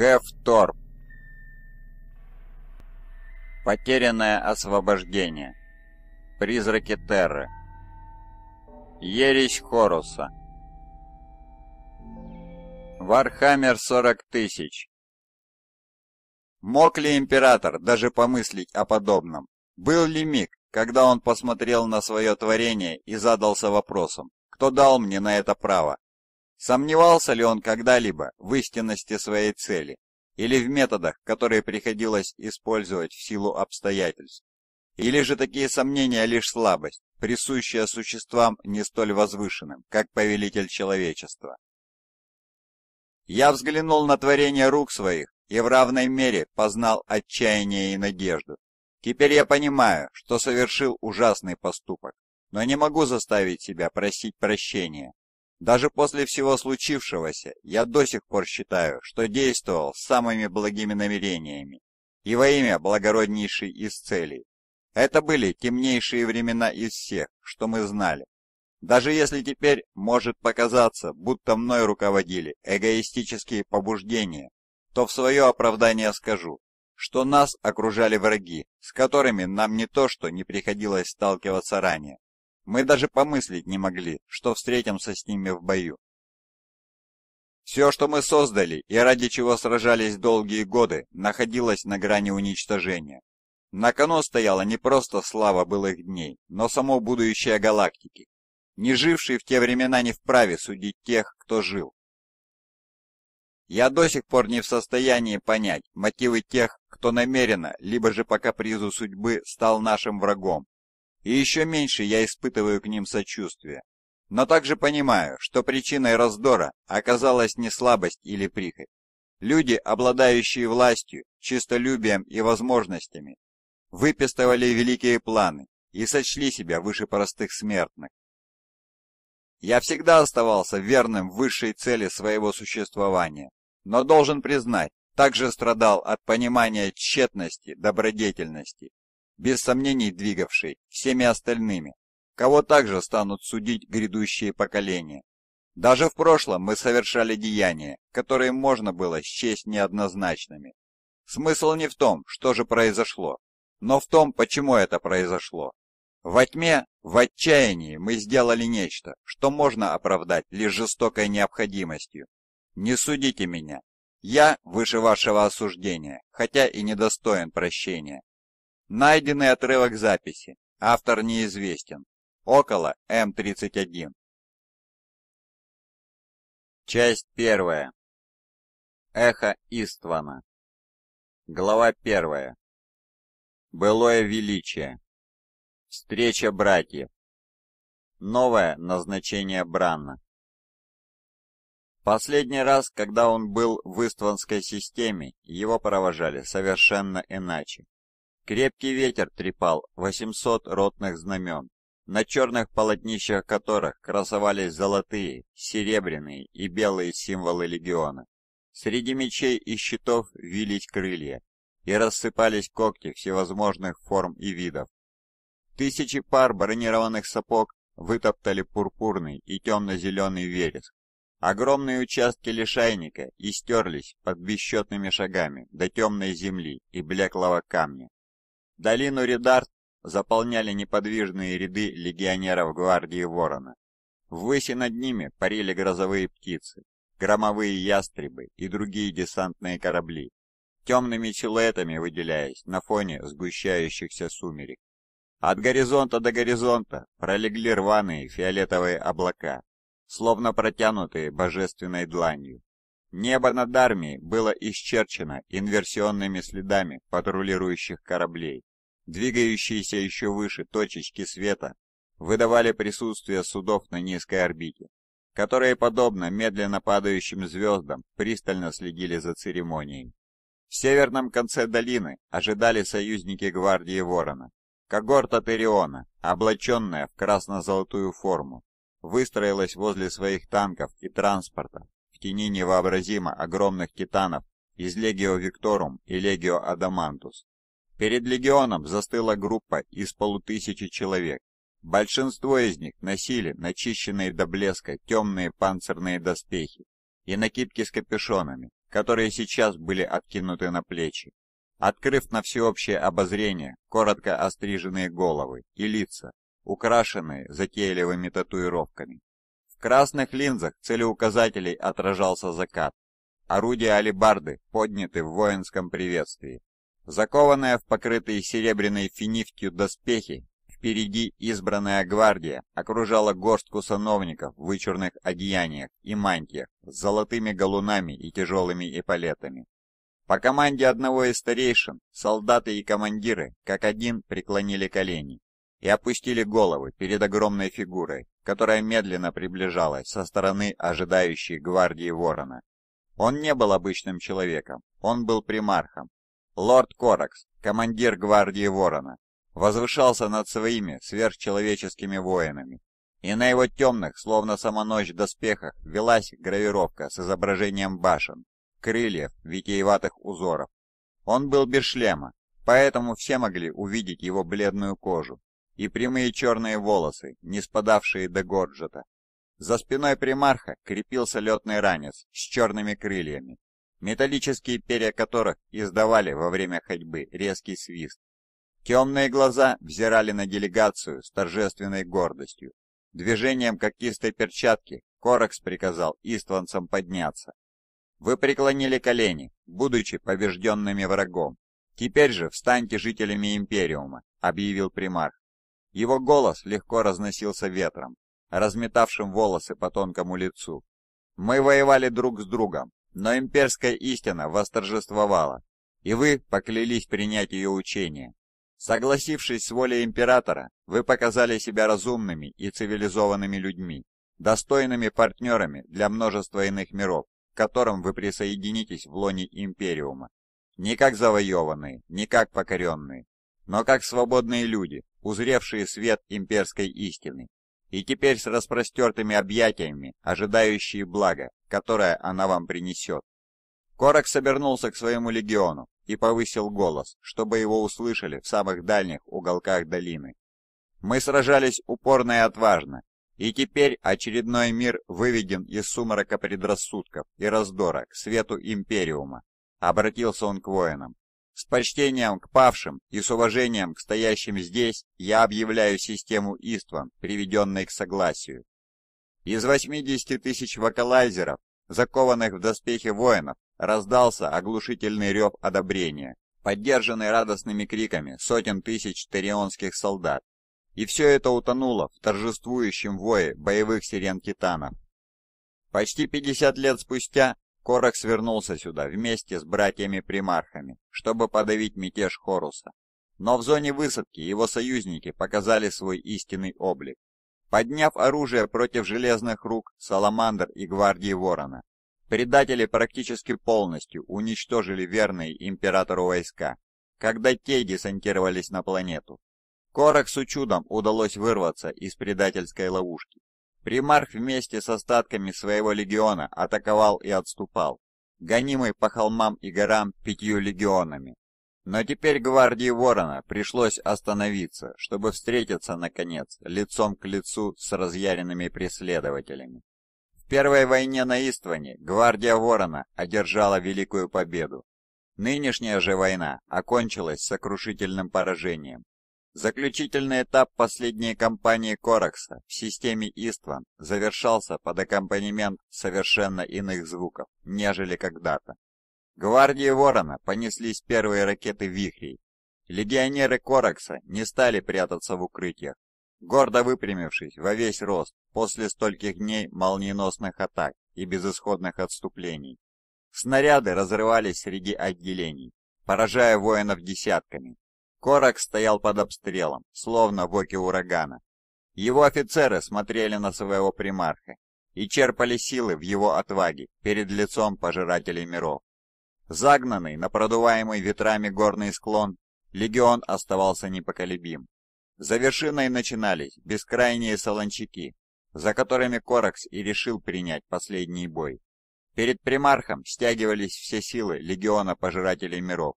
Гэв Торп. Потерянное освобождение. Призраки Терры. Ересь Хоруса. Вархаммер 40 тысяч. Мог ли император даже помыслить о подобном? Был ли миг, когда он посмотрел на свое творение и задался вопросом, кто дал мне на это право? Сомневался ли он когда-либо в истинности своей цели или в методах, которые приходилось использовать в силу обстоятельств? Или же такие сомнения лишь слабость, присущая существам не столь возвышенным, как повелитель человечества? Я взглянул на творение рук своих и в равной мере познал отчаяние и надежду. Теперь я понимаю, что совершил ужасный поступок, но не могу заставить себя просить прощения даже после всего случившегося я до сих пор считаю, что действовал с самыми благими намерениями и во имя благороднейшей из целей. Это были темнейшие времена из всех, что мы знали. Даже если теперь может показаться, будто мной руководили эгоистические побуждения, то в свое оправдание скажу, что нас окружали враги, с которыми нам не то что не приходилось сталкиваться ранее, мы даже помыслить не могли, что встретимся с ними в бою. Все, что мы создали и ради чего сражались долгие годы, находилось на грани уничтожения. На кону стояла не просто слава былых дней, но само будущее галактики. Не живший в те времена не вправе судить тех, кто жил. Я до сих пор не в состоянии понять мотивы тех, кто намеренно, либо же по капризу судьбы, стал нашим врагом, и еще меньше я испытываю к ним сочувствия. Но также понимаю, что причиной раздора оказалась не слабость или прихоть. Люди, обладающие властью, чистолюбием и возможностями, выпистывали великие планы и сочли себя выше простых смертных. Я всегда оставался верным высшей цели своего существования, но должен признать, также страдал от понимания тщетности, добродетельности без сомнений двигавший всеми остальными, кого также станут судить грядущие поколения. Даже в прошлом мы совершали деяния, которые можно было счесть неоднозначными. Смысл не в том, что же произошло, но в том, почему это произошло. Во тьме, в отчаянии мы сделали нечто, что можно оправдать лишь жестокой необходимостью. Не судите меня. Я выше вашего осуждения, хотя и недостоин прощения. Найденный отрывок записи. Автор неизвестен. Около М31. Часть первая. Эхо Иствана. Глава первая. Былое величие. Встреча братьев. Новое назначение Бранна. Последний раз, когда он был в Истванской системе, его провожали совершенно иначе. Крепкий ветер трепал 800 ротных знамен, на черных полотнищах которых красовались золотые, серебряные и белые символы легиона. Среди мечей и щитов вились крылья, и рассыпались когти всевозможных форм и видов. Тысячи пар бронированных сапог вытоптали пурпурный и темно-зеленый вереск. Огромные участки лишайника истерлись под бесчетными шагами до темной земли и блеклого камня. Долину Редарт заполняли неподвижные ряды легионеров гвардии Ворона. Ввысь над ними парили грозовые птицы, громовые ястребы и другие десантные корабли, темными силуэтами выделяясь на фоне сгущающихся сумерек. От горизонта до горизонта пролегли рваные фиолетовые облака, словно протянутые божественной дланью. Небо над армией было исчерчено инверсионными следами патрулирующих кораблей, Двигающиеся еще выше точечки света выдавали присутствие судов на низкой орбите, которые, подобно медленно падающим звездам, пристально следили за церемонией. В северном конце долины ожидали союзники гвардии Ворона, когорта Териона, облаченная в красно-золотую форму, выстроилась возле своих танков и транспорта в тени невообразимо огромных титанов из Легио Викторум и Легио Адамантус. Перед легионом застыла группа из полутысячи человек. Большинство из них носили начищенные до блеска темные панцирные доспехи и накидки с капюшонами, которые сейчас были откинуты на плечи. Открыв на всеобщее обозрение коротко остриженные головы и лица, украшенные затейливыми татуировками. В красных линзах целеуказателей отражался закат. Орудия алебарды подняты в воинском приветствии. Закованная в покрытые серебряной финифтью доспехи, впереди избранная гвардия окружала горстку сановников в вычурных одеяниях и мантиях с золотыми галунами и тяжелыми эполетами. По команде одного из старейшин солдаты и командиры как один преклонили колени и опустили головы перед огромной фигурой, которая медленно приближалась со стороны ожидающей гвардии ворона. Он не был обычным человеком, он был примархом, Лорд Коракс, командир гвардии Ворона, возвышался над своими сверхчеловеческими воинами, и на его темных, словно сама ночь доспехах, велась гравировка с изображением башен, крыльев, витиеватых узоров. Он был без шлема, поэтому все могли увидеть его бледную кожу и прямые черные волосы, не спадавшие до Горджета. За спиной примарха крепился летный ранец с черными крыльями, металлические перья которых издавали во время ходьбы резкий свист. Темные глаза взирали на делегацию с торжественной гордостью. Движением когтистой перчатки Коракс приказал истванцам подняться. Вы преклонили колени, будучи побежденными врагом. Теперь же встаньте жителями Империума, объявил примарх. Его голос легко разносился ветром, разметавшим волосы по тонкому лицу. Мы воевали друг с другом, но имперская истина восторжествовала, и вы поклялись принять ее учение. Согласившись с волей императора, вы показали себя разумными и цивилизованными людьми, достойными партнерами для множества иных миров, к которым вы присоединитесь в лоне Империума. Не как завоеванные, не как покоренные, но как свободные люди, узревшие свет имперской истины и теперь с распростертыми объятиями, ожидающие блага, которое она вам принесет. Корок обернулся к своему легиону и повысил голос, чтобы его услышали в самых дальних уголках долины. «Мы сражались упорно и отважно, и теперь очередной мир выведен из сумрака предрассудков и раздора к свету Империума», — обратился он к воинам. С почтением к павшим и с уважением к стоящим здесь я объявляю систему Истван, приведенной к согласию. Из 80 тысяч вокалайзеров, закованных в доспехи воинов, раздался оглушительный рев одобрения, поддержанный радостными криками сотен тысяч терионских солдат. И все это утонуло в торжествующем вое боевых сирен титанов. Почти 50 лет спустя Корок свернулся сюда вместе с братьями-примархами, чтобы подавить мятеж Хоруса. Но в зоне высадки его союзники показали свой истинный облик. Подняв оружие против железных рук, Саламандр и гвардии Ворона, предатели практически полностью уничтожили верные императору войска, когда те десантировались на планету. Корок с чудом удалось вырваться из предательской ловушки. Примарх вместе с остатками своего легиона атаковал и отступал, гонимый по холмам и горам пятью легионами. Но теперь гвардии Ворона пришлось остановиться, чтобы встретиться, наконец, лицом к лицу с разъяренными преследователями. В Первой войне на Истване гвардия Ворона одержала великую победу. Нынешняя же война окончилась сокрушительным поражением. Заключительный этап последней кампании Коракса в системе Истван завершался под аккомпанемент совершенно иных звуков, нежели когда-то. Гвардии Ворона понеслись первые ракеты вихрей. Легионеры Коракса не стали прятаться в укрытиях, гордо выпрямившись во весь рост после стольких дней молниеносных атак и безысходных отступлений. Снаряды разрывались среди отделений, поражая воинов десятками, Корок стоял под обстрелом, словно в оке урагана. Его офицеры смотрели на своего примарха и черпали силы в его отваге перед лицом пожирателей миров. Загнанный на продуваемый ветрами горный склон, легион оставался непоколебим. За вершиной начинались бескрайние солончаки, за которыми Коракс и решил принять последний бой. Перед примархом стягивались все силы легиона пожирателей миров,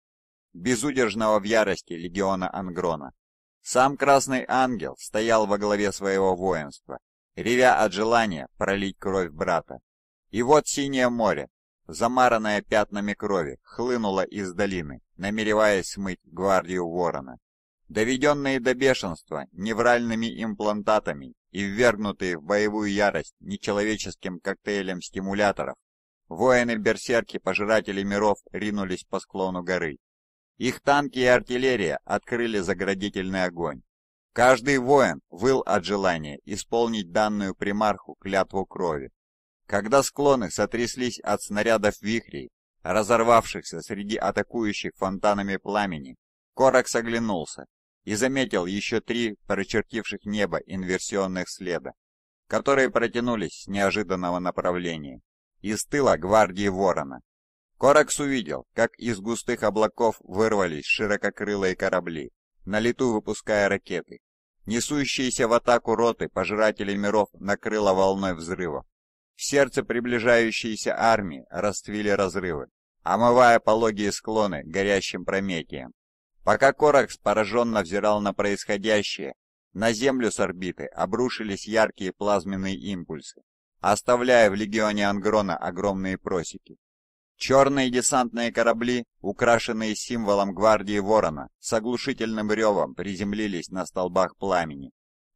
безудержного в ярости легиона Ангрона. Сам Красный Ангел стоял во главе своего воинства, ревя от желания пролить кровь брата. И вот Синее море, замаранное пятнами крови, хлынуло из долины, намереваясь смыть гвардию Ворона. Доведенные до бешенства невральными имплантатами и ввергнутые в боевую ярость нечеловеческим коктейлем стимуляторов, воины-берсерки-пожиратели миров ринулись по склону горы, их танки и артиллерия открыли заградительный огонь. Каждый воин выл от желания исполнить данную примарху клятву крови. Когда склоны сотряслись от снарядов вихрей, разорвавшихся среди атакующих фонтанами пламени, Корок оглянулся и заметил еще три прочертивших небо инверсионных следа, которые протянулись с неожиданного направления, из тыла гвардии Ворона. Коракс увидел, как из густых облаков вырвались ширококрылые корабли, на лету выпуская ракеты. Несущиеся в атаку роты пожирателей миров накрыло волной взрывов. В сердце приближающейся армии расцвели разрывы, омывая пологие склоны горящим прометием. Пока Коракс пораженно взирал на происходящее, на землю с орбиты обрушились яркие плазменные импульсы, оставляя в легионе Ангрона огромные просеки. Черные десантные корабли, украшенные символом гвардии Ворона, с оглушительным ревом приземлились на столбах пламени.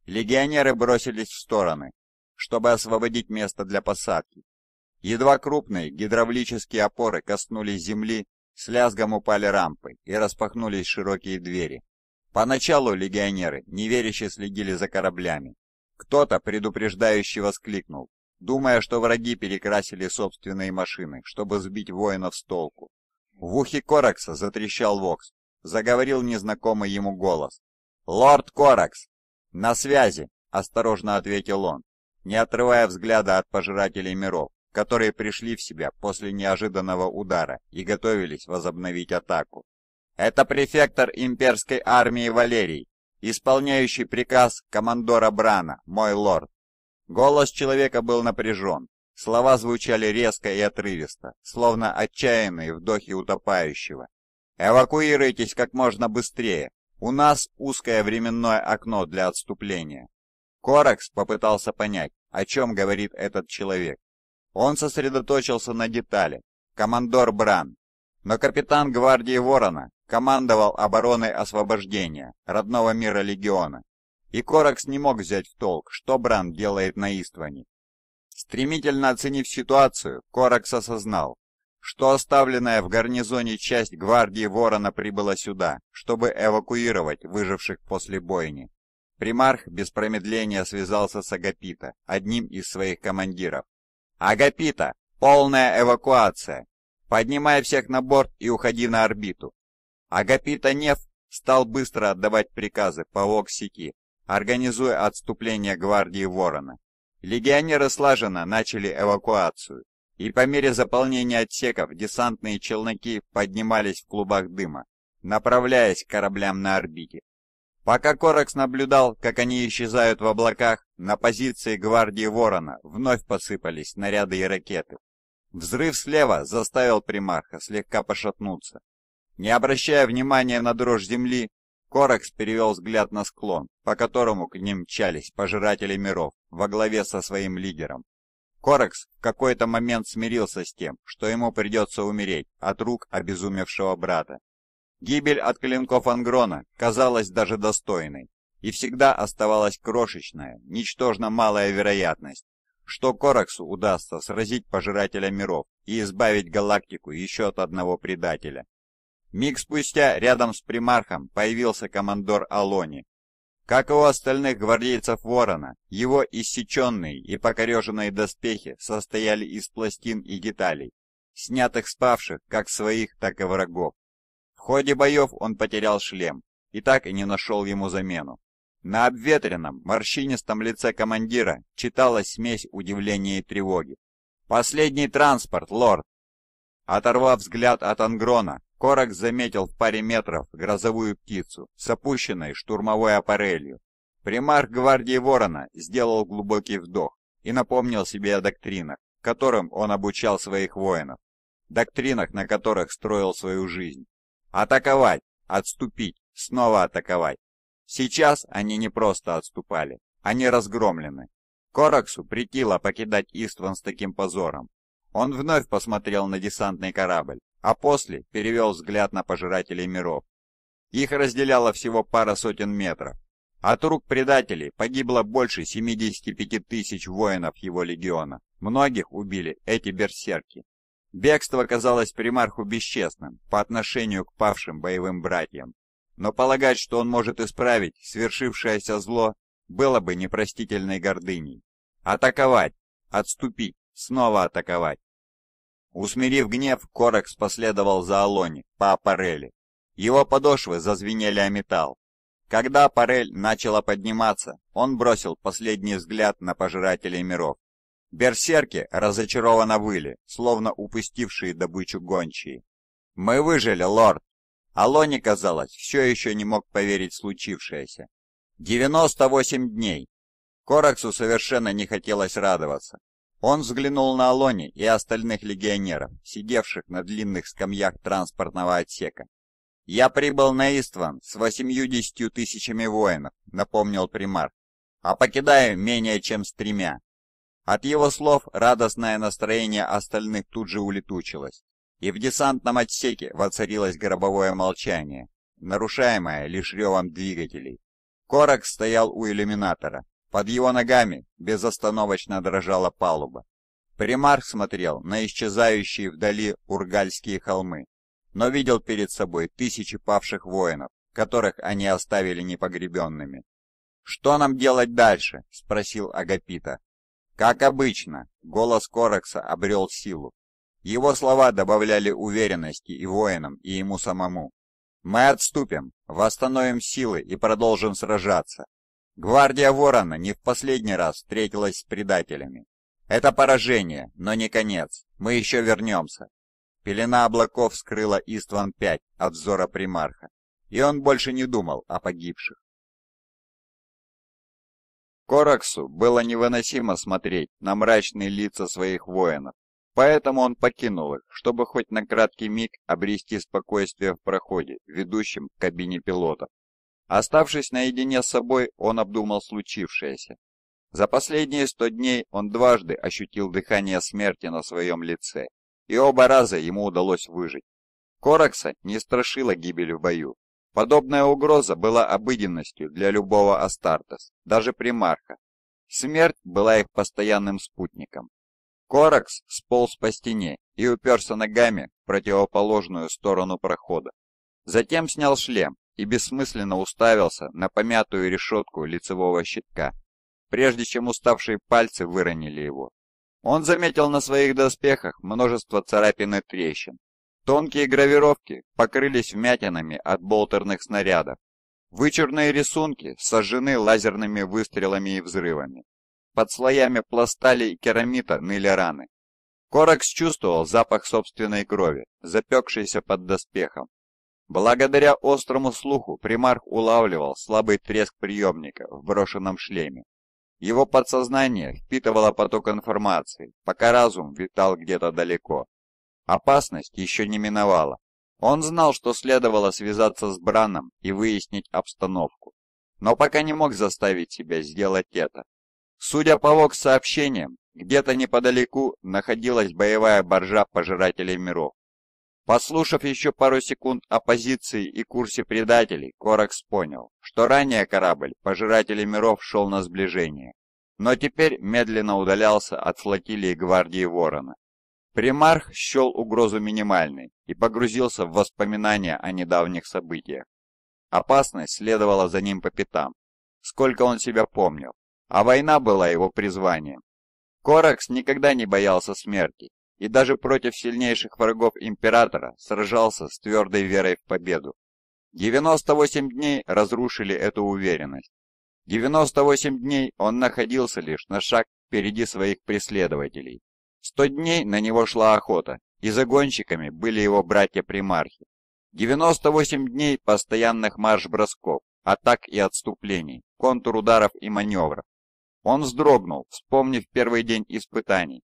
Легионеры бросились в стороны, чтобы освободить место для посадки. Едва крупные гидравлические опоры коснулись земли, с лязгом упали рампы и распахнулись широкие двери. Поначалу легионеры неверяще следили за кораблями. Кто-то предупреждающе воскликнул думая, что враги перекрасили собственные машины, чтобы сбить воинов с толку. В ухе Коракса затрещал Вокс. Заговорил незнакомый ему голос. «Лорд Коракс! На связи!» — осторожно ответил он, не отрывая взгляда от пожирателей миров, которые пришли в себя после неожиданного удара и готовились возобновить атаку. «Это префектор имперской армии Валерий, исполняющий приказ командора Брана, мой лорд. Голос человека был напряжен. Слова звучали резко и отрывисто, словно отчаянные вдохи утопающего. «Эвакуируйтесь как можно быстрее. У нас узкое временное окно для отступления». Коракс попытался понять, о чем говорит этот человек. Он сосредоточился на детали. Командор Бран. Но капитан гвардии Ворона командовал обороной освобождения, родного мира легиона и Коракс не мог взять в толк, что Бран делает на Истване. Стремительно оценив ситуацию, Коракс осознал, что оставленная в гарнизоне часть гвардии Ворона прибыла сюда, чтобы эвакуировать выживших после бойни. Примарх без промедления связался с Агапита, одним из своих командиров. «Агапита! Полная эвакуация! Поднимай всех на борт и уходи на орбиту!» Агапита Нев стал быстро отдавать приказы по Воксики, организуя отступление гвардии Ворона. Легионеры слаженно начали эвакуацию, и по мере заполнения отсеков десантные челноки поднимались в клубах дыма, направляясь к кораблям на орбите. Пока Коракс наблюдал, как они исчезают в облаках, на позиции гвардии Ворона вновь посыпались снаряды и ракеты. Взрыв слева заставил примарха слегка пошатнуться. Не обращая внимания на дрожь земли, Коракс перевел взгляд на склон, по которому к ним мчались пожиратели миров во главе со своим лидером. Коракс в какой-то момент смирился с тем, что ему придется умереть от рук обезумевшего брата. Гибель от клинков Ангрона казалась даже достойной, и всегда оставалась крошечная, ничтожно малая вероятность, что Кораксу удастся сразить Пожирателя миров и избавить галактику еще от одного предателя. Миг спустя рядом с примархом появился командор Алони. Как и у остальных гвардейцев Ворона, его иссеченные и покореженные доспехи состояли из пластин и деталей, снятых спавших как своих, так и врагов. В ходе боев он потерял шлем и так и не нашел ему замену. На обветренном, морщинистом лице командира читалась смесь удивления и тревоги. «Последний транспорт, лорд!» Оторвав взгляд от Ангрона, Корок заметил в паре метров грозовую птицу с опущенной штурмовой аппарелью. Примар гвардии Ворона сделал глубокий вдох и напомнил себе о доктринах, которым он обучал своих воинов, доктринах, на которых строил свою жизнь. Атаковать, отступить, снова атаковать. Сейчас они не просто отступали, они разгромлены. Кораксу притило покидать Истван с таким позором. Он вновь посмотрел на десантный корабль, а после перевел взгляд на пожирателей миров. Их разделяло всего пара сотен метров. От рук предателей погибло больше 75 тысяч воинов его легиона. Многих убили эти берсерки. Бегство казалось примарху бесчестным по отношению к павшим боевым братьям. Но полагать, что он может исправить свершившееся зло, было бы непростительной гордыней. Атаковать, отступить, снова атаковать. Усмирив гнев, Корекс последовал за Алони, по аппарели. Его подошвы зазвенели о металл. Когда аппарель начала подниматься, он бросил последний взгляд на пожирателей миров. Берсерки разочарованно выли, словно упустившие добычу гончие. «Мы выжили, лорд!» Алони, казалось, все еще не мог поверить в случившееся. восемь дней!» Кораксу совершенно не хотелось радоваться. Он взглянул на Алони и остальных легионеров, сидевших на длинных скамьях транспортного отсека. «Я прибыл на Истван с восемьюдесятью тысячами воинов», — напомнил примар, — «а покидаю менее чем с тремя». От его слов радостное настроение остальных тут же улетучилось, и в десантном отсеке воцарилось гробовое молчание, нарушаемое лишь ревом двигателей. Корок стоял у иллюминатора, под его ногами безостановочно дрожала палуба. Примарх смотрел на исчезающие вдали ургальские холмы, но видел перед собой тысячи павших воинов, которых они оставили непогребенными. «Что нам делать дальше?» — спросил Агапита. Как обычно, голос Корокса обрел силу. Его слова добавляли уверенности и воинам, и ему самому. «Мы отступим, восстановим силы и продолжим сражаться. Гвардия Ворона не в последний раз встретилась с предателями. Это поражение, но не конец. Мы еще вернемся. Пелена облаков скрыла Истван-5 от взора примарха, и он больше не думал о погибших. Кораксу было невыносимо смотреть на мрачные лица своих воинов, поэтому он покинул их, чтобы хоть на краткий миг обрести спокойствие в проходе, ведущем к кабине пилотов. Оставшись наедине с собой, он обдумал случившееся. За последние сто дней он дважды ощутил дыхание смерти на своем лице, и оба раза ему удалось выжить. Коракса не страшила гибель в бою. Подобная угроза была обыденностью для любого Астартес, даже примарха. Смерть была их постоянным спутником. Коракс сполз по стене и уперся ногами в противоположную сторону прохода. Затем снял шлем и бессмысленно уставился на помятую решетку лицевого щитка, прежде чем уставшие пальцы выронили его. Он заметил на своих доспехах множество царапин и трещин. Тонкие гравировки покрылись вмятинами от болтерных снарядов. Вычурные рисунки сожжены лазерными выстрелами и взрывами. Под слоями пластали и керамита ныли раны. Коракс чувствовал запах собственной крови, запекшейся под доспехом, Благодаря острому слуху примарх улавливал слабый треск приемника в брошенном шлеме. Его подсознание впитывало поток информации, пока разум витал где-то далеко. Опасность еще не миновала. Он знал, что следовало связаться с Браном и выяснить обстановку, но пока не мог заставить себя сделать это. Судя по ВОК сообщениям, где-то неподалеку находилась боевая боржа Пожирателей Миров. Послушав еще пару секунд о позиции и курсе предателей, Коракс понял, что ранее корабль Пожиратели миров шел на сближение, но теперь медленно удалялся от флотилии гвардии Ворона. Примарх счел угрозу минимальной и погрузился в воспоминания о недавних событиях. Опасность следовала за ним по пятам, сколько он себя помнил, а война была его призванием. Коракс никогда не боялся смерти и даже против сильнейших врагов императора сражался с твердой верой в победу. 98 дней разрушили эту уверенность. 98 дней он находился лишь на шаг впереди своих преследователей. 100 дней на него шла охота, и загонщиками были его братья-примархи. 98 дней постоянных марш-бросков, атак и отступлений, контур ударов и маневров. Он вздрогнул, вспомнив первый день испытаний,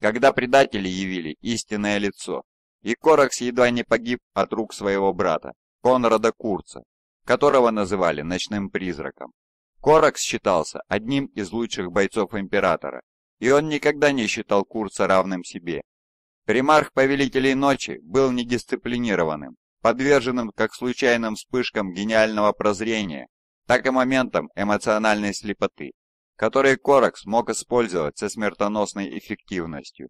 когда предатели явили истинное лицо, и Коракс едва не погиб от рук своего брата, Конрада Курца, которого называли Ночным Призраком. Коракс считался одним из лучших бойцов Императора, и он никогда не считал Курца равным себе. Примарх Повелителей Ночи был недисциплинированным, подверженным как случайным вспышкам гениального прозрения, так и моментам эмоциональной слепоты которые Корок смог использовать со смертоносной эффективностью.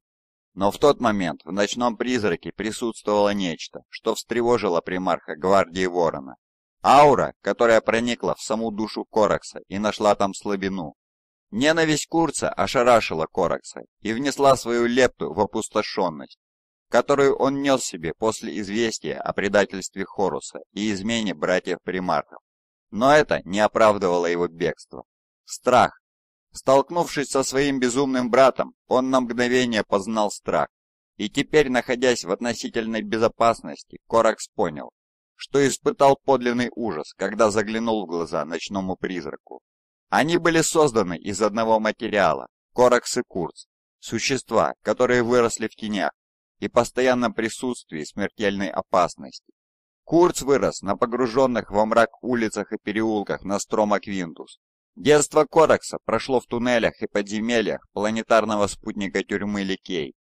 Но в тот момент в ночном призраке присутствовало нечто, что встревожило примарха гвардии Ворона. Аура, которая проникла в саму душу Коракса и нашла там слабину. Ненависть Курца ошарашила Коракса и внесла свою лепту в опустошенность, которую он нес себе после известия о предательстве Хоруса и измене братьев примархов. Но это не оправдывало его бегство. Страх, Столкнувшись со своим безумным братом, он на мгновение познал страх. И теперь, находясь в относительной безопасности, Коракс понял, что испытал подлинный ужас, когда заглянул в глаза ночному призраку. Они были созданы из одного материала – Коракс и Курц, существа, которые выросли в тенях и постоянном присутствии смертельной опасности. Курц вырос на погруженных во мрак улицах и переулках на Квинтус, Детство Коракса прошло в туннелях и подземельях планетарного спутника тюрьмы Ликей.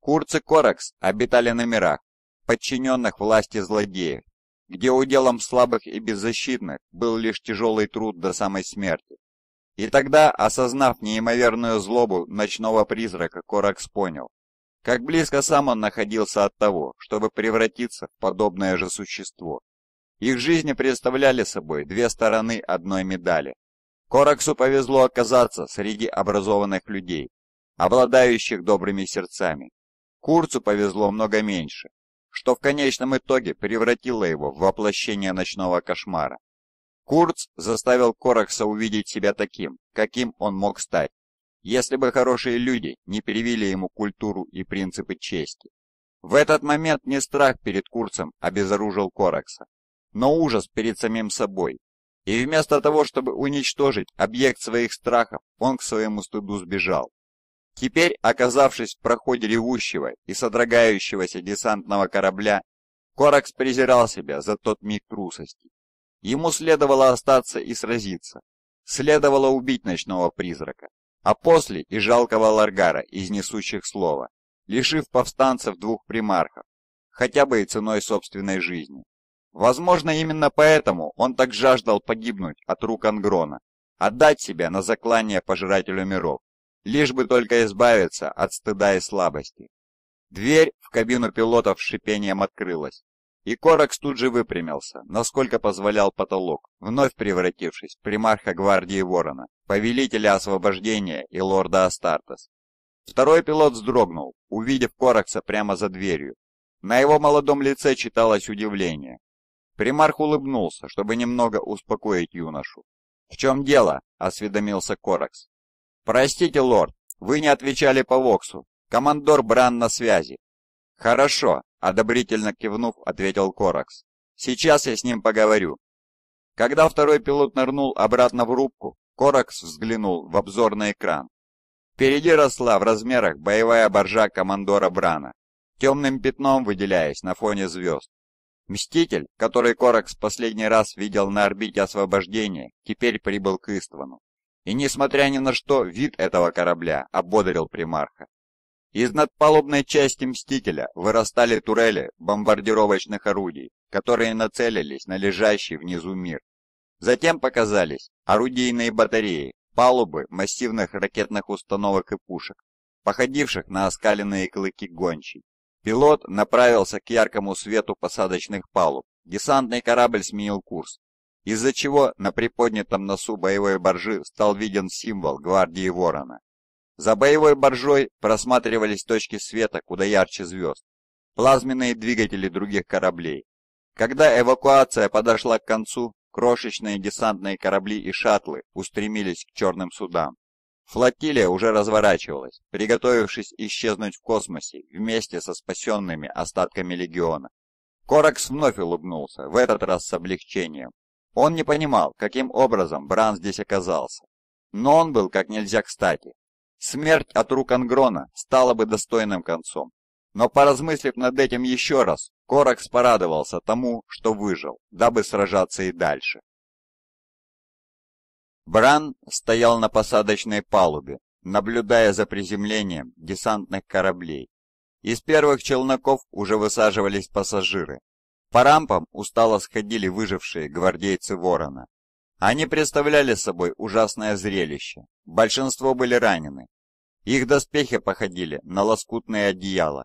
Курцы и Коракс обитали на мирах, подчиненных власти злодеев, где уделом слабых и беззащитных был лишь тяжелый труд до самой смерти. И тогда, осознав неимоверную злобу ночного призрака, Коракс понял, как близко сам он находился от того, чтобы превратиться в подобное же существо. Их жизни представляли собой две стороны одной медали. Кораксу повезло оказаться среди образованных людей, обладающих добрыми сердцами. Курцу повезло много меньше, что в конечном итоге превратило его в воплощение ночного кошмара. Курц заставил Коракса увидеть себя таким, каким он мог стать, если бы хорошие люди не перевели ему культуру и принципы чести. В этот момент не страх перед Курцем обезоружил Коракса, но ужас перед самим собой, и вместо того, чтобы уничтожить объект своих страхов, он к своему стыду сбежал. Теперь, оказавшись в проходе ревущего и содрогающегося десантного корабля, Коракс презирал себя за тот миг трусости. Ему следовало остаться и сразиться. Следовало убить ночного призрака, а после и жалкого ларгара из несущих слова, лишив повстанцев двух примархов, хотя бы и ценой собственной жизни. Возможно, именно поэтому он так жаждал погибнуть от рук Ангрона, отдать себя на заклание пожирателю миров, лишь бы только избавиться от стыда и слабости. Дверь в кабину пилотов с шипением открылась, и Коракс тут же выпрямился, насколько позволял потолок, вновь превратившись в примарха гвардии Ворона, повелителя освобождения и лорда Астартес. Второй пилот вздрогнул, увидев Коракса прямо за дверью. На его молодом лице читалось удивление, Примарх улыбнулся, чтобы немного успокоить юношу. «В чем дело?» – осведомился Коракс. «Простите, лорд, вы не отвечали по Воксу. Командор Бран на связи». «Хорошо», – одобрительно кивнув, ответил Коракс. «Сейчас я с ним поговорю». Когда второй пилот нырнул обратно в рубку, Коракс взглянул в обзорный экран. Впереди росла в размерах боевая боржа командора Брана, темным пятном выделяясь на фоне звезд. Мститель, который Коракс последний раз видел на орбите освобождения, теперь прибыл к Иствану. И несмотря ни на что, вид этого корабля ободрил примарха. Из надпалубной части «Мстителя» вырастали турели бомбардировочных орудий, которые нацелились на лежащий внизу мир. Затем показались орудийные батареи, палубы массивных ракетных установок и пушек, походивших на оскаленные клыки гончей. Пилот направился к яркому свету посадочных палуб. Десантный корабль сменил курс, из-за чего на приподнятом носу боевой боржи стал виден символ гвардии Ворона. За боевой боржой просматривались точки света куда ярче звезд, плазменные двигатели других кораблей. Когда эвакуация подошла к концу, крошечные десантные корабли и шаттлы устремились к черным судам. Флотилия уже разворачивалась, приготовившись исчезнуть в космосе вместе со спасенными остатками легиона. Коракс вновь улыбнулся, в этот раз с облегчением. Он не понимал, каким образом Бран здесь оказался. Но он был как нельзя кстати. Смерть от рук Ангрона стала бы достойным концом. Но поразмыслив над этим еще раз, Коракс порадовался тому, что выжил, дабы сражаться и дальше. Бран стоял на посадочной палубе, наблюдая за приземлением десантных кораблей. Из первых челноков уже высаживались пассажиры. По рампам устало сходили выжившие гвардейцы Ворона. Они представляли собой ужасное зрелище. Большинство были ранены. Их доспехи походили на лоскутные одеяла.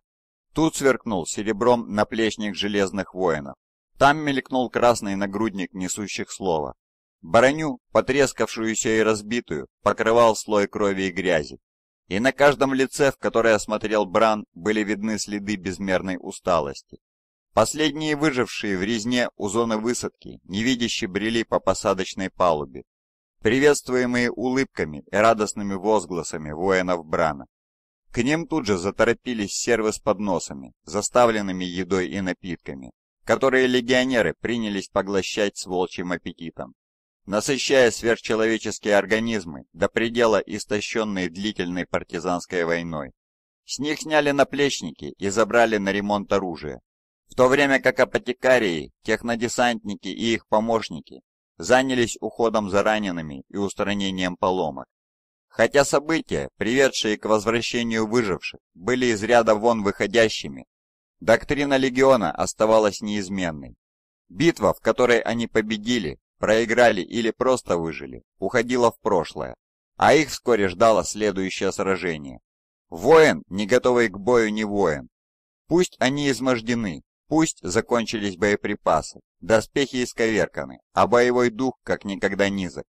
Тут сверкнул серебром наплечник железных воинов. Там мелькнул красный нагрудник несущих слова. Броню, потрескавшуюся и разбитую, покрывал слой крови и грязи. И на каждом лице, в которое смотрел Бран, были видны следы безмерной усталости. Последние выжившие в резне у зоны высадки невидящие брели по посадочной палубе, приветствуемые улыбками и радостными возгласами воинов Брана. К ним тут же заторопились сервы с подносами, заставленными едой и напитками, которые легионеры принялись поглощать с волчьим аппетитом насыщая сверхчеловеческие организмы до предела истощенные длительной партизанской войной. С них сняли наплечники и забрали на ремонт оружие, в то время как апотекарии, технодесантники и их помощники занялись уходом за ранеными и устранением поломок. Хотя события, приведшие к возвращению выживших, были из ряда вон выходящими, доктрина легиона оставалась неизменной. Битва, в которой они победили, проиграли или просто выжили, уходило в прошлое, а их вскоре ждало следующее сражение. Воин, не готовый к бою, не воин. Пусть они измождены, пусть закончились боеприпасы, доспехи исковерканы, а боевой дух как никогда низок.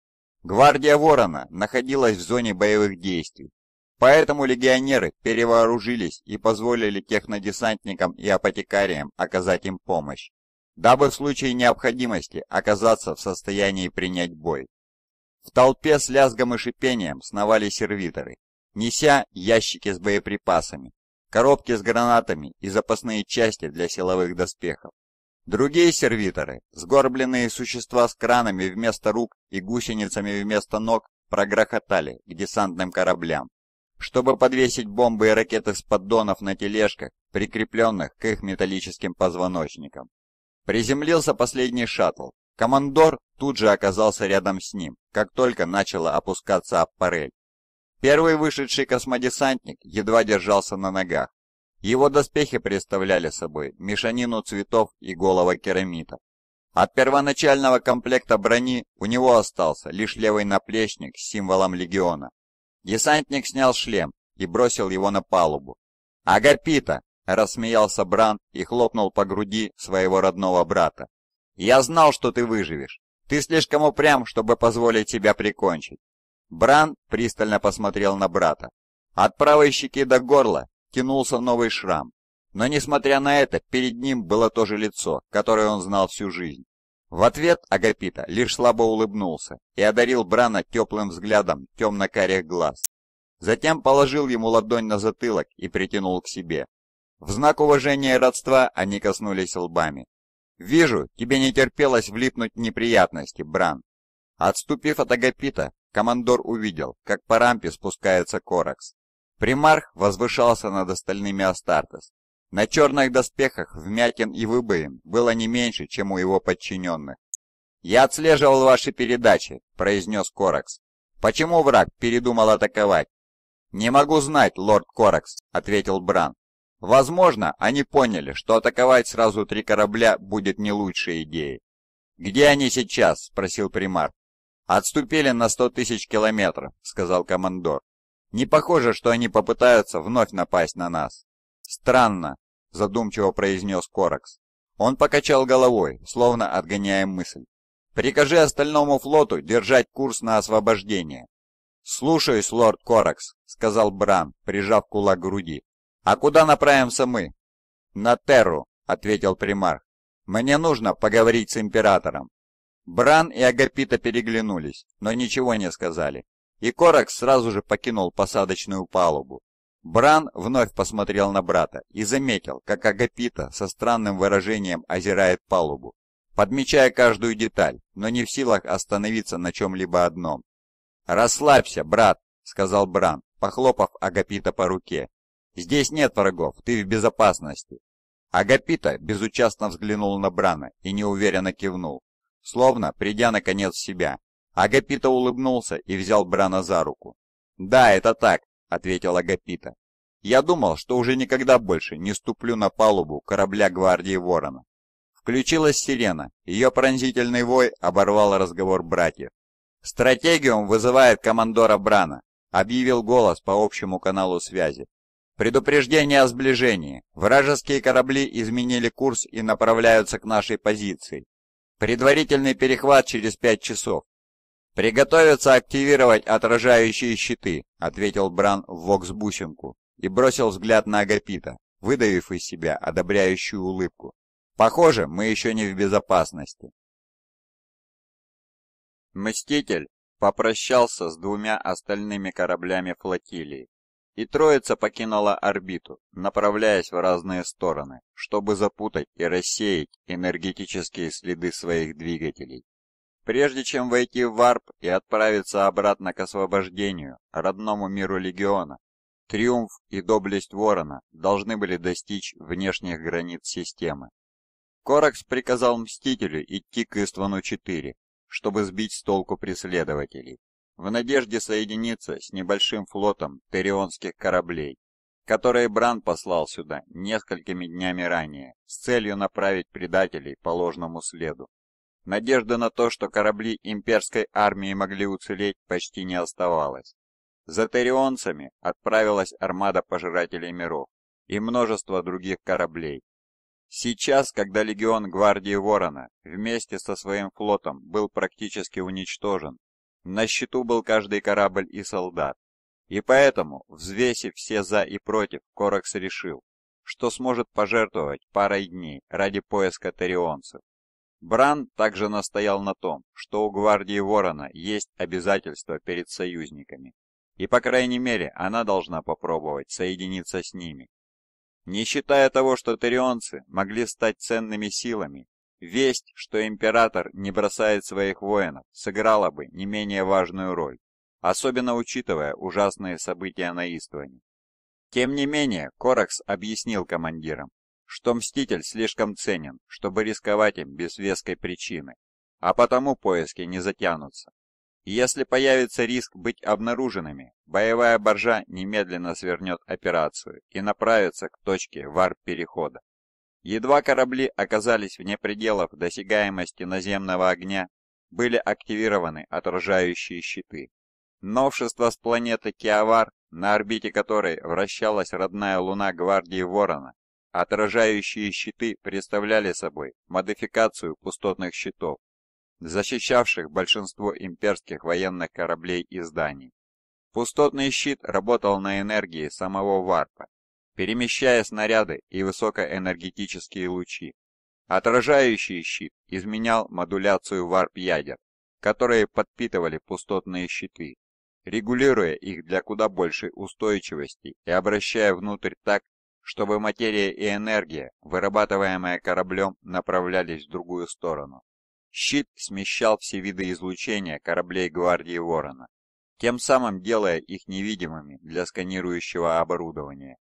Гвардия Ворона находилась в зоне боевых действий, Поэтому легионеры перевооружились и позволили технодесантникам и апотекариям оказать им помощь дабы в случае необходимости оказаться в состоянии принять бой. В толпе с лязгом и шипением сновали сервиторы, неся ящики с боеприпасами, коробки с гранатами и запасные части для силовых доспехов. Другие сервиторы, сгорбленные существа с кранами вместо рук и гусеницами вместо ног, прогрохотали к десантным кораблям, чтобы подвесить бомбы и ракеты с поддонов на тележках, прикрепленных к их металлическим позвоночникам. Приземлился последний шаттл. Командор тут же оказался рядом с ним, как только начала опускаться аппарель. Первый вышедший космодесантник едва держался на ногах. Его доспехи представляли собой мешанину цветов и голого керамита. От первоначального комплекта брони у него остался лишь левый наплечник с символом легиона. Десантник снял шлем и бросил его на палубу. «Агапита!» Рассмеялся Бран и хлопнул по груди своего родного брата. «Я знал, что ты выживешь. Ты слишком упрям, чтобы позволить тебя прикончить». Бран пристально посмотрел на брата. От правой щеки до горла тянулся новый шрам. Но несмотря на это, перед ним было то же лицо, которое он знал всю жизнь. В ответ Агапита лишь слабо улыбнулся и одарил Брана теплым взглядом темно-карих глаз. Затем положил ему ладонь на затылок и притянул к себе. В знак уважения и родства они коснулись лбами. «Вижу, тебе не терпелось влипнуть в неприятности, Бран». Отступив от Агапита, командор увидел, как по рампе спускается Коракс. Примарх возвышался над остальными Астартес. На черных доспехах вмятин и выбоин было не меньше, чем у его подчиненных. «Я отслеживал ваши передачи», — произнес Коракс. «Почему враг передумал атаковать?» «Не могу знать, лорд Коракс», — ответил Бран. Возможно, они поняли, что атаковать сразу три корабля будет не лучшей идеей. «Где они сейчас?» – спросил примар. «Отступили на сто тысяч километров», – сказал командор. «Не похоже, что они попытаются вновь напасть на нас». «Странно», – задумчиво произнес Коракс. Он покачал головой, словно отгоняя мысль. «Прикажи остальному флоту держать курс на освобождение». «Слушаюсь, лорд Коракс», — сказал Бран, прижав кулак к груди. «А куда направимся мы?» «На Терру», — ответил примарх. «Мне нужно поговорить с императором». Бран и Агапита переглянулись, но ничего не сказали. И Коракс сразу же покинул посадочную палубу. Бран вновь посмотрел на брата и заметил, как Агапита со странным выражением озирает палубу, подмечая каждую деталь, но не в силах остановиться на чем-либо одном. «Расслабься, брат», — сказал Бран, похлопав Агапита по руке. «Здесь нет врагов, ты в безопасности». Агапита безучастно взглянул на Брана и неуверенно кивнул, словно придя наконец в себя. Агапита улыбнулся и взял Брана за руку. «Да, это так», — ответил Агапита. «Я думал, что уже никогда больше не ступлю на палубу корабля гвардии Ворона». Включилась сирена, ее пронзительный вой оборвал разговор братьев. «Стратегиум вызывает командора Брана», — объявил голос по общему каналу связи. Предупреждение о сближении. Вражеские корабли изменили курс и направляются к нашей позиции. Предварительный перехват через пять часов. «Приготовиться активировать отражающие щиты», — ответил Бран в воксбусинку и бросил взгляд на Агапита, выдавив из себя одобряющую улыбку. «Похоже, мы еще не в безопасности». Мститель попрощался с двумя остальными кораблями флотилии и троица покинула орбиту, направляясь в разные стороны, чтобы запутать и рассеять энергетические следы своих двигателей. Прежде чем войти в варп и отправиться обратно к освобождению, родному миру Легиона, Триумф и доблесть Ворона должны были достичь внешних границ системы. Коракс приказал Мстителю идти к Иствану-4, чтобы сбить с толку преследователей в надежде соединиться с небольшим флотом терионских кораблей, которые Бран послал сюда несколькими днями ранее с целью направить предателей по ложному следу. Надежда на то, что корабли имперской армии могли уцелеть, почти не оставалась. За терионцами отправилась армада Пожирателей Миров и множество других кораблей. Сейчас, когда легион Гвардии Ворона вместе со своим флотом был практически уничтожен на счету был каждый корабль и солдат. И поэтому, взвесив все «за» и «против», Коракс решил, что сможет пожертвовать парой дней ради поиска тарионцев. Бран также настоял на том, что у гвардии Ворона есть обязательства перед союзниками, и по крайней мере она должна попробовать соединиться с ними. Не считая того, что тарионцы могли стать ценными силами Весть, что император не бросает своих воинов, сыграла бы не менее важную роль, особенно учитывая ужасные события на Истване. Тем не менее, Коракс объяснил командирам, что Мститель слишком ценен, чтобы рисковать им без веской причины, а потому поиски не затянутся. Если появится риск быть обнаруженными, боевая боржа немедленно свернет операцию и направится к точке варп-перехода. Едва корабли оказались вне пределов досягаемости наземного огня, были активированы отражающие щиты. Новшество с планеты Киавар, на орбите которой вращалась родная луна гвардии Ворона, отражающие щиты представляли собой модификацию пустотных щитов, защищавших большинство имперских военных кораблей и зданий. Пустотный щит работал на энергии самого варпа перемещая снаряды и высокоэнергетические лучи. Отражающий щит изменял модуляцию варп-ядер, которые подпитывали пустотные щиты, регулируя их для куда большей устойчивости и обращая внутрь так, чтобы материя и энергия, вырабатываемая кораблем, направлялись в другую сторону. Щит смещал все виды излучения кораблей Гвардии Ворона, тем самым делая их невидимыми для сканирующего оборудования.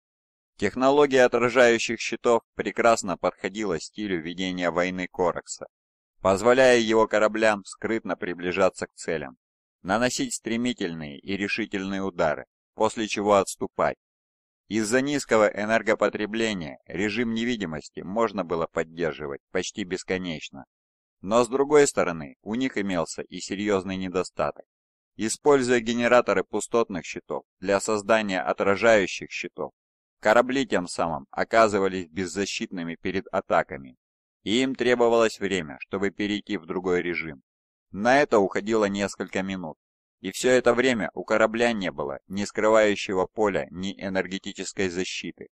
Технология отражающих щитов прекрасно подходила стилю ведения войны Коракса, позволяя его кораблям скрытно приближаться к целям, наносить стремительные и решительные удары, после чего отступать. Из-за низкого энергопотребления режим невидимости можно было поддерживать почти бесконечно. Но с другой стороны, у них имелся и серьезный недостаток. Используя генераторы пустотных щитов для создания отражающих щитов, Корабли тем самым оказывались беззащитными перед атаками, и им требовалось время, чтобы перейти в другой режим. На это уходило несколько минут, и все это время у корабля не было ни скрывающего поля, ни энергетической защиты.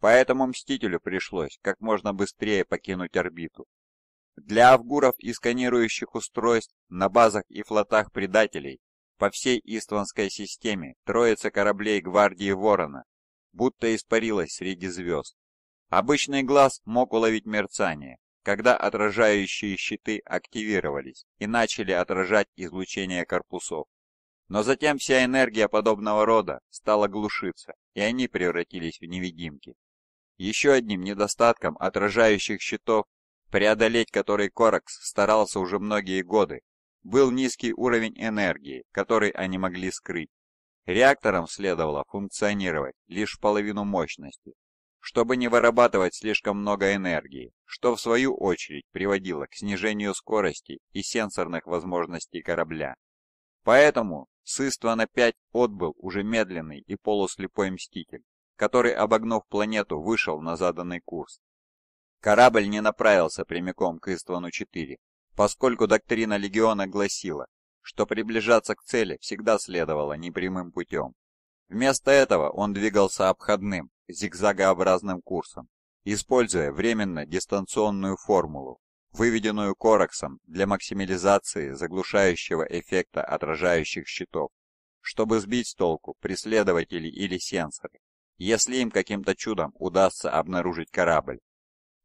Поэтому Мстителю пришлось как можно быстрее покинуть орбиту. Для авгуров и сканирующих устройств на базах и флотах предателей по всей Истванской системе троица кораблей Гвардии Ворона будто испарилась среди звезд. Обычный глаз мог уловить мерцание, когда отражающие щиты активировались и начали отражать излучение корпусов. Но затем вся энергия подобного рода стала глушиться, и они превратились в невидимки. Еще одним недостатком отражающих щитов, преодолеть который Коракс старался уже многие годы, был низкий уровень энергии, который они могли скрыть. Реакторам следовало функционировать лишь в половину мощности, чтобы не вырабатывать слишком много энергии, что в свою очередь приводило к снижению скорости и сенсорных возможностей корабля. Поэтому с Иствана-5 отбыл уже медленный и полуслепой мститель, который, обогнув планету, вышел на заданный курс. Корабль не направился прямиком к Иствану-4, поскольку доктрина Легиона гласила, что приближаться к цели всегда следовало непрямым путем. Вместо этого он двигался обходным, зигзагообразным курсом, используя временно дистанционную формулу, выведенную Кораксом для максимализации заглушающего эффекта отражающих щитов, чтобы сбить с толку преследователей или сенсоры, если им каким-то чудом удастся обнаружить корабль.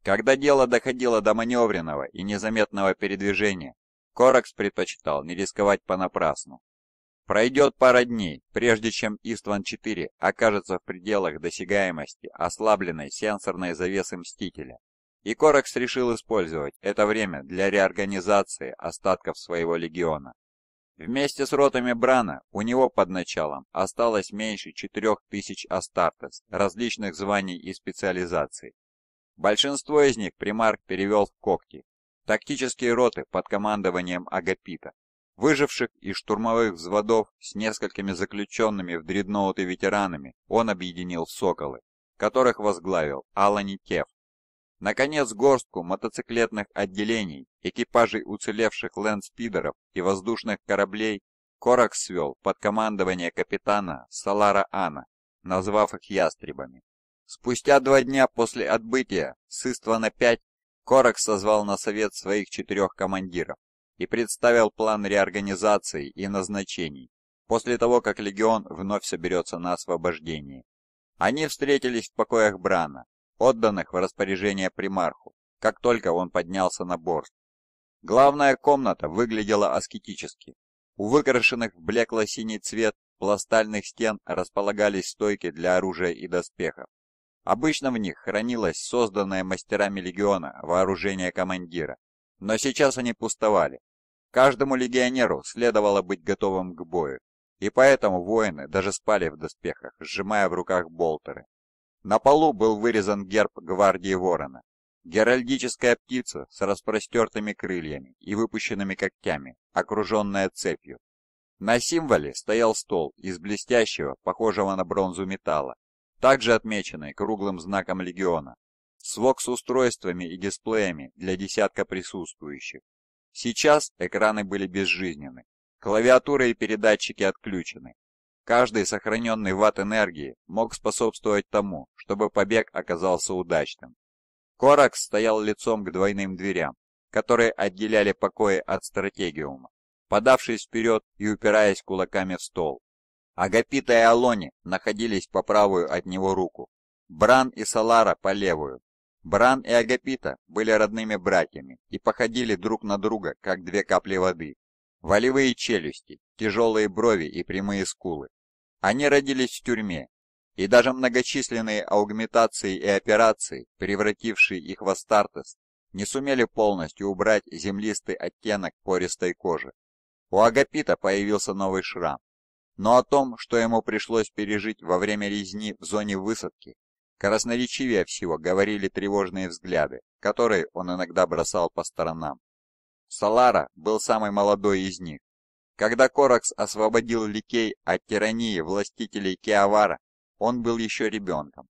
Когда дело доходило до маневренного и незаметного передвижения, Коракс предпочитал не рисковать понапрасну. Пройдет пара дней, прежде чем Истван-4 окажется в пределах досягаемости ослабленной сенсорной завесы Мстителя, и Коракс решил использовать это время для реорганизации остатков своего легиона. Вместе с ротами Брана у него под началом осталось меньше 4000 Астартес различных званий и специализаций. Большинство из них примарк перевел в когти Тактические роты под командованием Агапита, выживших из штурмовых взводов с несколькими заключенными в дредноуты ветеранами он объединил в «Соколы», которых возглавил Алани Тев. Наконец, горстку мотоциклетных отделений, экипажей уцелевших лэндспидеров и воздушных кораблей Корак свел под командование капитана Салара Ана, назвав их ястребами. Спустя два дня после отбытия с Иствана-5 Корок созвал на совет своих четырех командиров и представил план реорганизации и назначений после того, как легион вновь соберется на освобождение. Они встретились в покоях Брана, отданных в распоряжение примарху, как только он поднялся на борт. Главная комната выглядела аскетически. У выкрашенных в блекло-синий цвет пластальных стен располагались стойки для оружия и доспехов, Обычно в них хранилось созданное мастерами легиона вооружение командира, но сейчас они пустовали. Каждому легионеру следовало быть готовым к бою, и поэтому воины даже спали в доспехах, сжимая в руках болтеры. На полу был вырезан герб гвардии ворона, геральдическая птица с распростертыми крыльями и выпущенными когтями, окруженная цепью. На символе стоял стол из блестящего, похожего на бронзу металла, также отмеченной круглым знаком легиона. Свок с устройствами и дисплеями для десятка присутствующих. Сейчас экраны были безжизненны, клавиатура и передатчики отключены. Каждый сохраненный ватт энергии мог способствовать тому, чтобы побег оказался удачным. Коракс стоял лицом к двойным дверям, которые отделяли покои от стратегиума, подавшись вперед и упираясь кулаками в стол. Агапита и Алони находились по правую от него руку, Бран и Салара по левую. Бран и Агапита были родными братьями и походили друг на друга, как две капли воды. Волевые челюсти, тяжелые брови и прямые скулы. Они родились в тюрьме, и даже многочисленные аугментации и операции, превратившие их в Астартес, не сумели полностью убрать землистый оттенок пористой кожи. У Агапита появился новый шрам, но о том, что ему пришлось пережить во время резни в зоне высадки, красноречивее всего говорили тревожные взгляды, которые он иногда бросал по сторонам. Салара был самый молодой из них. Когда Коракс освободил Ликей от тирании властителей Киавара, он был еще ребенком.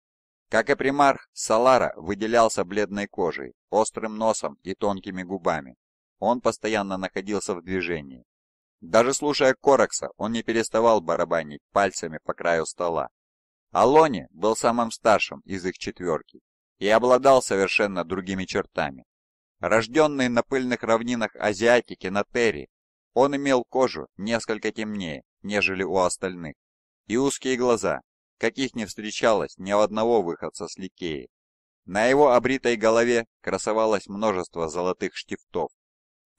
Как и примарх, Салара выделялся бледной кожей, острым носом и тонкими губами. Он постоянно находился в движении. Даже слушая Коракса, он не переставал барабанить пальцами по краю стола. Алони был самым старшим из их четверки и обладал совершенно другими чертами. Рожденный на пыльных равнинах азиатики на Терри, он имел кожу несколько темнее, нежели у остальных, и узкие глаза, каких не встречалось ни у одного выходца с Ликеи. На его обритой голове красовалось множество золотых штифтов,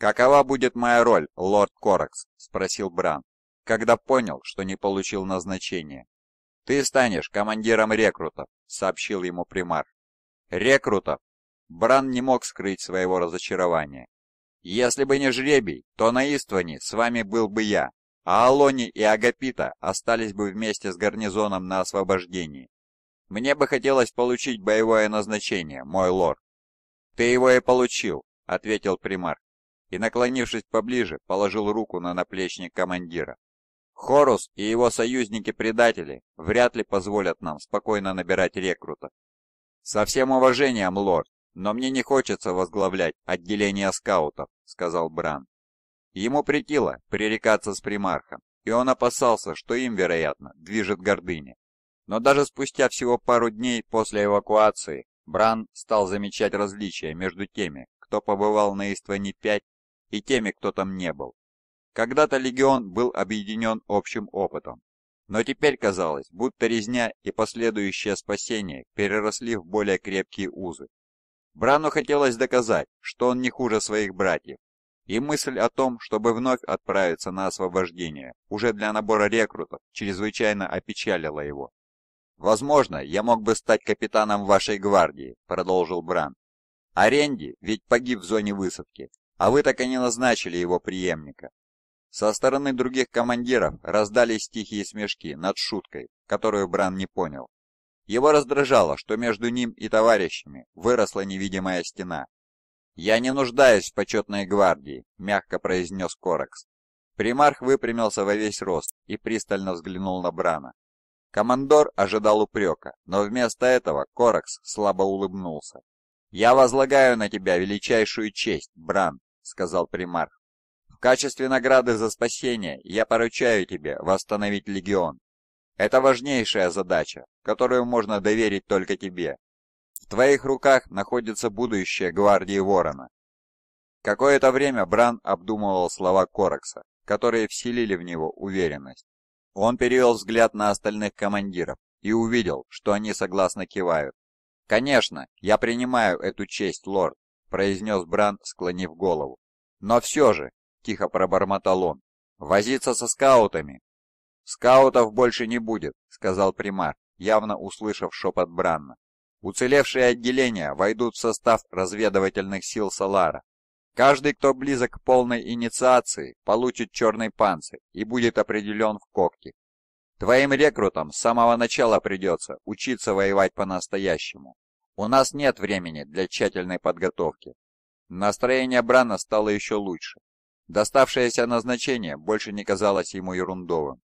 «Какова будет моя роль, лорд Коракс?» — спросил Бран, когда понял, что не получил назначение. «Ты станешь командиром рекрутов», — сообщил ему примар. «Рекрутов?» Бран не мог скрыть своего разочарования. «Если бы не жребий, то на Истване с вами был бы я, а Алони и Агапита остались бы вместе с гарнизоном на освобождении. Мне бы хотелось получить боевое назначение, мой лорд». «Ты его и получил», — ответил примар и, наклонившись поближе, положил руку на наплечник командира. Хорус и его союзники-предатели вряд ли позволят нам спокойно набирать рекрута. Со всем уважением, лорд, но мне не хочется возглавлять отделение скаутов, сказал Бран. Ему притило пререкаться с примархом, и он опасался, что им, вероятно, движет гордыня. Но даже спустя всего пару дней после эвакуации Бран стал замечать различия между теми, кто побывал на Истване 5 и теми, кто там не был. Когда-то легион был объединен общим опытом, но теперь казалось, будто резня и последующее спасение переросли в более крепкие узы. Брану хотелось доказать, что он не хуже своих братьев, и мысль о том, чтобы вновь отправиться на освобождение, уже для набора рекрутов, чрезвычайно опечалила его. «Возможно, я мог бы стать капитаном вашей гвардии», — продолжил Бран. «А ведь погиб в зоне высадки, а вы так и не назначили его преемника. Со стороны других командиров раздались тихие смешки над шуткой, которую Бран не понял. Его раздражало, что между ним и товарищами выросла невидимая стена. «Я не нуждаюсь в почетной гвардии», — мягко произнес Коракс. Примарх выпрямился во весь рост и пристально взглянул на Брана. Командор ожидал упрека, но вместо этого Коракс слабо улыбнулся. «Я возлагаю на тебя величайшую честь, Бран», сказал примарх. «В качестве награды за спасение я поручаю тебе восстановить легион. Это важнейшая задача, которую можно доверить только тебе. В твоих руках находится будущее гвардии Ворона». Какое-то время Бран обдумывал слова Коракса, которые вселили в него уверенность. Он перевел взгляд на остальных командиров и увидел, что они согласно кивают. «Конечно, я принимаю эту честь, лорд», — произнес Бран, склонив голову. «Но все же», — тихо пробормотал он, — «возиться со скаутами». «Скаутов больше не будет», — сказал примар, явно услышав шепот Бранна. «Уцелевшие отделения войдут в состав разведывательных сил Салара. Каждый, кто близок к полной инициации, получит черный панцирь и будет определен в когти. Твоим рекрутам с самого начала придется учиться воевать по-настоящему. У нас нет времени для тщательной подготовки. Настроение Брана стало еще лучше. Доставшееся назначение больше не казалось ему ерундовым.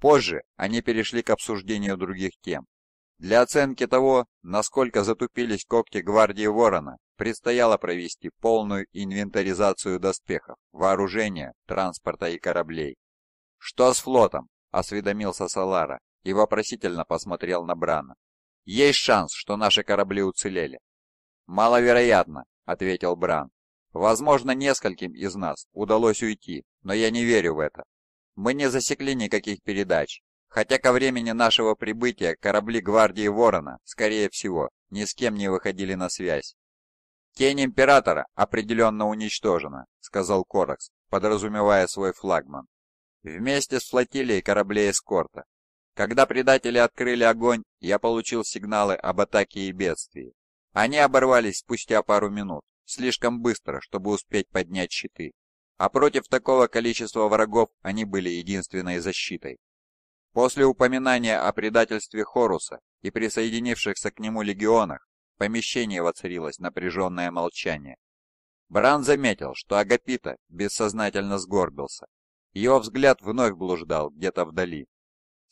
Позже они перешли к обсуждению других тем. Для оценки того, насколько затупились когти гвардии Ворона, предстояло провести полную инвентаризацию доспехов, вооружения, транспорта и кораблей. «Что с флотом?» – осведомился Салара и вопросительно посмотрел на Брана. Есть шанс, что наши корабли уцелели. Маловероятно, ответил Бран. Возможно, нескольким из нас удалось уйти, но я не верю в это. Мы не засекли никаких передач, хотя ко времени нашего прибытия корабли гвардии Ворона, скорее всего, ни с кем не выходили на связь. «Тень Императора определенно уничтожена», — сказал Коракс, подразумевая свой флагман. «Вместе с флотилией кораблей эскорта. Когда предатели открыли огонь, я получил сигналы об атаке и бедствии. Они оборвались спустя пару минут, слишком быстро, чтобы успеть поднять щиты. А против такого количества врагов они были единственной защитой. После упоминания о предательстве Хоруса и присоединившихся к нему легионах, в помещении воцарилось напряженное молчание. Бран заметил, что Агапита бессознательно сгорбился. Его взгляд вновь блуждал где-то вдали.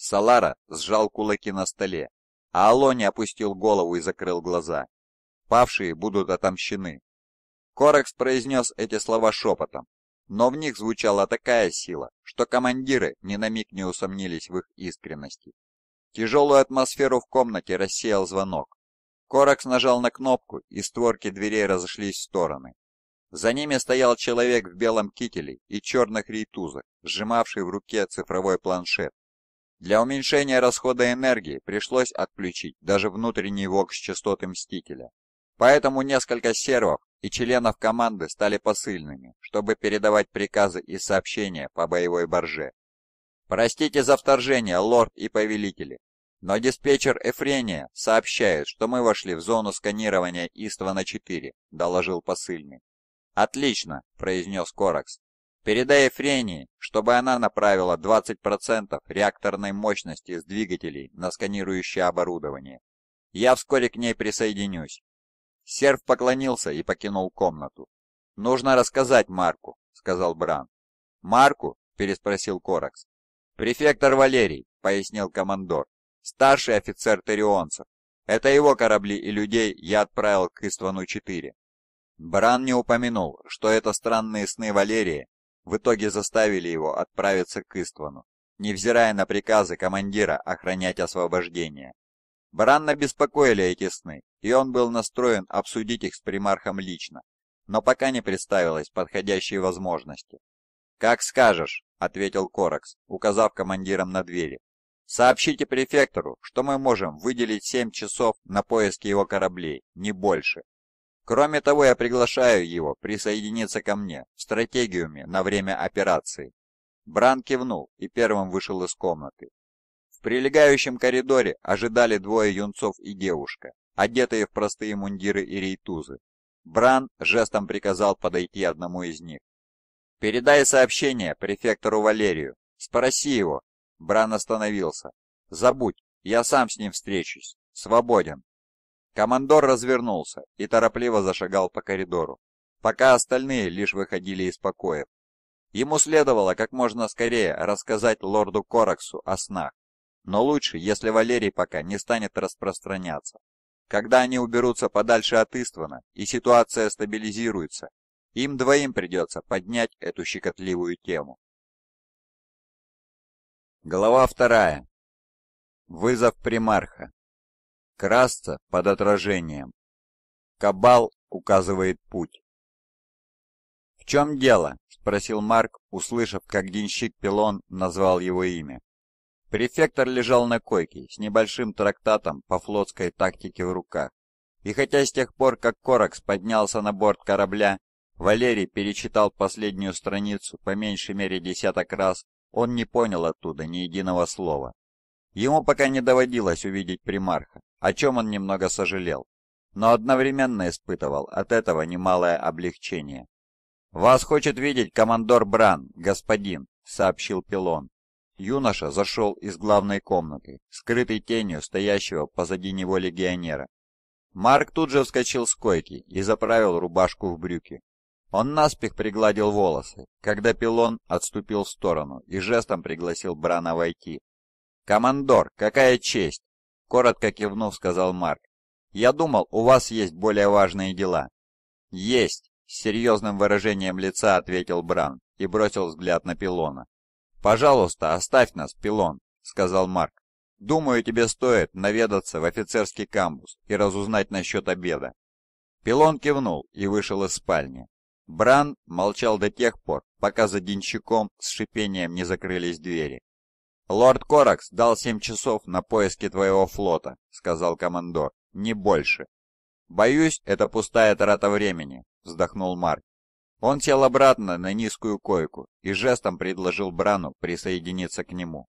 Салара сжал кулаки на столе, а Алони опустил голову и закрыл глаза. Павшие будут отомщены. Коракс произнес эти слова шепотом, но в них звучала такая сила, что командиры ни на миг не усомнились в их искренности. Тяжелую атмосферу в комнате рассеял звонок. Коракс нажал на кнопку, и створки дверей разошлись в стороны. За ними стоял человек в белом кителе и черных рейтузах, сжимавший в руке цифровой планшет. Для уменьшения расхода энергии пришлось отключить даже внутренний вок с частоты Мстителя. Поэтому несколько сервов и членов команды стали посыльными, чтобы передавать приказы и сообщения по боевой борже. «Простите за вторжение, лорд и повелители, но диспетчер Эфрения сообщает, что мы вошли в зону сканирования Иствана-4», — доложил посыльный. «Отлично», — произнес Коракс. Передай Эфрении, чтобы она направила 20% реакторной мощности с двигателей на сканирующее оборудование. Я вскоре к ней присоединюсь». Серв поклонился и покинул комнату. «Нужно рассказать Марку», — сказал Бран. «Марку?» — переспросил Коракс. «Префектор Валерий», — пояснил командор. «Старший офицер Терионцев. Это его корабли и людей я отправил к Иствану-4». Бран не упомянул, что это странные сны Валерия в итоге заставили его отправиться к Иствану, невзирая на приказы командира охранять освобождение. Баранна беспокоили эти сны, и он был настроен обсудить их с примархом лично, но пока не представилось подходящей возможности. «Как скажешь», — ответил Коракс, указав командирам на двери. «Сообщите префектору, что мы можем выделить семь часов на поиски его кораблей, не больше. Кроме того, я приглашаю его присоединиться ко мне в стратегиуме на время операции. Бран кивнул и первым вышел из комнаты. В прилегающем коридоре ожидали двое юнцов и девушка, одетые в простые мундиры и рейтузы. Бран жестом приказал подойти одному из них. «Передай сообщение префектору Валерию. Спроси его». Бран остановился. «Забудь, я сам с ним встречусь. Свободен». Командор развернулся и торопливо зашагал по коридору, пока остальные лишь выходили из покоев. Ему следовало как можно скорее рассказать лорду Кораксу о снах, но лучше, если Валерий пока не станет распространяться. Когда они уберутся подальше от Иствана и ситуация стабилизируется, им двоим придется поднять эту щекотливую тему. Глава вторая. Вызов примарха красться под отражением. Кабал указывает путь. «В чем дело?» — спросил Марк, услышав, как денщик Пилон назвал его имя. Префектор лежал на койке с небольшим трактатом по флотской тактике в руках. И хотя с тех пор, как Коракс поднялся на борт корабля, Валерий перечитал последнюю страницу по меньшей мере десяток раз, он не понял оттуда ни единого слова. Ему пока не доводилось увидеть примарха, о чем он немного сожалел, но одновременно испытывал от этого немалое облегчение. «Вас хочет видеть командор Бран, господин», — сообщил Пилон. Юноша зашел из главной комнаты, скрытой тенью стоящего позади него легионера. Марк тут же вскочил с койки и заправил рубашку в брюки. Он наспех пригладил волосы, когда пилон отступил в сторону и жестом пригласил Брана войти. «Командор, какая честь!» Коротко кивнув, сказал Марк. «Я думал, у вас есть более важные дела». «Есть!» — с серьезным выражением лица ответил Бран и бросил взгляд на Пилона. «Пожалуйста, оставь нас, Пилон», — сказал Марк. «Думаю, тебе стоит наведаться в офицерский камбус и разузнать насчет обеда». Пилон кивнул и вышел из спальни. Бран молчал до тех пор, пока за денщиком с шипением не закрылись двери. «Лорд Коракс дал семь часов на поиски твоего флота», — сказал командор. «Не больше». «Боюсь, это пустая трата времени», — вздохнул Марк. Он сел обратно на низкую койку и жестом предложил Брану присоединиться к нему.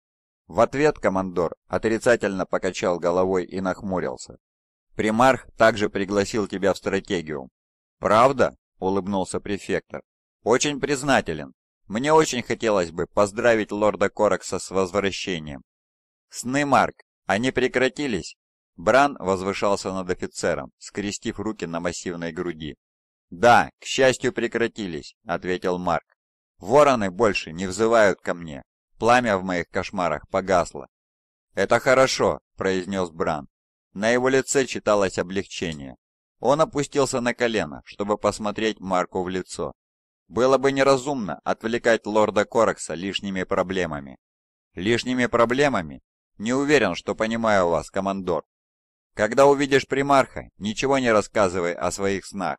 В ответ командор отрицательно покачал головой и нахмурился. «Примарх также пригласил тебя в стратегию». «Правда?» — улыбнулся префектор. «Очень признателен. Мне очень хотелось бы поздравить лорда Коракса с возвращением. Сны, Марк, они прекратились? Бран возвышался над офицером, скрестив руки на массивной груди. «Да, к счастью, прекратились», — ответил Марк. «Вороны больше не взывают ко мне. Пламя в моих кошмарах погасло». «Это хорошо», — произнес Бран. На его лице читалось облегчение. Он опустился на колено, чтобы посмотреть Марку в лицо. Было бы неразумно отвлекать лорда Коракса лишними проблемами. Лишними проблемами? Не уверен, что понимаю вас, командор. Когда увидишь примарха, ничего не рассказывай о своих снах.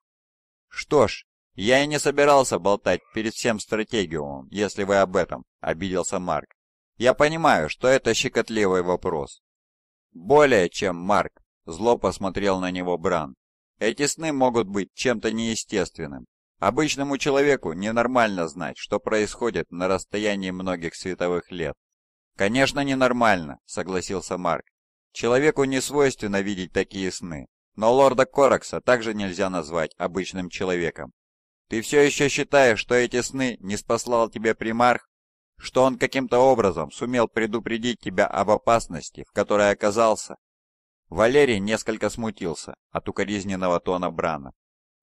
Что ж, я и не собирался болтать перед всем стратегиумом, если вы об этом, обиделся Марк. Я понимаю, что это щекотливый вопрос. Более чем, Марк, зло посмотрел на него Бран. Эти сны могут быть чем-то неестественным, Обычному человеку ненормально знать, что происходит на расстоянии многих световых лет. Конечно, ненормально, согласился Марк. Человеку не свойственно видеть такие сны, но лорда Коракса также нельзя назвать обычным человеком. Ты все еще считаешь, что эти сны не спаслал тебе примарх? Что он каким-то образом сумел предупредить тебя об опасности, в которой оказался? Валерий несколько смутился от укоризненного тона Брана.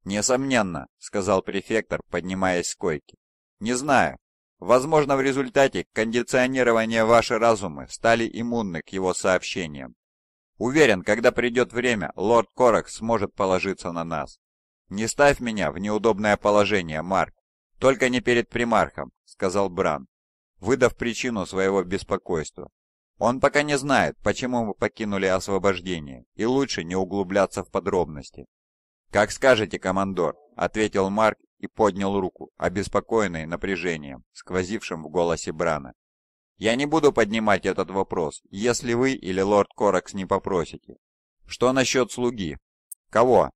«Несомненно», — сказал префектор, поднимаясь с койки. «Не знаю. Возможно, в результате кондиционирования ваши разумы стали иммунны к его сообщениям. Уверен, когда придет время, лорд Корок сможет положиться на нас. Не ставь меня в неудобное положение, Марк. Только не перед примархом», — сказал Бран, выдав причину своего беспокойства. «Он пока не знает, почему мы покинули освобождение, и лучше не углубляться в подробности». «Как скажете, командор», — ответил Марк и поднял руку, обеспокоенный напряжением, сквозившим в голосе Брана. «Я не буду поднимать этот вопрос, если вы или лорд Коракс не попросите. Что насчет слуги?» «Кого?»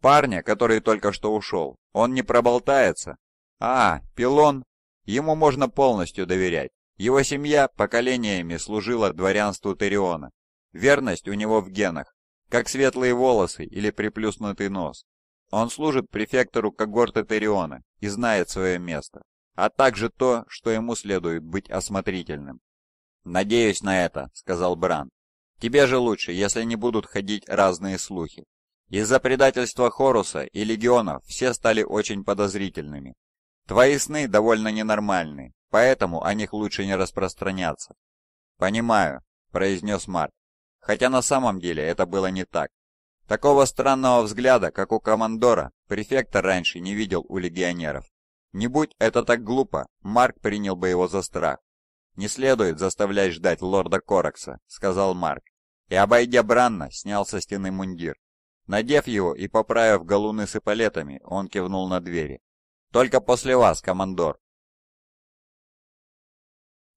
«Парня, который только что ушел. Он не проболтается?» «А, Пилон. Ему можно полностью доверять. Его семья поколениями служила дворянству Териона. Верность у него в генах как светлые волосы или приплюснутый нос. Он служит префектору когорты Териона и знает свое место, а также то, что ему следует быть осмотрительным. «Надеюсь на это», — сказал Бран. «Тебе же лучше, если не будут ходить разные слухи. Из-за предательства Хоруса и легионов все стали очень подозрительными. Твои сны довольно ненормальны, поэтому о них лучше не распространяться». «Понимаю», — произнес Марк. Хотя на самом деле это было не так. Такого странного взгляда, как у командора, префекта раньше не видел у легионеров. Не будь это так глупо, Марк принял бы его за страх. «Не следует заставлять ждать лорда Коракса», — сказал Марк. И, обойдя Бранна, снял со стены мундир. Надев его и поправив галуны с эполетами, он кивнул на двери. «Только после вас, командор!»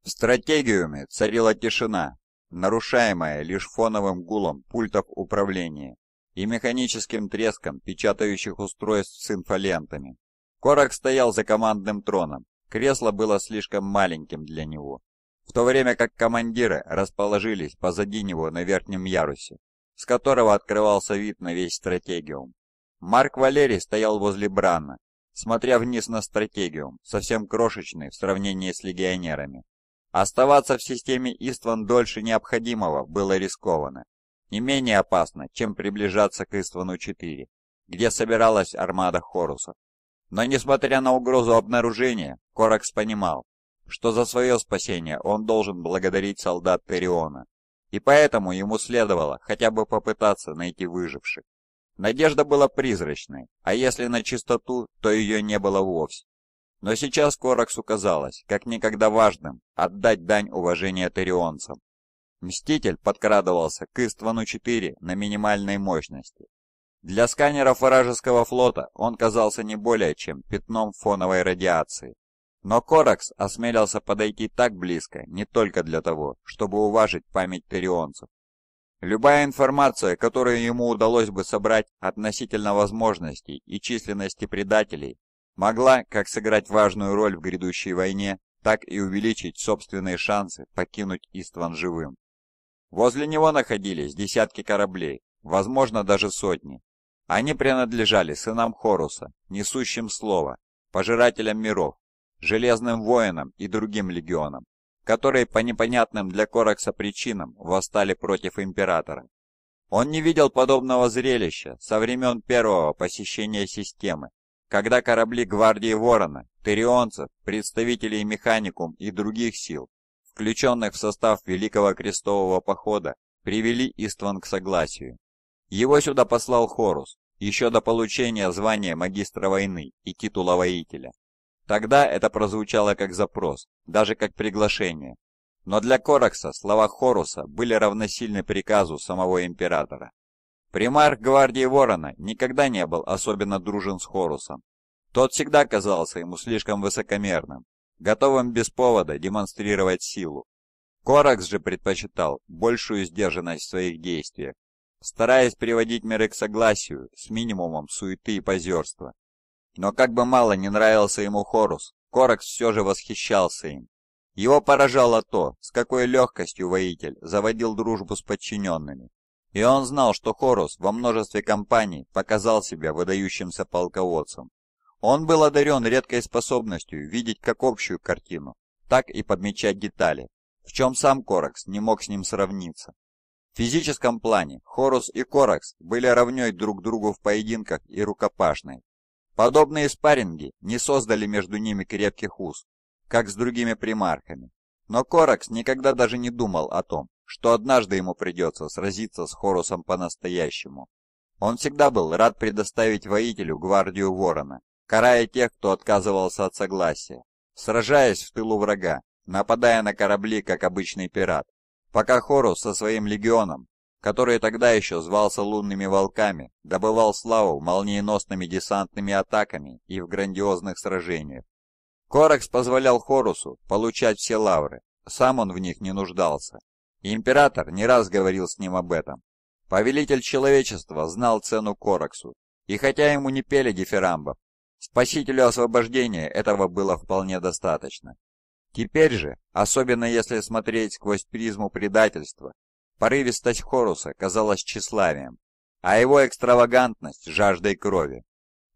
В стратегиуме царила тишина, нарушаемое лишь фоновым гулом пультов управления и механическим треском печатающих устройств с инфолентами. Корок стоял за командным троном, кресло было слишком маленьким для него, в то время как командиры расположились позади него на верхнем ярусе, с которого открывался вид на весь стратегиум. Марк Валерий стоял возле Брана, смотря вниз на стратегиум, совсем крошечный в сравнении с легионерами. Оставаться в системе Истван дольше необходимого было рискованно. Не менее опасно, чем приближаться к Иствану-4, где собиралась армада Хорусов. Но несмотря на угрозу обнаружения, Коракс понимал, что за свое спасение он должен благодарить солдат Териона, и поэтому ему следовало хотя бы попытаться найти выживших. Надежда была призрачной, а если на чистоту, то ее не было вовсе. Но сейчас Кораксу казалось, как никогда важным, отдать дань уважения терионцам. Мститель подкрадывался к Иствану-4 на минимальной мощности. Для сканеров вражеского флота он казался не более чем пятном фоновой радиации. Но Коракс осмелился подойти так близко не только для того, чтобы уважить память терионцев. Любая информация, которую ему удалось бы собрать относительно возможностей и численности предателей, могла как сыграть важную роль в грядущей войне, так и увеличить собственные шансы покинуть Истван живым. Возле него находились десятки кораблей, возможно даже сотни. Они принадлежали сынам Хоруса, несущим слово, пожирателям миров, железным воинам и другим легионам, которые по непонятным для Коракса причинам восстали против Императора. Он не видел подобного зрелища со времен первого посещения системы когда корабли гвардии Ворона, Терионцев, представителей Механикум и других сил, включенных в состав Великого Крестового Похода, привели Истван к согласию. Его сюда послал Хорус, еще до получения звания магистра войны и титула воителя. Тогда это прозвучало как запрос, даже как приглашение. Но для Коракса слова Хоруса были равносильны приказу самого императора. Примар гвардии Ворона никогда не был особенно дружен с Хорусом. Тот всегда казался ему слишком высокомерным, готовым без повода демонстрировать силу. Коракс же предпочитал большую сдержанность в своих действиях, стараясь приводить миры к согласию с минимумом суеты и позерства. Но как бы мало не нравился ему Хорус, Коракс все же восхищался им. Его поражало то, с какой легкостью воитель заводил дружбу с подчиненными, и он знал, что Хорус во множестве компаний показал себя выдающимся полководцем. Он был одарен редкой способностью видеть как общую картину, так и подмечать детали, в чем сам Коракс не мог с ним сравниться. В физическом плане Хорус и Коракс были равней друг другу в поединках и рукопашной. Подобные спарринги не создали между ними крепких уз, как с другими примархами. Но Коракс никогда даже не думал о том, что однажды ему придется сразиться с Хорусом по-настоящему. Он всегда был рад предоставить воителю гвардию ворона, карая тех, кто отказывался от согласия, сражаясь в тылу врага, нападая на корабли, как обычный пират. Пока Хорус со своим легионом, который тогда еще звался лунными волками, добывал славу молниеносными десантными атаками и в грандиозных сражениях. Коракс позволял Хорусу получать все лавры, сам он в них не нуждался, Император не раз говорил с ним об этом. Повелитель человечества знал цену Кораксу, и хотя ему не пели дифирамбов, спасителю освобождения этого было вполне достаточно. Теперь же, особенно если смотреть сквозь призму предательства, порывистость Хоруса казалась тщеславием, а его экстравагантность – жаждой крови.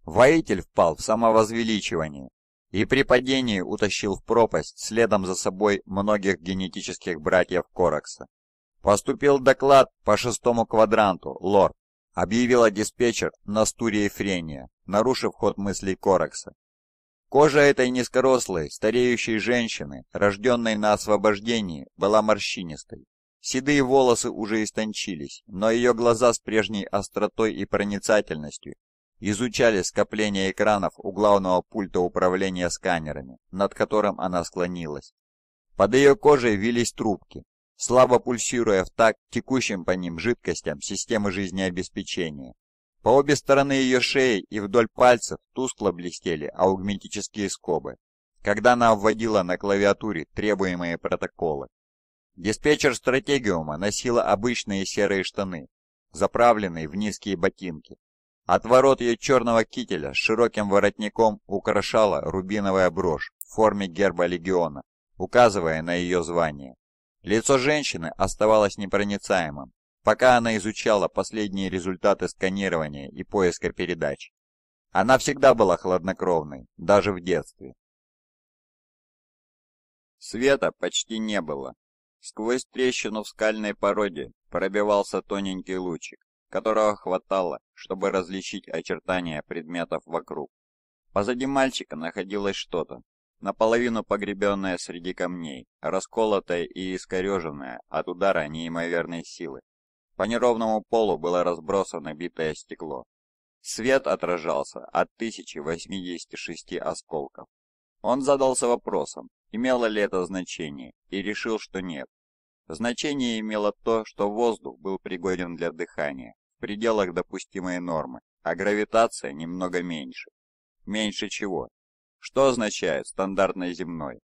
Воитель впал в самовозвеличивание, и при падении утащил в пропасть следом за собой многих генетических братьев Коракса. «Поступил доклад по шестому квадранту, лорд», — объявила диспетчер Настурия Френия, нарушив ход мыслей Коракса. Кожа этой низкорослой, стареющей женщины, рожденной на освобождении, была морщинистой. Седые волосы уже истончились, но ее глаза с прежней остротой и проницательностью изучали скопление экранов у главного пульта управления сканерами, над которым она склонилась. Под ее кожей вились трубки, слабо пульсируя в такт текущим по ним жидкостям системы жизнеобеспечения. По обе стороны ее шеи и вдоль пальцев тускло блестели аугментические скобы, когда она вводила на клавиатуре требуемые протоколы. Диспетчер стратегиума носила обычные серые штаны, заправленные в низкие ботинки, Отворот ее черного кителя с широким воротником украшала рубиновая брошь в форме герба легиона, указывая на ее звание. Лицо женщины оставалось непроницаемым, пока она изучала последние результаты сканирования и поиска передач. Она всегда была хладнокровной, даже в детстве. Света почти не было. Сквозь трещину в скальной породе пробивался тоненький лучик которого хватало, чтобы различить очертания предметов вокруг. Позади мальчика находилось что-то, наполовину погребенное среди камней, расколотое и искореженное от удара неимоверной силы. По неровному полу было разбросано битое стекло. Свет отражался от 1086 осколков. Он задался вопросом, имело ли это значение, и решил, что нет. Значение имело то, что воздух был пригоден для дыхания, пределах допустимой нормы, а гравитация немного меньше. Меньше чего? Что означает стандартной земной?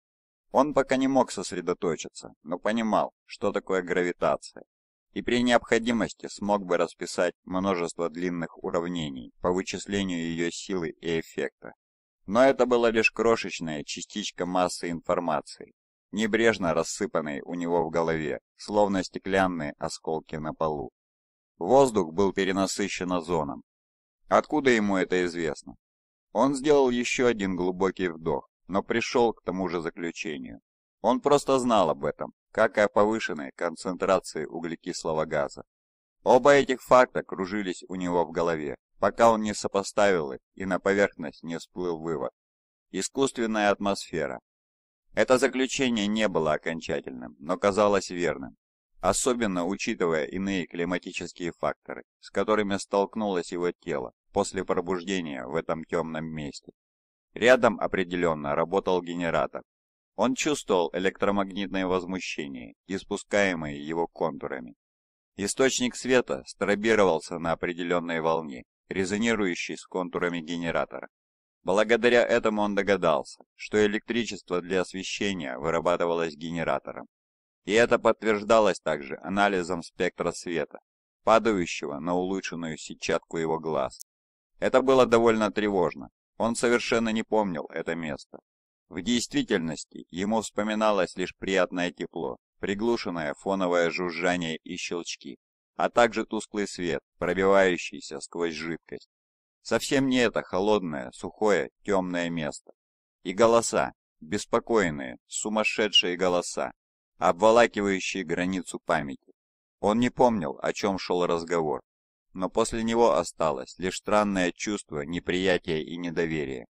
Он пока не мог сосредоточиться, но понимал, что такое гравитация, и при необходимости смог бы расписать множество длинных уравнений по вычислению ее силы и эффекта. Но это была лишь крошечная частичка массы информации, небрежно рассыпанной у него в голове, словно стеклянные осколки на полу. Воздух был перенасыщен озоном. Откуда ему это известно? Он сделал еще один глубокий вдох, но пришел к тому же заключению. Он просто знал об этом, как и о повышенной концентрации углекислого газа. Оба этих факта кружились у него в голове, пока он не сопоставил их и на поверхность не всплыл вывод. Искусственная атмосфера. Это заключение не было окончательным, но казалось верным особенно учитывая иные климатические факторы, с которыми столкнулось его тело после пробуждения в этом темном месте. Рядом определенно работал генератор. Он чувствовал электромагнитное возмущение, испускаемое его контурами. Источник света стробировался на определенной волне, резонирующей с контурами генератора. Благодаря этому он догадался, что электричество для освещения вырабатывалось генератором. И это подтверждалось также анализом спектра света, падающего на улучшенную сетчатку его глаз. Это было довольно тревожно. Он совершенно не помнил это место. В действительности ему вспоминалось лишь приятное тепло, приглушенное фоновое жужжание и щелчки, а также тусклый свет, пробивающийся сквозь жидкость. Совсем не это холодное, сухое, темное место. И голоса, беспокойные, сумасшедшие голоса, обволакивающие границу памяти. Он не помнил, о чем шел разговор, но после него осталось лишь странное чувство неприятия и недоверия.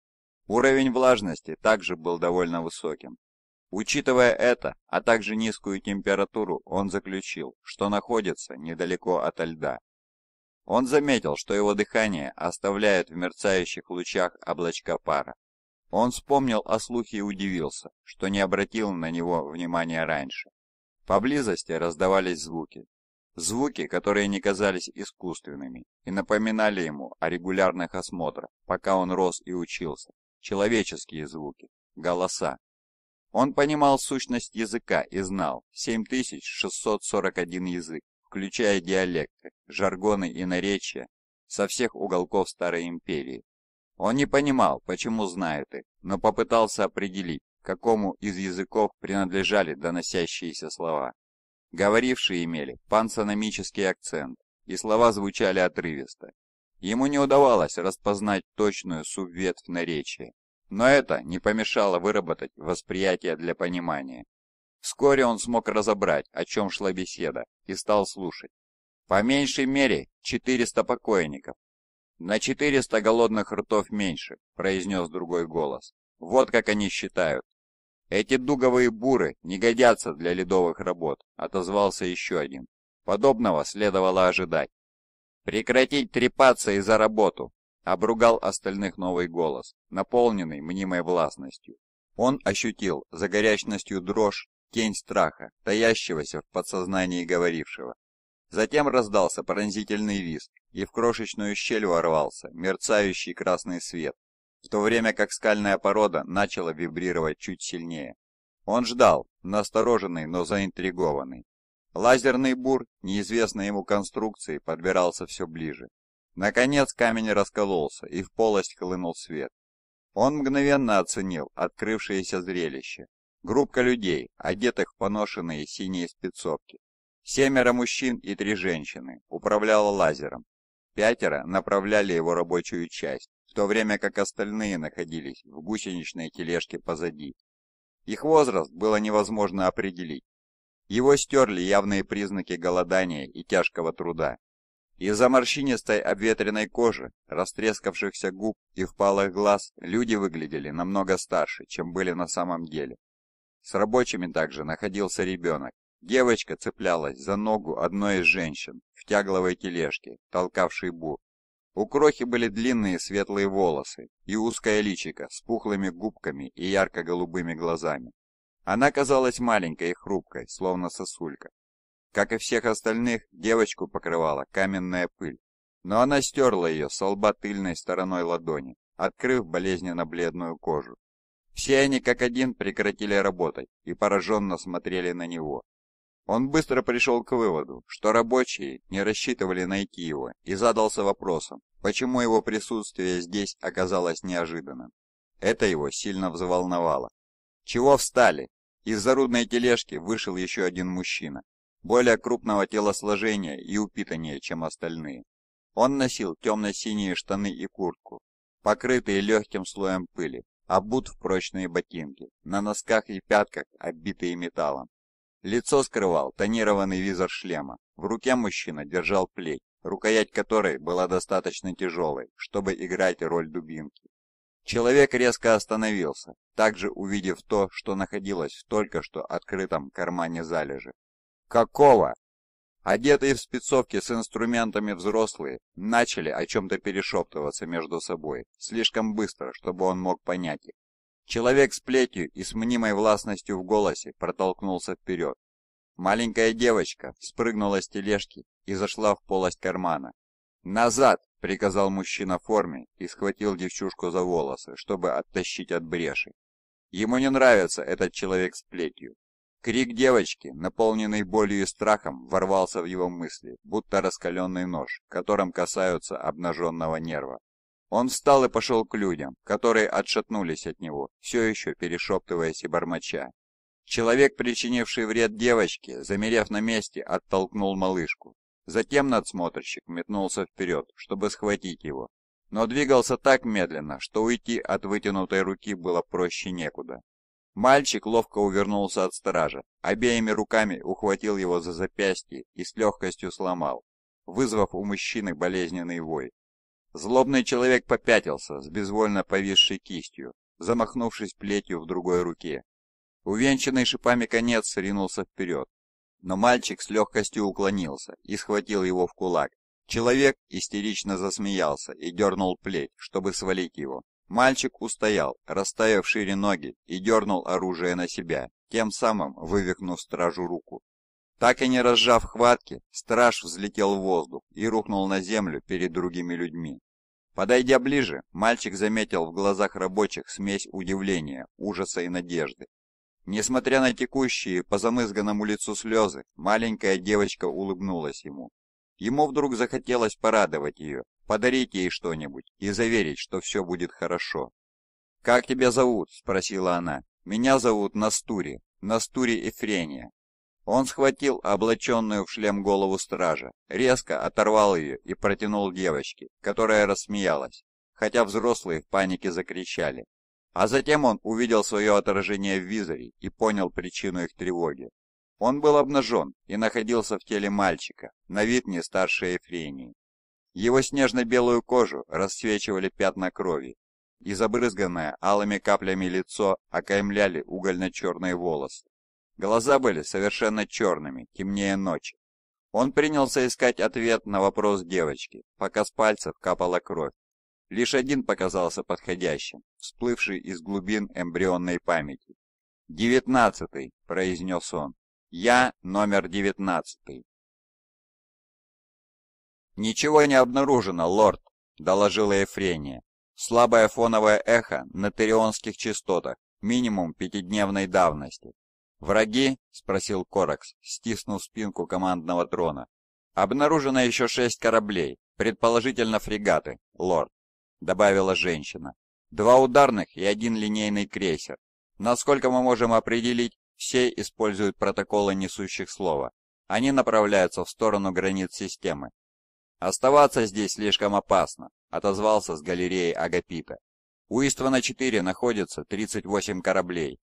Уровень влажности также был довольно высоким. Учитывая это, а также низкую температуру, он заключил, что находится недалеко от льда. Он заметил, что его дыхание оставляет в мерцающих лучах облачка пара. Он вспомнил о слухе и удивился, что не обратил на него внимания раньше. Поблизости раздавались звуки. Звуки, которые не казались искусственными и напоминали ему о регулярных осмотрах, пока он рос и учился. Человеческие звуки, голоса. Он понимал сущность языка и знал 7641 язык, включая диалекты, жаргоны и наречия со всех уголков Старой Империи, он не понимал, почему знают их, но попытался определить, какому из языков принадлежали доносящиеся слова. Говорившие имели пансономический акцент, и слова звучали отрывисто. Ему не удавалось распознать точную субветвь наречия, но это не помешало выработать восприятие для понимания. Вскоре он смог разобрать, о чем шла беседа, и стал слушать. По меньшей мере 400 покойников «На 400 голодных ртов меньше», — произнес другой голос. «Вот как они считают». «Эти дуговые буры не годятся для ледовых работ», — отозвался еще один. Подобного следовало ожидать. «Прекратить трепаться и за работу», — обругал остальных новый голос, наполненный мнимой властностью. Он ощутил за горячностью дрожь, тень страха, таящегося в подсознании говорившего. Затем раздался пронзительный визг, и в крошечную щель ворвался мерцающий красный свет, в то время как скальная порода начала вибрировать чуть сильнее. Он ждал, настороженный, но заинтригованный. Лазерный бур, неизвестной ему конструкции, подбирался все ближе. Наконец камень раскололся, и в полость хлынул свет. Он мгновенно оценил открывшееся зрелище. Группка людей, одетых в поношенные синие спецовки, Семеро мужчин и три женщины управляло лазером. Пятеро направляли его рабочую часть, в то время как остальные находились в гусеничной тележке позади. Их возраст было невозможно определить. Его стерли явные признаки голодания и тяжкого труда. Из-за морщинистой обветренной кожи, растрескавшихся губ и впалых глаз люди выглядели намного старше, чем были на самом деле. С рабочими также находился ребенок, Девочка цеплялась за ногу одной из женщин в тягловой тележке, толкавшей бур. У крохи были длинные светлые волосы и узкое личико с пухлыми губками и ярко-голубыми глазами. Она казалась маленькой и хрупкой, словно сосулька. Как и всех остальных, девочку покрывала каменная пыль, но она стерла ее с лба тыльной стороной ладони, открыв болезненно бледную кожу. Все они как один прекратили работать и пораженно смотрели на него, он быстро пришел к выводу, что рабочие не рассчитывали найти его, и задался вопросом, почему его присутствие здесь оказалось неожиданным. Это его сильно взволновало. «Чего встали?» Из зарудной тележки вышел еще один мужчина, более крупного телосложения и упитаннее, чем остальные. Он носил темно-синие штаны и куртку, покрытые легким слоем пыли, обут в прочные ботинки, на носках и пятках, оббитые металлом. Лицо скрывал тонированный визор шлема. В руке мужчина держал плеть, рукоять которой была достаточно тяжелой, чтобы играть роль дубинки. Человек резко остановился, также увидев то, что находилось в только что открытом кармане залежи. «Какого?» Одетые в спецовки с инструментами взрослые начали о чем-то перешептываться между собой, слишком быстро, чтобы он мог понять их. Человек с плетью и с мнимой властностью в голосе протолкнулся вперед. Маленькая девочка спрыгнула с тележки и зашла в полость кармана. «Назад!» — приказал мужчина в форме и схватил девчушку за волосы, чтобы оттащить от бреши. Ему не нравится этот человек с плетью. Крик девочки, наполненный болью и страхом, ворвался в его мысли, будто раскаленный нож, которым касаются обнаженного нерва. Он встал и пошел к людям, которые отшатнулись от него, все еще перешептываясь и бормоча. Человек, причинивший вред девочке, замерев на месте, оттолкнул малышку. Затем надсмотрщик метнулся вперед, чтобы схватить его, но двигался так медленно, что уйти от вытянутой руки было проще некуда. Мальчик ловко увернулся от стража, обеими руками ухватил его за запястье и с легкостью сломал, вызвав у мужчины болезненный вой, Злобный человек попятился с безвольно повисшей кистью, замахнувшись плетью в другой руке. Увенчанный шипами конец ринулся вперед, но мальчик с легкостью уклонился и схватил его в кулак. Человек истерично засмеялся и дернул плеть, чтобы свалить его. Мальчик устоял, расставив шире ноги и дернул оружие на себя, тем самым вывихнув стражу руку. Так и не разжав хватки, страж взлетел в воздух и рухнул на землю перед другими людьми. Подойдя ближе, мальчик заметил в глазах рабочих смесь удивления, ужаса и надежды. Несмотря на текущие по замызганному лицу слезы, маленькая девочка улыбнулась ему. Ему вдруг захотелось порадовать ее, подарить ей что-нибудь и заверить, что все будет хорошо. «Как тебя зовут?» – спросила она. «Меня зовут Настури, Настури Эфрения. Он схватил облаченную в шлем голову стража, резко оторвал ее и протянул девочке, которая рассмеялась, хотя взрослые в панике закричали. А затем он увидел свое отражение в визоре и понял причину их тревоги. Он был обнажен и находился в теле мальчика, на вид не старше Ефрении. Его снежно-белую кожу рассвечивали пятна крови, и забрызганное алыми каплями лицо окаймляли угольно-черные волосы. Глаза были совершенно черными, темнее ночи. Он принялся искать ответ на вопрос девочки, пока с пальцев капала кровь. Лишь один показался подходящим, всплывший из глубин эмбрионной памяти. «Девятнадцатый», — произнес он. «Я номер девятнадцатый». «Ничего не обнаружено, лорд», — доложила Ефрения. «Слабое фоновое эхо на терионских частотах, минимум пятидневной давности. «Враги?» — спросил Коракс, стиснув спинку командного трона. «Обнаружено еще шесть кораблей, предположительно фрегаты, лорд», — добавила женщина. «Два ударных и один линейный крейсер. Насколько мы можем определить, все используют протоколы несущих слова. Они направляются в сторону границ системы. «Оставаться здесь слишком опасно», — отозвался с галереи Агапита. «У Иствана-4 находится 38 кораблей,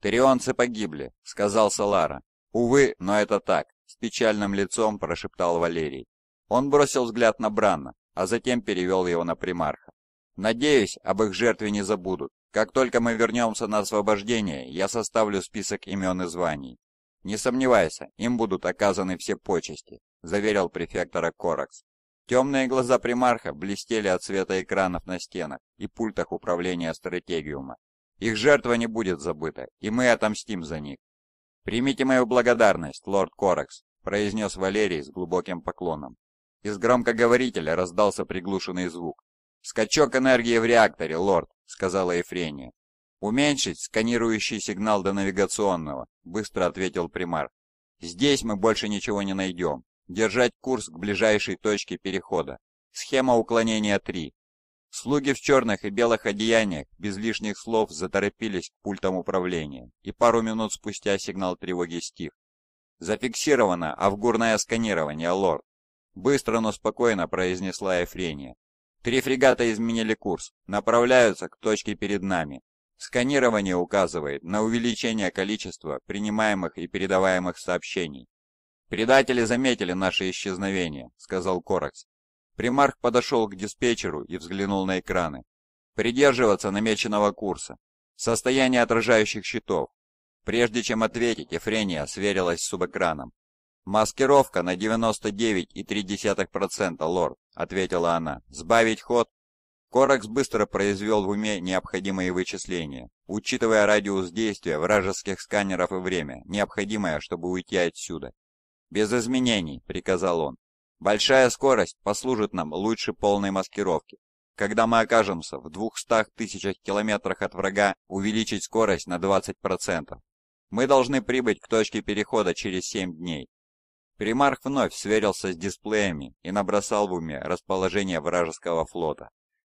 «Терионцы погибли», — сказал Салара. «Увы, но это так», — с печальным лицом прошептал Валерий. Он бросил взгляд на Бранна, а затем перевел его на примарха. «Надеюсь, об их жертве не забудут. Как только мы вернемся на освобождение, я составлю список имен и званий». «Не сомневайся, им будут оказаны все почести», — заверил префектора Коракс. Темные глаза примарха блестели от света экранов на стенах и пультах управления стратегиума. Их жертва не будет забыта, и мы отомстим за них. Примите мою благодарность, лорд Коракс, произнес Валерий с глубоким поклоном. Из громкоговорителя раздался приглушенный звук. «Скачок энергии в реакторе, лорд», — сказала Ефрения. «Уменьшить сканирующий сигнал до навигационного», — быстро ответил примар. «Здесь мы больше ничего не найдем. Держать курс к ближайшей точке перехода. Схема уклонения 3. Слуги в черных и белых одеяниях без лишних слов заторопились к пультам управления, и пару минут спустя сигнал тревоги стих. «Зафиксировано авгурное сканирование, лорд!» Быстро, но спокойно произнесла Эфрения. «Три фрегата изменили курс, направляются к точке перед нами. Сканирование указывает на увеличение количества принимаемых и передаваемых сообщений. «Предатели заметили наше исчезновение», — сказал Коракс. Примарх подошел к диспетчеру и взглянул на экраны. «Придерживаться намеченного курса. Состояние отражающих щитов». Прежде чем ответить, Эфрения сверилась с субэкраном. «Маскировка на 99,3%, лорд», — ответила она. «Сбавить ход?» Коракс быстро произвел в уме необходимые вычисления, учитывая радиус действия вражеских сканеров и время, необходимое, чтобы уйти отсюда. «Без изменений», — приказал он. Большая скорость послужит нам лучше полной маскировки. Когда мы окажемся в 200 тысячах километрах от врага, увеличить скорость на 20%. Мы должны прибыть к точке перехода через 7 дней. Примарх вновь сверился с дисплеями и набросал в уме расположение вражеского флота.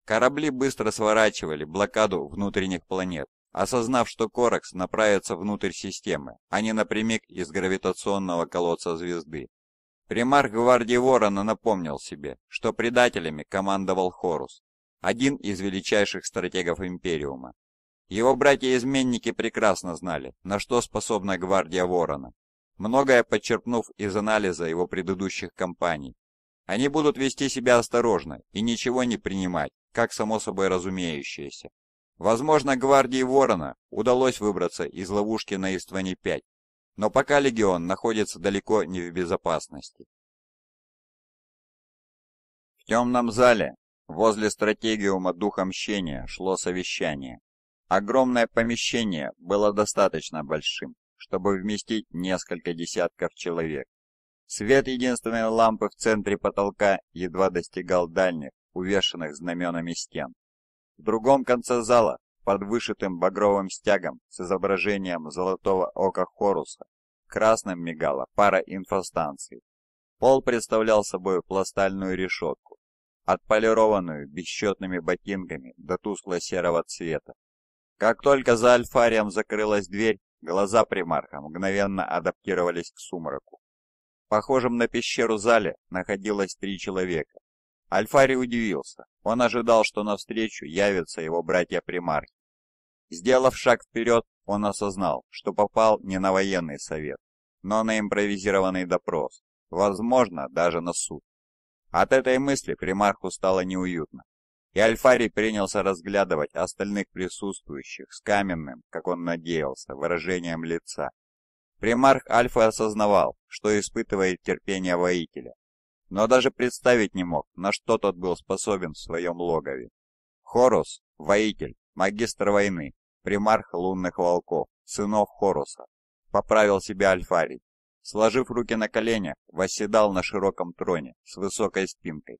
Корабли быстро сворачивали блокаду внутренних планет, осознав, что Коракс направится внутрь системы, а не напрямик из гравитационного колодца звезды. Примар гвардии Ворона напомнил себе, что предателями командовал Хорус, один из величайших стратегов Империума. Его братья-изменники прекрасно знали, на что способна гвардия Ворона, многое подчерпнув из анализа его предыдущих кампаний. Они будут вести себя осторожно и ничего не принимать, как само собой разумеющееся. Возможно, гвардии Ворона удалось выбраться из ловушки на Истване-5, но пока легион находится далеко не в безопасности. В темном зале, возле стратегиума Духа Мщения, шло совещание. Огромное помещение было достаточно большим, чтобы вместить несколько десятков человек. Свет единственной лампы в центре потолка едва достигал дальних, увешанных знаменами стен. В другом конце зала под вышитым багровым стягом с изображением золотого ока Хоруса, красным мигала пара инфостанций. Пол представлял собой пластальную решетку, отполированную бесчетными ботинками до тускло-серого цвета. Как только за альфарием закрылась дверь, глаза примарха мгновенно адаптировались к сумраку. Похожим на пещеру зале находилось три человека, Альфари удивился. Он ожидал, что навстречу явятся его братья-примархи. Сделав шаг вперед, он осознал, что попал не на военный совет, но на импровизированный допрос, возможно, даже на суд. От этой мысли примарху стало неуютно, и Альфари принялся разглядывать остальных присутствующих с каменным, как он надеялся, выражением лица. Примарх Альфа осознавал, что испытывает терпение воителя, но даже представить не мог, на что тот был способен в своем логове. Хорус – воитель, магистр войны, примарх лунных волков, сынов Хоруса. Поправил себя Альфарий. Сложив руки на коленях, восседал на широком троне с высокой спинкой,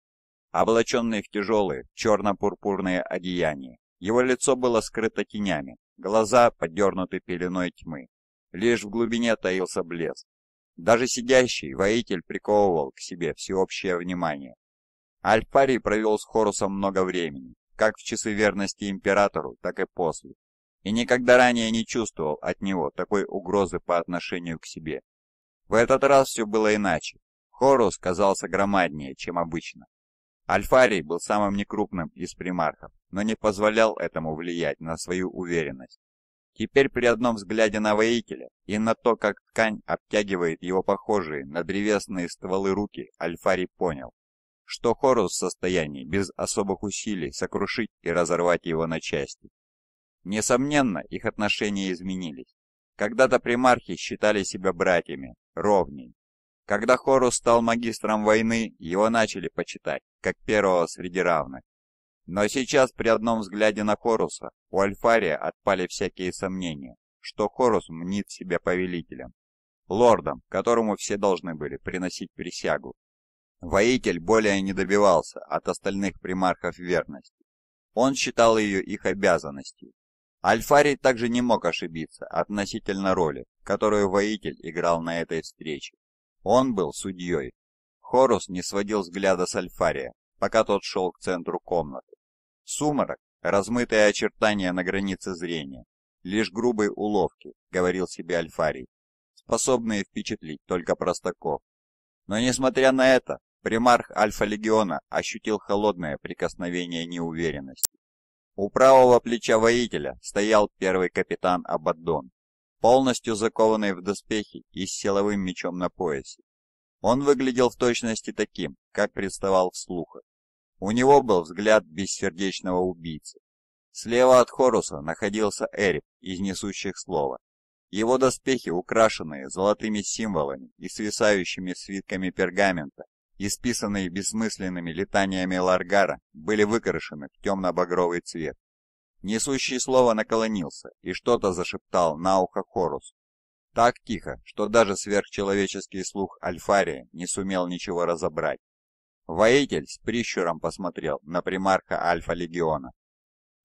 облаченный в тяжелые черно-пурпурные одеяния. Его лицо было скрыто тенями, глаза подернуты пеленой тьмы. Лишь в глубине таился блеск, даже сидящий воитель приковывал к себе всеобщее внимание. Альфарий провел с Хорусом много времени, как в часы верности императору, так и после, и никогда ранее не чувствовал от него такой угрозы по отношению к себе. В этот раз все было иначе. Хорус казался громаднее, чем обычно. Альфарий был самым некрупным из примархов, но не позволял этому влиять на свою уверенность. Теперь при одном взгляде на воителя и на то, как ткань обтягивает его похожие на древесные стволы руки, Альфари понял, что Хорус в состоянии без особых усилий сокрушить и разорвать его на части. Несомненно, их отношения изменились. Когда-то примархи считали себя братьями, ровней. Когда Хорус стал магистром войны, его начали почитать, как первого среди равных. Но сейчас при одном взгляде на Хоруса у Альфария отпали всякие сомнения, что Хорус мнит себя повелителем, лордом, которому все должны были приносить присягу. Воитель более не добивался от остальных примархов верности. Он считал ее их обязанностью. Альфарий также не мог ошибиться относительно роли, которую воитель играл на этой встрече. Он был судьей. Хорус не сводил взгляда с Альфария, пока тот шел к центру комнаты. Сумрак, размытые очертания на границе зрения, лишь грубые уловки, говорил себе Альфарий, способные впечатлить только простаков. Но несмотря на это, примарх Альфа-легиона ощутил холодное прикосновение неуверенности. У правого плеча воителя стоял первый капитан Абаддон, полностью закованный в доспехи и с силовым мечом на поясе. Он выглядел в точности таким, как представал в слухах. У него был взгляд бессердечного убийцы. Слева от Хоруса находился Эрик из «Несущих слова». Его доспехи, украшенные золотыми символами и свисающими свитками пергамента, исписанные бессмысленными летаниями Ларгара, были выкрашены в темно-багровый цвет. Несущий слово наклонился и что-то зашептал на ухо Хорус. Так тихо, что даже сверхчеловеческий слух Альфария не сумел ничего разобрать. Воитель с прищуром посмотрел на примарка Альфа-Легиона.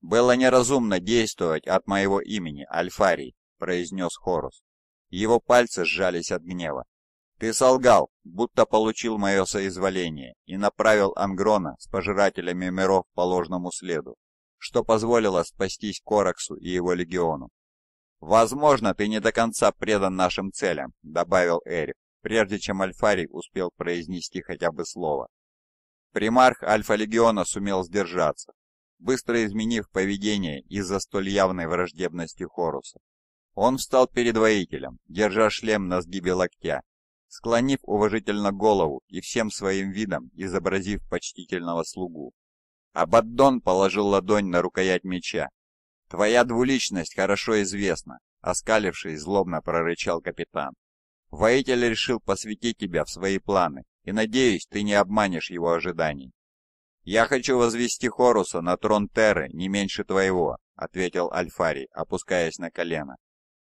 «Было неразумно действовать от моего имени, Альфарий», — произнес Хорус. Его пальцы сжались от гнева. «Ты солгал, будто получил мое соизволение и направил Ангрона с пожирателями миров по ложному следу, что позволило спастись Кораксу и его легиону. «Возможно, ты не до конца предан нашим целям», — добавил Эрик, прежде чем Альфарий успел произнести хотя бы слово. Примарх Альфа-Легиона сумел сдержаться, быстро изменив поведение из-за столь явной враждебности Хоруса. Он встал перед воителем, держа шлем на сгибе локтя, склонив уважительно голову и всем своим видом изобразив почтительного слугу. Абаддон положил ладонь на рукоять меча. «Твоя двуличность хорошо известна», — оскалившись, злобно прорычал капитан. «Воитель решил посвятить тебя в свои планы и надеюсь, ты не обманешь его ожиданий. «Я хочу возвести Хоруса на трон Терры не меньше твоего», — ответил Альфарий, опускаясь на колено.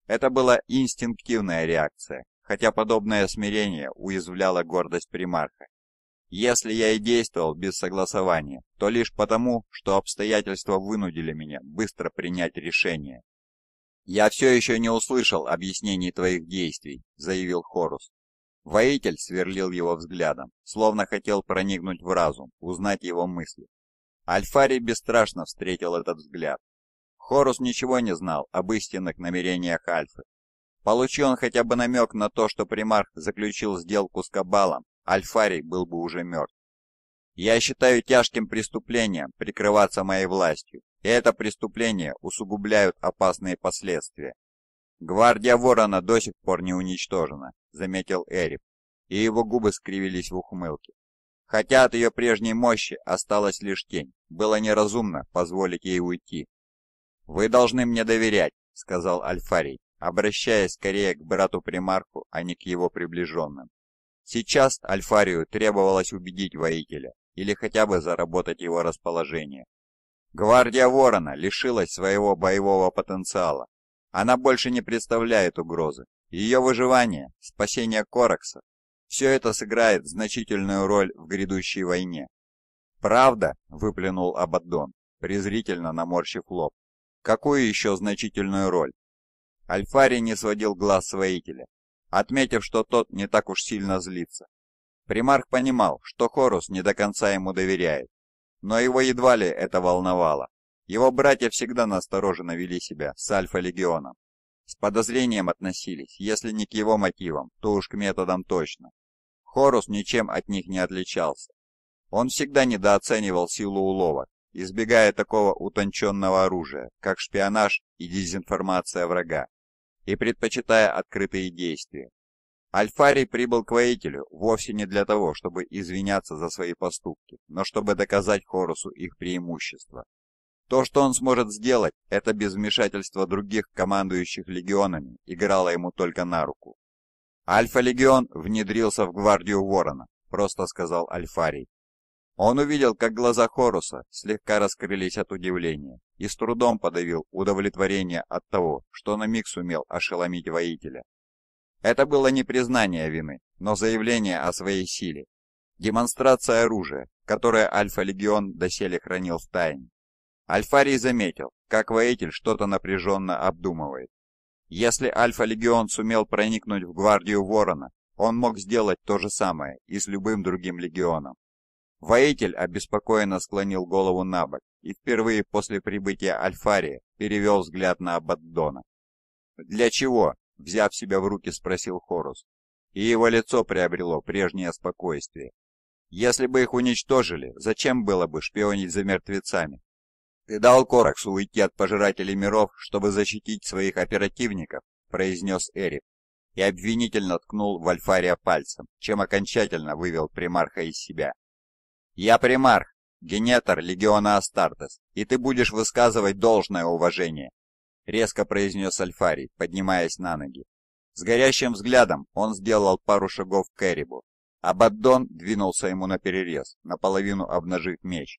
Это была инстинктивная реакция, хотя подобное смирение уязвляло гордость примарха. Если я и действовал без согласования, то лишь потому, что обстоятельства вынудили меня быстро принять решение. «Я все еще не услышал объяснений твоих действий», — заявил Хорус. Воитель сверлил его взглядом, словно хотел проникнуть в разум, узнать его мысли. Альфарий бесстрашно встретил этот взгляд. Хорус ничего не знал об истинных намерениях Альфы. Получил он хотя бы намек на то, что примарх заключил сделку с Кабалом, Альфарий был бы уже мертв. «Я считаю тяжким преступлением прикрываться моей властью, и это преступление усугубляют опасные последствия. «Гвардия Ворона до сих пор не уничтожена», — заметил Эрип, и его губы скривились в ухмылке. Хотя от ее прежней мощи осталась лишь тень, было неразумно позволить ей уйти. «Вы должны мне доверять», — сказал Альфарий, обращаясь скорее к брату-примарку, а не к его приближенным. Сейчас Альфарию требовалось убедить воителя, или хотя бы заработать его расположение. Гвардия Ворона лишилась своего боевого потенциала, она больше не представляет угрозы. Ее выживание, спасение Коракса – все это сыграет значительную роль в грядущей войне. «Правда?» – выплюнул Абаддон, презрительно наморщив лоб. «Какую еще значительную роль?» Альфари не сводил глаз с отметив, что тот не так уж сильно злится. Примарх понимал, что Хорус не до конца ему доверяет, но его едва ли это волновало. Его братья всегда настороженно вели себя с Альфа-легионом. С подозрением относились, если не к его мотивам, то уж к методам точно. Хорус ничем от них не отличался. Он всегда недооценивал силу уловок, избегая такого утонченного оружия, как шпионаж и дезинформация врага, и предпочитая открытые действия. Альфарий прибыл к воителю вовсе не для того, чтобы извиняться за свои поступки, но чтобы доказать Хорусу их преимущество. То, что он сможет сделать, это без вмешательства других командующих легионами, играло ему только на руку. «Альфа-легион внедрился в гвардию Ворона», — просто сказал Альфарий. Он увидел, как глаза Хоруса слегка раскрылись от удивления и с трудом подавил удовлетворение от того, что на миг сумел ошеломить воителя. Это было не признание вины, но заявление о своей силе. Демонстрация оружия, которое Альфа-легион доселе хранил в тайне. Альфарий заметил, как воитель что-то напряженно обдумывает. Если Альфа-легион сумел проникнуть в гвардию Ворона, он мог сделать то же самое и с любым другим легионом. Воитель обеспокоенно склонил голову на бок и впервые после прибытия Альфария перевел взгляд на Абаддона. «Для чего?» — взяв себя в руки, спросил Хорус. И его лицо приобрело прежнее спокойствие. «Если бы их уничтожили, зачем было бы шпионить за мертвецами?» «Ты дал Кораксу уйти от пожирателей миров, чтобы защитить своих оперативников», — произнес Эрик и обвинительно ткнул в пальцем, чем окончательно вывел примарха из себя. «Я примарх, генетор легиона Астартес, и ты будешь высказывать должное уважение», — резко произнес Альфарий, поднимаясь на ноги. С горящим взглядом он сделал пару шагов к Эрибу, а Баддон двинулся ему на перерез, наполовину обнажив меч.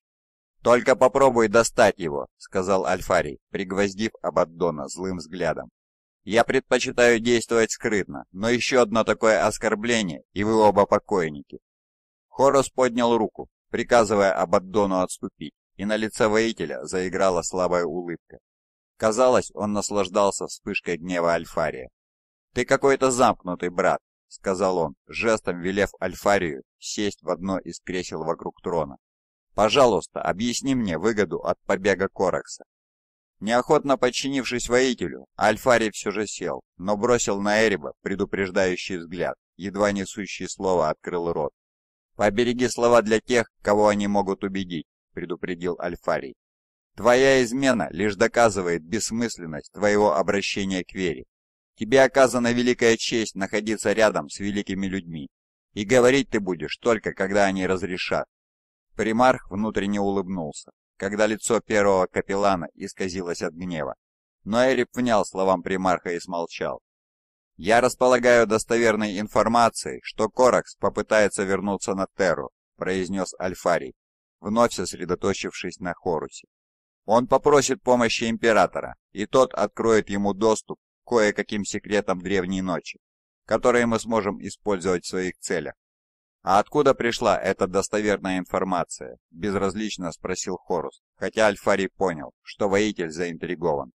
«Только попробуй достать его», — сказал Альфарий, пригвоздив Абаддона злым взглядом. «Я предпочитаю действовать скрытно, но еще одно такое оскорбление, и вы оба покойники». Хорос поднял руку, приказывая Абаддону отступить, и на лице воителя заиграла слабая улыбка. Казалось, он наслаждался вспышкой гнева Альфария. «Ты какой-то замкнутый, брат», — сказал он, жестом велев Альфарию сесть в одно из кресел вокруг трона. Пожалуйста, объясни мне выгоду от побега Коракса». Неохотно подчинившись воителю, Альфари все же сел, но бросил на Эриба предупреждающий взгляд, едва несущий слово открыл рот. «Побереги слова для тех, кого они могут убедить», — предупредил Альфарий. «Твоя измена лишь доказывает бессмысленность твоего обращения к вере. Тебе оказана великая честь находиться рядом с великими людьми, и говорить ты будешь только, когда они разрешат. Примарх внутренне улыбнулся, когда лицо первого капеллана исказилось от гнева. Но Эрип внял словам примарха и смолчал. «Я располагаю достоверной информацией, что Коракс попытается вернуться на Терру», произнес Альфарий, вновь сосредоточившись на Хорусе. «Он попросит помощи Императора, и тот откроет ему доступ к кое-каким секретам Древней Ночи, которые мы сможем использовать в своих целях. «А откуда пришла эта достоверная информация?» – безразлично спросил Хорус, хотя Альфари понял, что воитель заинтригован.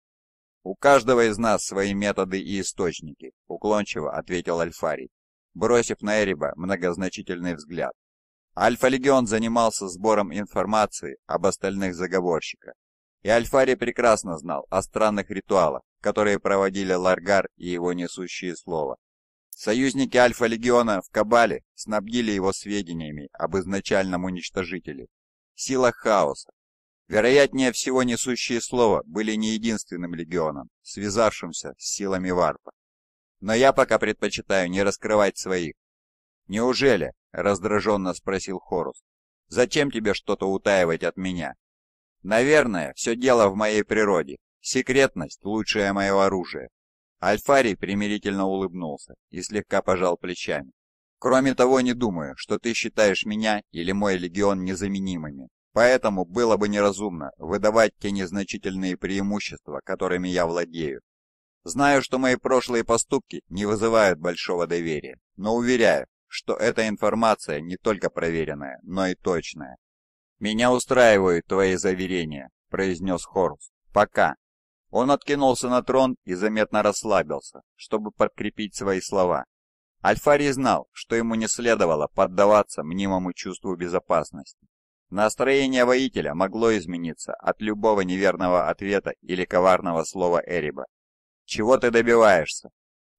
«У каждого из нас свои методы и источники», – уклончиво ответил Альфари, бросив на Эриба многозначительный взгляд. Альфа-легион занимался сбором информации об остальных заговорщиках, и Альфари прекрасно знал о странных ритуалах, которые проводили Ларгар и его несущие слова, Союзники Альфа-Легиона в Кабале снабдили его сведениями об изначальном уничтожителе. Сила хаоса. Вероятнее всего несущие слово были не единственным легионом, связавшимся с силами Варпа. Но я пока предпочитаю не раскрывать своих. «Неужели?» — раздраженно спросил Хорус. «Зачем тебе что-то утаивать от меня?» «Наверное, все дело в моей природе. Секретность — лучшее мое оружие. Альфарий примирительно улыбнулся и слегка пожал плечами. «Кроме того, не думаю, что ты считаешь меня или мой легион незаменимыми, поэтому было бы неразумно выдавать те незначительные преимущества, которыми я владею. Знаю, что мои прошлые поступки не вызывают большого доверия, но уверяю, что эта информация не только проверенная, но и точная. «Меня устраивают твои заверения», — произнес Хорус. «Пока». Он откинулся на трон и заметно расслабился, чтобы подкрепить свои слова. Альфарий знал, что ему не следовало поддаваться мнимому чувству безопасности. Настроение воителя могло измениться от любого неверного ответа или коварного слова Эриба. «Чего ты добиваешься?»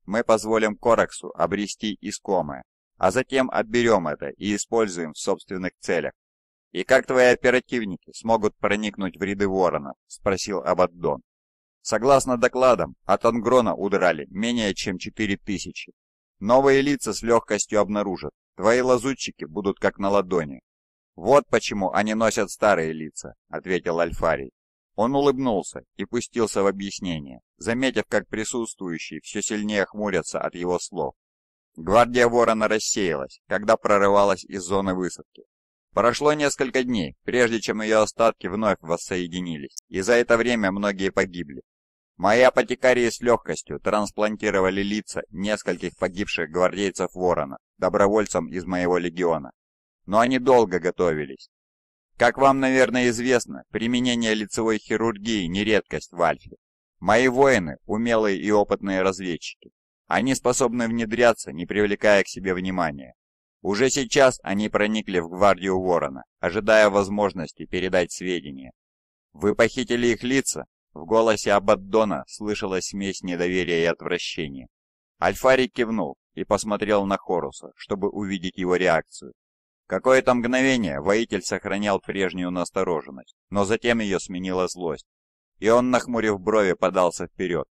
«Мы позволим Кораксу обрести искомое, а затем отберем это и используем в собственных целях». «И как твои оперативники смогут проникнуть в ряды воронов?» – спросил Абаддон. Согласно докладам, от Ангрона удрали менее чем 4000. Новые лица с легкостью обнаружат, твои лазутчики будут как на ладони. «Вот почему они носят старые лица», — ответил Альфарий. Он улыбнулся и пустился в объяснение, заметив, как присутствующие все сильнее хмурятся от его слов. Гвардия ворона рассеялась, когда прорывалась из зоны высадки, Прошло несколько дней, прежде чем ее остатки вновь воссоединились, и за это время многие погибли. Мои апотекарии с легкостью трансплантировали лица нескольких погибших гвардейцев Ворона, добровольцам из моего легиона. Но они долго готовились. Как вам, наверное, известно, применение лицевой хирургии не редкость в Альфе. Мои воины – умелые и опытные разведчики. Они способны внедряться, не привлекая к себе внимания, уже сейчас они проникли в гвардию Ворона, ожидая возможности передать сведения. «Вы похитили их лица?» В голосе Абаддона слышалась смесь недоверия и отвращения. Альфарик кивнул и посмотрел на Хоруса, чтобы увидеть его реакцию. Какое-то мгновение воитель сохранял прежнюю настороженность, но затем ее сменила злость, и он, нахмурив брови, подался вперед.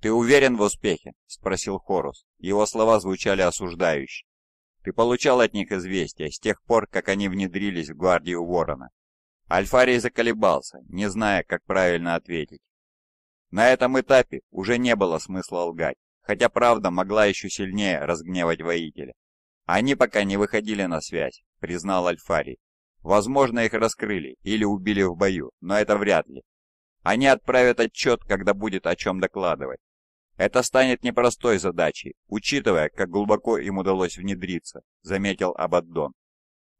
«Ты уверен в успехе?» – спросил Хорус. Его слова звучали осуждающе. Ты получал от них известия с тех пор, как они внедрились в гвардию Ворона. Альфарий заколебался, не зная, как правильно ответить. На этом этапе уже не было смысла лгать, хотя правда могла еще сильнее разгневать воителя. Они пока не выходили на связь, признал Альфарий. Возможно, их раскрыли или убили в бою, но это вряд ли. Они отправят отчет, когда будет о чем докладывать. «Это станет непростой задачей, учитывая, как глубоко им удалось внедриться», — заметил Абаддон.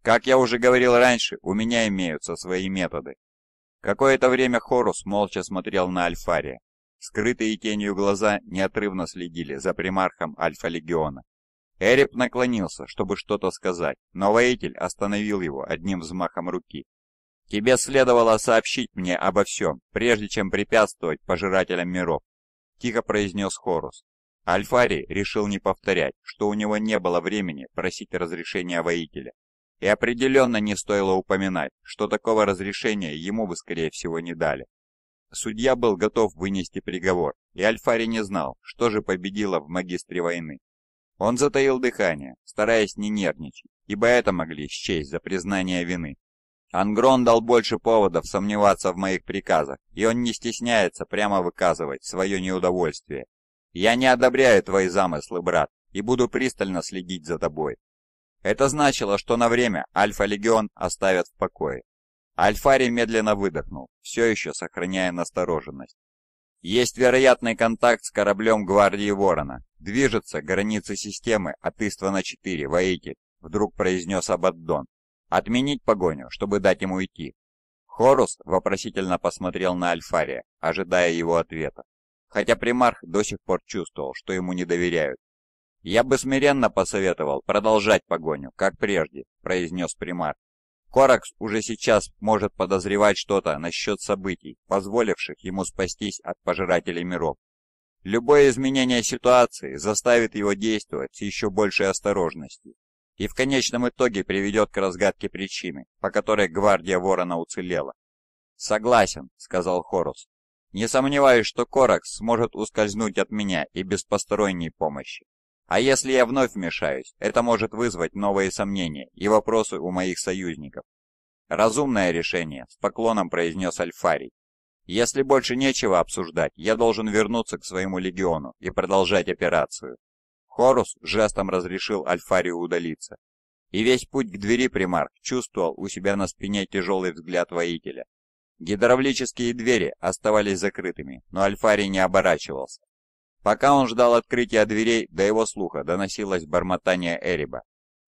«Как я уже говорил раньше, у меня имеются свои методы». Какое-то время Хорус молча смотрел на Альфария. Скрытые тенью глаза неотрывно следили за примархом Альфа-легиона. Эрип наклонился, чтобы что-то сказать, но воитель остановил его одним взмахом руки. «Тебе следовало сообщить мне обо всем, прежде чем препятствовать пожирателям миров», — тихо произнес Хорус. Альфари решил не повторять, что у него не было времени просить разрешения воителя. И определенно не стоило упоминать, что такого разрешения ему бы, скорее всего, не дали. Судья был готов вынести приговор, и Альфари не знал, что же победило в магистре войны. Он затаил дыхание, стараясь не нервничать, ибо это могли счесть за признание вины. Ангрон дал больше поводов сомневаться в моих приказах, и он не стесняется прямо выказывать свое неудовольствие. Я не одобряю твои замыслы, брат, и буду пристально следить за тобой. Это значило, что на время Альфа-Легион оставят в покое. Альфари медленно выдохнул, все еще сохраняя настороженность. Есть вероятный контакт с кораблем Гвардии Ворона. Движется границы системы от Иствана-4, воитель, вдруг произнес Абаддон. «Отменить погоню, чтобы дать ему идти». Хорус вопросительно посмотрел на Альфария, ожидая его ответа, хотя примарх до сих пор чувствовал, что ему не доверяют. «Я бы смиренно посоветовал продолжать погоню, как прежде», — произнес примарх. Коракс уже сейчас может подозревать что-то насчет событий, позволивших ему спастись от пожирателей миров. Любое изменение ситуации заставит его действовать с еще большей осторожностью и в конечном итоге приведет к разгадке причины, по которой гвардия Ворона уцелела. «Согласен», — сказал Хорус. «Не сомневаюсь, что Коракс сможет ускользнуть от меня и без посторонней помощи. А если я вновь вмешаюсь, это может вызвать новые сомнения и вопросы у моих союзников». «Разумное решение», — с поклоном произнес Альфарий. «Если больше нечего обсуждать, я должен вернуться к своему легиону и продолжать операцию». Хорус жестом разрешил Альфарию удалиться. И весь путь к двери примарх чувствовал у себя на спине тяжелый взгляд воителя. Гидравлические двери оставались закрытыми, но Альфарий не оборачивался. Пока он ждал открытия дверей, до его слуха доносилось бормотание Эриба.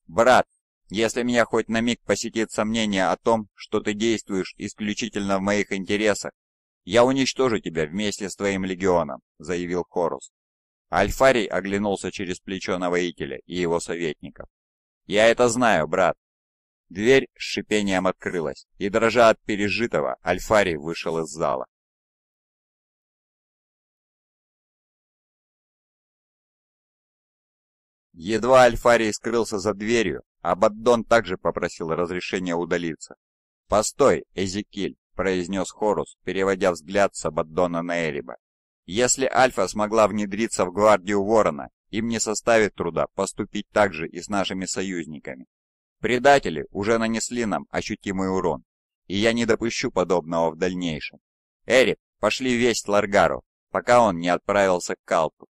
«Брат, если меня хоть на миг посетит сомнение о том, что ты действуешь исключительно в моих интересах, я уничтожу тебя вместе с твоим легионом», — заявил Хорус. Альфарий оглянулся через плечо на воителя и его советников. «Я это знаю, брат!» Дверь с шипением открылась, и, дрожа от пережитого, Альфарий вышел из зала. Едва Альфарий скрылся за дверью, Абаддон также попросил разрешения удалиться. «Постой, Эзекиль!» — произнес Хорус, переводя взгляд с Абаддона на Эриба. Если Альфа смогла внедриться в гвардию Ворона, им не составит труда поступить так же и с нашими союзниками. Предатели уже нанесли нам ощутимый урон, и я не допущу подобного в дальнейшем. Эрик, пошли весть Ларгару, пока он не отправился к Калпу.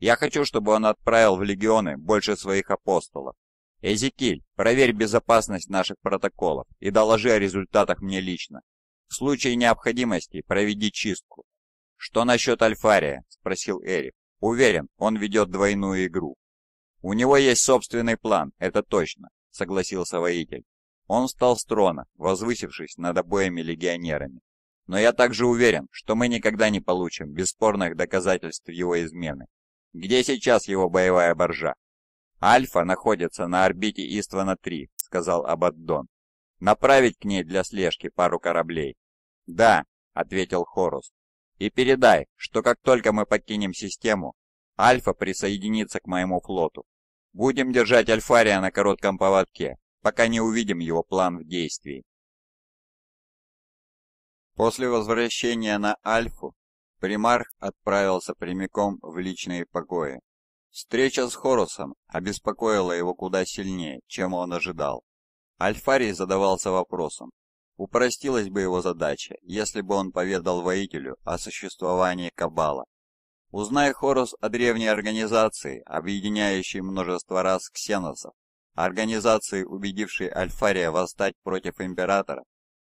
Я хочу, чтобы он отправил в легионы больше своих апостолов. Эзекиль, проверь безопасность наших протоколов и доложи о результатах мне лично. В случае необходимости проведи чистку. «Что насчет Альфария?» – спросил Эрик. «Уверен, он ведет двойную игру». «У него есть собственный план, это точно», – согласился воитель. Он встал с трона, возвысившись над обоими легионерами. «Но я также уверен, что мы никогда не получим бесспорных доказательств его измены. Где сейчас его боевая боржа?» «Альфа находится на орбите Иствана-3», – сказал Абаддон. «Направить к ней для слежки пару кораблей». «Да», – ответил Хорус и передай, что как только мы покинем систему, Альфа присоединится к моему флоту. Будем держать Альфария на коротком поводке, пока не увидим его план в действии. После возвращения на Альфу, примарх отправился прямиком в личные покои. Встреча с Хорусом обеспокоила его куда сильнее, чем он ожидал. Альфарий задавался вопросом, Упростилась бы его задача, если бы он поведал воителю о существовании Кабала. Узнай, Хорус, о древней организации, объединяющей множество рас ксеносов, организации, убедившей Альфария восстать против Императора,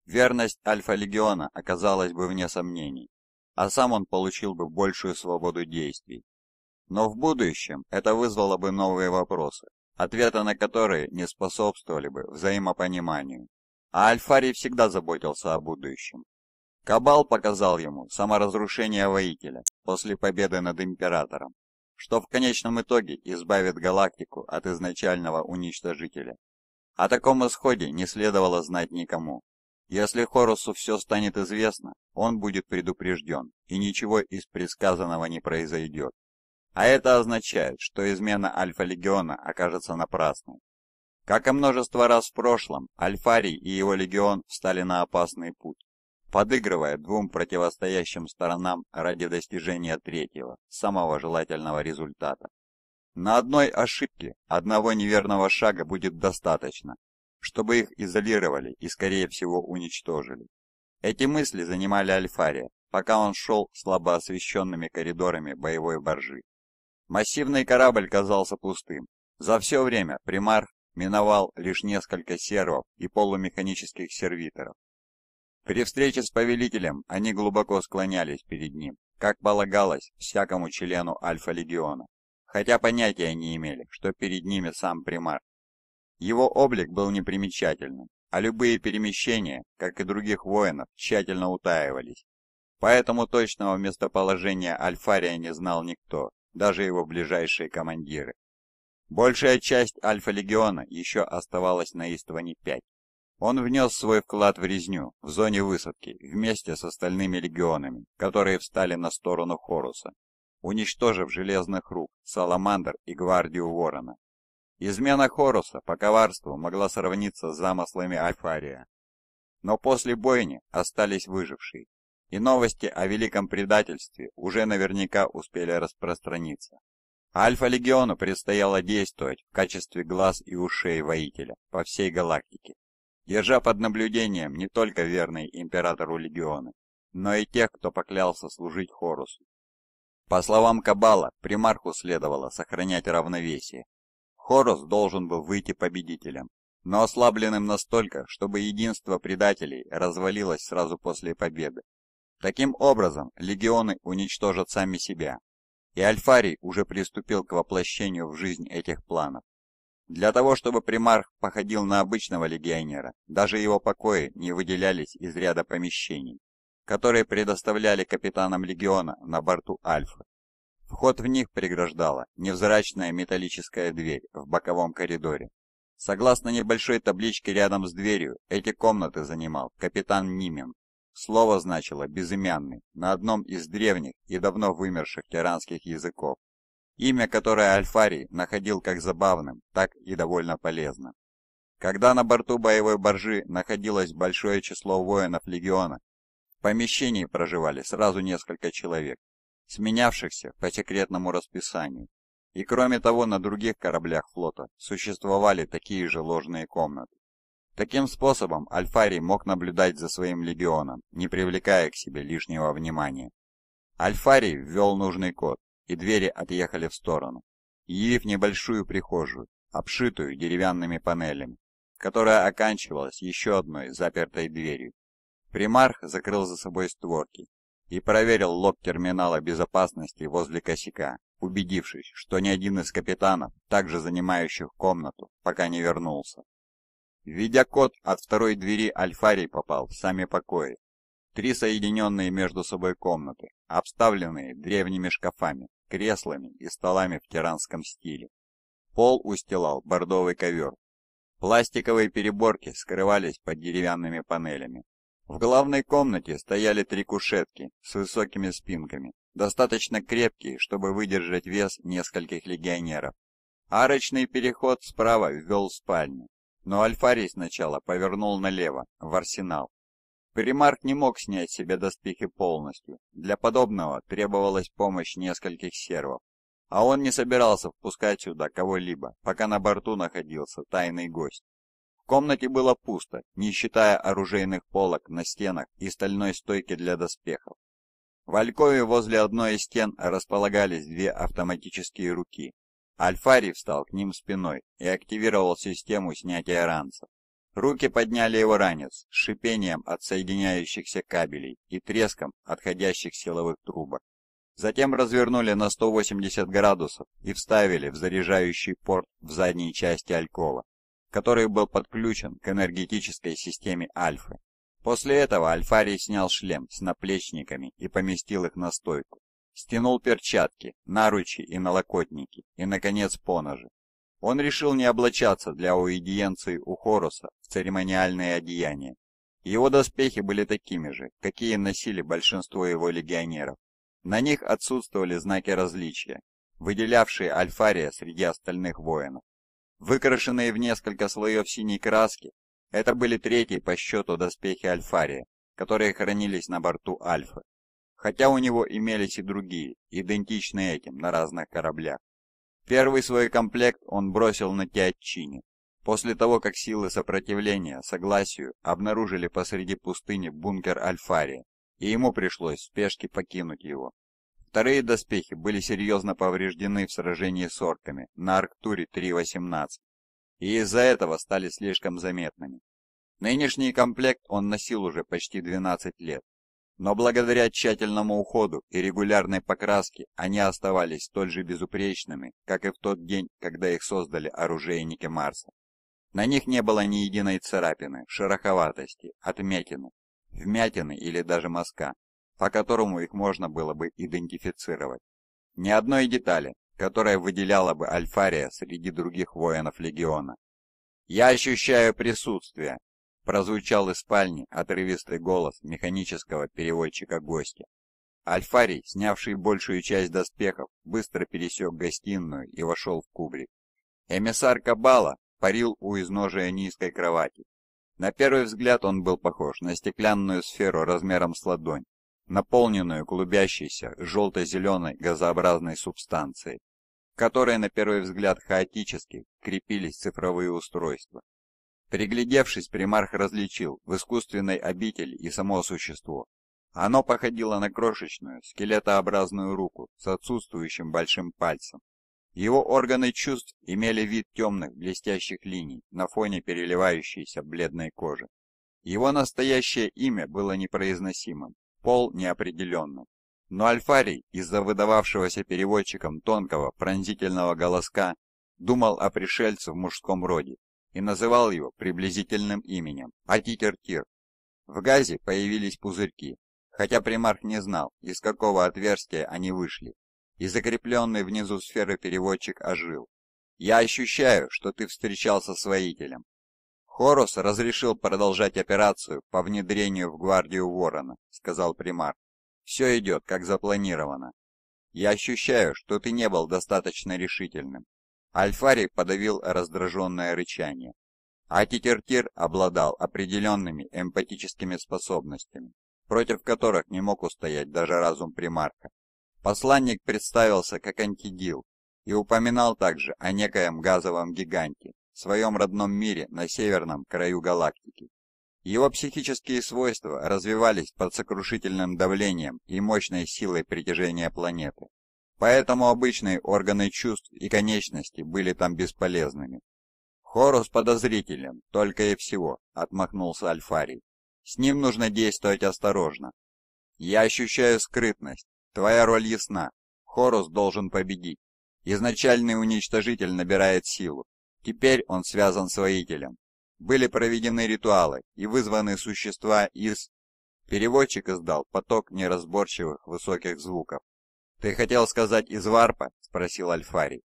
верность Альфа-Легиона оказалась бы вне сомнений, а сам он получил бы большую свободу действий. Но в будущем это вызвало бы новые вопросы, ответы на которые не способствовали бы взаимопониманию. А Альфарий всегда заботился о будущем. Кабал показал ему саморазрушение воителя после победы над Императором, что в конечном итоге избавит галактику от изначального уничтожителя. О таком исходе не следовало знать никому. Если Хорусу все станет известно, он будет предупрежден, и ничего из предсказанного не произойдет. А это означает, что измена Альфа-Легиона окажется напрасной. Как и множество раз в прошлом, Альфарий и его легион встали на опасный путь, подыгрывая двум противостоящим сторонам ради достижения третьего, самого желательного результата. На одной ошибке, одного неверного шага будет достаточно, чтобы их изолировали и, скорее всего, уничтожили. Эти мысли занимали Альфария, пока он шел слабо освещенными коридорами боевой боржи. Массивный корабль казался пустым, за все время примар миновал лишь несколько сервов и полумеханических сервиторов. При встрече с повелителем они глубоко склонялись перед ним, как полагалось всякому члену Альфа-легиона, хотя понятия не имели, что перед ними сам примар. Его облик был непримечательным, а любые перемещения, как и других воинов, тщательно утаивались. Поэтому точного местоположения Альфария не знал никто, даже его ближайшие командиры. Большая часть Альфа-легиона еще оставалась на Истване-5. Он внес свой вклад в резню в зоне высадки вместе с остальными легионами, которые встали на сторону Хоруса, уничтожив Железных Рук, Саламандр и Гвардию Ворона. Измена Хоруса по коварству могла сравниться с замыслами Альфария. Но после бойни остались выжившие, и новости о великом предательстве уже наверняка успели распространиться. Альфа-легиону предстояло действовать в качестве глаз и ушей воителя по всей галактике, держа под наблюдением не только верные императору легионы, но и тех, кто поклялся служить Хорусу. По словам Кабала, примарху следовало сохранять равновесие. Хорус должен был выйти победителем, но ослабленным настолько, чтобы единство предателей развалилось сразу после победы. Таким образом, легионы уничтожат сами себя, и Альфарий уже приступил к воплощению в жизнь этих планов. Для того, чтобы примарх походил на обычного легионера, даже его покои не выделялись из ряда помещений, которые предоставляли капитанам легиона на борту Альфа. Вход в них преграждала невзрачная металлическая дверь в боковом коридоре. Согласно небольшой табличке рядом с дверью, эти комнаты занимал капитан Нимин. Слово значило «безымянный» на одном из древних и давно вымерших тиранских языков, имя которое Альфарий находил как забавным, так и довольно полезным. Когда на борту боевой баржи находилось большое число воинов легиона, в помещении проживали сразу несколько человек, сменявшихся по секретному расписанию. И кроме того, на других кораблях флота существовали такие же ложные комнаты. Таким способом Альфарий мог наблюдать за своим легионом, не привлекая к себе лишнего внимания. Альфарий ввел нужный код, и двери отъехали в сторону, явив небольшую прихожую, обшитую деревянными панелями, которая оканчивалась еще одной запертой дверью. Примарх закрыл за собой створки и проверил лоб терминала безопасности возле косяка, убедившись, что ни один из капитанов, также занимающих комнату, пока не вернулся. Ведя код от второй двери, Альфарий попал в сами покои. Три соединенные между собой комнаты, обставленные древними шкафами, креслами и столами в тиранском стиле. Пол устилал бордовый ковер. Пластиковые переборки скрывались под деревянными панелями. В главной комнате стояли три кушетки с высокими спинками, достаточно крепкие, чтобы выдержать вес нескольких легионеров. Арочный переход справа ввел в спальню, но Альфарий сначала повернул налево, в арсенал. Примарк не мог снять себе доспехи полностью. Для подобного требовалась помощь нескольких сервов. А он не собирался впускать сюда кого-либо, пока на борту находился тайный гость. В комнате было пусто, не считая оружейных полок на стенах и стальной стойки для доспехов. В Алькове возле одной из стен располагались две автоматические руки, Альфари встал к ним спиной и активировал систему снятия ранцев. Руки подняли его ранец с шипением от соединяющихся кабелей и треском отходящих силовых трубок. Затем развернули на 180 градусов и вставили в заряжающий порт в задней части Алькова, который был подключен к энергетической системе Альфы. После этого Альфарий снял шлем с наплечниками и поместил их на стойку. Стянул перчатки, наручи и налокотники, и, наконец, поножи. Он решил не облачаться для уидиенции у Хоруса в церемониальные одеяния. Его доспехи были такими же, какие носили большинство его легионеров. На них отсутствовали знаки различия, выделявшие Альфария среди остальных воинов. Выкрашенные в несколько слоев синей краски, это были третьи по счету доспехи Альфария, которые хранились на борту Альфы хотя у него имелись и другие, идентичные этим, на разных кораблях. Первый свой комплект он бросил на Тиатчине. После того, как силы сопротивления, согласию, обнаружили посреди пустыни бункер Альфария, и ему пришлось в спешке покинуть его. Вторые доспехи были серьезно повреждены в сражении с орками на Арктуре 3.18, и из-за этого стали слишком заметными. Нынешний комплект он носил уже почти 12 лет, но благодаря тщательному уходу и регулярной покраске они оставались столь же безупречными, как и в тот день, когда их создали оружейники Марса. На них не было ни единой царапины, шероховатости, отметины, вмятины или даже мазка, по которому их можно было бы идентифицировать. Ни одной детали, которая выделяла бы Альфария среди других воинов Легиона. «Я ощущаю присутствие», Прозвучал из спальни отрывистый голос механического переводчика гостя. Альфарий, снявший большую часть доспехов, быстро пересек гостиную и вошел в кубрик. Эмиссар Кабала парил у изножия низкой кровати. На первый взгляд он был похож на стеклянную сферу размером с ладонь, наполненную клубящейся желто-зеленой газообразной субстанцией, в которой на первый взгляд хаотически крепились цифровые устройства, Приглядевшись, примарх различил в искусственной обители и само существо. Оно походило на крошечную, скелетообразную руку с отсутствующим большим пальцем. Его органы чувств имели вид темных блестящих линий на фоне переливающейся бледной кожи. Его настоящее имя было непроизносимым, пол неопределенным. Но Альфарий, из-за выдававшегося переводчиком тонкого пронзительного голоска, думал о пришельце в мужском роде и называл его приблизительным именем – Атитертир. В газе появились пузырьки, хотя примарх не знал, из какого отверстия они вышли, и закрепленный внизу сферы переводчик ожил. «Я ощущаю, что ты встречался с воителем». «Хорус разрешил продолжать операцию по внедрению в гвардию Ворона», — сказал примарх. «Все идет, как запланировано. Я ощущаю, что ты не был достаточно решительным, Альфари подавил раздраженное рычание. Атитертир обладал определенными эмпатическими способностями, против которых не мог устоять даже разум примарка. Посланник представился как антидил и упоминал также о некоем газовом гиганте, в своем родном мире на северном краю галактики. Его психические свойства развивались под сокрушительным давлением и мощной силой притяжения планеты. Поэтому обычные органы чувств и конечности были там бесполезными. Хорус подозрителен, только и всего, отмахнулся Альфарий. С ним нужно действовать осторожно. Я ощущаю скрытность. Твоя роль ясна. Хорус должен победить. Изначальный уничтожитель набирает силу. Теперь он связан с воителем. Были проведены ритуалы и вызваны существа из... Переводчик издал поток неразборчивых высоких звуков. «Ты хотел сказать из варпа?» — спросил Альфарий.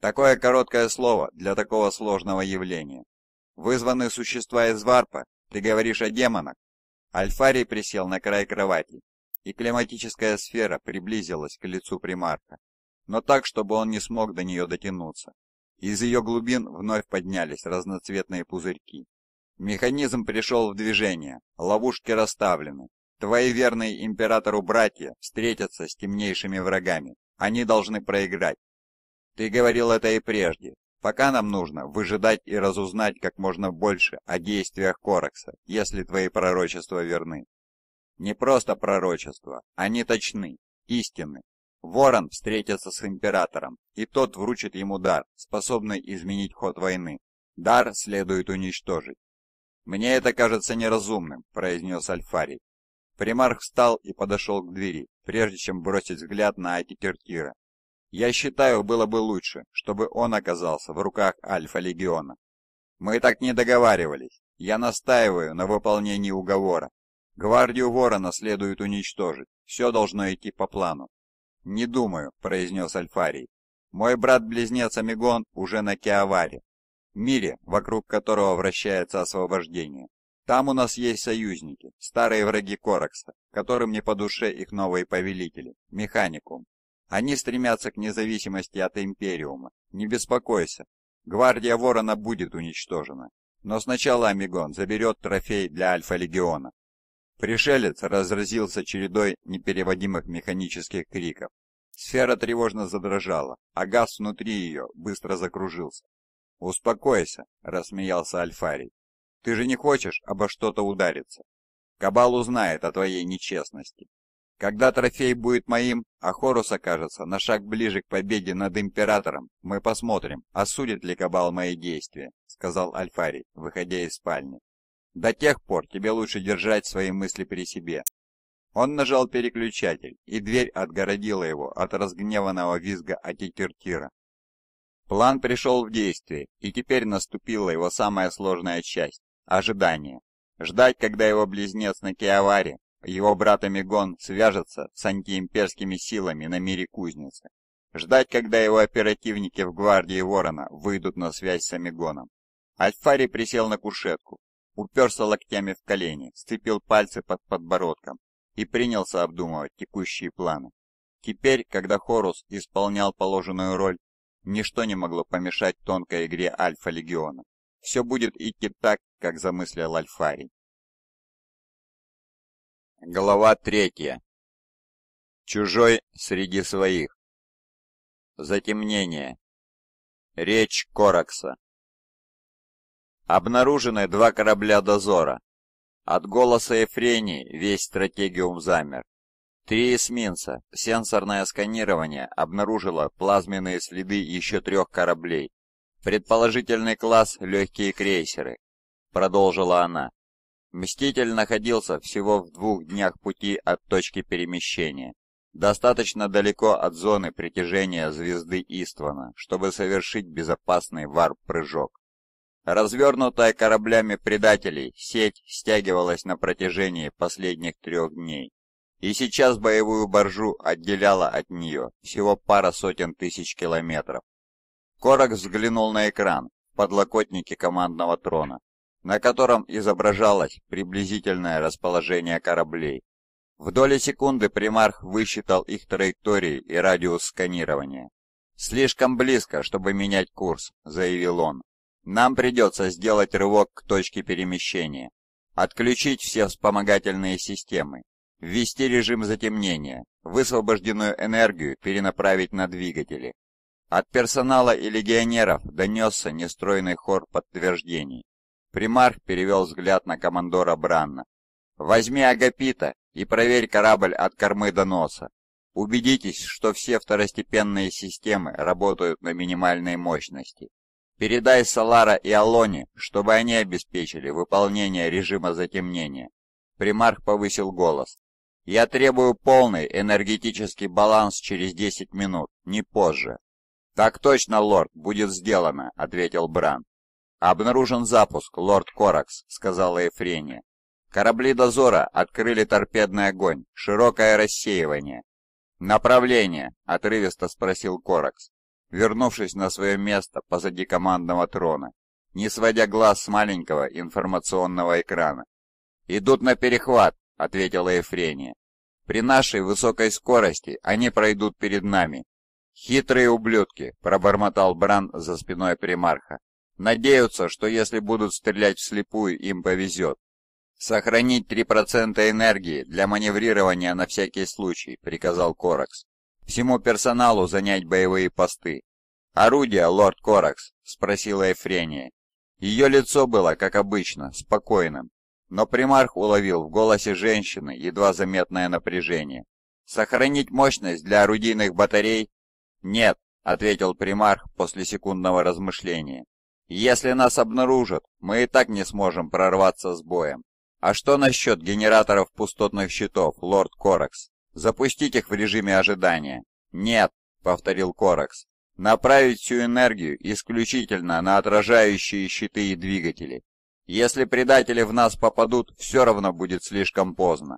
«Такое короткое слово для такого сложного явления. Вызваны существа из варпа, ты говоришь о демонах?» Альфарий присел на край кровати, и климатическая сфера приблизилась к лицу примарка, но так, чтобы он не смог до нее дотянуться. Из ее глубин вновь поднялись разноцветные пузырьки. Механизм пришел в движение, ловушки расставлены, Твои верные императору братья встретятся с темнейшими врагами. Они должны проиграть. Ты говорил это и прежде. Пока нам нужно выжидать и разузнать как можно больше о действиях Коракса, если твои пророчества верны. Не просто пророчества, они точны, истинны. Ворон встретится с императором, и тот вручит ему дар, способный изменить ход войны. Дар следует уничтожить. «Мне это кажется неразумным», — произнес Альфарий. Примарх встал и подошел к двери, прежде чем бросить взгляд на Акитертира. Я считаю, было бы лучше, чтобы он оказался в руках Альфа-легиона. Мы так не договаривались. Я настаиваю на выполнении уговора. Гвардию Ворона следует уничтожить. Все должно идти по плану. Не думаю, произнес Альфарий. Мой брат-близнец Амигон уже на Киаваре, мире, вокруг которого вращается освобождение. Там у нас есть союзники, старые враги Коракса, которым не по душе их новые повелители, Механикум. Они стремятся к независимости от Империума. Не беспокойся, гвардия Ворона будет уничтожена. Но сначала Амигон заберет трофей для Альфа-Легиона. Пришелец разразился чередой непереводимых механических криков. Сфера тревожно задрожала, а газ внутри ее быстро закружился. «Успокойся», — рассмеялся Альфарий. Ты же не хочешь обо что-то удариться. Кабал узнает о твоей нечестности. Когда трофей будет моим, а Хорус окажется на шаг ближе к победе над Императором, мы посмотрим, осудит ли Кабал мои действия», — сказал Альфари, выходя из спальни. «До тех пор тебе лучше держать свои мысли при себе». Он нажал переключатель, и дверь отгородила его от разгневанного визга Атикертира. План пришел в действие, и теперь наступила его самая сложная часть. Ожидание. Ждать, когда его близнец на Киаваре, его брат Амигон, свяжется с антиимперскими силами на мире кузницы. Ждать, когда его оперативники в гвардии Ворона выйдут на связь с Амигоном. Альфари присел на кушетку, уперся локтями в колени, сцепил пальцы под подбородком и принялся обдумывать текущие планы. Теперь, когда Хорус исполнял положенную роль, ничто не могло помешать тонкой игре Альфа-Легиона. Все будет идти так, как замыслил Альфари. Глава третья. Чужой среди своих. Затемнение. Речь Коракса. Обнаружены два корабля дозора. От голоса Ефрени весь стратегиум замер. Три эсминца, сенсорное сканирование обнаружило плазменные следы еще трех кораблей. Предположительный класс – легкие крейсеры, — продолжила она. Мститель находился всего в двух днях пути от точки перемещения, достаточно далеко от зоны притяжения звезды Иствана, чтобы совершить безопасный варп-прыжок. Развернутая кораблями предателей, сеть стягивалась на протяжении последних трех дней. И сейчас боевую боржу отделяла от нее всего пара сотен тысяч километров. Корок взглянул на экран подлокотники командного трона на котором изображалось приблизительное расположение кораблей. В доли секунды примарх высчитал их траектории и радиус сканирования. «Слишком близко, чтобы менять курс», — заявил он. «Нам придется сделать рывок к точке перемещения, отключить все вспомогательные системы, ввести режим затемнения, высвобожденную энергию перенаправить на двигатели». От персонала и легионеров донесся нестройный хор подтверждений. Примарх перевел взгляд на командора Бранна. «Возьми Агапита и проверь корабль от кормы до носа. Убедитесь, что все второстепенные системы работают на минимальной мощности. Передай Салара и Алоне, чтобы они обеспечили выполнение режима затемнения». Примарх повысил голос. «Я требую полный энергетический баланс через 10 минут, не позже». «Так точно, лорд, будет сделано», — ответил Бран. «Обнаружен запуск, лорд Коракс», — сказала Эфрения. «Корабли дозора открыли торпедный огонь, широкое рассеивание». «Направление», — отрывисто спросил Коракс, вернувшись на свое место позади командного трона, не сводя глаз с маленького информационного экрана. «Идут на перехват», — ответила Эфрения. «При нашей высокой скорости они пройдут перед нами». «Хитрые ублюдки», — пробормотал Бран за спиной примарха. Надеются, что если будут стрелять вслепую, им повезет. «Сохранить 3% энергии для маневрирования на всякий случай», — приказал Коракс. «Всему персоналу занять боевые посты». «Орудие, лорд Коракс?» — спросила Эфрения. Ее лицо было, как обычно, спокойным, но примарх уловил в голосе женщины едва заметное напряжение. «Сохранить мощность для орудийных батарей?» «Нет», — ответил примарх после секундного размышления. Если нас обнаружат, мы и так не сможем прорваться с боем. А что насчет генераторов пустотных щитов, лорд Коракс? Запустить их в режиме ожидания. Нет, повторил Коракс. Направить всю энергию исключительно на отражающие щиты и двигатели. Если предатели в нас попадут, все равно будет слишком поздно.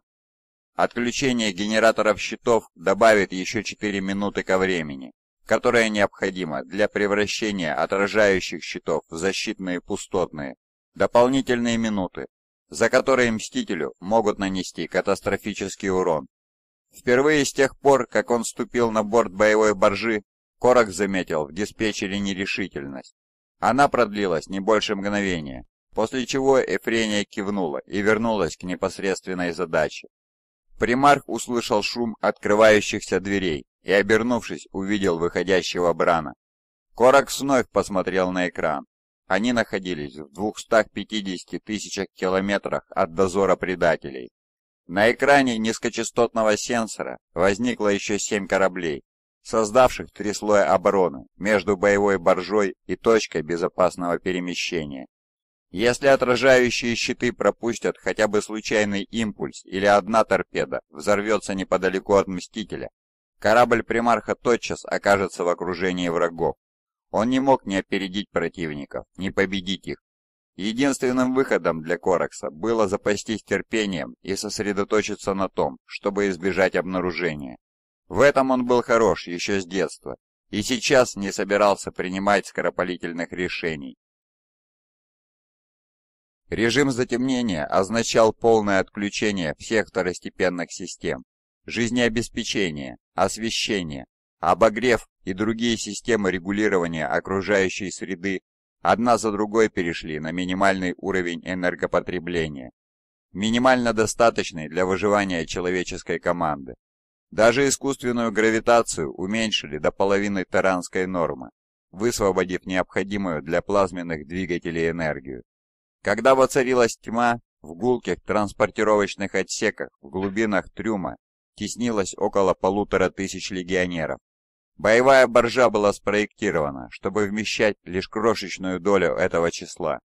Отключение генераторов щитов добавит еще 4 минуты ко времени которое необходимо для превращения отражающих щитов в защитные пустотные, дополнительные минуты, за которые Мстителю могут нанести катастрофический урон. Впервые с тех пор, как он ступил на борт боевой баржи, Корок заметил в диспетчере нерешительность. Она продлилась не больше мгновения, после чего Эфрения кивнула и вернулась к непосредственной задаче. Примарх услышал шум открывающихся дверей и, обернувшись, увидел выходящего Брана. Корок вновь посмотрел на экран. Они находились в 250 тысячах километрах от дозора предателей. На экране низкочастотного сенсора возникло еще семь кораблей, создавших три слоя обороны между боевой боржой и точкой безопасного перемещения. Если отражающие щиты пропустят хотя бы случайный импульс или одна торпеда взорвется неподалеку от Мстителя, Корабль примарха тотчас окажется в окружении врагов. Он не мог не опередить противников, не победить их. Единственным выходом для Коракса было запастись терпением и сосредоточиться на том, чтобы избежать обнаружения. В этом он был хорош еще с детства, и сейчас не собирался принимать скоропалительных решений. Режим затемнения означал полное отключение всех второстепенных систем жизнеобеспечение, освещение, обогрев и другие системы регулирования окружающей среды одна за другой перешли на минимальный уровень энергопотребления, минимально достаточный для выживания человеческой команды. Даже искусственную гравитацию уменьшили до половины таранской нормы, высвободив необходимую для плазменных двигателей энергию. Когда воцарилась тьма, в гулких транспортировочных отсеках в глубинах трюма теснилось около полутора тысяч легионеров. Боевая боржа была спроектирована, чтобы вмещать лишь крошечную долю этого числа.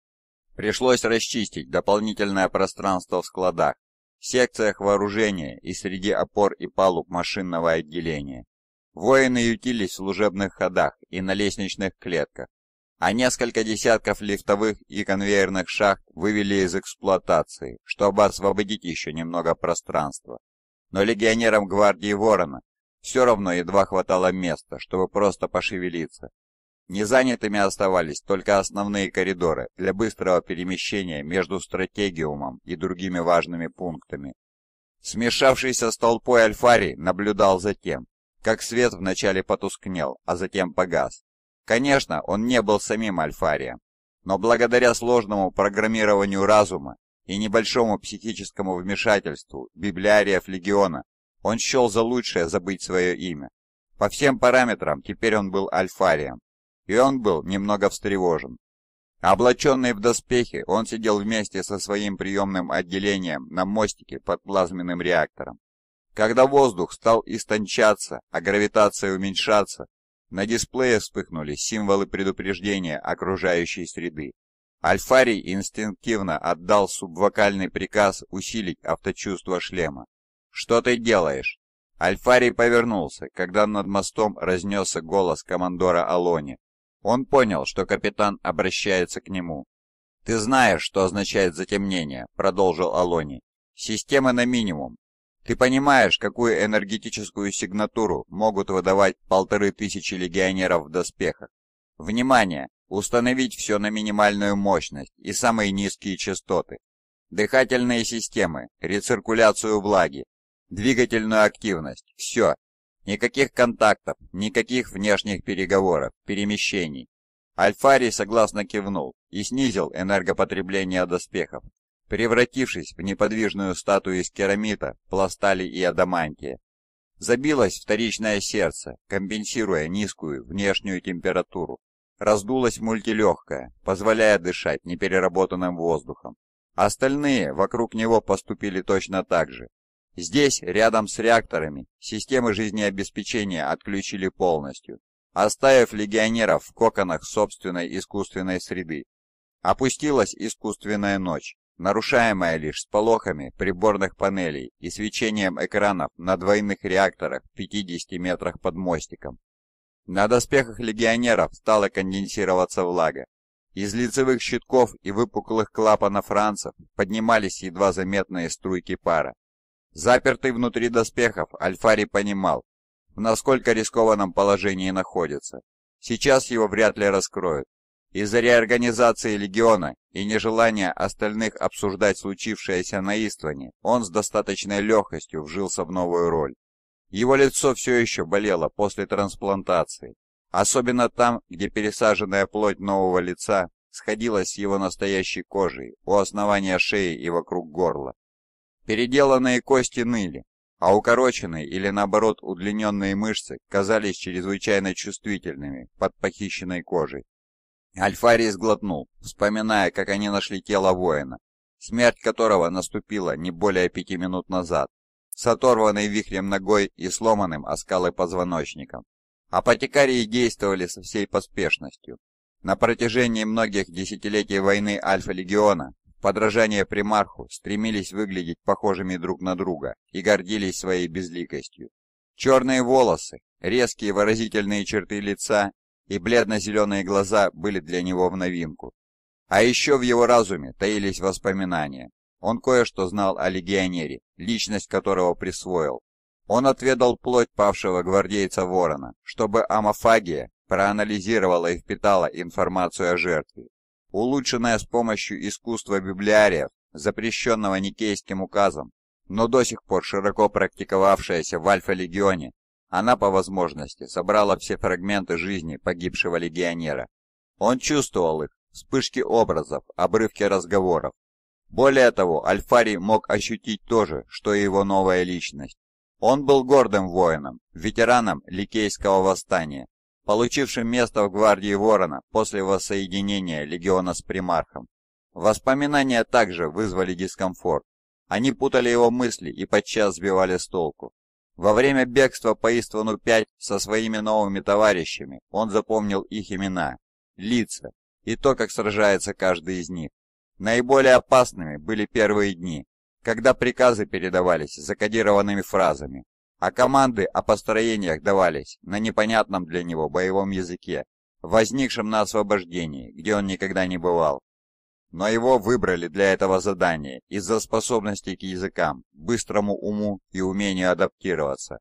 Пришлось расчистить дополнительное пространство в складах, в секциях вооружения и среди опор и палуб машинного отделения. Воины ютились в служебных ходах и на лестничных клетках, а несколько десятков лифтовых и конвейерных шахт вывели из эксплуатации, чтобы освободить еще немного пространства но легионерам гвардии Ворона все равно едва хватало места, чтобы просто пошевелиться. Незанятыми оставались только основные коридоры для быстрого перемещения между стратегиумом и другими важными пунктами. Смешавшийся с толпой Альфари наблюдал за тем, как свет вначале потускнел, а затем погас. Конечно, он не был самим Альфарием, но благодаря сложному программированию разума и небольшому психическому вмешательству библиариев легиона он счел за лучшее забыть свое имя. По всем параметрам теперь он был альфарием, и он был немного встревожен. Облаченный в доспехи, он сидел вместе со своим приемным отделением на мостике под плазменным реактором. Когда воздух стал истончаться, а гравитация уменьшаться, на дисплее вспыхнули символы предупреждения окружающей среды. Альфарий инстинктивно отдал субвокальный приказ усилить авточувство шлема. «Что ты делаешь?» Альфарий повернулся, когда над мостом разнесся голос командора Алони. Он понял, что капитан обращается к нему. «Ты знаешь, что означает затемнение», — продолжил Алони. «Система на минимум. Ты понимаешь, какую энергетическую сигнатуру могут выдавать полторы тысячи легионеров в доспехах? Внимание! Установить все на минимальную мощность и самые низкие частоты. Дыхательные системы, рециркуляцию влаги, двигательную активность, все. Никаких контактов, никаких внешних переговоров, перемещений. Альфарий согласно кивнул и снизил энергопотребление доспехов, превратившись в неподвижную статую из керамита, пластали и адамантия. Забилось вторичное сердце, компенсируя низкую внешнюю температуру раздулась мультилегкая, позволяя дышать непереработанным воздухом. Остальные вокруг него поступили точно так же. Здесь, рядом с реакторами, системы жизнеобеспечения отключили полностью, оставив легионеров в коконах собственной искусственной среды. Опустилась искусственная ночь, нарушаемая лишь сполохами приборных панелей и свечением экранов на двойных реакторах в 50 метрах под мостиком. На доспехах легионеров стала конденсироваться влага. Из лицевых щитков и выпуклых клапанов ранцев поднимались едва заметные струйки пара. Запертый внутри доспехов, Альфари понимал, в насколько рискованном положении находится. Сейчас его вряд ли раскроют. Из-за реорганизации легиона и нежелания остальных обсуждать случившееся наиствование, он с достаточной легкостью вжился в новую роль. Его лицо все еще болело после трансплантации, особенно там, где пересаженная плоть нового лица сходилась с его настоящей кожей у основания шеи и вокруг горла. Переделанные кости ныли, а укороченные или наоборот удлиненные мышцы казались чрезвычайно чувствительными под похищенной кожей. Альфарий сглотнул, вспоминая, как они нашли тело воина, смерть которого наступила не более пяти минут назад, с оторванной вихрем ногой и сломанным о скалы позвоночником. Апотекарии действовали со всей поспешностью. На протяжении многих десятилетий войны Альфа-Легиона подражание примарху стремились выглядеть похожими друг на друга и гордились своей безликостью. Черные волосы, резкие выразительные черты лица и бледно-зеленые глаза были для него в новинку. А еще в его разуме таились воспоминания, он кое-что знал о легионере, личность которого присвоил. Он отведал плоть павшего гвардейца Ворона, чтобы амофагия проанализировала и впитала информацию о жертве. Улучшенная с помощью искусства библиариев, запрещенного Никейским указом, но до сих пор широко практиковавшаяся в Альфа-легионе, она по возможности собрала все фрагменты жизни погибшего легионера. Он чувствовал их, вспышки образов, обрывки разговоров, более того, Альфари мог ощутить то же, что и его новая личность. Он был гордым воином, ветераном Ликейского восстания, получившим место в гвардии Ворона после воссоединения легиона с примархом. Воспоминания также вызвали дискомфорт. Они путали его мысли и подчас сбивали с толку. Во время бегства по Иствану-5 со своими новыми товарищами он запомнил их имена, лица и то, как сражается каждый из них. Наиболее опасными были первые дни, когда приказы передавались закодированными фразами, а команды о построениях давались на непонятном для него боевом языке, возникшем на освобождении, где он никогда не бывал. Но его выбрали для этого задания из-за способностей к языкам, быстрому уму и умению адаптироваться.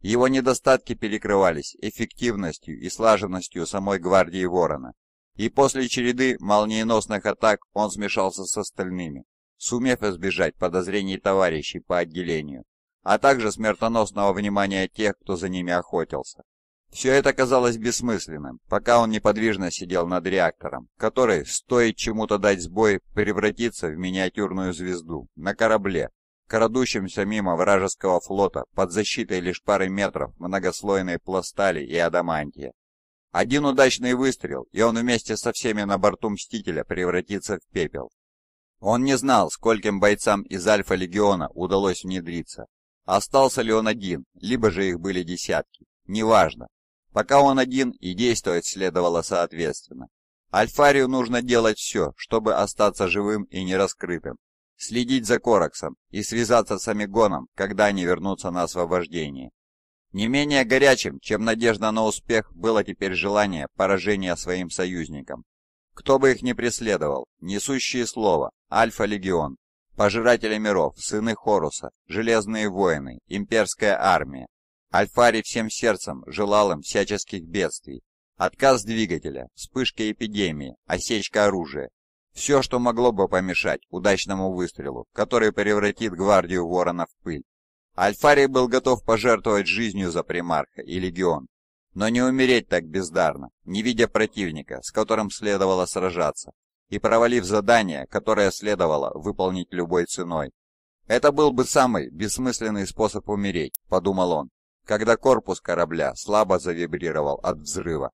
Его недостатки перекрывались эффективностью и слаженностью самой гвардии Ворона, и после череды молниеносных атак он смешался с остальными, сумев избежать подозрений товарищей по отделению, а также смертоносного внимания тех, кто за ними охотился. Все это казалось бессмысленным, пока он неподвижно сидел над реактором, который, стоит чему-то дать сбой, превратится в миниатюрную звезду на корабле, крадущемся мимо вражеского флота под защитой лишь пары метров многослойной пластали и адамантия. Один удачный выстрел, и он вместе со всеми на борту Мстителя превратится в пепел. Он не знал, скольким бойцам из Альфа-Легиона удалось внедриться. Остался ли он один, либо же их были десятки. Неважно. Пока он один, и действовать следовало соответственно. Альфарию нужно делать все, чтобы остаться живым и нераскрытым. Следить за Кораксом и связаться с Амигоном, когда они вернутся на освобождение. Не менее горячим, чем надежда на успех, было теперь желание поражения своим союзникам. Кто бы их ни преследовал, несущие слово, Альфа-легион, Пожиратели миров, Сыны Хоруса, Железные воины, Имперская армия. Альфари всем сердцем желал им всяческих бедствий. Отказ двигателя, вспышка эпидемии, осечка оружия. Все, что могло бы помешать удачному выстрелу, который превратит гвардию ворона в пыль. Альфарий был готов пожертвовать жизнью за примарха и легион, но не умереть так бездарно, не видя противника, с которым следовало сражаться, и провалив задание, которое следовало выполнить любой ценой. Это был бы самый бессмысленный способ умереть, подумал он, когда корпус корабля слабо завибрировал от взрыва.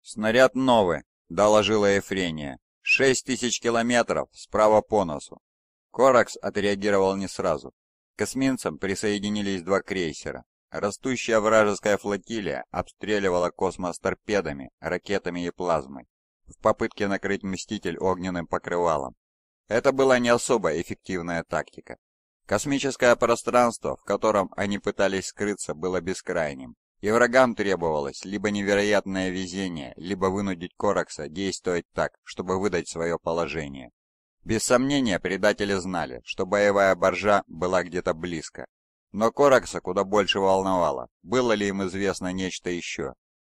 «Снаряд новый», — доложила Ефрения. «Шесть тысяч километров справа по носу. Коракс отреагировал не сразу. К эсминцам присоединились два крейсера. Растущая вражеская флотилия обстреливала космос торпедами, ракетами и плазмой в попытке накрыть «Мститель» огненным покрывалом. Это была не особо эффективная тактика. Космическое пространство, в котором они пытались скрыться, было бескрайним, и врагам требовалось либо невероятное везение, либо вынудить Коракса действовать так, чтобы выдать свое положение. Без сомнения, предатели знали, что боевая боржа была где-то близко. Но Коракса куда больше волновало, было ли им известно нечто еще.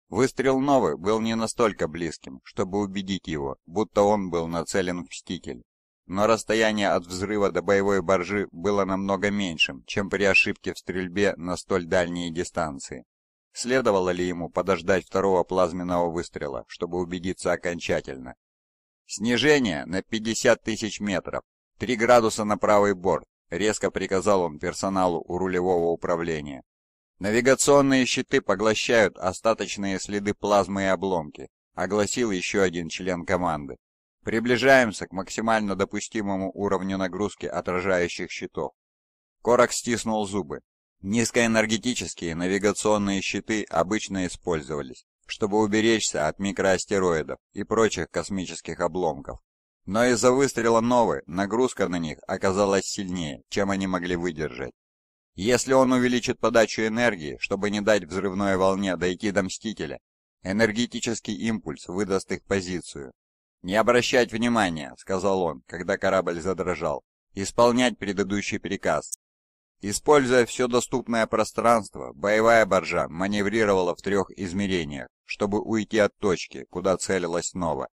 Выстрел Новы был не настолько близким, чтобы убедить его, будто он был нацелен в мститель. Но расстояние от взрыва до боевой боржи было намного меньшим, чем при ошибке в стрельбе на столь дальние дистанции. Следовало ли ему подождать второго плазменного выстрела, чтобы убедиться окончательно, «Снижение на 50 тысяч метров, 3 градуса на правый борт», — резко приказал он персоналу у рулевого управления. «Навигационные щиты поглощают остаточные следы плазмы и обломки», — огласил еще один член команды. «Приближаемся к максимально допустимому уровню нагрузки отражающих щитов». Корок стиснул зубы. Низкоэнергетические навигационные щиты обычно использовались, чтобы уберечься от микроастероидов и прочих космических обломков. Но из-за выстрела Новы нагрузка на них оказалась сильнее, чем они могли выдержать. Если он увеличит подачу энергии, чтобы не дать взрывной волне дойти до Мстителя, энергетический импульс выдаст их позицию. «Не обращать внимания», — сказал он, когда корабль задрожал. «Исполнять предыдущий приказ. Используя все доступное пространство, боевая боржа маневрировала в трех измерениях, чтобы уйти от точки, куда целилась Нова.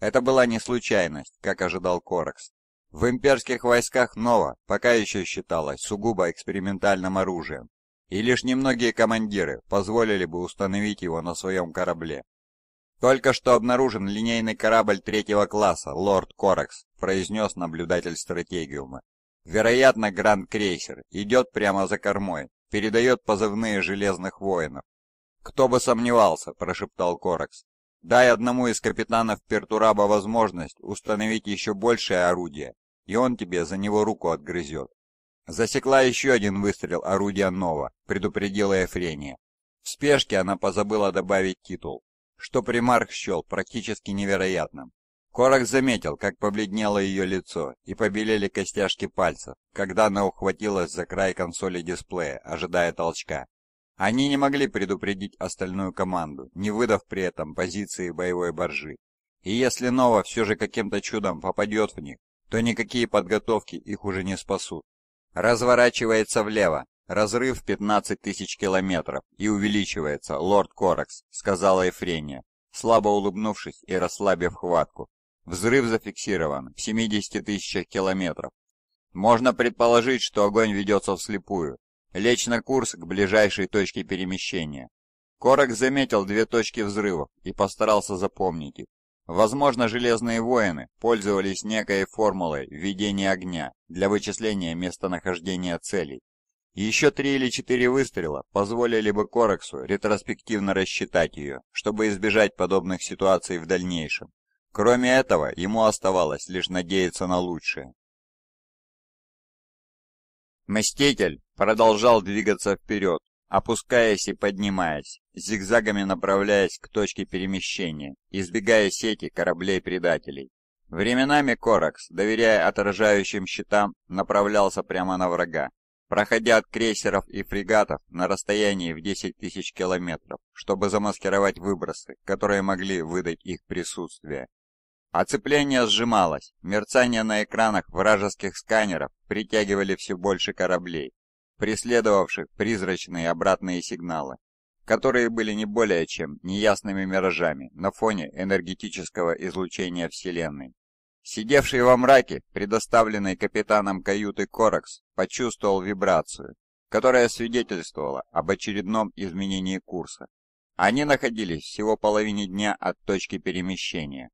Это была не случайность, как ожидал Коракс. В имперских войсках Нова пока еще считалась сугубо экспериментальным оружием, и лишь немногие командиры позволили бы установить его на своем корабле. «Только что обнаружен линейный корабль третьего класса, лорд Коракс», произнес наблюдатель стратегиума. Вероятно, гранд-крейсер идет прямо за кормой, передает позывные «Железных воинов». «Кто бы сомневался», — прошептал Коракс. «Дай одному из капитанов Пертураба возможность установить еще большее орудие, и он тебе за него руку отгрызет». «Засекла еще один выстрел орудия Нова», — предупредила Эфрения. В спешке она позабыла добавить титул, что Примарх счел практически невероятным. Корок заметил, как побледнело ее лицо и побелели костяшки пальцев, когда она ухватилась за край консоли дисплея, ожидая толчка. Они не могли предупредить остальную команду, не выдав при этом позиции боевой боржи. И если Нова все же каким-то чудом попадет в них, то никакие подготовки их уже не спасут. Разворачивается влево, разрыв 15 тысяч километров, и увеличивается, лорд Коракс, сказала Эфрения, слабо улыбнувшись и расслабив хватку, Взрыв зафиксирован в 70 тысячах километров. Можно предположить, что огонь ведется вслепую. Лечь на курс к ближайшей точке перемещения. Корок заметил две точки взрывов и постарался запомнить их. Возможно, железные воины пользовались некой формулой введения огня для вычисления местонахождения целей. Еще три или четыре выстрела позволили бы Корексу ретроспективно рассчитать ее, чтобы избежать подобных ситуаций в дальнейшем. Кроме этого, ему оставалось лишь надеяться на лучшее. Мститель продолжал двигаться вперед, опускаясь и поднимаясь, зигзагами направляясь к точке перемещения, избегая сети кораблей-предателей. Временами Коракс, доверяя отражающим щитам, направлялся прямо на врага, проходя от крейсеров и фрегатов на расстоянии в 10 тысяч километров, чтобы замаскировать выбросы, которые могли выдать их присутствие. Оцепление сжималось, мерцание на экранах вражеских сканеров притягивали все больше кораблей, преследовавших призрачные обратные сигналы, которые были не более чем неясными миражами на фоне энергетического излучения Вселенной. Сидевший во мраке, предоставленный капитаном каюты Коракс, почувствовал вибрацию, которая свидетельствовала об очередном изменении курса. Они находились всего половине дня от точки перемещения.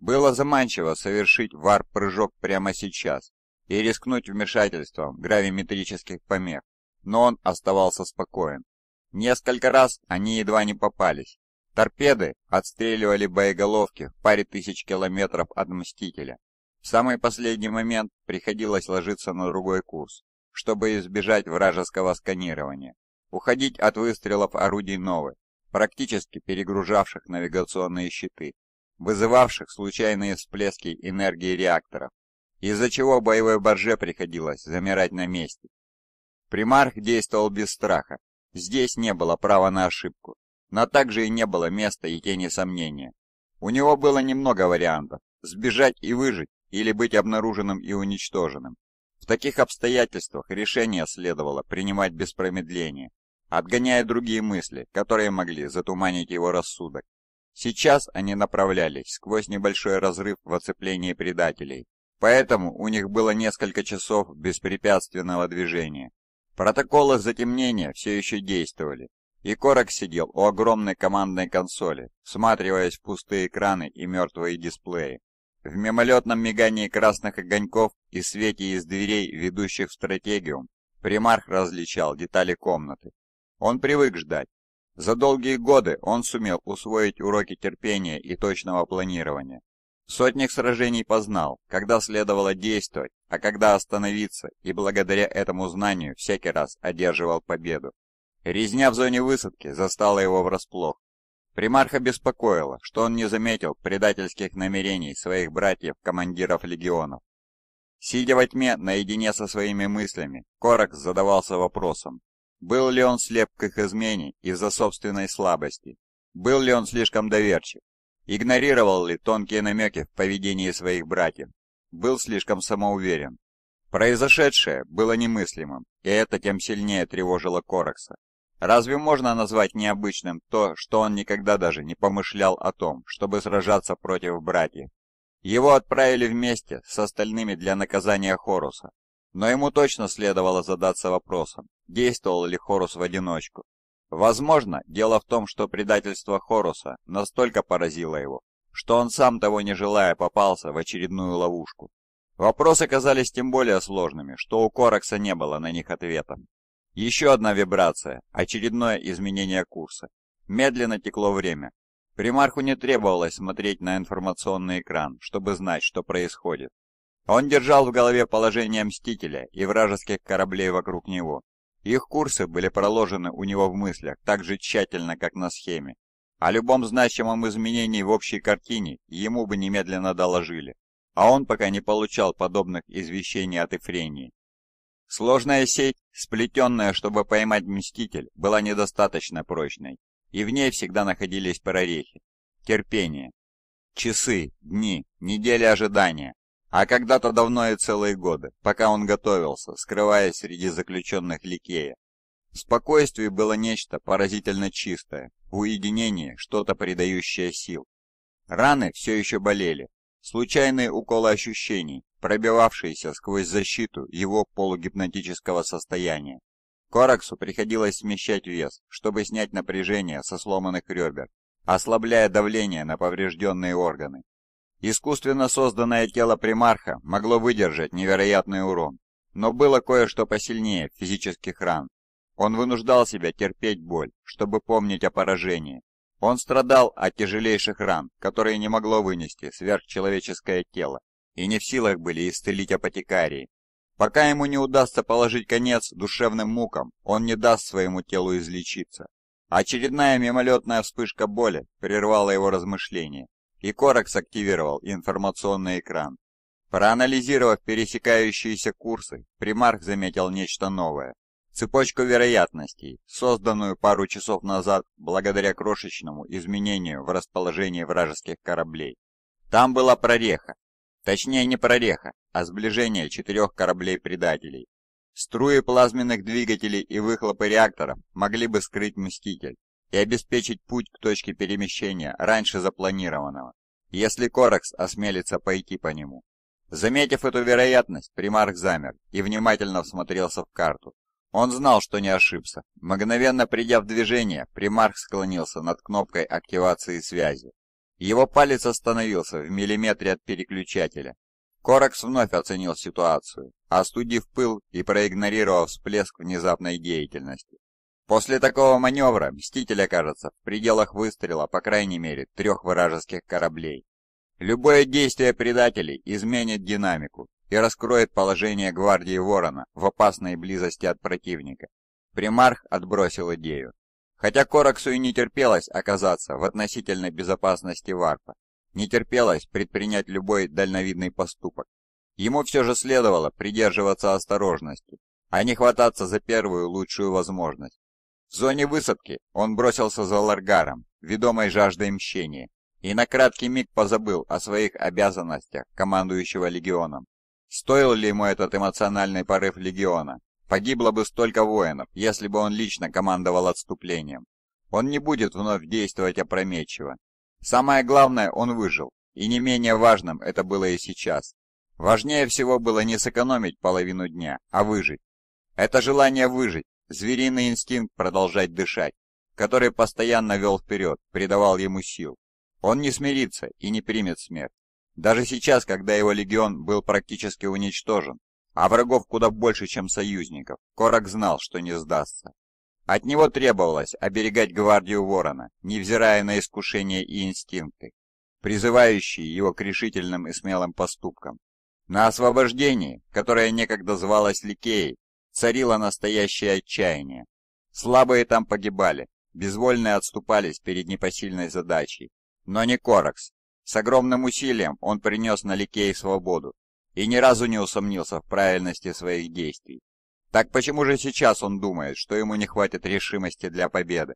Было заманчиво совершить варп-прыжок прямо сейчас и рискнуть вмешательством гравиметрических помех, но он оставался спокоен. Несколько раз они едва не попались. Торпеды отстреливали боеголовки в паре тысяч километров от «Мстителя». В самый последний момент приходилось ложиться на другой курс, чтобы избежать вражеского сканирования. Уходить от выстрелов орудий «Новы», практически перегружавших навигационные щиты, вызывавших случайные всплески энергии реакторов, из-за чего боевой борже приходилось замирать на месте. Примарх действовал без страха. Здесь не было права на ошибку, но также и не было места и тени сомнения. У него было немного вариантов – сбежать и выжить, или быть обнаруженным и уничтоженным. В таких обстоятельствах решение следовало принимать без промедления, отгоняя другие мысли, которые могли затуманить его рассудок. Сейчас они направлялись сквозь небольшой разрыв в оцеплении предателей, поэтому у них было несколько часов беспрепятственного движения. Протоколы затемнения все еще действовали, и Корок сидел у огромной командной консоли, всматриваясь в пустые экраны и мертвые дисплеи. В мимолетном мигании красных огоньков и свете из дверей, ведущих в стратегиум, примарх различал детали комнаты. Он привык ждать, за долгие годы он сумел усвоить уроки терпения и точного планирования. В сотнях сражений познал, когда следовало действовать, а когда остановиться, и благодаря этому знанию всякий раз одерживал победу. Резня в зоне высадки застала его врасплох. Примарха беспокоило, что он не заметил предательских намерений своих братьев-командиров легионов. Сидя во тьме наедине со своими мыслями, Коракс задавался вопросом, был ли он слеп к их измене из-за собственной слабости? Был ли он слишком доверчив? Игнорировал ли тонкие намеки в поведении своих братьев? Был слишком самоуверен? Произошедшее было немыслимым, и это тем сильнее тревожило Коракса. Разве можно назвать необычным то, что он никогда даже не помышлял о том, чтобы сражаться против братьев? Его отправили вместе с остальными для наказания Хоруса, но ему точно следовало задаться вопросом, действовал ли Хорус в одиночку. Возможно, дело в том, что предательство Хоруса настолько поразило его, что он сам того не желая попался в очередную ловушку. Вопросы казались тем более сложными, что у Коракса не было на них ответа. Еще одна вибрация, очередное изменение курса. Медленно текло время. Примарху не требовалось смотреть на информационный экран, чтобы знать, что происходит. Он держал в голове положение Мстителя и вражеских кораблей вокруг него. Их курсы были проложены у него в мыслях так же тщательно, как на схеме. О любом значимом изменении в общей картине ему бы немедленно доложили, а он пока не получал подобных извещений от Эфрении. Сложная сеть, сплетенная, чтобы поймать Мститель, была недостаточно прочной, и в ней всегда находились прорехи. Терпение. Часы, дни, недели ожидания, а когда-то давно и целые годы, пока он готовился, скрываясь среди заключенных Ликея. В спокойствии было нечто поразительно чистое, в уединении что-то придающее сил. Раны все еще болели, случайные уколы ощущений, пробивавшиеся сквозь защиту его полугипнотического состояния. Кораксу приходилось смещать вес, чтобы снять напряжение со сломанных ребер, ослабляя давление на поврежденные органы Искусственно созданное тело примарха могло выдержать невероятный урон, но было кое-что посильнее физических ран. Он вынуждал себя терпеть боль, чтобы помнить о поражении. Он страдал от тяжелейших ран, которые не могло вынести сверхчеловеческое тело, и не в силах были исцелить апотекарии. Пока ему не удастся положить конец душевным мукам, он не даст своему телу излечиться. Очередная мимолетная вспышка боли прервала его размышления и Коракс активировал информационный экран. Проанализировав пересекающиеся курсы, Примарк заметил нечто новое. Цепочку вероятностей, созданную пару часов назад благодаря крошечному изменению в расположении вражеских кораблей. Там была прореха. Точнее, не прореха, а сближение четырех кораблей-предателей. Струи плазменных двигателей и выхлопы реакторов могли бы скрыть Мститель, и обеспечить путь к точке перемещения раньше запланированного, если Коракс осмелится пойти по нему. Заметив эту вероятность, примарх замер и внимательно всмотрелся в карту. Он знал, что не ошибся. Мгновенно придя в движение, примарх склонился над кнопкой активации связи. Его палец остановился в миллиметре от переключателя. Коракс вновь оценил ситуацию, остудив пыл и проигнорировав всплеск внезапной деятельности. После такого маневра «Мститель» окажется в пределах выстрела, по крайней мере, трех вражеских кораблей. Любое действие предателей изменит динамику и раскроет положение гвардии Ворона в опасной близости от противника. Примарх отбросил идею. Хотя Кораксу и не терпелось оказаться в относительной безопасности Варпа, не терпелось предпринять любой дальновидный поступок. Ему все же следовало придерживаться осторожности, а не хвататься за первую лучшую возможность. В зоне высадки он бросился за Ларгаром, ведомой жаждой мщения, и на краткий миг позабыл о своих обязанностях командующего легионом. Стоил ли ему этот эмоциональный порыв легиона? Погибло бы столько воинов, если бы он лично командовал отступлением. Он не будет вновь действовать опрометчиво. Самое главное, он выжил, и не менее важным это было и сейчас. Важнее всего было не сэкономить половину дня, а выжить. Это желание выжить Звериный инстинкт продолжать дышать, который постоянно вел вперед, придавал ему сил. Он не смирится и не примет смерть. Даже сейчас, когда его легион был практически уничтожен, а врагов куда больше, чем союзников, Корак знал, что не сдастся. От него требовалось оберегать гвардию Ворона, невзирая на искушения и инстинкты, призывающие его к решительным и смелым поступкам. На освобождении, которое некогда звалось Ликеей, царило настоящее отчаяние. Слабые там погибали, безвольные отступались перед непосильной задачей. Но не Коракс. С огромным усилием он принес на Ликей свободу и ни разу не усомнился в правильности своих действий. Так почему же сейчас он думает, что ему не хватит решимости для победы?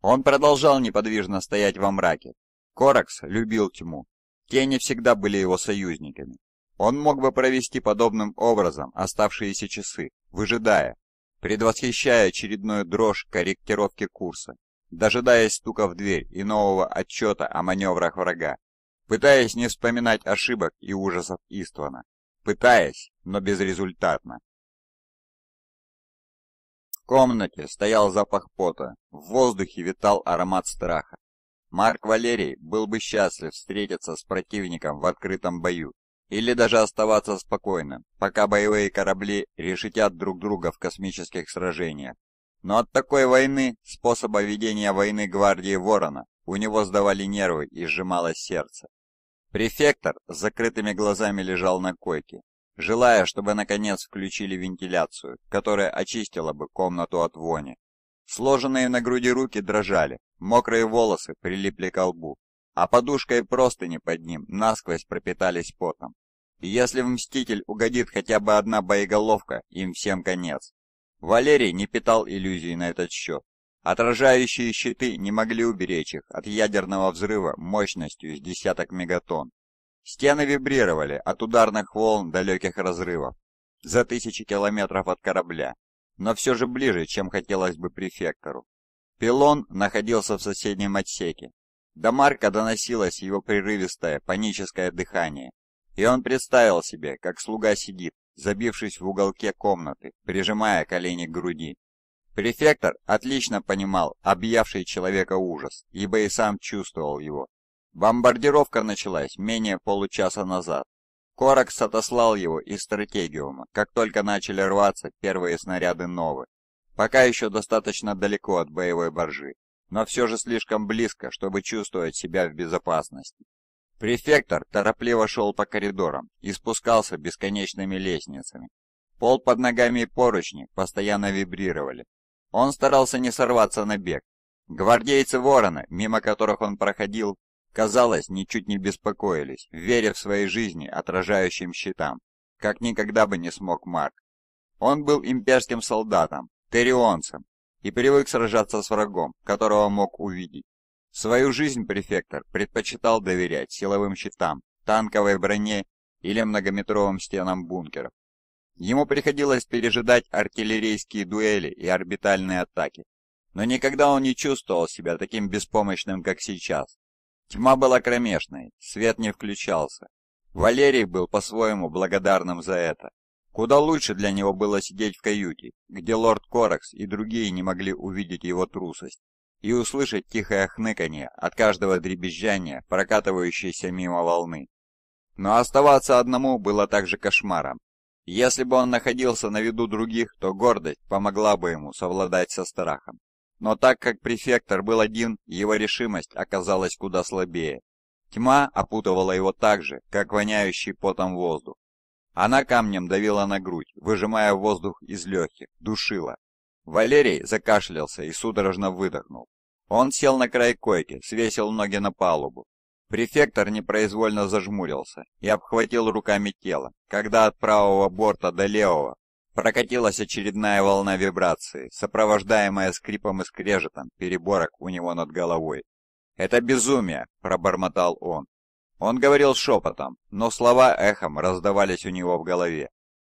Он продолжал неподвижно стоять во мраке. Коракс любил тьму. Тени всегда были его союзниками. Он мог бы провести подобным образом оставшиеся часы, выжидая, предвосхищая очередную дрожь корректировки курса, дожидаясь стука в дверь и нового отчета о маневрах врага, пытаясь не вспоминать ошибок и ужасов Иствана, пытаясь, но безрезультатно. В комнате стоял запах пота, в воздухе витал аромат страха. Марк Валерий был бы счастлив встретиться с противником в открытом бою или даже оставаться спокойным, пока боевые корабли решетят друг друга в космических сражениях. Но от такой войны, способа ведения войны гвардии Ворона, у него сдавали нервы и сжималось сердце. Префектор с закрытыми глазами лежал на койке, желая, чтобы наконец включили вентиляцию, которая очистила бы комнату от вони. Сложенные на груди руки дрожали, мокрые волосы прилипли к лбу, а подушка и простыни под ним насквозь пропитались потом. если в «Мститель» угодит хотя бы одна боеголовка, им всем конец. Валерий не питал иллюзий на этот счет. Отражающие щиты не могли уберечь их от ядерного взрыва мощностью с десяток мегатонн. Стены вибрировали от ударных волн далеких разрывов за тысячи километров от корабля, но все же ближе, чем хотелось бы префектору. Пилон находился в соседнем отсеке, до Марка доносилось его прерывистое, паническое дыхание, и он представил себе, как слуга сидит, забившись в уголке комнаты, прижимая колени к груди. Префектор отлично понимал объявший человека ужас, ибо и сам чувствовал его. Бомбардировка началась менее получаса назад. Коракс отослал его из стратегиума, как только начали рваться первые снаряды новых, пока еще достаточно далеко от боевой боржи но все же слишком близко, чтобы чувствовать себя в безопасности. Префектор торопливо шел по коридорам и спускался бесконечными лестницами. Пол под ногами и поручни постоянно вибрировали. Он старался не сорваться на бег. Гвардейцы Ворона, мимо которых он проходил, казалось, ничуть не беспокоились, веря в своей жизни отражающим щитам, как никогда бы не смог Марк. Он был имперским солдатом, терионцем, и привык сражаться с врагом, которого мог увидеть. Свою жизнь префектор предпочитал доверять силовым щитам, танковой броне или многометровым стенам бункеров. Ему приходилось пережидать артиллерийские дуэли и орбитальные атаки, но никогда он не чувствовал себя таким беспомощным, как сейчас. Тьма была кромешной, свет не включался. Валерий был по-своему благодарным за это. Куда лучше для него было сидеть в каюте, где лорд Коракс и другие не могли увидеть его трусость, и услышать тихое хныканье от каждого дребезжания, прокатывающееся мимо волны. Но оставаться одному было также кошмаром. Если бы он находился на виду других, то гордость помогла бы ему совладать со страхом. Но так как префектор был один, его решимость оказалась куда слабее. Тьма опутывала его так же, как воняющий потом воздух. Она камнем давила на грудь, выжимая воздух из легких, душила. Валерий закашлялся и судорожно выдохнул. Он сел на край койки, свесил ноги на палубу. Префектор непроизвольно зажмурился и обхватил руками тело, когда от правого борта до левого прокатилась очередная волна вибрации, сопровождаемая скрипом и скрежетом переборок у него над головой. «Это безумие!» – пробормотал он. Он говорил шепотом, но слова эхом раздавались у него в голове.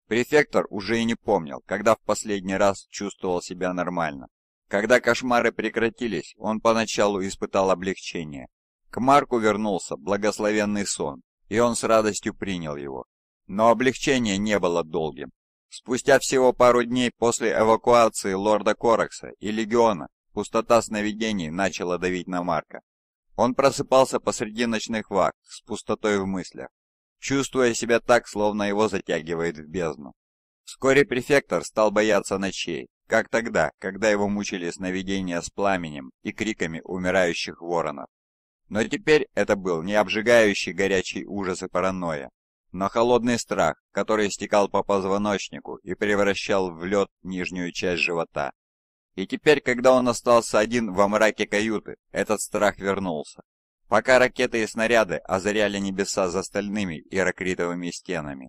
Префектор уже и не помнил, когда в последний раз чувствовал себя нормально. Когда кошмары прекратились, он поначалу испытал облегчение. К Марку вернулся благословенный сон, и он с радостью принял его. Но облегчение не было долгим. Спустя всего пару дней после эвакуации лорда Коракса и легиона пустота сновидений начала давить на Марка. Он просыпался посреди ночных вахт с пустотой в мыслях, чувствуя себя так, словно его затягивает в бездну. Вскоре префектор стал бояться ночей, как тогда, когда его мучили сновидения с пламенем и криками умирающих воронов. Но теперь это был не обжигающий горячий ужас и паранойя, но холодный страх, который стекал по позвоночнику и превращал в лед нижнюю часть живота. И теперь, когда он остался один во мраке каюты, этот страх вернулся. Пока ракеты и снаряды озаряли небеса за стальными и ракритовыми стенами.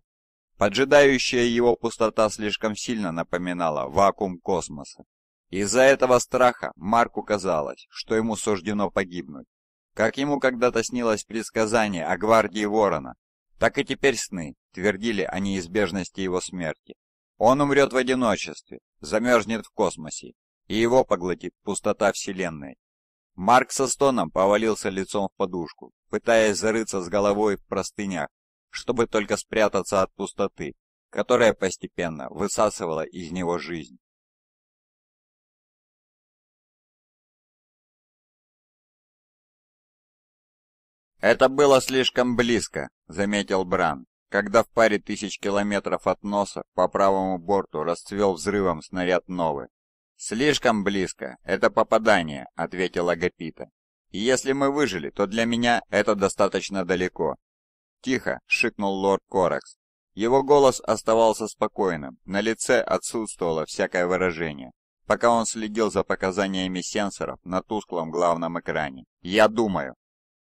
Поджидающая его пустота слишком сильно напоминала вакуум космоса. Из-за этого страха Марку казалось, что ему суждено погибнуть. Как ему когда-то снилось предсказание о гвардии Ворона, так и теперь сны твердили о неизбежности его смерти. Он умрет в одиночестве, замерзнет в космосе и его поглотит пустота Вселенной. Марк со стоном повалился лицом в подушку, пытаясь зарыться с головой в простынях, чтобы только спрятаться от пустоты, которая постепенно высасывала из него жизнь. «Это было слишком близко», — заметил Бран, когда в паре тысяч километров от носа по правому борту расцвел взрывом снаряд Новы. «Слишком близко. Это попадание», — ответила Гапита. если мы выжили, то для меня это достаточно далеко». «Тихо!» — шикнул лорд Коракс. Его голос оставался спокойным, на лице отсутствовало всякое выражение, пока он следил за показаниями сенсоров на тусклом главном экране. «Я думаю!»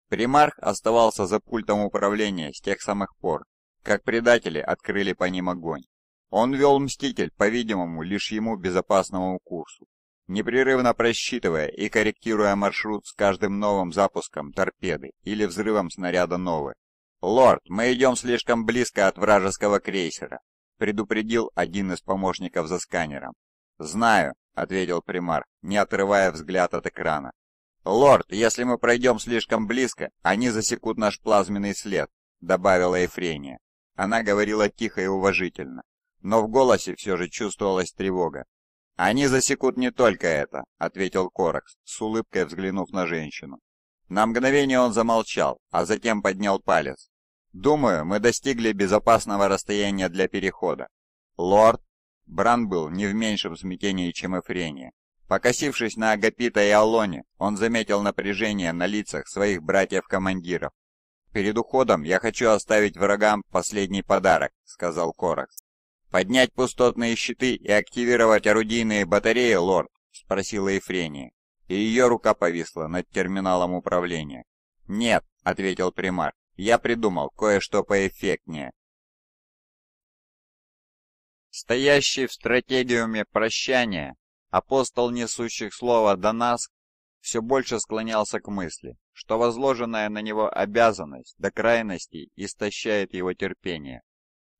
Примарх оставался за пультом управления с тех самых пор, как предатели открыли по ним огонь. Он вел «Мститель», по-видимому, лишь ему безопасному курсу, непрерывно просчитывая и корректируя маршрут с каждым новым запуском торпеды или взрывом снаряда новой. «Лорд, мы идем слишком близко от вражеского крейсера», — предупредил один из помощников за сканером. «Знаю», — ответил примар, не отрывая взгляд от экрана. «Лорд, если мы пройдем слишком близко, они засекут наш плазменный след», — добавила Эфрения. Она говорила тихо и уважительно, но в голосе все же чувствовалась тревога. «Они засекут не только это», — ответил Коракс, с улыбкой взглянув на женщину. На мгновение он замолчал, а затем поднял палец. «Думаю, мы достигли безопасного расстояния для перехода. Лорд...» Бран был не в меньшем смятении, чем Эфрения. Покосившись на Агапита и Алоне, он заметил напряжение на лицах своих братьев-командиров. «Перед уходом я хочу оставить врагам последний подарок», — сказал Коракс. «Поднять пустотные щиты и активировать орудийные батареи, лорд?» — спросила Эфрения, и ее рука повисла над терминалом управления. «Нет», — ответил примар, — «я придумал кое-что поэффектнее». Стоящий в стратегиуме прощания, апостол несущих слова до все больше склонялся к мысли, что возложенная на него обязанность до крайности истощает его терпение.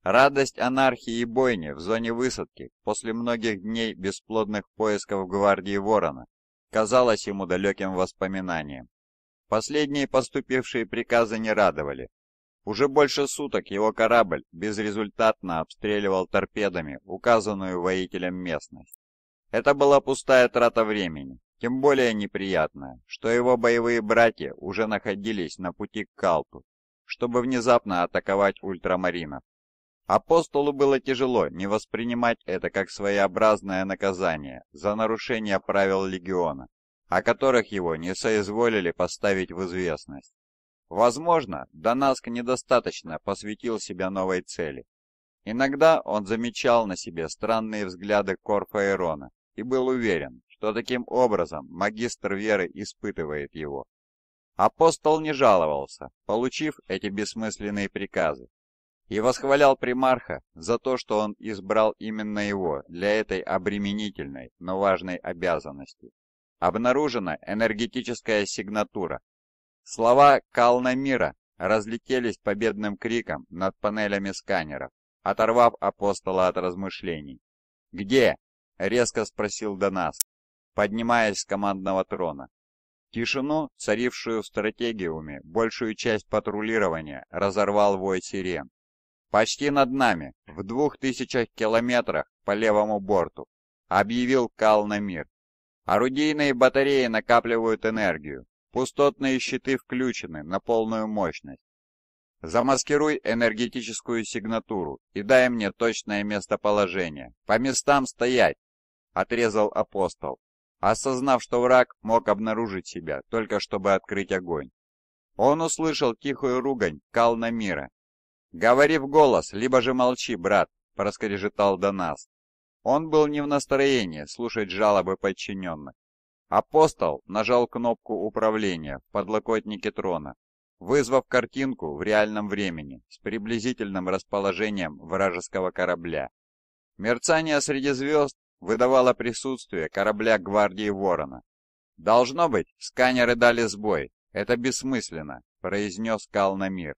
Радость анархии и бойни в зоне высадки после многих дней бесплодных поисков гвардии Ворона казалась ему далеким воспоминанием. Последние поступившие приказы не радовали. Уже больше суток его корабль безрезультатно обстреливал торпедами указанную воителем местность. Это была пустая трата времени, тем более неприятная, что его боевые братья уже находились на пути к Калту, чтобы внезапно атаковать ультрамаринов. Апостолу было тяжело не воспринимать это как своеобразное наказание за нарушение правил легиона, о которых его не соизволили поставить в известность. Возможно, Донаск недостаточно посвятил себя новой цели. Иногда он замечал на себе странные взгляды Корфа Ирона и был уверен, что таким образом магистр веры испытывает его. Апостол не жаловался, получив эти бессмысленные приказы, и восхвалял примарха за то, что он избрал именно его для этой обременительной, но важной обязанности. Обнаружена энергетическая сигнатура. Слова Калнамира разлетелись победным криком над панелями сканеров, оторвав апостола от размышлений. «Где?» — резко спросил Донас, поднимаясь с командного трона. Тишину, царившую в стратегиуме, большую часть патрулирования разорвал вой сирен почти над нами, в двух тысячах километрах по левому борту, объявил Кал Намир. Орудийные батареи накапливают энергию, пустотные щиты включены на полную мощность. Замаскируй энергетическую сигнатуру и дай мне точное местоположение. По местам стоять!» — отрезал апостол, осознав, что враг мог обнаружить себя, только чтобы открыть огонь. Он услышал тихую ругань Кал Калнамира «Говори в голос, либо же молчи, брат», — проскрежетал Донас. Он был не в настроении слушать жалобы подчиненных. Апостол нажал кнопку управления в подлокотнике трона, вызвав картинку в реальном времени с приблизительным расположением вражеского корабля. Мерцание среди звезд выдавало присутствие корабля гвардии Ворона. «Должно быть, сканеры дали сбой. Это бессмысленно», — произнес Калнамир.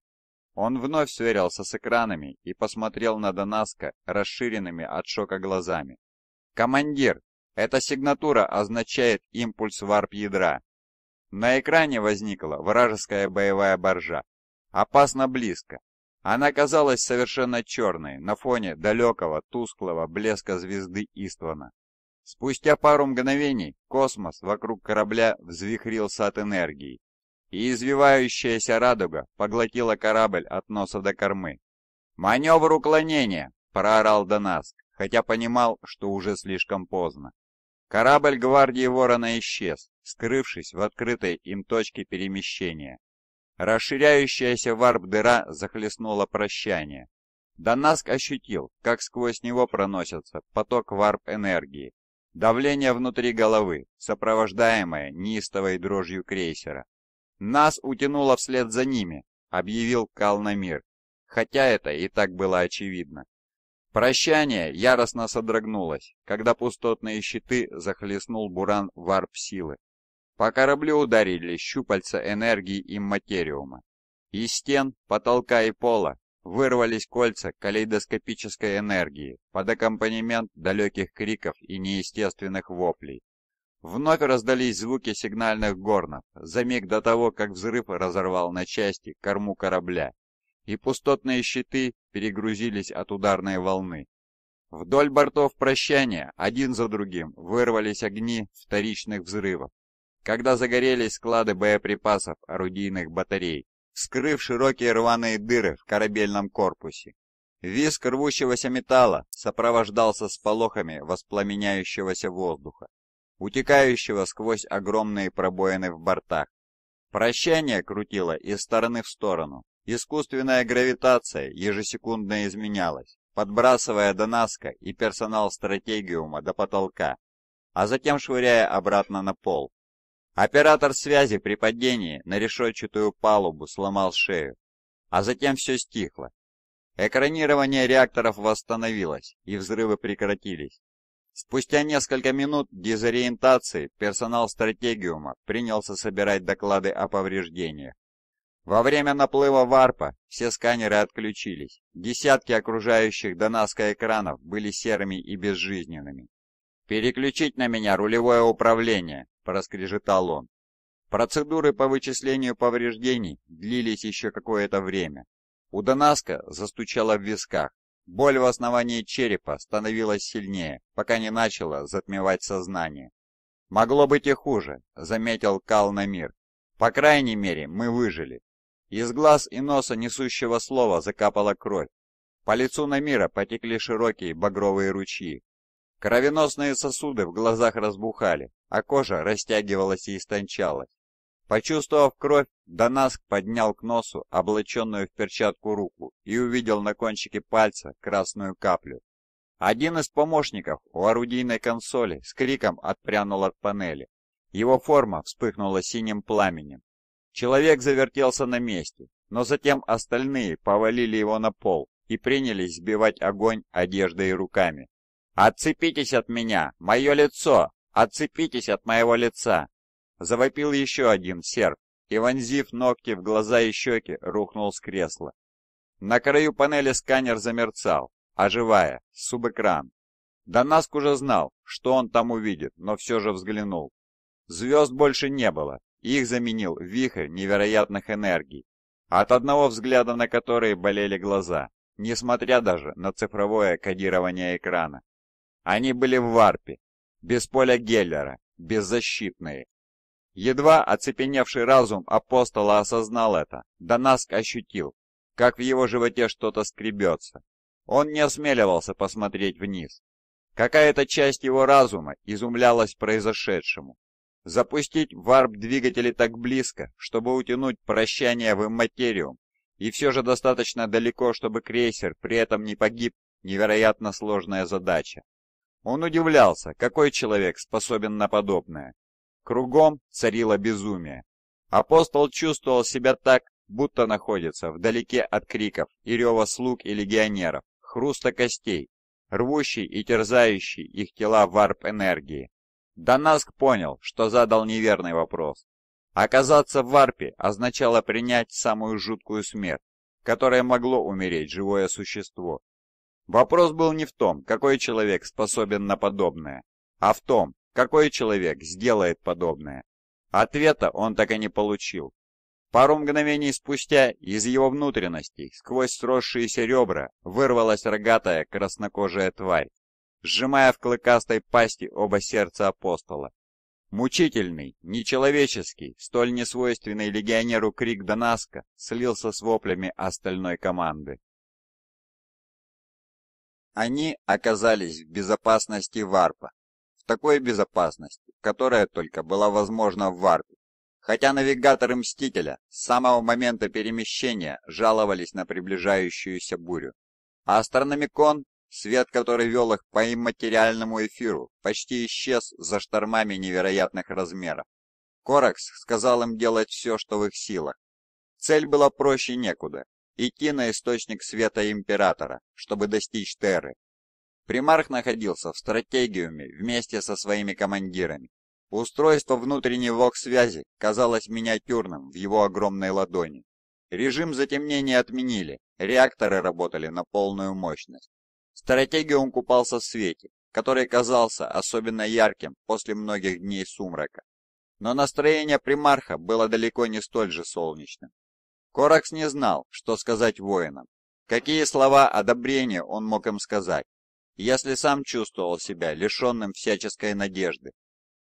Он вновь сверился с экранами и посмотрел на Донаска расширенными от шока глазами. «Командир, эта сигнатура означает импульс варп-ядра». На экране возникла вражеская боевая боржа. Опасно близко. Она казалась совершенно черной на фоне далекого тусклого блеска звезды Иствана. Спустя пару мгновений космос вокруг корабля взвихрился от энергии, и извивающаяся радуга поглотила корабль от носа до кормы. «Маневр уклонения!» — проорал Донаск, хотя понимал, что уже слишком поздно. Корабль гвардии Ворона исчез, скрывшись в открытой им точке перемещения. Расширяющаяся варп-дыра захлестнула прощание. Донаск ощутил, как сквозь него проносится поток варп-энергии, давление внутри головы, сопровождаемое неистовой дрожью крейсера. «Нас утянуло вслед за ними», — объявил Калнамир, хотя это и так было очевидно. Прощание яростно содрогнулось, когда пустотные щиты захлестнул буран варп-силы. По кораблю ударили щупальца энергии и материума. Из стен, потолка и пола вырвались кольца калейдоскопической энергии под аккомпанемент далеких криков и неестественных воплей. Вновь раздались звуки сигнальных горнов, за миг до того, как взрыв разорвал на части корму корабля, и пустотные щиты перегрузились от ударной волны. Вдоль бортов прощания один за другим вырвались огни вторичных взрывов, когда загорелись склады боеприпасов орудийных батарей, вскрыв широкие рваные дыры в корабельном корпусе. Виск рвущегося металла сопровождался сполохами воспламеняющегося воздуха утекающего сквозь огромные пробоины в бортах. Прощание крутило из стороны в сторону. Искусственная гравитация ежесекундно изменялась, подбрасывая Донаска и персонал стратегиума до потолка, а затем швыряя обратно на пол. Оператор связи при падении на решетчатую палубу сломал шею, а затем все стихло. Экранирование реакторов восстановилось, и взрывы прекратились. Спустя несколько минут дезориентации персонал стратегиума принялся собирать доклады о повреждениях. Во время наплыва варпа все сканеры отключились. Десятки окружающих Донаска экранов были серыми и безжизненными. «Переключить на меня рулевое управление», — проскрежетал он. Процедуры по вычислению повреждений длились еще какое-то время. У Донаска застучало в висках. Боль в основании черепа становилась сильнее, пока не начала затмевать сознание. «Могло быть и хуже», — заметил Кал Намир. «По крайней мере, мы выжили». Из глаз и носа несущего слова закапала кровь. По лицу Намира потекли широкие багровые ручьи. Кровеносные сосуды в глазах разбухали, а кожа растягивалась и истончалась. Почувствовав кровь, Донаск поднял к носу облаченную в перчатку руку и увидел на кончике пальца красную каплю. Один из помощников у орудийной консоли с криком отпрянул от панели. Его форма вспыхнула синим пламенем. Человек завертелся на месте, но затем остальные повалили его на пол и принялись сбивать огонь одеждой и руками. «Отцепитесь от меня! Мое лицо! Отцепитесь от моего лица!» Завопил еще один серп и, вонзив ногти в глаза и щеки, рухнул с кресла. На краю панели сканер замерцал, оживая, субэкран. Донаск уже знал, что он там увидит, но все же взглянул. Звезд больше не было, их заменил вихрь невероятных энергий, от одного взгляда на которые болели глаза, несмотря даже на цифровое кодирование экрана. Они были в варпе, без поля Геллера, беззащитные, Едва оцепеневший разум апостола осознал это, Донаск ощутил, как в его животе что-то скребется. Он не осмеливался посмотреть вниз. Какая-то часть его разума изумлялась произошедшему. Запустить варп-двигатели так близко, чтобы утянуть прощание в имматериум, и все же достаточно далеко, чтобы крейсер при этом не погиб, невероятно сложная задача. Он удивлялся, какой человек способен на подобное. Кругом царило безумие. Апостол чувствовал себя так, будто находится вдалеке от криков и рева слуг и легионеров, хруста костей, рвущей и терзающей их тела варп-энергии. Донаск понял, что задал неверный вопрос. Оказаться в варпе означало принять самую жуткую смерть, которая могло умереть живое существо. Вопрос был не в том, какой человек способен на подобное, а в том, какой человек сделает подобное? Ответа он так и не получил. Пару мгновений спустя из его внутренностей, сквозь сросшиеся ребра, вырвалась рогатая краснокожая тварь, сжимая в клыкастой пасти оба сердца апостола. Мучительный, нечеловеческий, столь несвойственный легионеру крик Донаска слился с воплями остальной команды. Они оказались в безопасности варпа, в такой безопасности, которая только была возможна в Варпе. Хотя навигаторы Мстителя с самого момента перемещения жаловались на приближающуюся бурю. А астрономикон, свет который вел их по имматериальному эфиру, почти исчез за штормами невероятных размеров. Коракс сказал им делать все, что в их силах. Цель была проще некуда — идти на источник света Императора, чтобы достичь Терры, Примарх находился в стратегиуме вместе со своими командирами. Устройство внутренней лог-связи казалось миниатюрным в его огромной ладони. Режим затемнения отменили, реакторы работали на полную мощность. Стратегиум купался в свете, который казался особенно ярким после многих дней сумрака. Но настроение примарха было далеко не столь же солнечным. Коракс не знал, что сказать воинам, какие слова одобрения он мог им сказать если сам чувствовал себя лишенным всяческой надежды.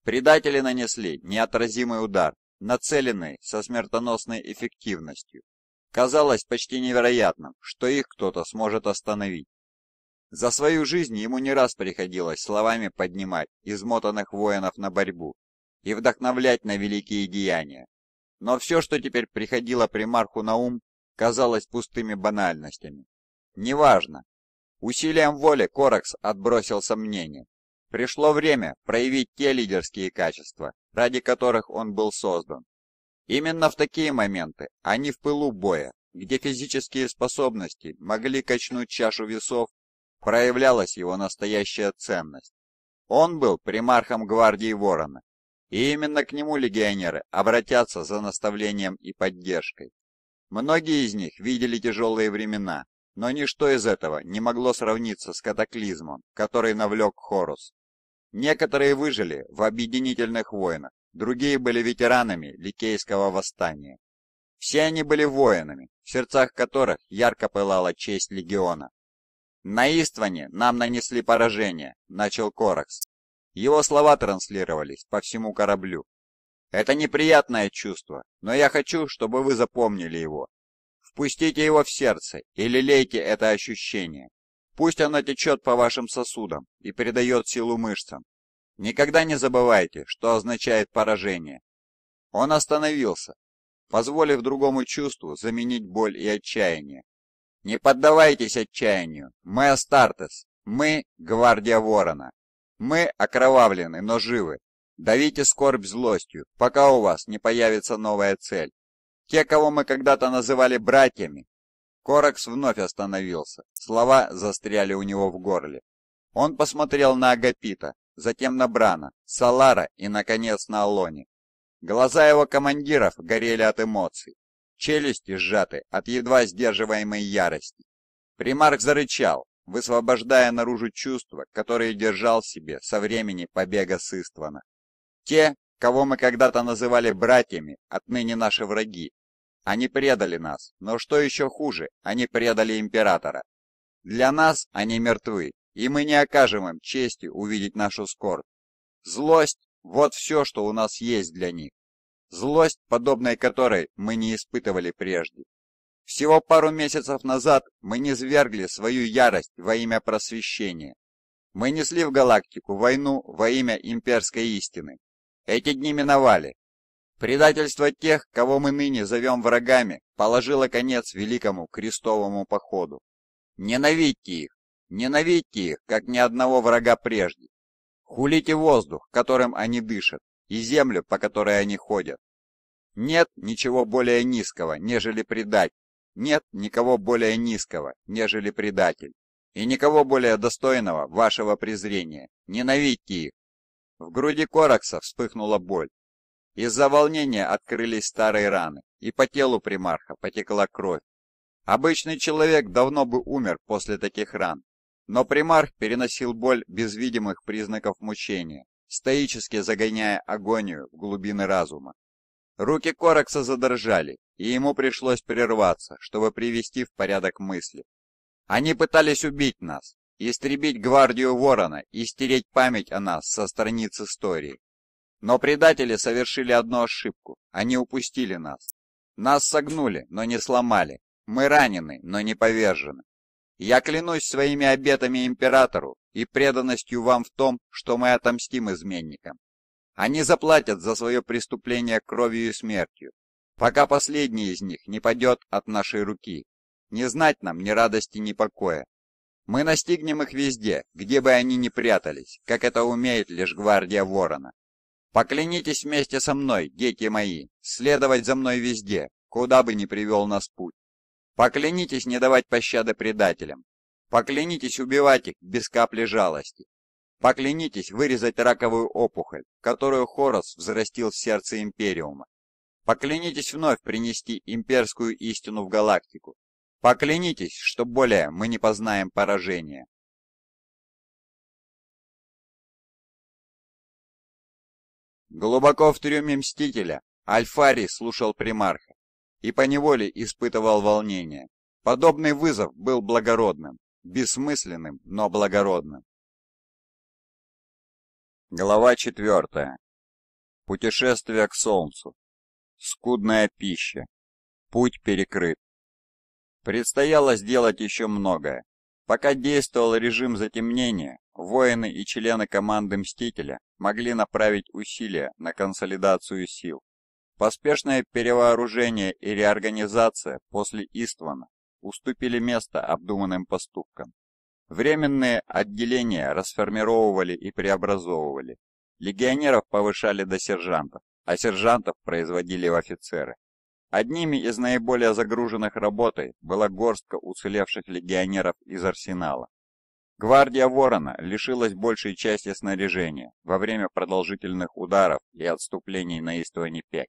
Предатели нанесли неотразимый удар, нацеленный со смертоносной эффективностью. Казалось почти невероятным, что их кто-то сможет остановить. За свою жизнь ему не раз приходилось словами поднимать измотанных воинов на борьбу и вдохновлять на великие деяния. Но все, что теперь приходило примарху на ум, казалось пустыми банальностями. Неважно, Усилием воли Коракс отбросил сомнения. Пришло время проявить те лидерские качества, ради которых он был создан. Именно в такие моменты, а не в пылу боя, где физические способности могли качнуть чашу весов, проявлялась его настоящая ценность. Он был примархом гвардии Ворона, и именно к нему легионеры обратятся за наставлением и поддержкой. Многие из них видели тяжелые времена, но ничто из этого не могло сравниться с катаклизмом, который навлек Хорус. Некоторые выжили в объединительных войнах, другие были ветеранами Ликейского восстания. Все они были воинами, в сердцах которых ярко пылала честь легиона. «На Истване нам нанесли поражение», — начал Коракс. Его слова транслировались по всему кораблю. «Это неприятное чувство, но я хочу, чтобы вы запомнили его Пустите его в сердце и лелейте это ощущение. Пусть оно течет по вашим сосудам и передает силу мышцам. Никогда не забывайте, что означает поражение. Он остановился, позволив другому чувству заменить боль и отчаяние. Не поддавайтесь отчаянию. Мы Астартес. Мы — гвардия ворона. Мы окровавлены, но живы. Давите скорбь злостью, пока у вас не появится новая цель. Те, кого мы когда-то называли братьями. Коракс вновь остановился. Слова застряли у него в горле. Он посмотрел на Агапита, затем на Брана, Салара и, наконец, на Алони. Глаза его командиров горели от эмоций. Челюсти сжаты от едва сдерживаемой ярости. Примарк зарычал, высвобождая наружу чувства, которые держал в себе со времени побега с Иствана. Те, кого мы когда-то называли братьями, отныне наши враги. Они предали нас, но что еще хуже, они предали императора. Для нас они мертвы, и мы не окажем им чести увидеть нашу скорбь. Злость – вот все, что у нас есть для них. Злость, подобной которой мы не испытывали прежде. Всего пару месяцев назад мы не свергли свою ярость во имя просвещения. Мы несли в галактику войну во имя имперской истины. Эти дни миновали. Предательство тех, кого мы ныне зовем врагами, положило конец великому крестовому походу. Ненавидьте их, ненавидьте их, как ни одного врага прежде. Хулите воздух, которым они дышат, и землю, по которой они ходят. Нет ничего более низкого, нежели предать. Нет никого более низкого, нежели предатель. И никого более достойного вашего презрения. Ненавидьте их, в груди Коракса вспыхнула боль. Из-за волнения открылись старые раны, и по телу примарха потекла кровь. Обычный человек давно бы умер после таких ран, но примарх переносил боль без видимых признаков мучения, стоически загоняя агонию в глубины разума. Руки Коракса задрожали, и ему пришлось прерваться, чтобы привести в порядок мысли. Они пытались убить нас, истребить гвардию Ворона и стереть память о нас со страниц истории. Но предатели совершили одну ошибку. Они упустили нас. Нас согнули, но не сломали. Мы ранены, но не повержены. Я клянусь своими обетами императору и преданностью вам в том, что мы отомстим изменникам. Они заплатят за свое преступление кровью и смертью, пока последний из них не падет от нашей руки. Не знать нам ни радости, ни покоя. Мы настигнем их везде, где бы они ни прятались, как это умеет лишь гвардия ворона. Поклянитесь вместе со мной, дети мои, следовать за мной везде, куда бы ни привел нас путь. Поклянитесь не давать пощады предателям. Поклянитесь убивать их без капли жалости. Поклянитесь вырезать раковую опухоль, которую Хорос взрастил в сердце Империума. Поклянитесь вновь принести имперскую истину в галактику, Поклянитесь, что более мы не познаем поражения. Глубоко в трюме Мстителя Альфари слушал примарха и поневоле испытывал волнение. Подобный вызов был благородным, бессмысленным, но благородным. Глава 4. Путешествие к Солнцу. Скудная пища. Путь перекрыт. Предстояло сделать еще многое. Пока действовал режим затемнения, воины и члены команды Мстителя могли направить усилия на консолидацию сил. Поспешное перевооружение и реорганизация после Иствана уступили место обдуманным поступкам. Временные отделения расформировывали и преобразовывали. Легионеров повышали до сержантов, а сержантов производили в офицеры. Одними из наиболее загруженных работой была горстка уцелевших легионеров из арсенала. Гвардия Ворона лишилась большей части снаряжения во время продолжительных ударов и отступлений на Истоне-5.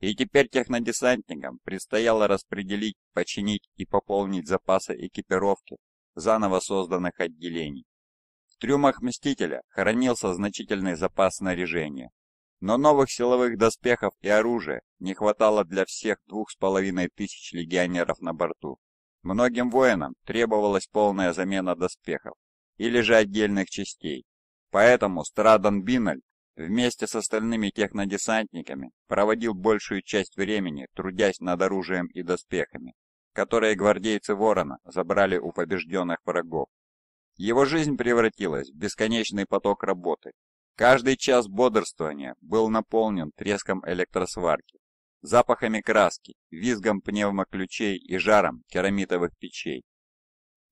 И теперь технодесантникам предстояло распределить, починить и пополнить запасы экипировки заново созданных отделений. В трюмах Мстителя хранился значительный запас снаряжения, но новых силовых доспехов и оружия не хватало для всех двух с половиной тысяч легионеров на борту. Многим воинам требовалась полная замена доспехов, или же отдельных частей. Поэтому Страдан Биналь вместе с остальными технодесантниками проводил большую часть времени, трудясь над оружием и доспехами, которые гвардейцы Ворона забрали у побежденных врагов. Его жизнь превратилась в бесконечный поток работы, Каждый час бодрствования был наполнен треском электросварки, запахами краски, визгом пневмоключей и жаром керамитовых печей.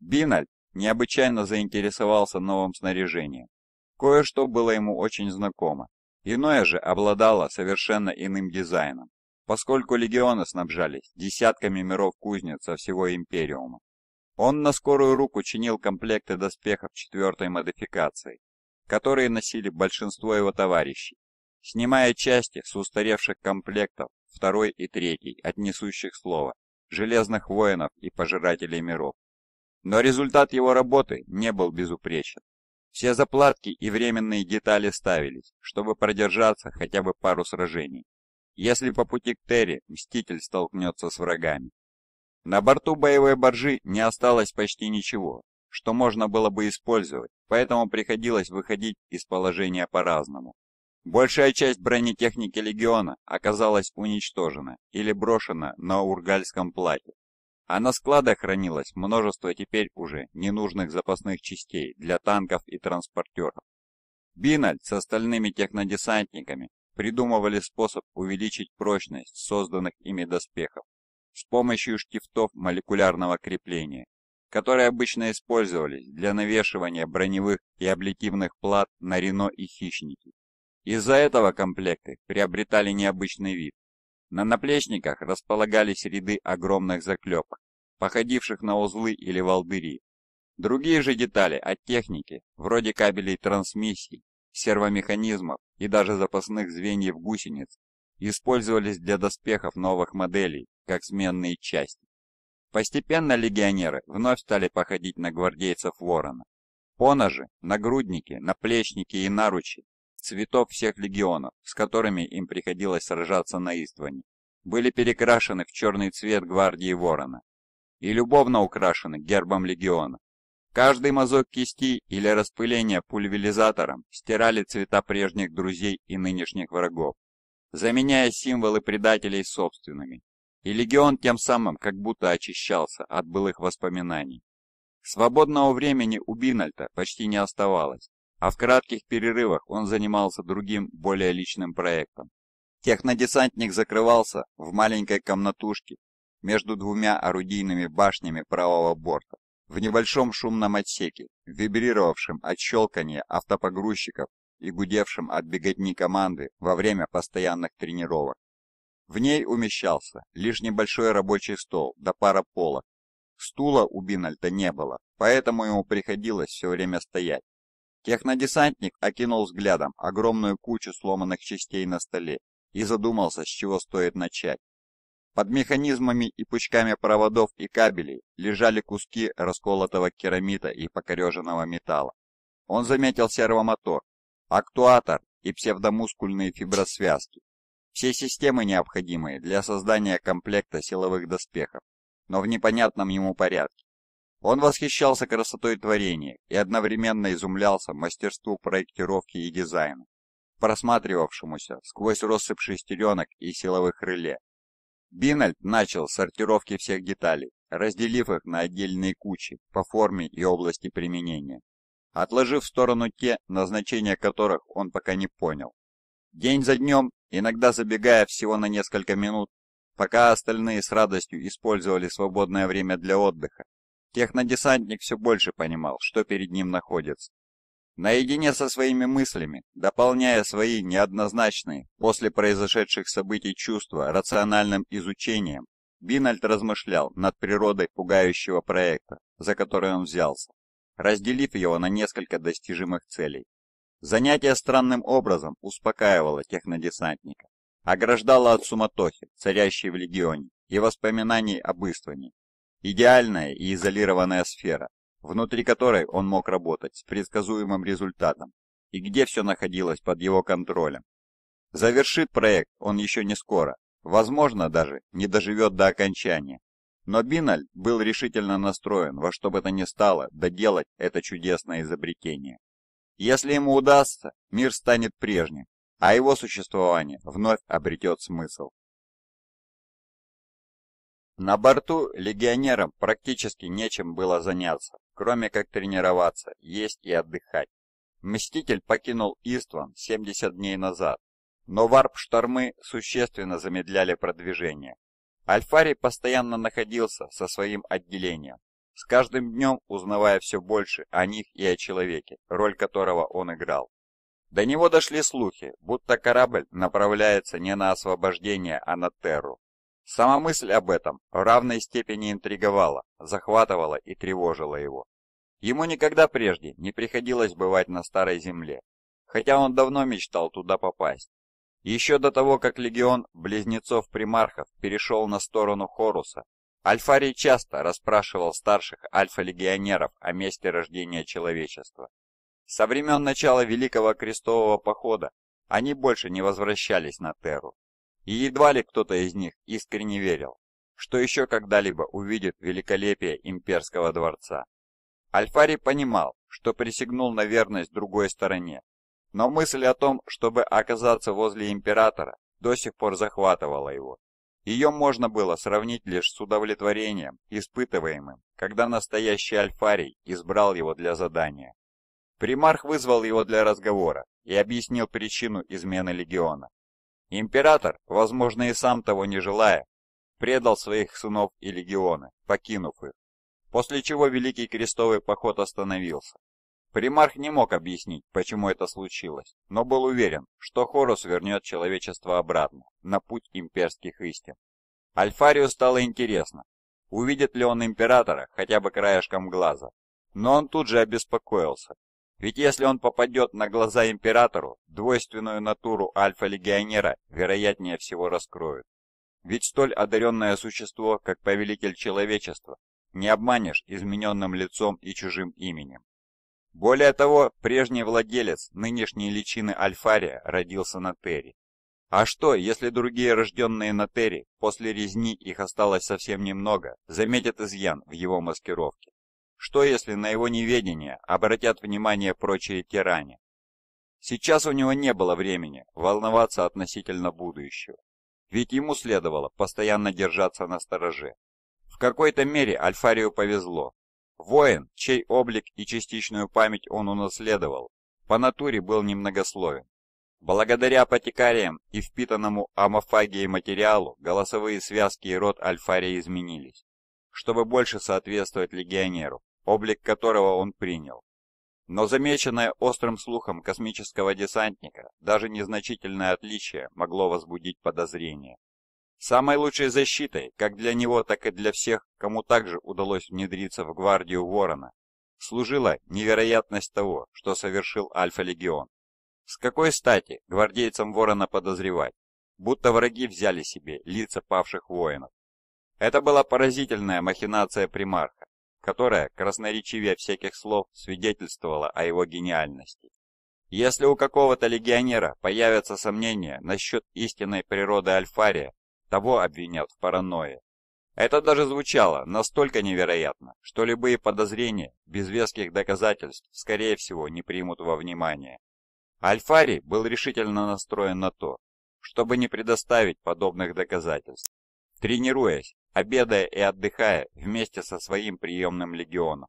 Биналь необычайно заинтересовался новым снаряжением. Кое-что было ему очень знакомо, иное же обладало совершенно иным дизайном, поскольку легионы снабжались десятками миров кузнец со всего Империума. Он на скорую руку чинил комплекты доспехов четвертой модификации, которые носили большинство его товарищей, снимая части с устаревших комплектов второй и третий от несущих слова, железных воинов и пожирателей миров. Но результат его работы не был безупречен. Все заплатки и временные детали ставились, чтобы продержаться хотя бы пару сражений, если по пути к Терри Мститель столкнется с врагами. На борту боевой боржи не осталось почти ничего, что можно было бы использовать поэтому приходилось выходить из положения по-разному. Большая часть бронетехники легиона оказалась уничтожена или брошена на Ургальском плате, а на складах хранилось множество теперь уже ненужных запасных частей для танков и транспортеров. Биналь с остальными технодесантниками придумывали способ увеличить прочность созданных ими доспехов с помощью штифтов молекулярного крепления которые обычно использовались для навешивания броневых и облитивных плат на Рено и Хищники. Из-за этого комплекты приобретали необычный вид. На наплечниках располагались ряды огромных заклепок, походивших на узлы или волдыри. Другие же детали от техники, вроде кабелей трансмиссий, сервомеханизмов и даже запасных звеньев гусениц, использовались для доспехов новых моделей, как сменные части. Постепенно легионеры вновь стали походить на гвардейцев Ворона. Поножи, нагрудники, наплечники и наручи цветов всех легионов, с которыми им приходилось сражаться на Истване, были перекрашены в черный цвет гвардии Ворона и любовно украшены гербом легиона. Каждый мазок кисти или распыление пульверизатором стирали цвета прежних друзей и нынешних врагов, заменяя символы предателей собственными, и легион тем самым как будто очищался от былых воспоминаний. Свободного времени у Бинальта почти не оставалось, а в кратких перерывах он занимался другим, более личным проектом. Технодесантник закрывался в маленькой комнатушке между двумя орудийными башнями правого борта, в небольшом шумном отсеке, вибрировавшем от щелкания автопогрузчиков и гудевшем от беготни команды во время постоянных тренировок. В ней умещался лишь небольшой рабочий стол да пара полок. Стула у Бинальта не было, поэтому ему приходилось все время стоять. Технодесантник окинул взглядом огромную кучу сломанных частей на столе и задумался, с чего стоит начать. Под механизмами и пучками проводов и кабелей лежали куски расколотого керамита и покореженного металла. Он заметил сервомотор, актуатор и псевдомускульные фибросвязки. Все системы необходимые для создания комплекта силовых доспехов, но в непонятном ему порядке. Он восхищался красотой творения и одновременно изумлялся мастерству проектировки и дизайна, просматривавшемуся сквозь россыпь шестеренок и силовых реле. Бинальд начал сортировки всех деталей, разделив их на отдельные кучи по форме и области применения, отложив в сторону те, назначения которых он пока не понял. День за днем, иногда забегая всего на несколько минут, пока остальные с радостью использовали свободное время для отдыха, технодесантник все больше понимал, что перед ним находится. Наедине со своими мыслями, дополняя свои неоднозначные после произошедших событий чувства рациональным изучением, Бинальд размышлял над природой пугающего проекта, за который он взялся, разделив его на несколько достижимых целей. Занятие странным образом успокаивало технодесантника, ограждало от суматохи, царящей в легионе, и воспоминаний об Истване. Идеальная и изолированная сфера, внутри которой он мог работать с предсказуемым результатом, и где все находилось под его контролем. Завершит проект он еще не скоро, возможно даже не доживет до окончания. Но Биналь был решительно настроен во что бы то ни стало доделать это чудесное изобретение. Если ему удастся, мир станет прежним, а его существование вновь обретет смысл. На борту легионерам практически нечем было заняться, кроме как тренироваться, есть и отдыхать. Мститель покинул Истван 70 дней назад, но варп-штормы существенно замедляли продвижение. Альфарий постоянно находился со своим отделением, с каждым днем узнавая все больше о них и о человеке, роль которого он играл. До него дошли слухи, будто корабль направляется не на освобождение, а на терру. Сама мысль об этом в равной степени интриговала, захватывала и тревожила его. Ему никогда прежде не приходилось бывать на Старой Земле, хотя он давно мечтал туда попасть. Еще до того, как легион близнецов-примархов перешел на сторону Хоруса, Альфарий часто расспрашивал старших альфа-легионеров о месте рождения человечества. Со времен начала Великого Крестового Похода они больше не возвращались на Терру, и едва ли кто-то из них искренне верил, что еще когда-либо увидит великолепие имперского дворца. Альфарий понимал, что присягнул на верность другой стороне, но мысль о том, чтобы оказаться возле императора, до сих пор захватывала его. Ее можно было сравнить лишь с удовлетворением, испытываемым, когда настоящий Альфарий избрал его для задания. Примарх вызвал его для разговора и объяснил причину измены легиона. Император, возможно и сам того не желая, предал своих сынов и легионы, покинув их, после чего Великий Крестовый поход остановился, Примарх не мог объяснить, почему это случилось, но был уверен, что Хорус вернет человечество обратно, на путь имперских истин. Альфарию стало интересно, увидит ли он императора хотя бы краешком глаза. Но он тут же обеспокоился, ведь если он попадет на глаза императору, двойственную натуру альфа-легионера вероятнее всего раскроют. Ведь столь одаренное существо, как повелитель человечества, не обманешь измененным лицом и чужим именем. Более того, прежний владелец нынешней личины Альфария родился на Терри. А что, если другие рожденные на Терри, после резни их осталось совсем немного, заметят изъян в его маскировке? Что если на его неведение обратят внимание прочие тиране? Сейчас у него не было времени волноваться относительно будущего. Ведь ему следовало постоянно держаться на стороже. В какой-то мере Альфарию повезло, Воин, чей облик и частичную память он унаследовал, по натуре был немногословен. Благодаря потекариям и впитанному амофагией материалу голосовые связки и рот Альфария изменились, чтобы больше соответствовать легионеру, облик которого он принял. Но замеченное острым слухом космического десантника даже незначительное отличие могло возбудить подозрение. Самой лучшей защитой, как для него, так и для всех, кому также удалось внедриться в гвардию Ворона, служила невероятность того, что совершил Альфа-Легион. С какой стати гвардейцам Ворона подозревать, будто враги взяли себе лица павших воинов? Это была поразительная махинация примарха, которая красноречивее всяких слов свидетельствовала о его гениальности. Если у какого-то легионера появятся сомнения насчет истинной природы Альфария, того обвинят в паранойе. Это даже звучало настолько невероятно, что любые подозрения без веских доказательств, скорее всего, не примут во внимание. Альфари был решительно настроен на то, чтобы не предоставить подобных доказательств. Тренируясь, обедая и отдыхая вместе со своим приемным легионом,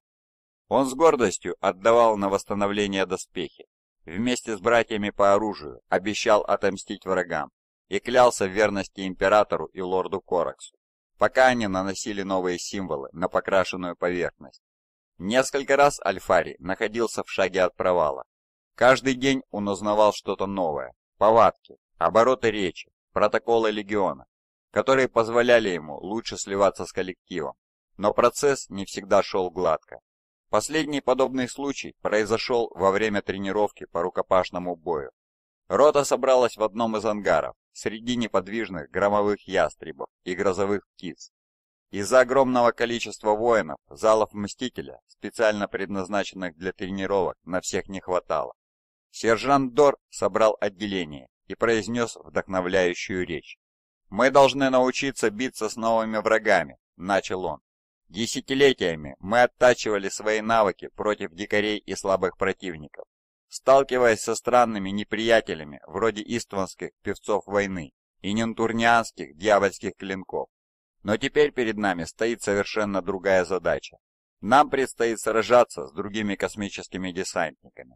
он с гордостью отдавал на восстановление доспехи, вместе с братьями по оружию обещал отомстить врагам, и клялся в верности императору и лорду Кораксу, пока они наносили новые символы на покрашенную поверхность. Несколько раз Альфари находился в шаге от провала. Каждый день он узнавал что-то новое, повадки, обороты речи, протоколы легиона, которые позволяли ему лучше сливаться с коллективом. Но процесс не всегда шел гладко. Последний подобный случай произошел во время тренировки по рукопашному бою. Рота собралась в одном из ангаров, среди неподвижных громовых ястребов и грозовых птиц. Из-за огромного количества воинов, залов Мстителя, специально предназначенных для тренировок, на всех не хватало. Сержант Дор собрал отделение и произнес вдохновляющую речь. «Мы должны научиться биться с новыми врагами», — начал он. «Десятилетиями мы оттачивали свои навыки против дикарей и слабых противников. Сталкиваясь со странными неприятелями вроде истванских певцов войны и нентурнианских дьявольских клинков. Но теперь перед нами стоит совершенно другая задача. Нам предстоит сражаться с другими космическими десантниками.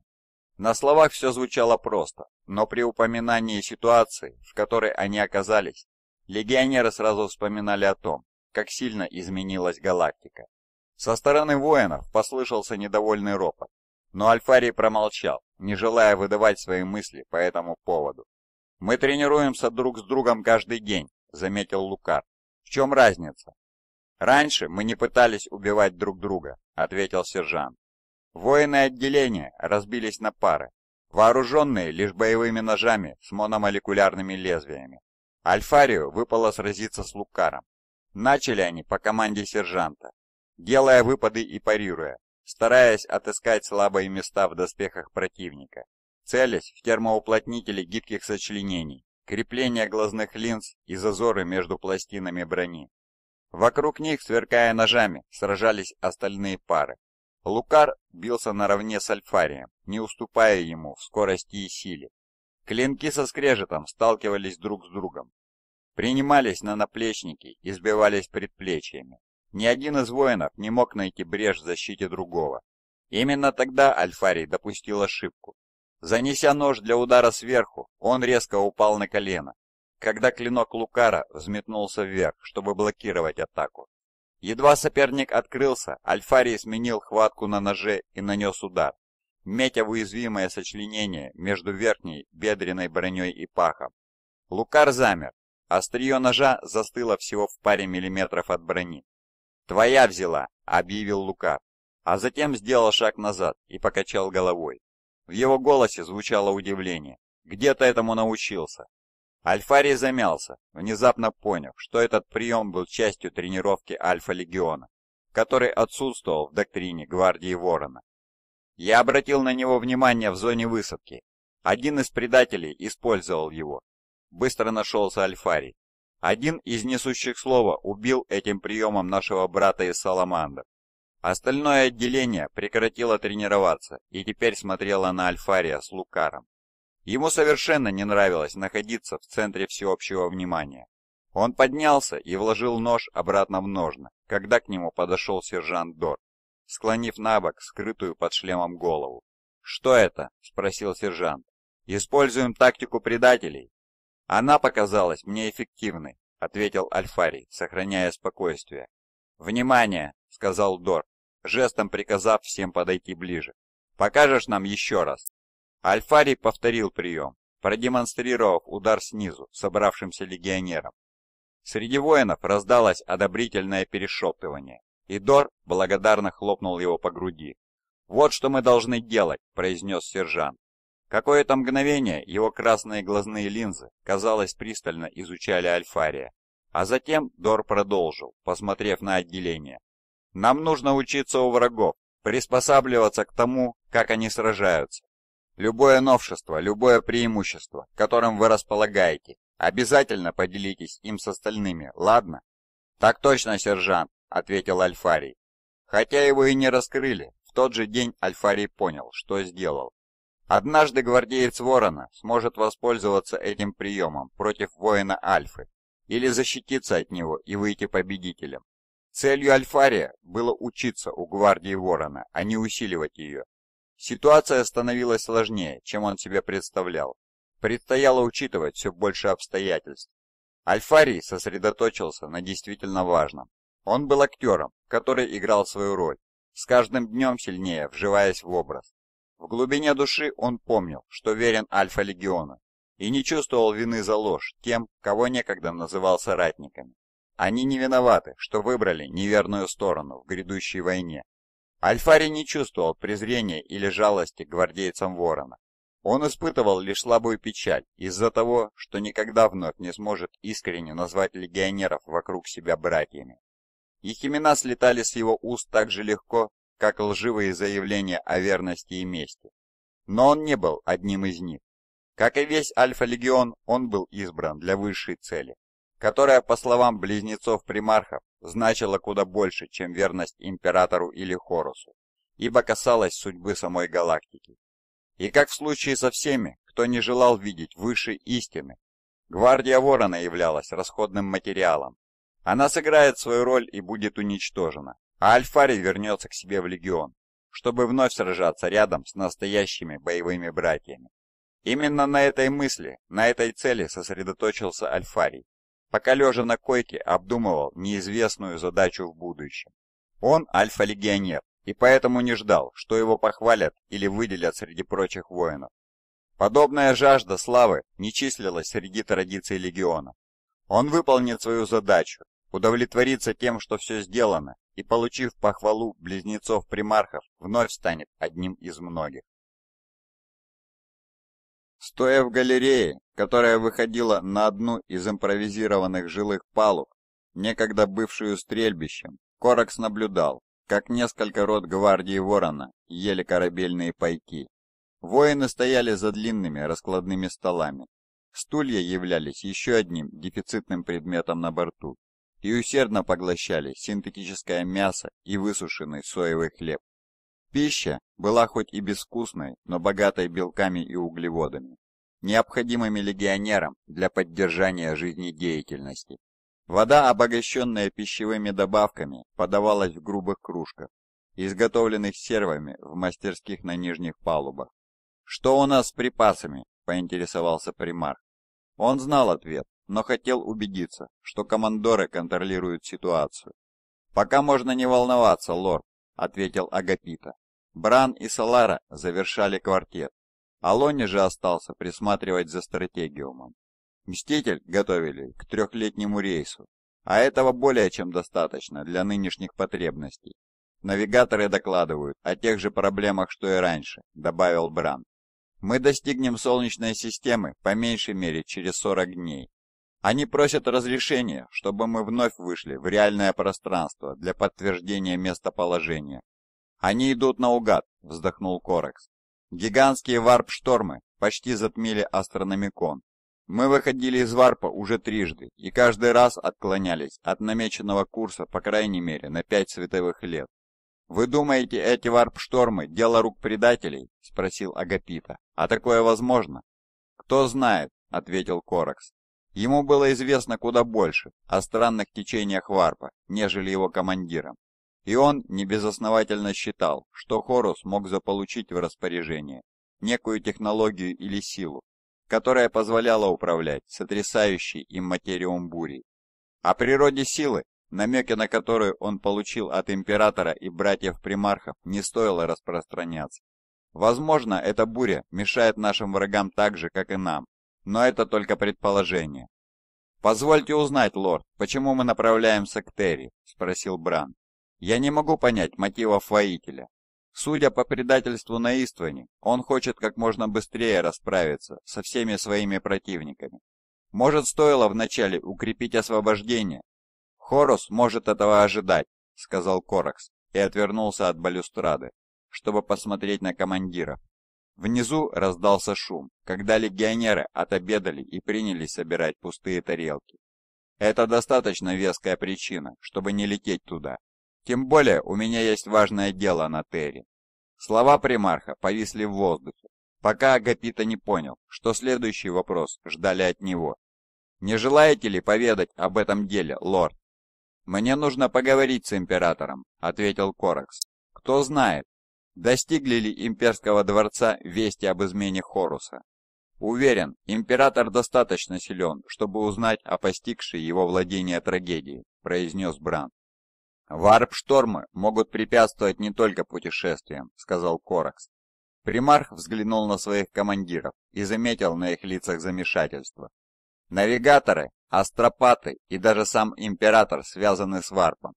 На словах все звучало просто, но при упоминании ситуации, в которой они оказались, легионеры сразу вспоминали о том, как сильно изменилась галактика. Со стороны воинов послышался недовольный ропот, но Альфарий промолчал, не желая выдавать свои мысли по этому поводу. «Мы тренируемся друг с другом каждый день», — заметил Лукар. «В чем разница?» «Раньше мы не пытались убивать друг друга», — ответил сержант. Воины отделения разбились на пары, вооруженные лишь боевыми ножами с мономолекулярными лезвиями. Альфарию выпало сразиться с Лукаром. Начали они по команде сержанта, делая выпады и парируя, стараясь отыскать слабые места в доспехах противника, целясь в термоуплотнители гибких сочленений, крепления глазных линз и зазоры между пластинами брони. Вокруг них, сверкая ножами, сражались остальные пары. Лукар бился наравне с Альфарием, не уступая ему в скорости и силе. Клинки со скрежетом сталкивались друг с другом, принимались на наплечники и сбивались предплечьями. Ни один из воинов не мог найти брешь в защите другого. Именно тогда Альфарий допустил ошибку. Занеся нож для удара сверху, он резко упал на колено, когда клинок Лукара взметнулся вверх, чтобы блокировать атаку. Едва соперник открылся, Альфарий сменил хватку на ноже и нанес удар, метя в уязвимое сочленение между верхней бедренной броней и пахом. Лукар замер, острие ножа застыло всего в паре миллиметров от брони. «Твоя взяла», — объявил Лука, а затем сделал шаг назад и покачал головой. В его голосе звучало удивление. «Где то этому научился?» Альфарий замялся, внезапно поняв, что этот прием был частью тренировки Альфа-легиона, который отсутствовал в доктрине гвардии Ворона. Я обратил на него внимание в зоне высадки. Один из предателей использовал его. Быстро нашелся Альфарий. Один из несущих слова убил этим приемом нашего брата из Саламандр. Остальное отделение прекратило тренироваться и теперь смотрело на Альфария с Лукаром. Ему совершенно не нравилось находиться в центре всеобщего внимания. Он поднялся и вложил нож обратно в ножны, когда к нему подошел сержант Дор, склонив на бок скрытую под шлемом голову. «Что это?» – спросил сержант. «Используем тактику предателей», «Она показалась мне эффективной», — ответил Альфарий, сохраняя спокойствие. «Внимание!» — сказал Дор, жестом приказав всем подойти ближе. «Покажешь нам еще раз?» Альфарий повторил прием, продемонстрировав удар снизу собравшимся легионерам. Среди воинов раздалось одобрительное перешептывание, и Дор благодарно хлопнул его по груди. «Вот что мы должны делать», — произнес сержант. Какое-то мгновение его красные глазные линзы, казалось, пристально изучали Альфария. А затем Дор продолжил, посмотрев на отделение. «Нам нужно учиться у врагов, приспосабливаться к тому, как они сражаются. Любое новшество, любое преимущество, которым вы располагаете, обязательно поделитесь им с остальными, ладно?» «Так точно, сержант», — ответил Альфарий. Хотя его и не раскрыли, в тот же день Альфарий понял, что сделал. Однажды гвардеец Ворона сможет воспользоваться этим приемом против воина Альфы или защититься от него и выйти победителем. Целью Альфария было учиться у гвардии Ворона, а не усиливать ее. Ситуация становилась сложнее, чем он себе представлял. Предстояло учитывать все больше обстоятельств. Альфарий сосредоточился на действительно важном. Он был актером, который играл свою роль, с каждым днем сильнее вживаясь в образ. В глубине души он помнил, что верен Альфа-легиону, и не чувствовал вины за ложь тем, кого некогда называл соратниками. Они не виноваты, что выбрали неверную сторону в грядущей войне. Альфари не чувствовал презрения или жалости к гвардейцам Ворона. Он испытывал лишь слабую печаль из-за того, что никогда вновь не сможет искренне назвать легионеров вокруг себя братьями. Их имена слетали с его уст так же легко, как лживые заявления о верности и мести. Но он не был одним из них. Как и весь Альфа-легион, он был избран для высшей цели, которая, по словам близнецов-примархов, значила куда больше, чем верность Императору или Хорусу, ибо касалась судьбы самой галактики. И как в случае со всеми, кто не желал видеть высшей истины, Гвардия Ворона являлась расходным материалом. Она сыграет свою роль и будет уничтожена, а Альфарий вернется к себе в Легион, чтобы вновь сражаться рядом с настоящими боевыми братьями. Именно на этой мысли, на этой цели сосредоточился Альфарий, пока лежа на койке обдумывал неизвестную задачу в будущем. Он альфа-легионер, и поэтому не ждал, что его похвалят или выделят среди прочих воинов. Подобная жажда славы не числилась среди традиций легиона. Он выполнит свою задачу удовлетворится тем, что все сделано, и, получив похвалу близнецов-примархов, вновь станет одним из многих. Стоя в галерее, которая выходила на одну из импровизированных жилых палуб, некогда бывшую стрельбищем, Коракс наблюдал, как несколько рот гвардии ворона ели корабельные пайки. Воины стояли за длинными раскладными столами. Стулья являлись еще одним дефицитным предметом на борту и усердно поглощали синтетическое мясо и высушенный соевый хлеб. Пища была хоть и безвкусной, но богатой белками и углеводами, необходимыми легионерам для поддержания жизнедеятельности. Вода, обогащенная пищевыми добавками, подавалась в грубых кружках, изготовленных сервами в мастерских на нижних палубах. «Что у нас с припасами?» – поинтересовался примарх. Он знал ответ, но хотел убедиться, что командоры контролируют ситуацию. «Пока можно не волноваться, лорд», — ответил Агапита. Бран и Салара завершали квартет. Алони же остался присматривать за стратегиумом. «Мститель» готовили к трехлетнему рейсу, а этого более чем достаточно для нынешних потребностей. Навигаторы докладывают о тех же проблемах, что и раньше, добавил Бран. Мы достигнем Солнечной системы по меньшей мере через 40 дней. Они просят разрешения, чтобы мы вновь вышли в реальное пространство для подтверждения местоположения. Они идут наугад, вздохнул Корекс. Гигантские варп-штормы почти затмили астрономикон. Мы выходили из варпа уже трижды и каждый раз отклонялись от намеченного курса по крайней мере на пять световых лет. «Вы думаете, эти варп-штормы – дело рук предателей?» – спросил Агапита. «А такое возможно?» «Кто знает», – ответил Коракс. Ему было известно куда больше о странных течениях варпа, нежели его командирам. И он небезосновательно считал, что Хорус мог заполучить в распоряжение некую технологию или силу, которая позволяла управлять сотрясающей им материум бурей. О природе силы, намеки на которую он получил от императора и братьев-примархов, не стоило распространяться. Возможно, эта буря мешает нашим врагам так же, как и нам, но это только предположение. «Позвольте узнать, лорд, почему мы направляемся к Терри?» – спросил Бран. «Я не могу понять мотивов воителя. Судя по предательству на Истване, он хочет как можно быстрее расправиться со всеми своими противниками. Может, стоило вначале укрепить освобождение? Хорус может этого ожидать, сказал Коракс и отвернулся от балюстрады, чтобы посмотреть на командира. Внизу раздался шум, когда легионеры отобедали и принялись собирать пустые тарелки. Это достаточно веская причина, чтобы не лететь туда. Тем более у меня есть важное дело на Терре. Слова примарха повисли в воздухе, пока Агапита не понял, что следующий вопрос ждали от него. «Не желаете ли поведать об этом деле, лорд?» «Мне нужно поговорить с императором», — ответил Коракс. «Кто знает, Достигли ли имперского дворца вести об измене Хоруса? Уверен, император достаточно силен, чтобы узнать о постигшей его владение трагедии, произнес Бран. Варп-штормы могут препятствовать не только путешествиям, сказал Коракс. Примарх взглянул на своих командиров и заметил на их лицах замешательство. Навигаторы, астропаты и даже сам император связаны с варпом.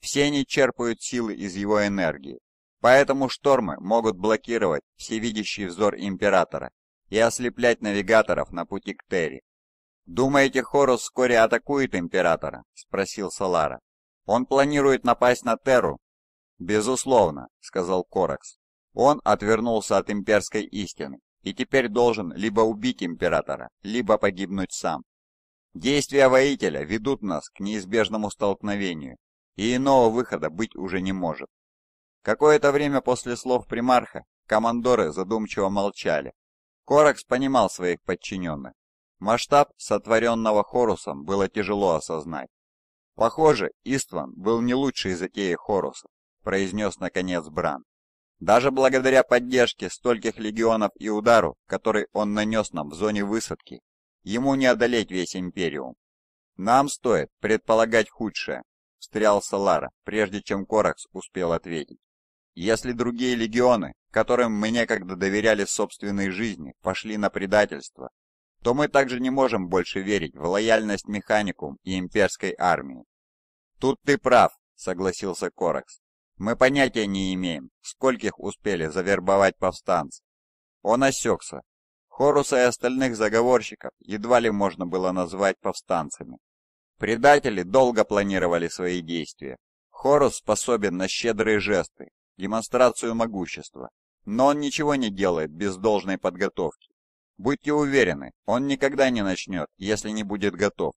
Все они черпают силы из его энергии, Поэтому штормы могут блокировать всевидящий взор Императора и ослеплять навигаторов на пути к Терри. «Думаете, Хорус вскоре атакует Императора?» – спросил Салара. «Он планирует напасть на Терру?» «Безусловно», – сказал Коракс. «Он отвернулся от имперской истины и теперь должен либо убить Императора, либо погибнуть сам. Действия воителя ведут нас к неизбежному столкновению, и иного выхода быть уже не может. Какое-то время после слов примарха командоры задумчиво молчали. Коракс понимал своих подчиненных. Масштаб сотворенного Хорусом было тяжело осознать. «Похоже, Истван был не лучшей затеей Хоруса», — произнес наконец Бран. «Даже благодаря поддержке стольких легионов и удару, который он нанес нам в зоне высадки, ему не одолеть весь Империум. Нам стоит предполагать худшее», — встрял Салара, прежде чем Коракс успел ответить. Если другие легионы, которым мы некогда доверяли собственной жизни, пошли на предательство, то мы также не можем больше верить в лояльность механикум и имперской армии. Тут ты прав, согласился Коракс. Мы понятия не имеем, скольких успели завербовать повстанцы. Он осекся. Хоруса и остальных заговорщиков едва ли можно было назвать повстанцами. Предатели долго планировали свои действия. Хорус способен на щедрые жесты, демонстрацию могущества, но он ничего не делает без должной подготовки. Будьте уверены, он никогда не начнет, если не будет готов.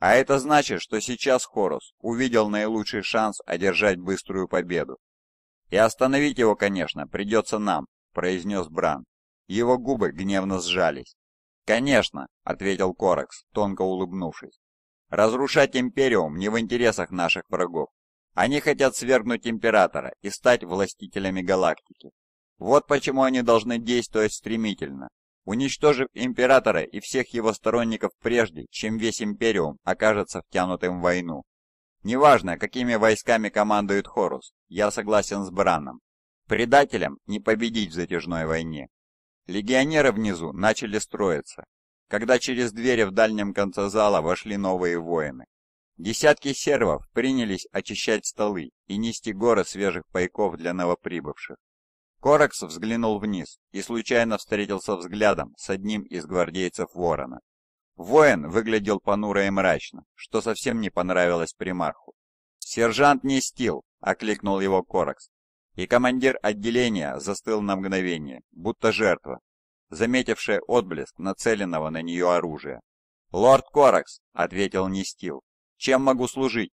А это значит, что сейчас Хорус увидел наилучший шанс одержать быструю победу. «И остановить его, конечно, придется нам», — произнес Бран. Его губы гневно сжались. «Конечно», — ответил Коракс, тонко улыбнувшись. «Разрушать Империум не в интересах наших врагов. Они хотят свергнуть императора и стать властителями галактики. Вот почему они должны действовать стремительно, уничтожив императора и всех его сторонников прежде, чем весь империум окажется втянутым в войну. Неважно, какими войсками командует Хорус, я согласен с Браном. Предателям не победить в затяжной войне. Легионеры внизу начали строиться, когда через двери в дальнем конце зала вошли новые воины. Десятки сервов принялись очищать столы и нести горы свежих пайков для новоприбывших. Коракс взглянул вниз и случайно встретился взглядом с одним из гвардейцев Ворона. Воин выглядел понуро и мрачно, что совсем не понравилось примарху. «Сержант Нестил!» — окликнул его Коракс. И командир отделения застыл на мгновение, будто жертва, заметившая отблеск нацеленного на нее оружия. «Лорд Коракс!» — ответил Нестил. Чем могу служить?»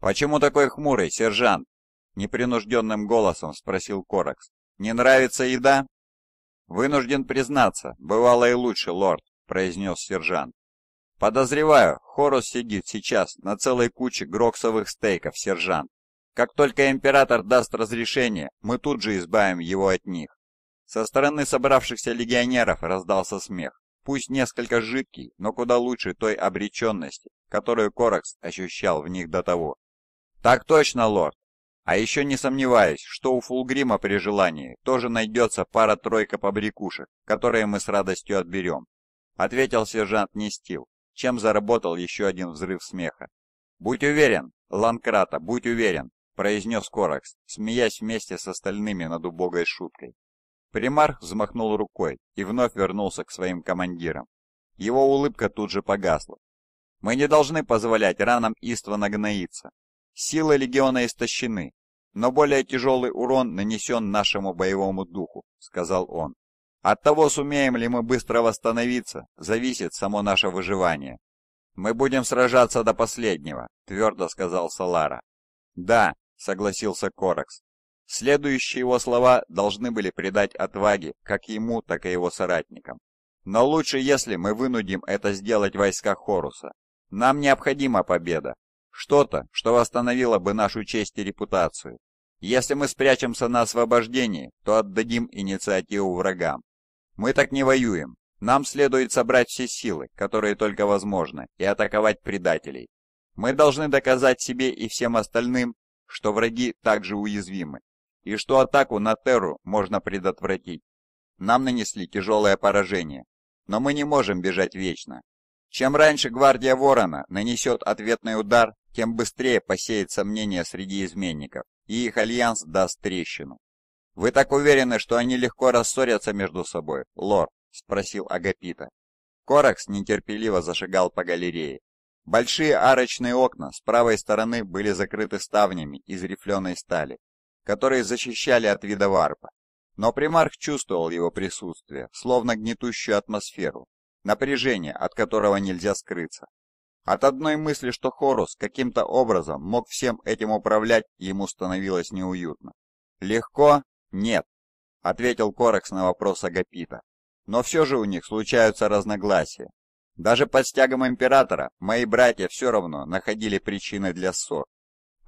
«Почему такой хмурый, сержант?» Непринужденным голосом спросил Коракс. «Не нравится еда?» «Вынужден признаться, бывало и лучше, лорд», произнес сержант. «Подозреваю, Хорус сидит сейчас на целой куче гроксовых стейков, сержант. Как только император даст разрешение, мы тут же избавим его от них». Со стороны собравшихся легионеров раздался смех. Пусть несколько жидкий, но куда лучше той обреченности, которую Коракс ощущал в них до того. «Так точно, лорд!» А еще не сомневаюсь, что у Фулгрима при желании тоже найдется пара-тройка побрякушек, которые мы с радостью отберем», — ответил сержант Нестил, чем заработал еще один взрыв смеха. «Будь уверен, Ланкрата, будь уверен», — произнес Коракс, смеясь вместе с остальными над убогой шуткой. Примар взмахнул рукой и вновь вернулся к своим командирам. Его улыбка тут же погасла. «Мы не должны позволять ранам Иства нагноиться. Силы легиона истощены, но более тяжелый урон нанесен нашему боевому духу», — сказал он. «От того, сумеем ли мы быстро восстановиться, зависит само наше выживание». «Мы будем сражаться до последнего», — твердо сказал Салара. «Да», — согласился Коракс. Следующие его слова должны были придать отваги как ему, так и его соратникам. Но лучше, если мы вынудим это сделать войска Хоруса. Нам необходима победа. Что-то, что восстановило бы нашу честь и репутацию. Если мы спрячемся на освобождении, то отдадим инициативу врагам. Мы так не воюем. Нам следует собрать все силы, которые только возможно, и атаковать предателей. Мы должны доказать себе и всем остальным, что враги также уязвимы, и что атаку на Терру можно предотвратить. Нам нанесли тяжелое поражение, но мы не можем бежать вечно. Чем раньше гвардия Ворона нанесет ответный удар, тем быстрее посеет сомнения среди изменников, и их альянс даст трещину. «Вы так уверены, что они легко рассорятся между собой, лорд?» – спросил Агапита. Коракс нетерпеливо зашагал по галерее. Большие арочные окна с правой стороны были закрыты ставнями из рифленой стали, которые защищали от вида варпа. Но примарх чувствовал его присутствие, словно гнетущую атмосферу, напряжение, от которого нельзя скрыться. От одной мысли, что Хорус каким-то образом мог всем этим управлять, ему становилось неуютно. «Легко? Нет», — ответил Коракс на вопрос Агапита. «Но все же у них случаются разногласия. Даже под стягом Императора мои братья все равно находили причины для ссор.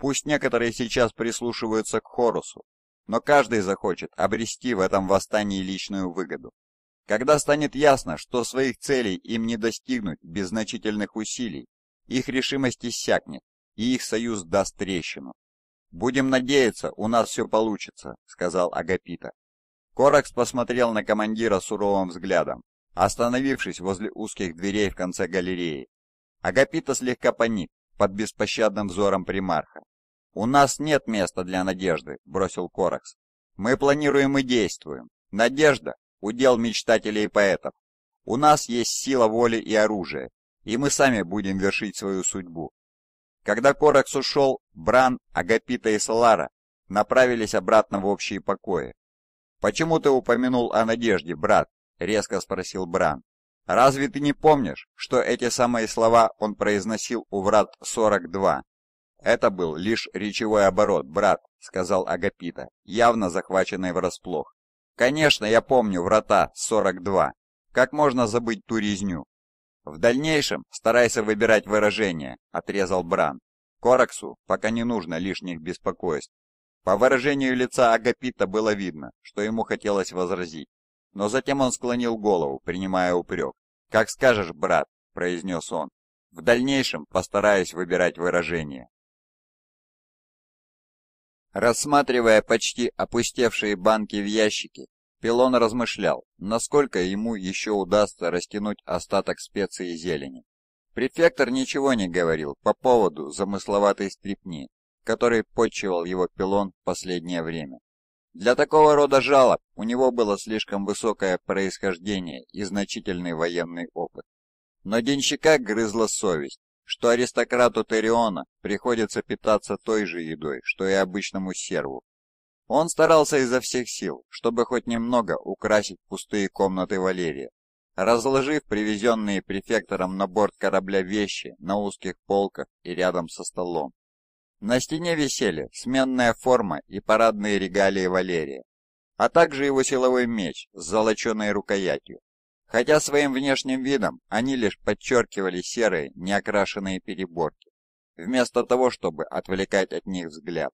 Пусть некоторые сейчас прислушиваются к Хорусу, но каждый захочет обрести в этом восстании личную выгоду. Когда станет ясно, что своих целей им не достигнуть без значительных усилий, их решимость иссякнет, и их союз даст трещину. «Будем надеяться, у нас все получится», — сказал Агапита. Коракс посмотрел на командира суровым взглядом, остановившись возле узких дверей в конце галереи. Агапита слегка поник под беспощадным взором примарха. «У нас нет места для надежды», — бросил Коракс. «Мы планируем и действуем. Надежда — удел мечтателей и поэтов. У нас есть сила воли и оружие, и мы сами будем вершить свою судьбу». Когда Коракс ушел, Бран, Агапита и Салара направились обратно в общие покои. «Почему ты упомянул о надежде, брат?» — резко спросил Бран. «Разве ты не помнишь, что эти самые слова он произносил у врат 42?» «Это был лишь речевой оборот, брат», — сказал Агапита, явно захваченный врасплох. «Конечно, я помню врата 42. Как можно забыть ту резню?» «В дальнейшем старайся выбирать выражение», — отрезал Бран. «Кораксу пока не нужно лишних беспокойств». По выражению лица Агапита было видно, что ему хотелось возразить. Но затем он склонил голову, принимая упрек. «Как скажешь, брат», — произнес он. «В дальнейшем постараюсь выбирать выражение». Рассматривая почти опустевшие банки в ящике, Пилон размышлял, насколько ему еще удастся растянуть остаток специй и зелени. Префектор ничего не говорил по поводу замысловатой стрипни, которой подчивал его Пилон в последнее время. Для такого рода жалоб у него было слишком высокое происхождение и значительный военный опыт. Но денщика грызла совесть, что аристократу Териона приходится питаться той же едой, что и обычному серву. Он старался изо всех сил, чтобы хоть немного украсить пустые комнаты Валерия. Разложив привезенные префектором на борт корабля вещи на узких полках и рядом со столом. На стене висели сменная форма и парадные регалии Валерия, а также его силовой меч с золоченой рукоятью, хотя своим внешним видом они лишь подчеркивали серые, неокрашенные переборки, вместо того, чтобы отвлекать от них взгляд.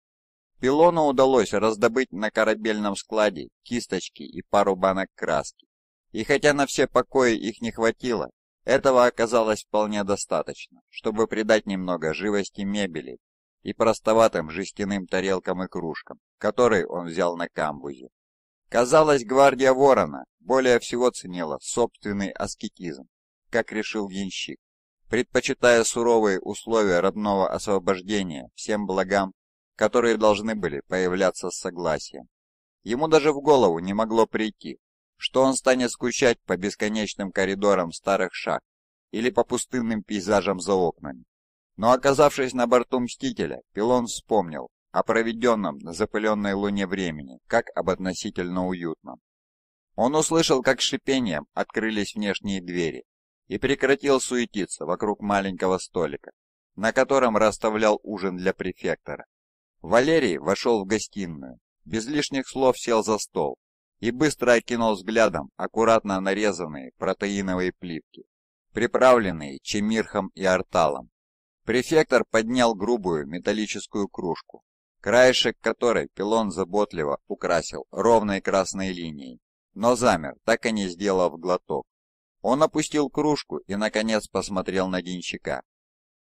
Пилону удалось раздобыть на корабельном складе кисточки и пару банок краски. И хотя на все покои их не хватило, этого оказалось вполне достаточно, чтобы придать немного живости мебели и простоватым жестяным тарелкам и кружкам, которые он взял на камбузе. Казалось, гвардия ворона более всего ценила собственный аскетизм, как решил Янщик, предпочитая суровые условия родного освобождения всем благам, которые должны были появляться с согласием. Ему даже в голову не могло прийти, что он станет скучать по бесконечным коридорам старых шахт или по пустынным пейзажам за окнами. Но оказавшись на борту Мстителя, Пилон вспомнил, о проведенном на запыленной луне времени, как об относительно уютном. Он услышал, как шипением открылись внешние двери и прекратил суетиться вокруг маленького столика, на котором расставлял ужин для префектора. Валерий вошел в гостиную, без лишних слов сел за стол и быстро окинул взглядом аккуратно нарезанные протеиновые плитки, приправленные чемирхом и арталом. Префектор поднял грубую металлическую кружку краешек которой пилон заботливо украсил ровной красной линией, но замер, так и не сделав глоток. Он опустил кружку и, наконец, посмотрел на денщика.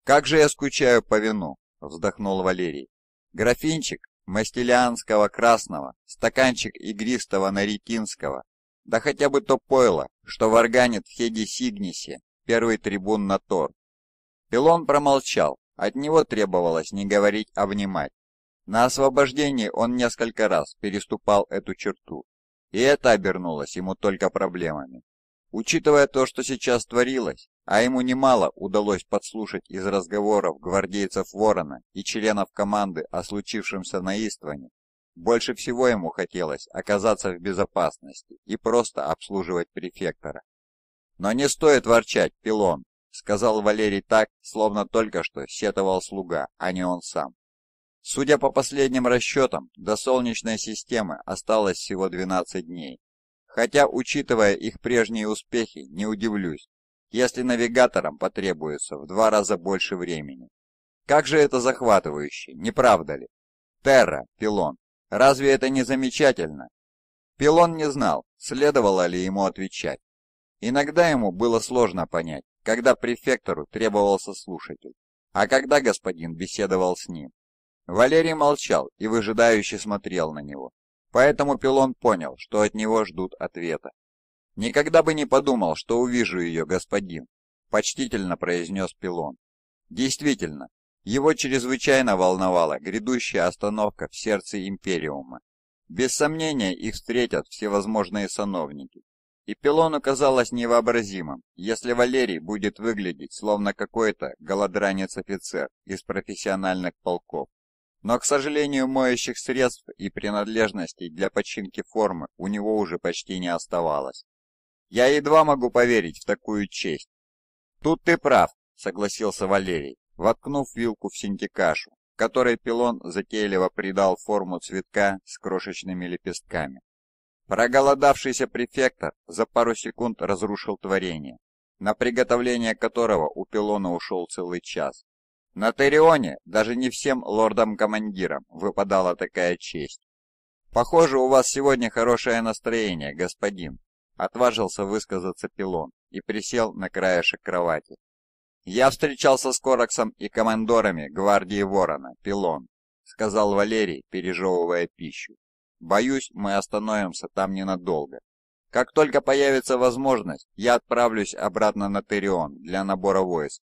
«Как же я скучаю по вину!» — вздохнул Валерий. «Графинчик мастилианского красного, стаканчик игристого наритинского, да хотя бы то пойло, что варганит Хеди Сигнисе, первый трибун на Тор». Пилон промолчал, от него требовалось не говорить, а внимать. На освобождении он несколько раз переступал эту черту, и это обернулось ему только проблемами. Учитывая то, что сейчас творилось, а ему немало удалось подслушать из разговоров гвардейцев Ворона и членов команды о случившемся на Истване, больше всего ему хотелось оказаться в безопасности и просто обслуживать префектора. «Но не стоит ворчать, Пилон», — сказал Валерий так, словно только что сетовал слуга, а не он сам. Судя по последним расчетам, до Солнечной системы осталось всего 12 дней. Хотя, учитывая их прежние успехи, не удивлюсь, если навигаторам потребуется в два раза больше времени. Как же это захватывающе, не правда ли? Терра, Пилон, разве это не замечательно? Пилон не знал, следовало ли ему отвечать. Иногда ему было сложно понять, когда префектору требовался слушатель, а когда господин беседовал с ним. Валерий молчал и выжидающе смотрел на него. Поэтому Пилон понял, что от него ждут ответа. «Никогда бы не подумал, что увижу ее, господин», — почтительно произнес Пилон. Действительно, его чрезвычайно волновала грядущая остановка в сердце Империума. Без сомнения их встретят всевозможные сановники. И Пилону казалось невообразимым, если Валерий будет выглядеть словно какой-то голодранец-офицер из профессиональных полков. Но, к сожалению, моющих средств и принадлежностей для починки формы у него уже почти не оставалось. Я едва могу поверить в такую честь. Тут ты прав, согласился Валерий, воткнув вилку в синтикашу, которой пилон затейливо придал форму цветка с крошечными лепестками. Проголодавшийся префектор за пару секунд разрушил творение, на приготовление которого у пилона ушел целый час. На Терионе даже не всем лордам-командирам выпадала такая честь. «Похоже, у вас сегодня хорошее настроение, господин», — отважился высказаться Пилон и присел на краешек кровати. «Я встречался с Короксом и командорами гвардии Ворона, Пилон», — сказал Валерий, пережевывая пищу. «Боюсь, мы остановимся там ненадолго. Как только появится возможность, я отправлюсь обратно на Терион для набора войск.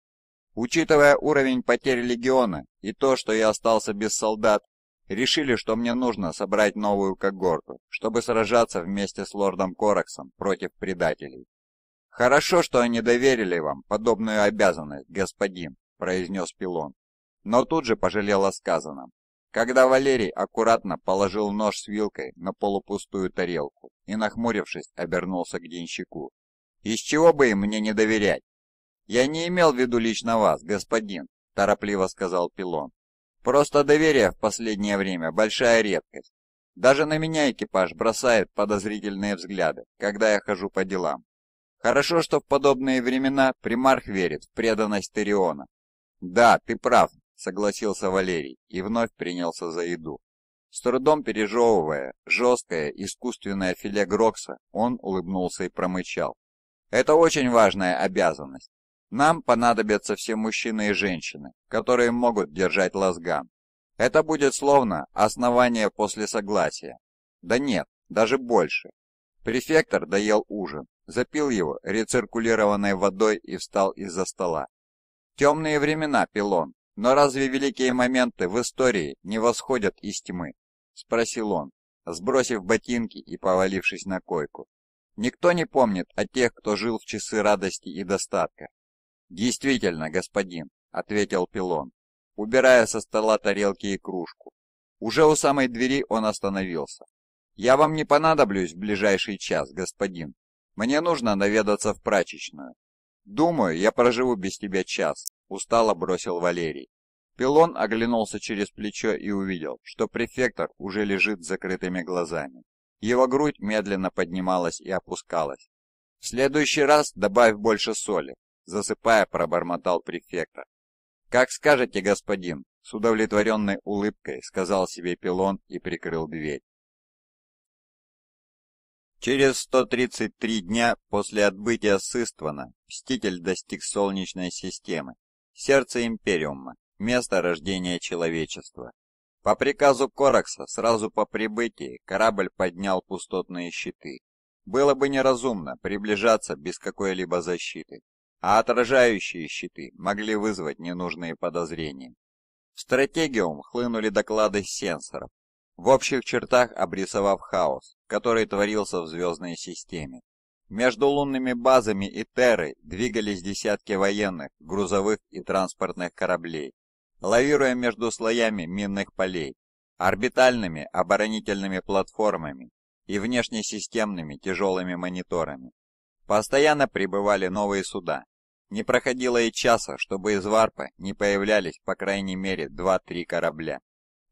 Учитывая уровень потерь легиона и то, что я остался без солдат, решили, что мне нужно собрать новую когорту, чтобы сражаться вместе с лордом Кораксом против предателей. «Хорошо, что они доверили вам подобную обязанность, господин», — произнес Пилон. Но тут же пожалел о сказанном. Когда Валерий аккуратно положил нож с вилкой на полупустую тарелку и, нахмурившись, обернулся к денщику. «Из чего бы им мне не доверять?» «Я не имел в виду лично вас, господин», — торопливо сказал Пилон. «Просто доверие в последнее время — большая редкость. Даже на меня экипаж бросает подозрительные взгляды, когда я хожу по делам. Хорошо, что в подобные времена примарх верит в преданность Териона. «Да, ты прав», — согласился Валерий и вновь принялся за еду. С трудом пережевывая жесткое искусственное филе Грокса, он улыбнулся и промычал. «Это очень важная обязанность. Нам понадобятся все мужчины и женщины, которые могут держать лазган. Это будет словно основание после согласия. Да нет, даже больше. Префектор доел ужин, запил его рециркулированной водой и встал из-за стола. Темные времена, Пилон, но разве великие моменты в истории не восходят из тьмы? Спросил он, сбросив ботинки и повалившись на койку. Никто не помнит о тех, кто жил в часы радости и достатка. «Действительно, господин», — ответил Пилон, убирая со стола тарелки и кружку. Уже у самой двери он остановился. «Я вам не понадоблюсь в ближайший час, господин. Мне нужно наведаться в прачечную. Думаю, я проживу без тебя час», — устало бросил Валерий. Пилон оглянулся через плечо и увидел, что префектор уже лежит с закрытыми глазами. Его грудь медленно поднималась и опускалась. «В следующий раз добавь больше соли», засыпая, пробормотал префекта. «Как скажете, господин!» — с удовлетворенной улыбкой сказал себе пилон и прикрыл дверь. Через 133 дня после отбытия с Иствана Мститель достиг Солнечной системы, сердца Империума, место рождения человечества. По приказу Коракса сразу по прибытии корабль поднял пустотные щиты. Было бы неразумно приближаться без какой-либо защиты, а отражающие щиты могли вызвать ненужные подозрения. В стратегиум хлынули доклады с сенсоров, в общих чертах обрисовав хаос, который творился в звездной системе. Между лунными базами и Террой двигались десятки военных, грузовых и транспортных кораблей, лавируя между слоями минных полей, орбитальными оборонительными платформами и внешнесистемными тяжелыми мониторами. Постоянно прибывали новые суда, не проходило и часа, чтобы из варпа не появлялись по крайней мере 2-3 корабля.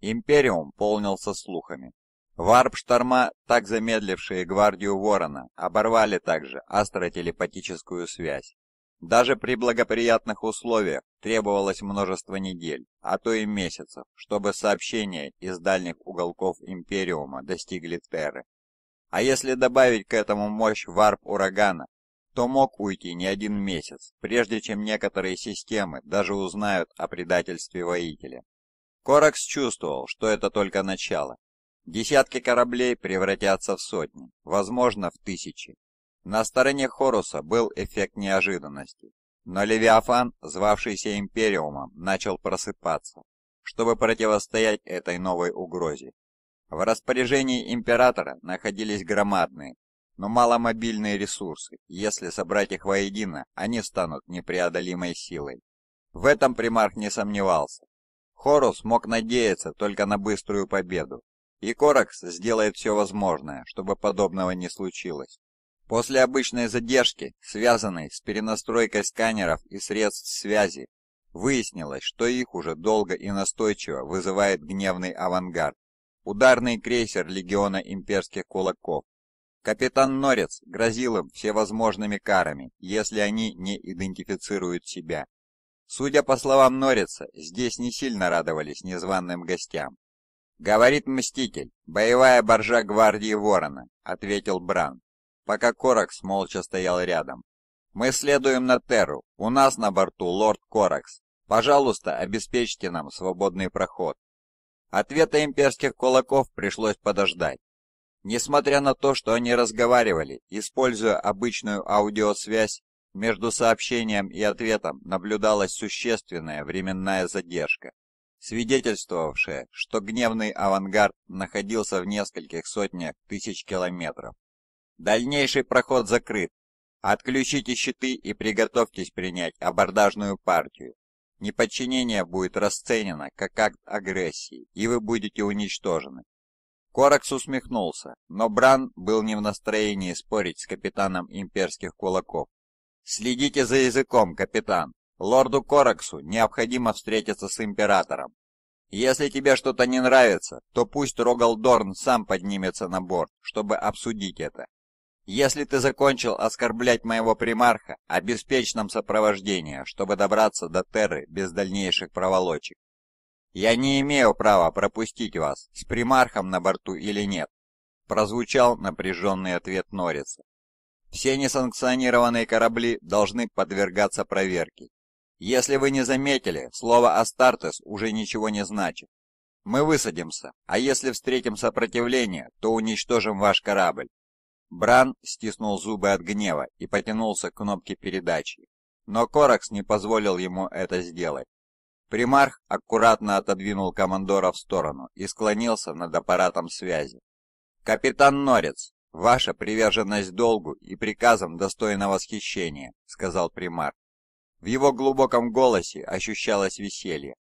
Империум полнился слухами. Варп шторма, так замедлившие гвардию Ворона, оборвали также астротелепатическую связь. Даже при благоприятных условиях требовалось множество недель, а то и месяцев, чтобы сообщения из дальних уголков Империума достигли Терры. А если добавить к этому мощь варп-урагана, то мог уйти не один месяц, прежде чем некоторые системы даже узнают о предательстве воителя. Коракс чувствовал, что это только начало. Десятки кораблей превратятся в сотни, возможно, в тысячи. На стороне Хоруса был эффект неожиданности, но Левиафан, звавшийся Империумом, начал просыпаться, чтобы противостоять этой новой угрозе. В распоряжении императора находились громадные, но маломобильные ресурсы. Если собрать их воедино, они станут непреодолимой силой. В этом примарх не сомневался. Хорус мог надеяться только на быструю победу, и Коракс сделает все возможное, чтобы подобного не случилось. После обычной задержки, связанной с перенастройкой сканеров и средств связи, выяснилось, что их уже долго и настойчиво вызывает гневный авангард. Ударный крейсер легиона имперских кулаков, Капитан Норец грозил им всевозможными карами, если они не идентифицируют себя. Судя по словам Норица, здесь не сильно радовались незваным гостям. «Говорит Мститель, боевая боржа гвардии Ворона», — ответил Бран, пока Коракс молча стоял рядом. «Мы следуем на Терру, у нас на борту лорд Коракс. Пожалуйста, обеспечьте нам свободный проход». Ответа имперских кулаков пришлось подождать. Несмотря на то, что они разговаривали, используя обычную аудиосвязь, между сообщением и ответом наблюдалась существенная временная задержка, свидетельствовавшая, что гневный авангард находился в нескольких сотнях тысяч километров. Дальнейший проход закрыт. Отключите щиты и приготовьтесь принять абордажную партию. Неподчинение будет расценено как акт агрессии, и вы будете уничтожены. Коракс усмехнулся, но Бран был не в настроении спорить с капитаном имперских кулаков. «Следите за языком, капитан. Лорду Кораксу необходимо встретиться с императором. Если тебе что-то не нравится, то пусть Рогал Дорн сам поднимется на борт, чтобы обсудить это. Если ты закончил оскорблять моего примарха, обеспечь нам сопровождение, чтобы добраться до Терры без дальнейших проволочек. «Я не имею права пропустить вас, с примархом на борту или нет», прозвучал напряженный ответ Норриса. «Все несанкционированные корабли должны подвергаться проверке. Если вы не заметили, слово «Астартес» уже ничего не значит. Мы высадимся, а если встретим сопротивление, то уничтожим ваш корабль». Бран стиснул зубы от гнева и потянулся к кнопке передачи. Но Коракс не позволил ему это сделать. Примарх аккуратно отодвинул командора в сторону и склонился над аппаратом связи. «Капитан Норец, ваша приверженность долгу и приказам достойна восхищения», — сказал примарх. В его глубоком голосе ощущалось веселье.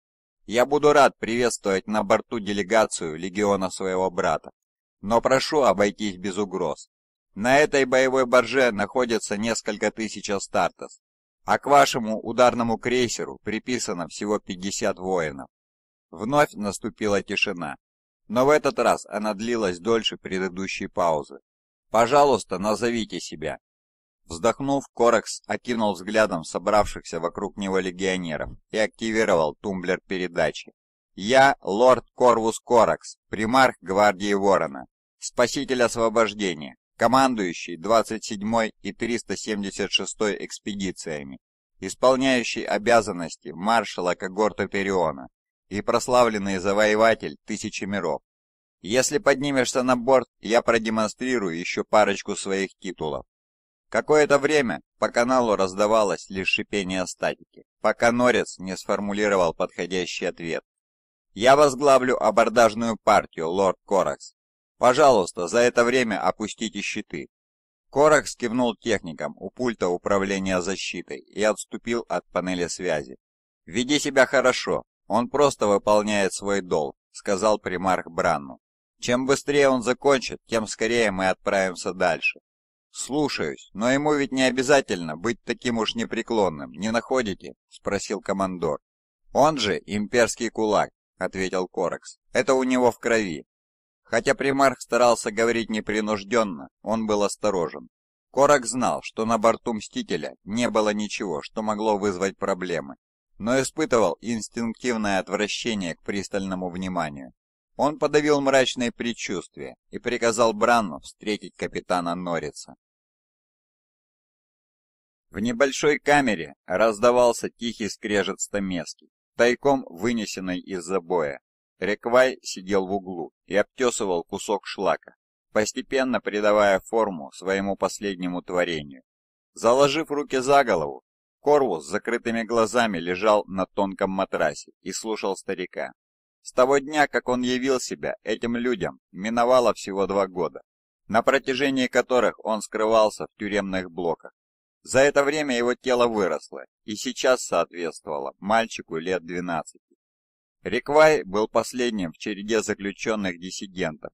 «Я буду рад приветствовать на борту делегацию легиона своего брата, но прошу обойтись без угроз. На этой боевой барже находится несколько тысяч астартес, а к вашему ударному крейсеру приписано всего 50 воинов. Вновь наступила тишина, но в этот раз она длилась дольше предыдущей паузы. Пожалуйста, назовите себя. Вздохнув, Коракс окинул взглядом собравшихся вокруг него легионеров и активировал тумблер передачи. «Я лорд Корвус Коракс, примарх гвардии Ворона, спаситель освобождения, командующий 27-й и 376-й экспедициями, исполняющий обязанности маршала когорта Периона и прославленный завоеватель тысячи миров. Если поднимешься на борт, я продемонстрирую еще парочку своих титулов. Какое-то время по каналу раздавалось лишь шипение статики, пока Норец не сформулировал подходящий ответ. «Я возглавлю абордажную партию, лорд Коракс, Пожалуйста, за это время опустите щиты». Корок скивнул техникам у пульта управления защитой и отступил от панели связи. «Веди себя хорошо, он просто выполняет свой долг», — сказал примарх Бранну. «Чем быстрее он закончит, тем скорее мы отправимся дальше». «Слушаюсь, но ему ведь не обязательно быть таким уж непреклонным, не находите?» — спросил командор. «Он же имперский кулак», — ответил Коракс. «Это у него в крови. Хотя примарх старался говорить непринужденно, он был осторожен. Корок знал, что на борту Мстителя не было ничего, что могло вызвать проблемы, но испытывал инстинктивное отвращение к пристальному вниманию. Он подавил мрачные предчувствия и приказал Бранну встретить капитана Норица. В небольшой камере раздавался тихий скрежет стамески, тайком вынесенной из забоя. Реквай сидел в углу и обтесывал кусок шлака, постепенно придавая форму своему последнему творению. Заложив руки за голову, Корвус с закрытыми глазами лежал на тонком матрасе и слушал старика. С того дня, как он явил себя этим людям, миновало всего два года, на протяжении которых он скрывался в тюремных блоках. За это время его тело выросло и сейчас соответствовало мальчику лет 12. Реквай был последним в череде заключенных диссидентов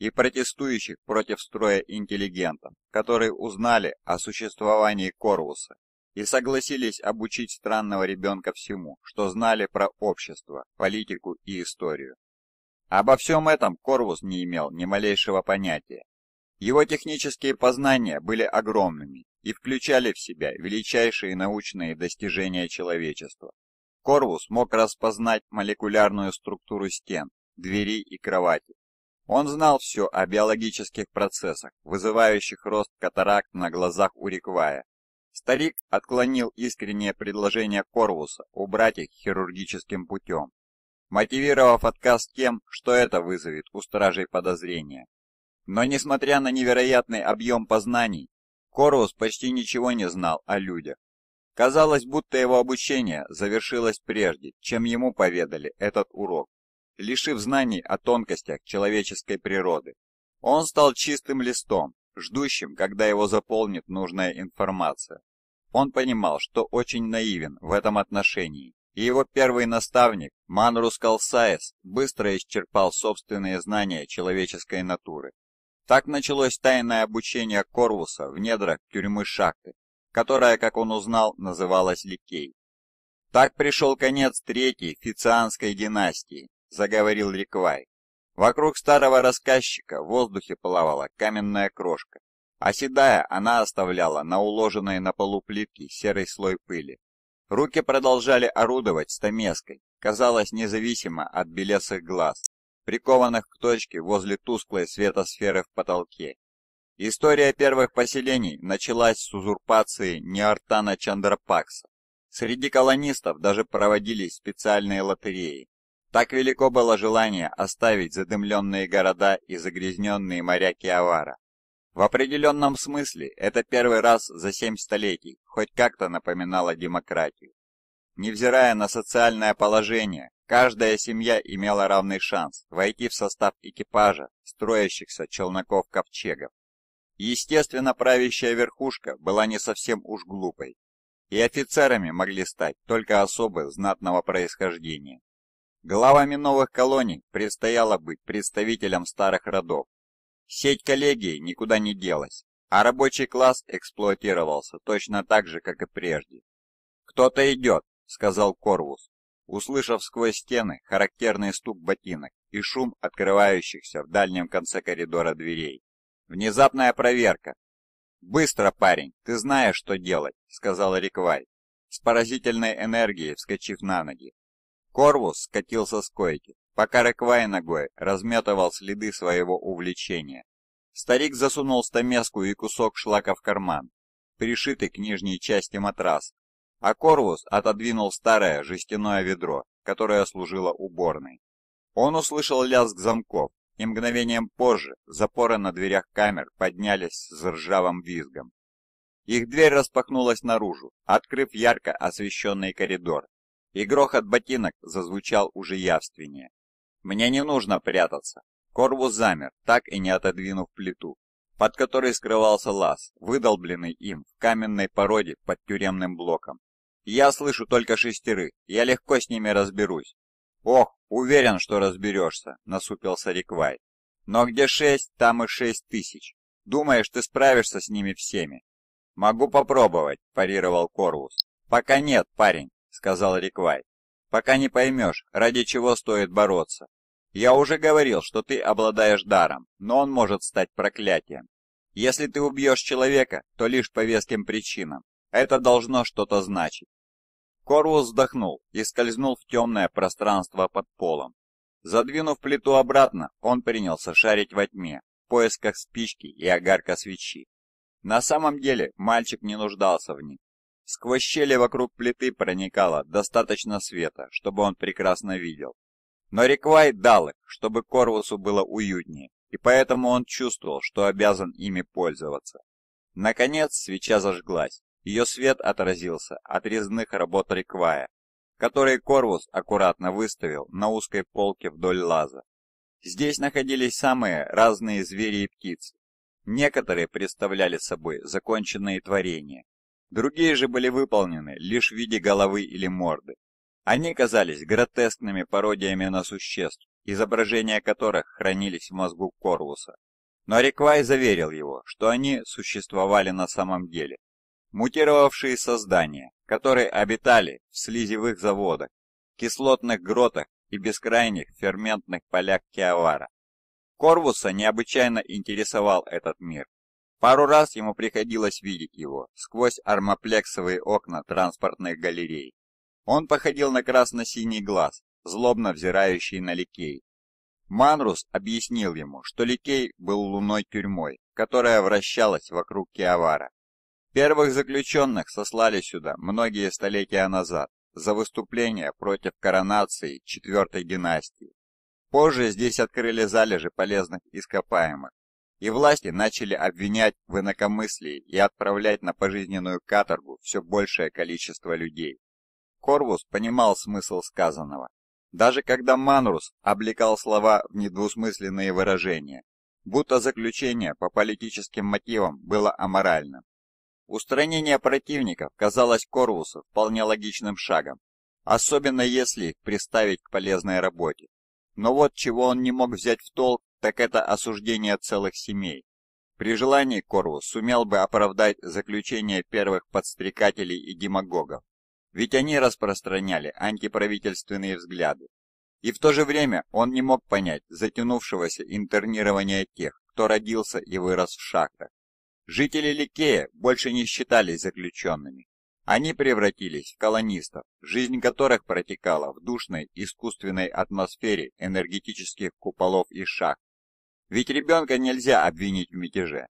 и протестующих против строя интеллигентов, которые узнали о существовании Корвуса и согласились обучить странного ребенка всему, что знали про общество, политику и историю. Обо всем этом Корвус не имел ни малейшего понятия. Его технические познания были огромными и включали в себя величайшие научные достижения человечества, Корвус мог распознать молекулярную структуру стен, дверей и кровати. Он знал все о биологических процессах, вызывающих рост катаракт на глазах у Риквая. Старик отклонил искреннее предложение Корвуса убрать их хирургическим путем, мотивировав отказ тем, что это вызовет у стражей подозрения. Но несмотря на невероятный объем познаний, Корвус почти ничего не знал о людях. Казалось, будто его обучение завершилось прежде, чем ему поведали этот урок, лишив знаний о тонкостях человеческой природы. Он стал чистым листом, ждущим, когда его заполнит нужная информация. Он понимал, что очень наивен в этом отношении, и его первый наставник, Манрус Калсаес, быстро исчерпал собственные знания человеческой натуры. Так началось тайное обучение Корвуса в недрах тюрьмы шахты, которая, как он узнал, называлась Ликей. «Так пришел конец третьей Фицианской династии», — заговорил Риквай. Вокруг старого рассказчика в воздухе плавала каменная крошка, оседая, а она оставляла на уложенной на полу плитке серый слой пыли. Руки продолжали орудовать стамеской, казалось, независимо от белесых глаз, прикованных к точке возле тусклой светосферы в потолке. История первых поселений началась с узурпации Неартана Чандрапакса. Среди колонистов даже проводились специальные лотереи. Так велико было желание оставить задымленные города и загрязненные моря Киавара. В определенном смысле это первый раз за семь столетий хоть как-то напоминало демократию. Невзирая на социальное положение, каждая семья имела равный шанс войти в состав экипажа строящихся челноков-ковчегов. Естественно, правящая верхушка была не совсем уж глупой, и офицерами могли стать только особы знатного происхождения. Главами новых колоний предстояло быть представителям старых родов. Сеть коллегии никуда не делась, а рабочий класс эксплуатировался точно так же, как и прежде. «Кто-то идет», — сказал Корвус, услышав сквозь стены характерный стук ботинок и шум открывающихся в дальнем конце коридора дверей. Внезапная проверка. «Быстро, парень, ты знаешь, что делать», — сказал Риквай, с поразительной энергией вскочив на ноги. Корвус скатился с койки, пока Риквай ногой разметывал следы своего увлечения. Старик засунул стамеску и кусок шлака в карман, пришитый к нижней части матрас, а Корвус отодвинул старое жестяное ведро, которое служило уборной. Он услышал лязг замков и мгновением позже запоры на дверях камер поднялись с ржавым визгом. Их дверь распахнулась наружу, открыв ярко освещенный коридор, и грохот ботинок зазвучал уже явственнее. «Мне не нужно прятаться!» Корвус замер, так и не отодвинув плиту, под которой скрывался лаз, выдолбленный им в каменной породе под тюремным блоком. «Я слышу только шестеры. я легко с ними разберусь. «Ох, уверен, что разберешься», — насупился Риквайт. «Но где шесть, там и шесть тысяч. Думаешь, ты справишься с ними всеми?» «Могу попробовать», — парировал Корвус. «Пока нет, парень», — сказал Риквайт. «Пока не поймешь, ради чего стоит бороться. Я уже говорил, что ты обладаешь даром, но он может стать проклятием. Если ты убьешь человека, то лишь по веским причинам. Это должно что-то значить. Корвус вздохнул и скользнул в темное пространство под полом. Задвинув плиту обратно, он принялся шарить во тьме, в поисках спички и огарка свечи. На самом деле мальчик не нуждался в них. Сквозь щели вокруг плиты проникало достаточно света, чтобы он прекрасно видел. Но Реквай дал их, чтобы Корвусу было уютнее, и поэтому он чувствовал, что обязан ими пользоваться. Наконец свеча зажглась, ее свет отразился от резных работ реквая, которые Корвус аккуратно выставил на узкой полке вдоль лаза. Здесь находились самые разные звери и птицы. Некоторые представляли собой законченные творения, другие же были выполнены лишь в виде головы или морды. Они казались гротескными пародиями на существ, изображения которых хранились в мозгу Корвуса. Но Реквай заверил его, что они существовали на самом деле, мутировавшие создания, которые обитали в слизевых заводах, кислотных гротах и бескрайних ферментных полях Киавара. Корвуса необычайно интересовал этот мир. Пару раз ему приходилось видеть его сквозь армоплексовые окна транспортных галерей. Он походил на красно-синий глаз, злобно взирающий на Ликей. Манрус объяснил ему, что Ликей был луной тюрьмой, которая вращалась вокруг Киавара. Первых заключенных сослали сюда многие столетия назад за выступление против коронации четвертой династии. Позже здесь открыли залежи полезных ископаемых, и власти начали обвинять в инакомыслии и отправлять на пожизненную каторгу все большее количество людей. Корвус понимал смысл сказанного. Даже когда Манрус облекал слова в недвусмысленные выражения, будто заключение по политическим мотивам было аморальным. Устранение противников казалось Корвусу вполне логичным шагом, особенно если их приставить к полезной работе. Но вот чего он не мог взять в толк, так это осуждение целых семей. При желании Корвус сумел бы оправдать заключение первых подстрекателей и демагогов, ведь они распространяли антиправительственные взгляды. И в то же время он не мог понять затянувшегося интернирования тех, кто родился и вырос в шахтах. Жители Ликея больше не считались заключенными. Они превратились в колонистов, жизнь которых протекала в душной искусственной атмосфере энергетических куполов и шах. Ведь ребенка нельзя обвинить в мятеже.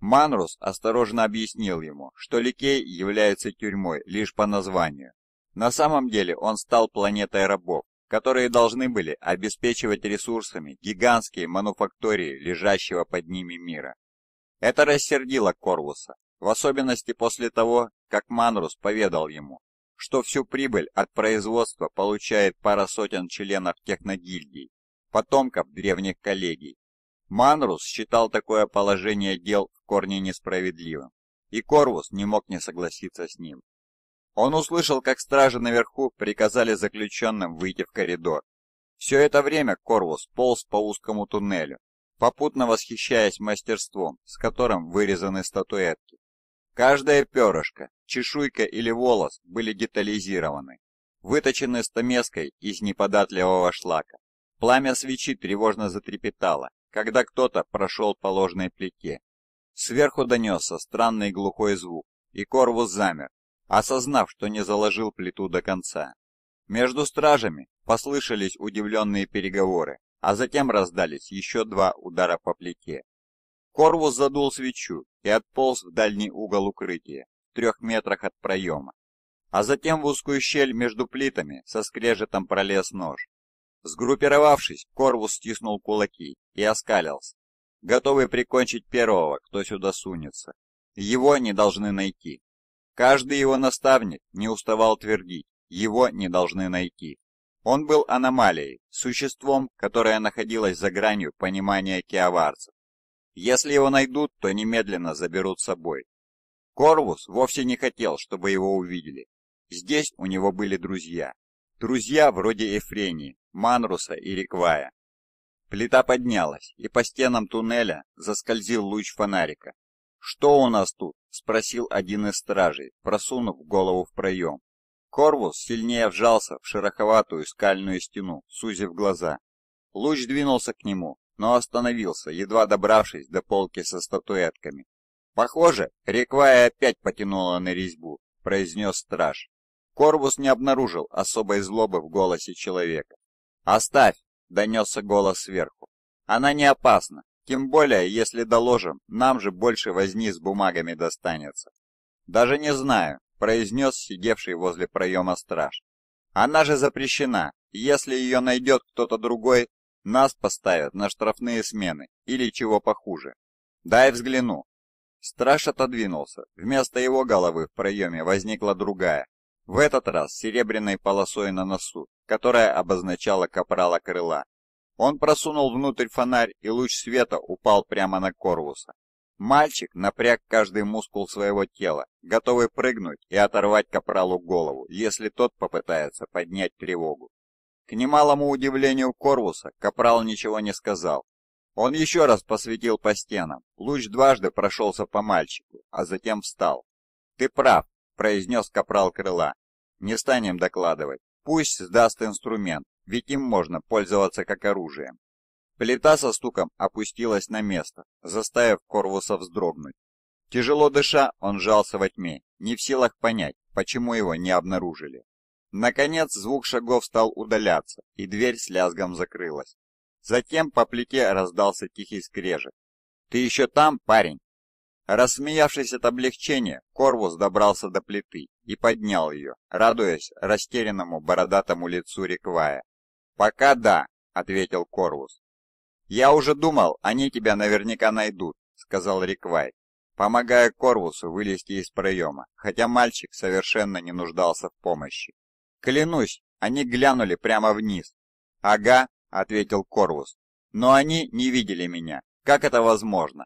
Манрус осторожно объяснил ему, что Ликей является тюрьмой лишь по названию. На самом деле он стал планетой рабов, которые должны были обеспечивать ресурсами гигантские мануфактории лежащего под ними мира. Это рассердило Корвуса, в особенности после того, как Манрус поведал ему, что всю прибыль от производства получает пара сотен членов техногильдий, потомков древних коллегий. Манрус считал такое положение дел в корне несправедливым, и Корвус не мог не согласиться с ним. Он услышал, как стражи наверху приказали заключенным выйти в коридор. Все это время Корвус полз по узкому туннелю, попутно восхищаясь мастерством, с которым вырезаны статуэтки. каждая перышко, чешуйка или волос были детализированы, выточены стамеской из неподатливого шлака. Пламя свечи тревожно затрепетало, когда кто-то прошел по ложной плите. Сверху донесся странный глухой звук, и Корвус замер, осознав, что не заложил плиту до конца. Между стражами послышались удивленные переговоры, а затем раздались еще два удара по плите. Корвус задул свечу и отполз в дальний угол укрытия, в трех метрах от проема. А затем в узкую щель между плитами со скрежетом пролез нож. Сгруппировавшись, Корвус стиснул кулаки и оскалился, готовый прикончить первого, кто сюда сунется. Его не должны найти. Каждый его наставник не уставал твердить, его не должны найти. Он был аномалией, существом, которое находилось за гранью понимания киаварцев. Если его найдут, то немедленно заберут с собой. Корвус вовсе не хотел, чтобы его увидели. Здесь у него были друзья. Друзья вроде Эфрении, Манруса и Реквая. Плита поднялась, и по стенам туннеля заскользил луч фонарика. «Что у нас тут?» – спросил один из стражей, просунув голову в проем. Корвус сильнее вжался в шероховатую скальную стену, сузив глаза. Луч двинулся к нему, но остановился, едва добравшись до полки со статуэтками. «Похоже, реквая опять потянула на резьбу», — произнес страж. Корвус не обнаружил особой злобы в голосе человека. «Оставь!» — донесся голос сверху. «Она не опасна, тем более, если доложим, нам же больше возни с бумагами достанется». «Даже не знаю», произнес сидевший возле проема страж. «Она же запрещена. Если ее найдет кто-то другой, нас поставят на штрафные смены или чего похуже. Дай взгляну». Страж отодвинулся. Вместо его головы в проеме возникла другая, в этот раз серебряной полосой на носу, которая обозначала капрала крыла. Он просунул внутрь фонарь, и луч света упал прямо на Корвуса. Мальчик напряг каждый мускул своего тела, готовый прыгнуть и оторвать капралу голову, если тот попытается поднять тревогу. К немалому удивлению Корвуса капрал ничего не сказал. Он еще раз посветил по стенам, луч дважды прошелся по мальчику, а затем встал. «Ты прав», — произнес капрал крыла. «Не станем докладывать. Пусть сдаст инструмент, ведь им можно пользоваться как оружием. Плита со стуком опустилась на место, заставив Корвуса вздрогнуть. Тяжело дыша, он жался во тьме, не в силах понять, почему его не обнаружили. Наконец звук шагов стал удаляться, и дверь с лязгом закрылась. Затем по плите раздался тихий скрежет. «Ты еще там, парень?» Рассмеявшись от облегчения, Корвус добрался до плиты и поднял ее, радуясь растерянному бородатому лицу Реквая. «Пока да», — ответил Корвус, «Я уже думал, они тебя наверняка найдут», — сказал Риквайт, помогая Корвусу вылезти из проема, хотя мальчик совершенно не нуждался в помощи. «Клянусь, они глянули прямо вниз». «Ага», — ответил Корвус, — «но они не видели меня. Как это возможно?»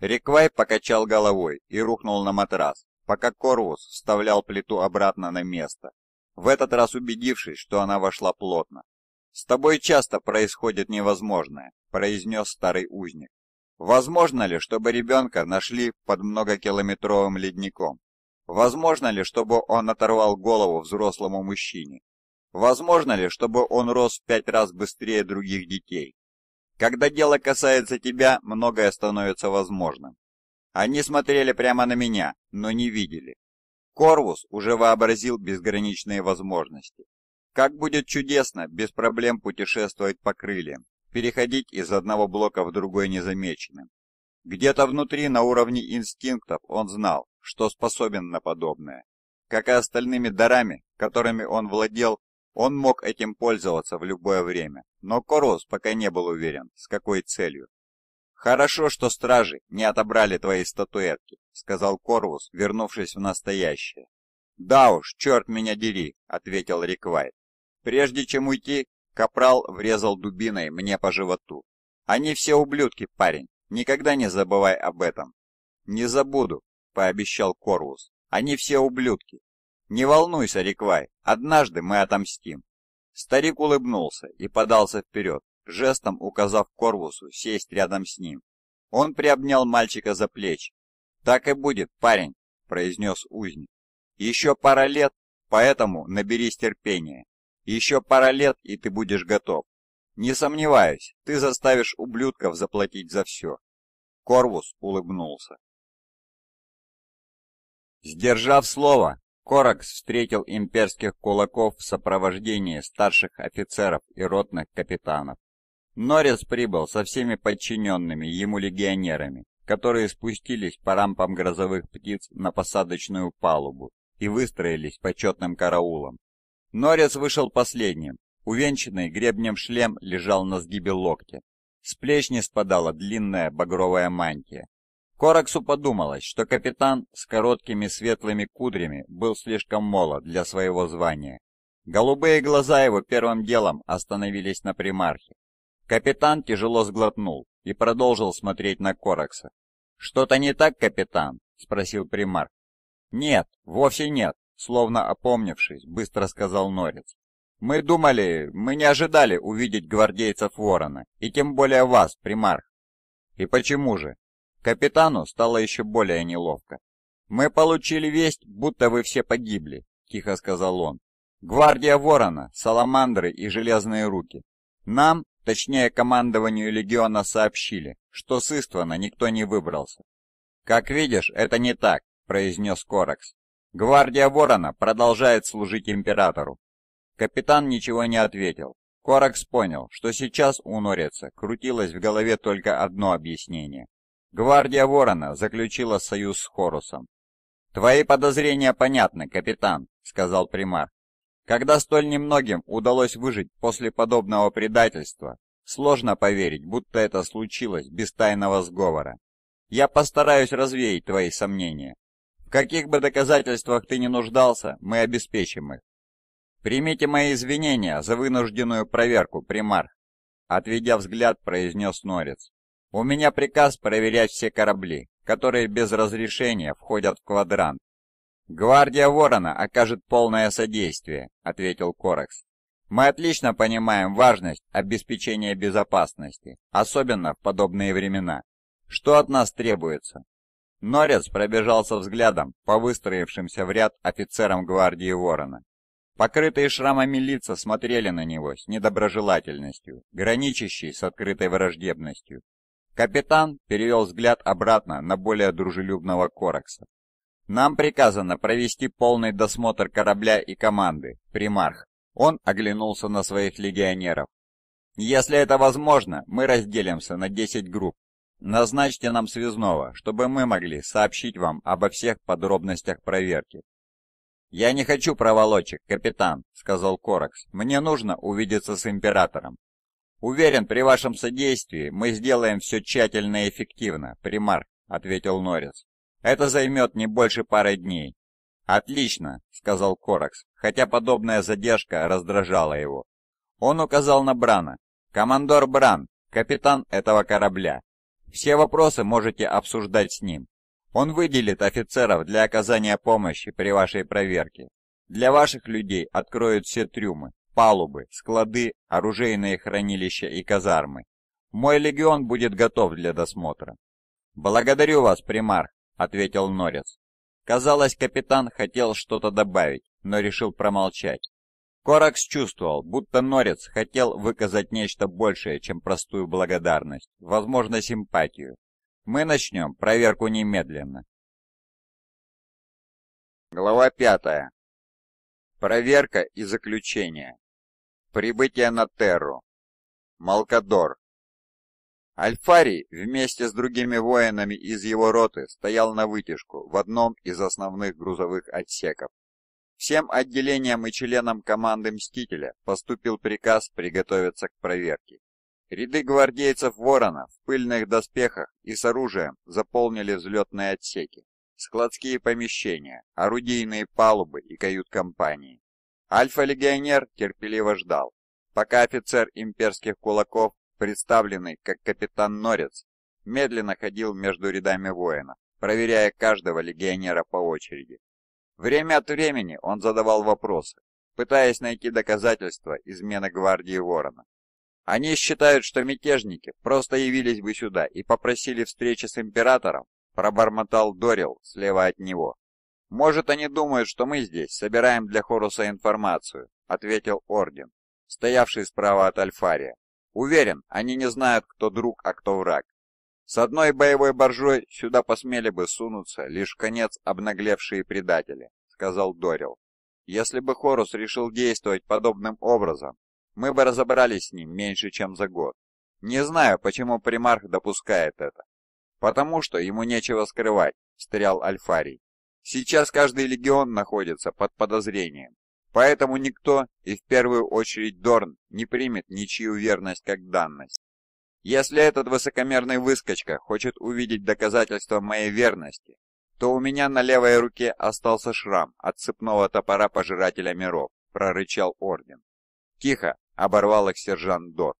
Риквай покачал головой и рухнул на матрас, пока Корвус вставлял плиту обратно на место, в этот раз убедившись, что она вошла плотно. «С тобой часто происходит невозможное», произнес старый узник. Возможно ли, чтобы ребенка нашли под многокилометровым ледником? Возможно ли, чтобы он оторвал голову взрослому мужчине? Возможно ли, чтобы он рос в пять раз быстрее других детей? Когда дело касается тебя, многое становится возможным. Они смотрели прямо на меня, но не видели. Корвус уже вообразил безграничные возможности. Как будет чудесно без проблем путешествовать по крыльям переходить из одного блока в другой незамеченным. Где-то внутри, на уровне инстинктов, он знал, что способен на подобное. Как и остальными дарами, которыми он владел, он мог этим пользоваться в любое время, но Корус пока не был уверен, с какой целью. «Хорошо, что стражи не отобрали твои статуэтки», — сказал Корвус, вернувшись в настоящее. «Да уж, черт меня дери», — ответил Риквайт. «Прежде чем уйти, Капрал врезал дубиной мне по животу. «Они все ублюдки, парень. Никогда не забывай об этом». «Не забуду», — пообещал Корвус. «Они все ублюдки. Не волнуйся, Реквай. Однажды мы отомстим». Старик улыбнулся и подался вперед, жестом указав Корвусу сесть рядом с ним. Он приобнял мальчика за плечи. «Так и будет, парень», — произнес узник. «Еще пара лет, поэтому наберись терпения. Еще пара лет, и ты будешь готов. Не сомневаюсь, ты заставишь ублюдков заплатить за все. Корвус улыбнулся. Сдержав слово, Коракс встретил имперских кулаков в сопровождении старших офицеров и ротных капитанов. Норрис прибыл со всеми подчиненными ему легионерами, которые спустились по рампам грозовых птиц на посадочную палубу и выстроились почетным караулом. Норрис вышел последним. Увенчанный гребнем шлем лежал на сгибе локтя. С плеч не спадала длинная багровая мантия. Кораксу подумалось, что капитан с короткими светлыми кудрями был слишком молод для своего звания. Голубые глаза его первым делом остановились на примархе. Капитан тяжело сглотнул и продолжил смотреть на Коракса. «Что-то не так, капитан?» — спросил примарх. «Нет, вовсе нет. Словно опомнившись, быстро сказал Норец. «Мы думали, мы не ожидали увидеть гвардейцев Ворона, и тем более вас, примарх». «И почему же?» Капитану стало еще более неловко. «Мы получили весть, будто вы все погибли», — тихо сказал он. «Гвардия Ворона, Саламандры и Железные Руки. Нам, точнее командованию легиона, сообщили, что с Иствана никто не выбрался». «Как видишь, это не так», — произнес Коракс. Гвардия Ворона продолжает служить императору. Капитан ничего не ответил. Коракс понял, что сейчас у Норица крутилось в голове только одно объяснение. Гвардия Ворона заключила союз с Хорусом. «Твои подозрения понятны, капитан», — сказал примар. «Когда столь немногим удалось выжить после подобного предательства, сложно поверить, будто это случилось без тайного сговора. Я постараюсь развеять твои сомнения каких бы доказательствах ты ни нуждался, мы обеспечим их. Примите мои извинения за вынужденную проверку, примар, отведя взгляд, произнес Норец. У меня приказ проверять все корабли, которые без разрешения входят в квадрант. Гвардия Ворона окажет полное содействие, ответил Коракс. Мы отлично понимаем важность обеспечения безопасности, особенно в подобные времена. Что от нас требуется? Норрис пробежался взглядом по выстроившимся в ряд офицерам гвардии Ворона. Покрытые шрамами лица смотрели на него с недоброжелательностью, граничащей с открытой враждебностью. Капитан перевел взгляд обратно на более дружелюбного Коракса. «Нам приказано провести полный досмотр корабля и команды, примарх». Он оглянулся на своих легионеров. «Если это возможно, мы разделимся на 10 групп Назначьте нам связного, чтобы мы могли сообщить вам обо всех подробностях проверки. «Я не хочу проволочек, капитан», — сказал Коракс. «Мне нужно увидеться с императором». «Уверен, при вашем содействии мы сделаем все тщательно и эффективно, примар», — ответил Норрис. «Это займет не больше пары дней». «Отлично», — сказал Коракс, хотя подобная задержка раздражала его. Он указал на Брана. «Командор Бран, капитан этого корабля, все вопросы можете обсуждать с ним. Он выделит офицеров для оказания помощи при вашей проверке. Для ваших людей откроют все трюмы, палубы, склады, оружейные хранилища и казармы. Мой легион будет готов для досмотра. Благодарю вас, примарх, ответил Норец. Казалось, капитан хотел что-то добавить, но решил промолчать. Коракс чувствовал, будто Норец хотел выказать нечто большее, чем простую благодарность, возможно, симпатию. Мы начнем проверку немедленно. Глава 5. Проверка и заключение. Прибытие на Терру. Малкадор. Альфарий вместе с другими воинами из его роты стоял на вытяжку в одном из основных грузовых отсеков. Всем отделениям и членам команды «Мстителя» поступил приказ приготовиться к проверке. Ряды гвардейцев Ворона в пыльных доспехах и с оружием заполнили взлетные отсеки, складские помещения, орудийные палубы и кают-компании. Альфа-легионер терпеливо ждал, пока офицер имперских кулаков, представленный как капитан Норец, медленно ходил между рядами воинов, проверяя каждого легионера по очереди. Время от времени он задавал вопросы, пытаясь найти доказательства измены гвардии Ворона. Они считают, что мятежники просто явились бы сюда и попросили встречи с императором, пробормотал Дорил слева от него. Может, они думают, что мы здесь собираем для Хоруса информацию, ответил Орден, стоявший справа от Альфария. Уверен, они не знают, кто друг, а кто враг. С одной боевой боржой сюда посмели бы сунуться лишь конец обнаглевшие предатели, сказал Дорил. Если бы Хорус решил действовать подобным образом, мы бы разобрались с ним меньше, чем за год. Не знаю, почему примарх допускает это. Потому что ему нечего скрывать, встрял Альфарий. Сейчас каждый легион находится под подозрением. Поэтому никто, и в первую очередь Дорн, не примет ничью верность как данность. Если этот высокомерный выскочка хочет увидеть доказательства моей верности, то у меня на левой руке остался шрам от цепного топора пожирателя миров, прорычал орден. Тихо, оборвал их сержант Дор.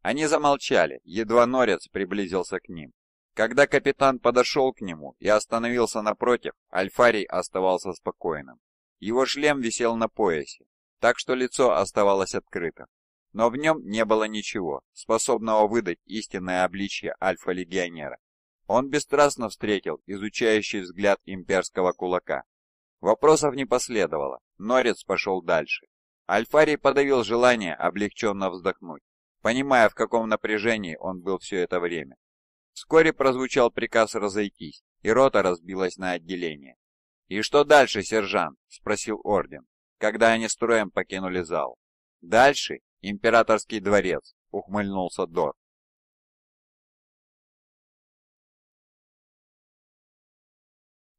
Они замолчали, едва Норец приблизился к ним. Когда капитан подошел к нему и остановился напротив, Альфарий оставался спокойным. Его шлем висел на поясе, так что лицо оставалось открытым но в нем не было ничего, способного выдать истинное обличье альфа-легионера. Он бесстрастно встретил изучающий взгляд имперского кулака. Вопросов не последовало, Норец пошел дальше. Альфарий подавил желание облегченно вздохнуть, понимая, в каком напряжении он был все это время. Вскоре прозвучал приказ разойтись, и рота разбилась на отделение. «И что дальше, сержант?» – спросил Орден, когда они строем покинули зал. «Дальше «Императорский дворец», — ухмыльнулся Дор.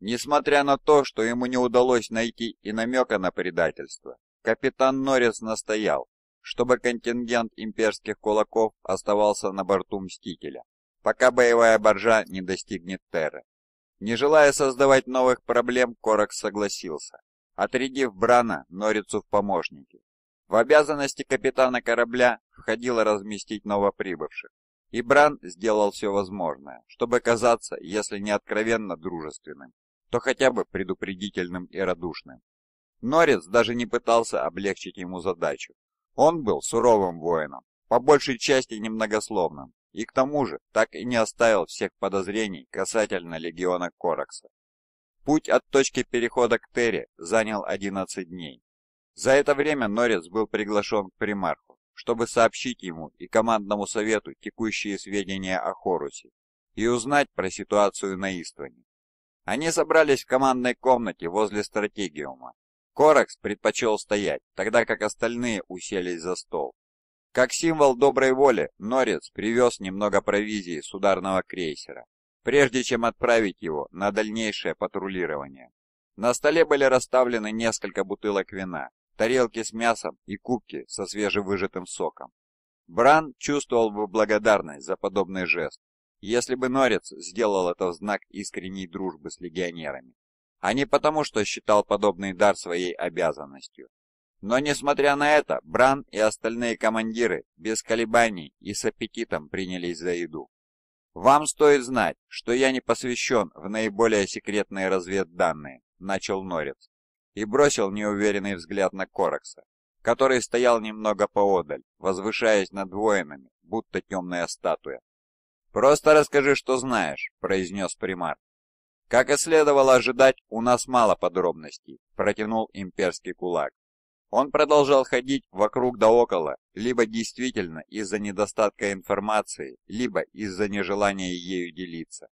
Несмотря на то, что ему не удалось найти и намека на предательство, капитан Норрис настоял, чтобы контингент имперских кулаков оставался на борту Мстителя, пока боевая боржа не достигнет Терры. Не желая создавать новых проблем, Корок согласился, отрядив Брана Норицу в помощники. В обязанности капитана корабля входило разместить новоприбывших, и Бран сделал все возможное, чтобы казаться, если не откровенно дружественным, то хотя бы предупредительным и радушным. Норец даже не пытался облегчить ему задачу. Он был суровым воином, по большей части немногословным, и к тому же так и не оставил всех подозрений касательно легиона Коракса. Путь от точки перехода к Терри занял 11 дней, за это время Норец был приглашен к примарху, чтобы сообщить ему и командному совету текущие сведения о Хорусе и узнать про ситуацию на Истване. Они собрались в командной комнате возле стратегиума. Коракс предпочел стоять, тогда как остальные уселись за стол. Как символ доброй воли, Норец привез немного провизии с ударного крейсера, прежде чем отправить его на дальнейшее патрулирование. На столе были расставлены несколько бутылок вина, тарелки с мясом и кубки со свежевыжатым соком. Бран чувствовал бы благодарность за подобный жест, если бы Норец сделал это в знак искренней дружбы с легионерами, а не потому, что считал подобный дар своей обязанностью. Но несмотря на это, Бран и остальные командиры без колебаний и с аппетитом принялись за еду. «Вам стоит знать, что я не посвящен в наиболее секретные разведданные», — начал Норец и бросил неуверенный взгляд на Коракса, который стоял немного поодаль, возвышаясь над воинами, будто темная статуя. «Просто расскажи, что знаешь», — произнес примар. «Как и следовало ожидать, у нас мало подробностей», — протянул имперский кулак. Он продолжал ходить вокруг да около, либо действительно из-за недостатка информации, либо из-за нежелания ею делиться.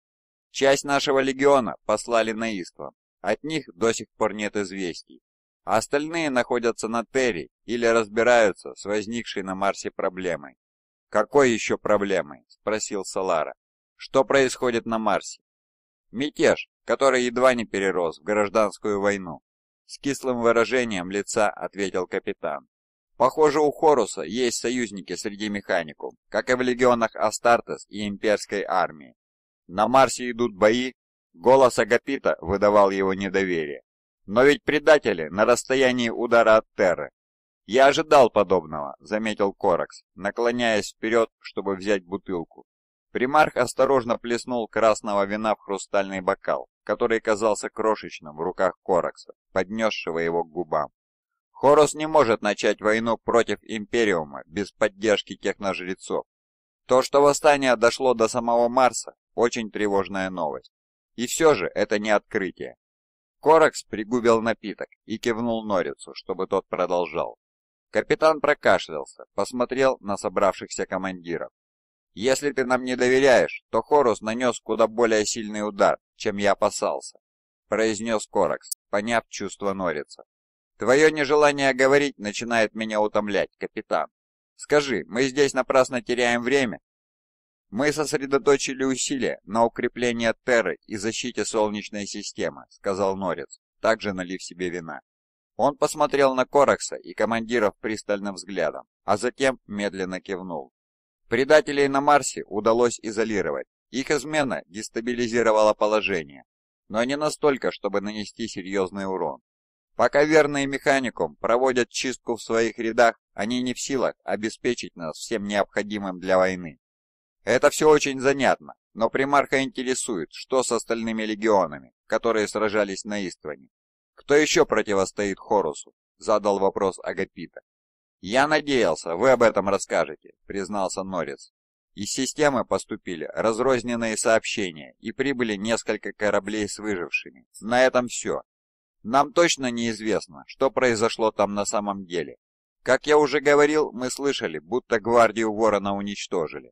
Часть нашего легиона послали на Истван, от них до сих пор нет известий. А остальные находятся на Терре или разбираются с возникшей на Марсе проблемой. «Какой еще проблемой?» – спросил Салара. «Что происходит на Марсе?» «Мятеж, который едва не перерос в гражданскую войну», – с кислым выражением лица ответил капитан. «Похоже, у Хоруса есть союзники среди механиков, как и в легионах Астартес и имперской армии. На Марсе идут бои Голос Агапита выдавал его недоверие. «Но ведь предатели на расстоянии удара от Терры». «Я ожидал подобного», — заметил Коракс, наклоняясь вперед, чтобы взять бутылку. Примарх осторожно плеснул красного вина в хрустальный бокал, который казался крошечным в руках Коракса, поднесшего его к губам. Хорус не может начать войну против Империума без поддержки техножрецов. То, что восстание дошло до самого Марса, очень тревожная новость. И все же это не открытие. Коракс пригубил напиток и кивнул Норицу, чтобы тот продолжал. Капитан прокашлялся, посмотрел на собравшихся командиров. «Если ты нам не доверяешь, то Хорус нанес куда более сильный удар, чем я опасался», произнес Коракс, поняв чувство Норица. «Твое нежелание говорить начинает меня утомлять, капитан. Скажи, мы здесь напрасно теряем время?» «Мы сосредоточили усилия на укреплении Терры и защите Солнечной системы», — сказал Норец, также налив себе вина. Он посмотрел на Коракса и командиров пристальным взглядом, а затем медленно кивнул. Предателей на Марсе удалось изолировать. Их измена дестабилизировала положение, но не настолько, чтобы нанести серьезный урон. Пока верные механикум проводят чистку в своих рядах, они не в силах обеспечить нас всем необходимым для войны. Это все очень занятно, но примарха интересует, что с остальными легионами, которые сражались на Истване. Кто еще противостоит Хорусу? Задал вопрос Агапита. «Я надеялся, вы об этом расскажете», — признался Норец. Из системы поступили разрозненные сообщения и прибыли несколько кораблей с выжившими. На этом все. Нам точно неизвестно, что произошло там на самом деле. Как я уже говорил, мы слышали, будто гвардию ворона уничтожили.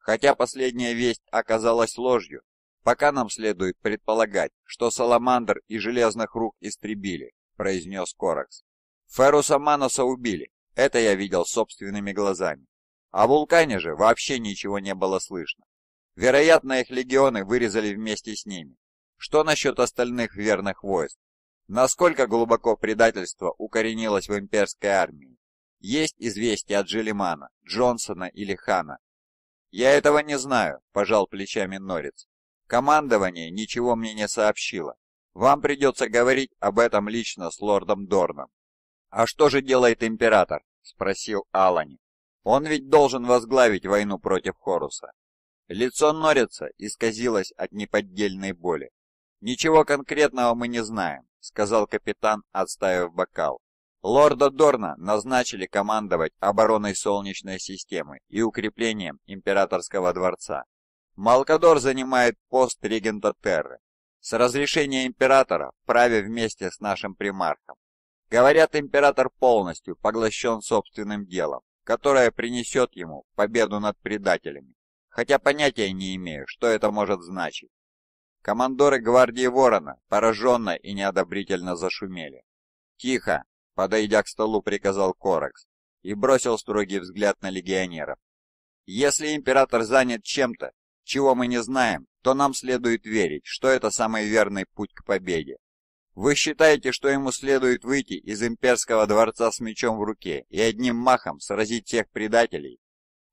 Хотя последняя весть оказалась ложью, пока нам следует предполагать, что Саламандр и Железных Рук истребили, произнес Коракс. Феруса Маноса убили, это я видел собственными глазами. О вулкане же вообще ничего не было слышно. Вероятно, их легионы вырезали вместе с ними. Что насчет остальных верных войск? Насколько глубоко предательство укоренилось в имперской армии? Есть известия от Желимана, Джонсона или Хана, «Я этого не знаю», – пожал плечами Норец. «Командование ничего мне не сообщило. Вам придется говорить об этом лично с лордом Дорном». «А что же делает император?» – спросил Алани. «Он ведь должен возглавить войну против Хоруса». Лицо Норица исказилось от неподдельной боли. «Ничего конкретного мы не знаем», — сказал капитан, отставив бокал. Лорда Дорна назначили командовать обороной Солнечной системы и укреплением Императорского дворца. Малкадор занимает пост регента Терры. С разрешения Императора праве вместе с нашим примархом. Говорят, Император полностью поглощен собственным делом, которое принесет ему победу над предателями, хотя понятия не имею, что это может значить. Командоры гвардии Ворона пораженно и неодобрительно зашумели. «Тихо!» подойдя к столу, приказал Коракс и бросил строгий взгляд на легионеров. «Если император занят чем-то, чего мы не знаем, то нам следует верить, что это самый верный путь к победе. Вы считаете, что ему следует выйти из имперского дворца с мечом в руке и одним махом сразить всех предателей?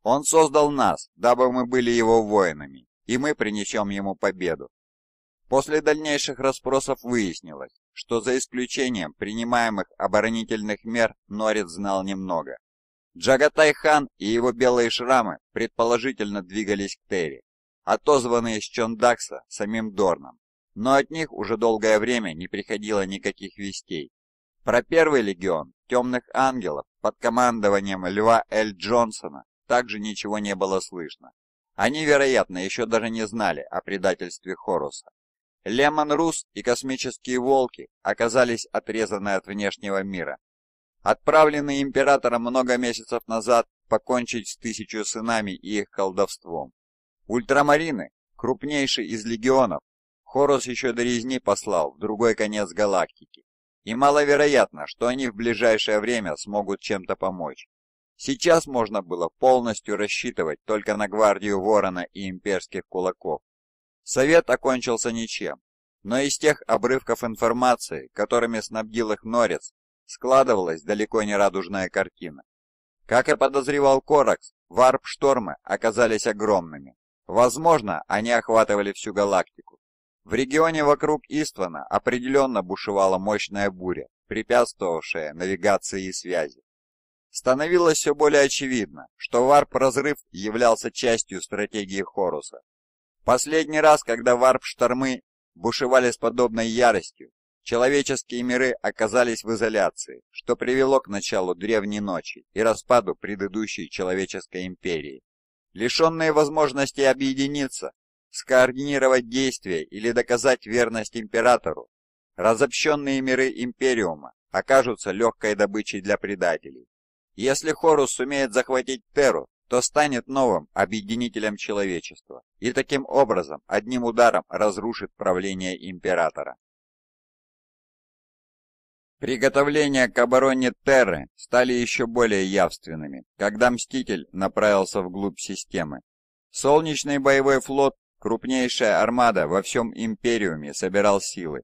Он создал нас, дабы мы были его воинами, и мы принесем ему победу. После дальнейших расспросов выяснилось, что за исключением принимаемых оборонительных мер Норец знал немного. Джагатай-хан и его белые шрамы предположительно двигались к Терри, отозванные с Чондакса самим Дорном, но от них уже долгое время не приходило никаких вестей. Про первый легион темных ангелов под командованием Льва Эль Джонсона также ничего не было слышно. Они, вероятно, еще даже не знали о предательстве Хоруса. Лемон Рус и космические волки оказались отрезаны от внешнего мира. Отправленные императором много месяцев назад покончить с тысячу сынами и их колдовством. Ультрамарины, крупнейший из легионов, Хорус еще до резни послал в другой конец галактики, и маловероятно, что они в ближайшее время смогут чем-то помочь. Сейчас можно было полностью рассчитывать только на гвардию Ворона и имперских кулаков. Совет окончился ничем, но из тех обрывков информации, которыми снабдил их Норец, складывалась далеко не радужная картина. Как и подозревал Коракс, варп-штормы оказались огромными. Возможно, они охватывали всю галактику. В регионе вокруг Иствана определенно бушевала мощная буря, препятствовавшая навигации и связи. Становилось все более очевидно, что варп-разрыв являлся частью стратегии Хоруса Последний раз, когда варп-штормы бушевали с подобной яростью, человеческие миры оказались в изоляции, что привело к началу Древней Ночи и распаду предыдущей человеческой империи. Лишенные возможности объединиться, скоординировать действия или доказать верность императору, разобщенные миры Империума окажутся легкой добычей для предателей. Если Хорус сумеет захватить Терру, то станет новым объединителем человечества и таким образом одним ударом разрушит правление императора. Приготовления к обороне Терры стали еще более явственными, когда Мститель направился вглубь системы. Солнечный боевой флот, крупнейшая армада во всем Империуме, собирал силы.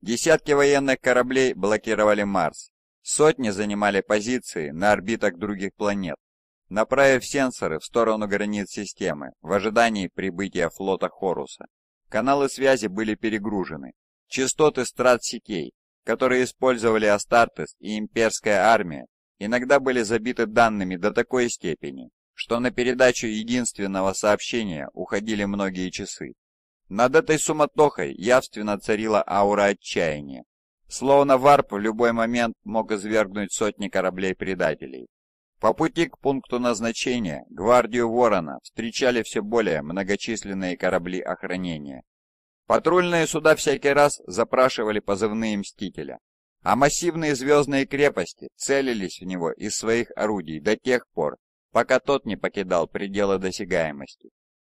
Десятки военных кораблей блокировали Марс, сотни занимали позиции на орбитах других планет направив сенсоры в сторону границ системы в ожидании прибытия флота Хоруса. Каналы связи были перегружены. Частоты страт-сетей, которые использовали Астартес и имперская армия, иногда были забиты данными до такой степени, что на передачу единственного сообщения уходили многие часы. Над этой суматохой явственно царила аура отчаяния. Словно варп в любой момент мог извергнуть сотни кораблей-предателей. По пути к пункту назначения гвардию Ворона встречали все более многочисленные корабли охранения. Патрульные суда всякий раз запрашивали позывные «Мстителя», а массивные звездные крепости целились в него из своих орудий до тех пор, пока тот не покидал пределы досягаемости.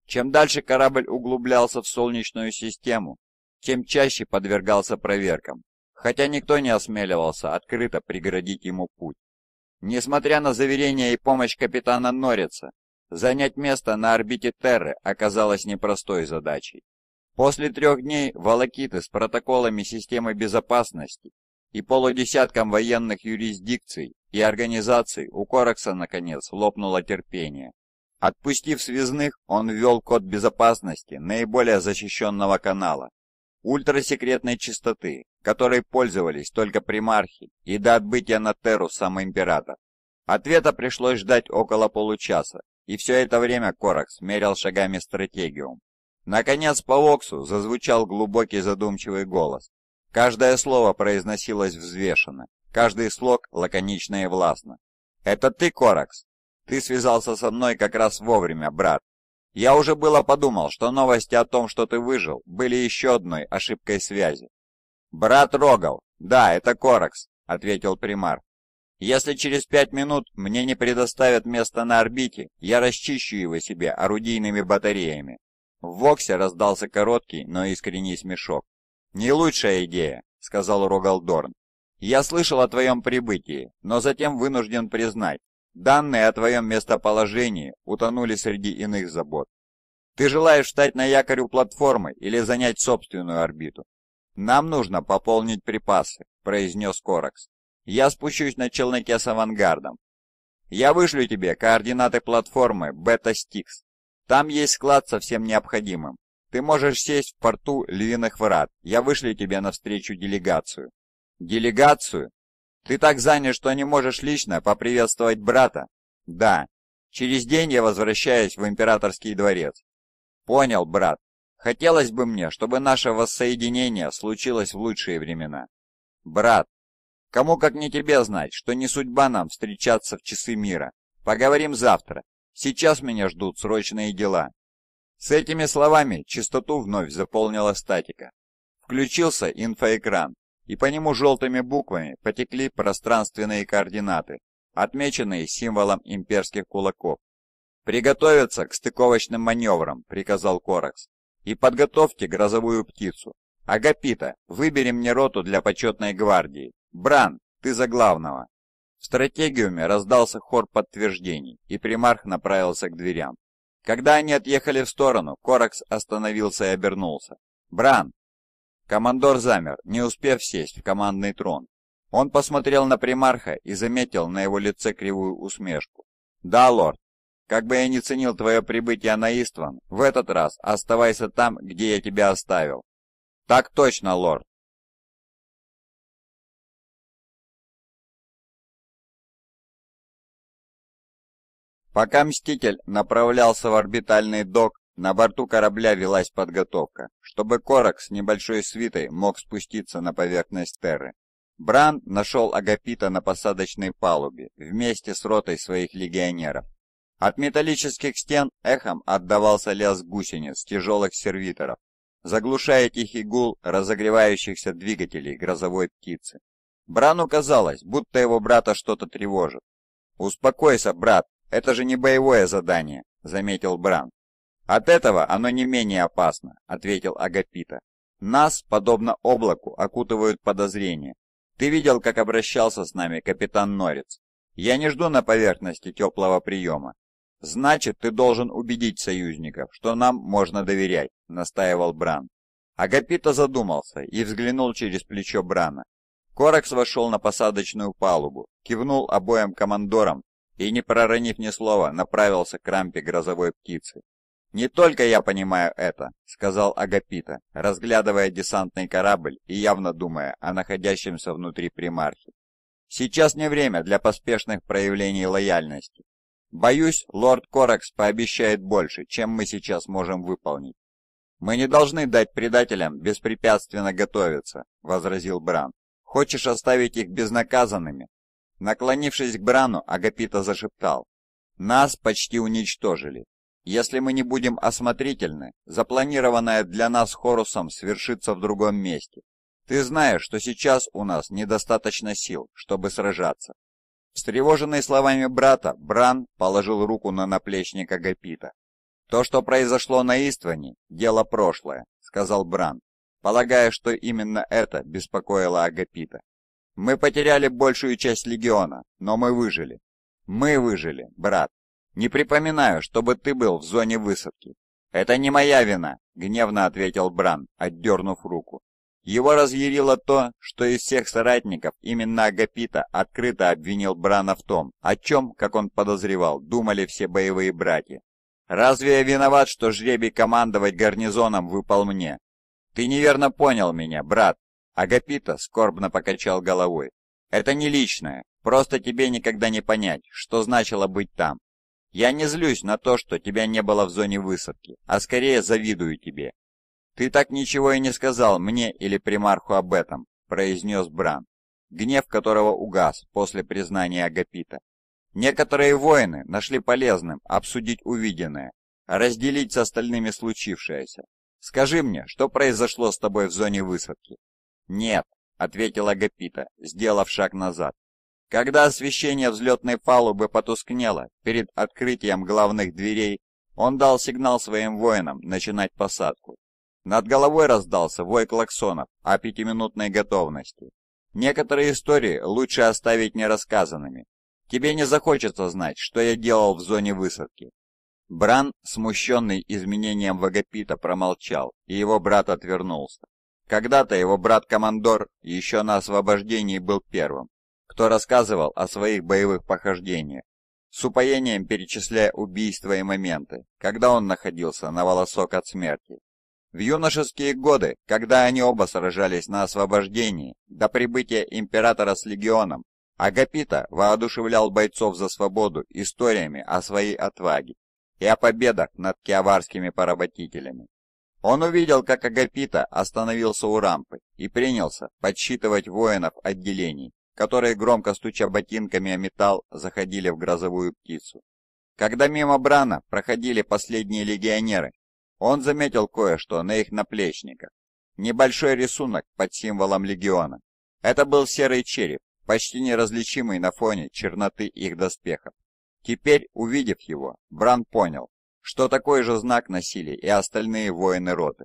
Чем дальше корабль углублялся в Солнечную систему, тем чаще подвергался проверкам, хотя никто не осмеливался открыто преградить ему путь. Несмотря на заверения и помощь капитана Норица, занять место на орбите Терры оказалось непростой задачей. После трех дней волокиты с протоколами системы безопасности и полудесятком военных юрисдикций и организаций у Коракса, наконец, лопнуло терпение. Отпустив связных, он ввел код безопасности наиболее защищенного канала ультрасекретной частоты, которой пользовались только примархи и до отбытия на Терру сам император. Ответа пришлось ждать около получаса, и все это время Коракс мерял шагами стратегиум. Наконец по воксу зазвучал глубокий задумчивый голос. Каждое слово произносилось взвешенно, каждый слог лаконично и властно. «Это ты, Коракс? Ты связался со мной как раз вовремя, брат. Я уже было подумал, что новости о том, что ты выжил, были еще одной ошибкой связи. Брат Рогал, да, это Коракс, ответил примар. Если через пять минут мне не предоставят место на орбите, я расчищу его себе орудийными батареями. В Воксе раздался короткий, но искренний смешок. «Не лучшая идея», — сказал Рогалдорн. «Я слышал о твоем прибытии, но затем вынужден признать, Данные о твоем местоположении утонули среди иных забот. Ты желаешь встать на якорь у платформы или занять собственную орбиту? Нам нужно пополнить припасы, произнес Коракс. Я спущусь на челноке с авангардом. Я вышлю тебе координаты платформы Бета-Стикс. Там есть склад со всем необходимым. Ты можешь сесть в порту Львиных Врат. Я вышлю тебе навстречу делегацию. Делегацию? Ты так занят, что не можешь лично поприветствовать брата? Да. Через день я возвращаюсь в императорский дворец. Понял, брат. Хотелось бы мне, чтобы наше воссоединение случилось в лучшие времена. Брат, кому как не тебе знать, что не судьба нам встречаться в часы мира. Поговорим завтра. Сейчас меня ждут срочные дела. С этими словами чистоту вновь заполнила статика. Включился инфоэкран и по нему желтыми буквами потекли пространственные координаты, отмеченные символом имперских кулаков. «Приготовиться к стыковочным маневрам», — приказал Коракс, — «и подготовьте грозовую птицу. Агапита, выбери мне роту для почетной гвардии. Бран, ты за главного». В стратегиуме раздался хор подтверждений, и примарх направился к дверям. Когда они отъехали в сторону, Коракс остановился и обернулся. «Бран, Командор замер, не успев сесть в командный трон. Он посмотрел на примарха и заметил на его лице кривую усмешку. «Да, лорд, как бы я ни ценил твое прибытие на Истван, в этот раз оставайся там, где я тебя оставил». «Так точно, лорд». Пока Мститель направлялся в орбитальный док, на борту корабля велась подготовка, чтобы Корок с небольшой свитой мог спуститься на поверхность Терры. Бран нашел Агапита на посадочной палубе вместе с ротой своих легионеров. От металлических стен эхом отдавался лязг гусениц тяжелых сервиторов, заглушая тихий гул разогревающихся двигателей грозовой птицы. Брану казалось, будто его брата что-то тревожит. «Успокойся, брат, это же не боевое задание», — заметил Бран. «От этого оно не менее опасно», — ответил Агапита. «Нас, подобно облаку, окутывают подозрения. Ты видел, как обращался с нами капитан Норец. Я не жду на поверхности теплого приема. Значит, ты должен убедить союзников, что нам можно доверять», — настаивал Бран. Агапита задумался и взглянул через плечо Брана. Коракс вошел на посадочную палубу, кивнул обоим командорам и, не проронив ни слова, направился к рампе грозовой птицы. «Не только я понимаю это», — сказал Агапита, разглядывая десантный корабль и явно думая о находящемся внутри примархи. «Сейчас не время для поспешных проявлений лояльности. Боюсь, лорд Коракс пообещает больше, чем мы сейчас можем выполнить». «Мы не должны дать предателям беспрепятственно готовиться», — возразил Бран. «Хочешь оставить их безнаказанными?» Наклонившись к Брану, Агапита зашептал. «Нас почти уничтожили. Если мы не будем осмотрительны, запланированное для нас Хорусом свершится в другом месте. Ты знаешь, что сейчас у нас недостаточно сил, чтобы сражаться. Встревоженный словами брата, Бран положил руку на наплечник Агапита. «То, что произошло на Истване, дело прошлое», — сказал Бран, полагая, что именно это беспокоило Агапита. «Мы потеряли большую часть легиона, но мы выжили». «Мы выжили, брат», не припоминаю, чтобы ты был в зоне высадки. Это не моя вина, гневно ответил Бран, отдернув руку. Его разъярило то, что из всех соратников именно Агапита открыто обвинил Брана в том, о чем, как он подозревал, думали все боевые братья. «Разве я виноват, что жребий командовать гарнизоном выпал мне?» «Ты неверно понял меня, брат!» Агапита скорбно покачал головой. «Это не личное, просто тебе никогда не понять, что значило быть там. Я не злюсь на то, что тебя не было в зоне высадки, а скорее завидую тебе. Ты так ничего и не сказал мне или примарху об этом, произнес Бран, гнев которого угас после признания Агапита. Некоторые воины нашли полезным обсудить увиденное, разделить с остальными случившееся. Скажи мне, что произошло с тобой в зоне высадки? Нет, ответил Агапита, сделав шаг назад. Когда освещение взлетной палубы потускнело перед открытием главных дверей, он дал сигнал своим воинам начинать посадку. Над головой раздался вой клаксонов о пятиминутной готовности. Некоторые истории лучше оставить нерассказанными. Тебе не захочется знать, что я делал в зоне высадки. Бран, смущенный изменением Вагапита, промолчал, и его брат отвернулся. Когда-то его брат-командор еще на освобождении был первым, кто рассказывал о своих боевых похождениях, с упоением перечисляя убийства и моменты, когда он находился на волосок от смерти. В юношеские годы, когда они оба сражались на освобождении, до прибытия императора с легионом, Агапита воодушевлял бойцов за свободу историями о своей отваге и о победах над киаварскими поработителями. Он увидел, как Агапита остановился у рампы и принялся подсчитывать воинов отделений, которые, громко стуча ботинками о металл, заходили в грозовую птицу. Когда мимо Брана проходили последние легионеры, он заметил кое-что на их наплечниках. Небольшой рисунок под символом легиона. Это был серый череп, почти неразличимый на фоне черноты их доспехов. Теперь, увидев его, Бран понял, что такой же знак носили и остальные воины роты.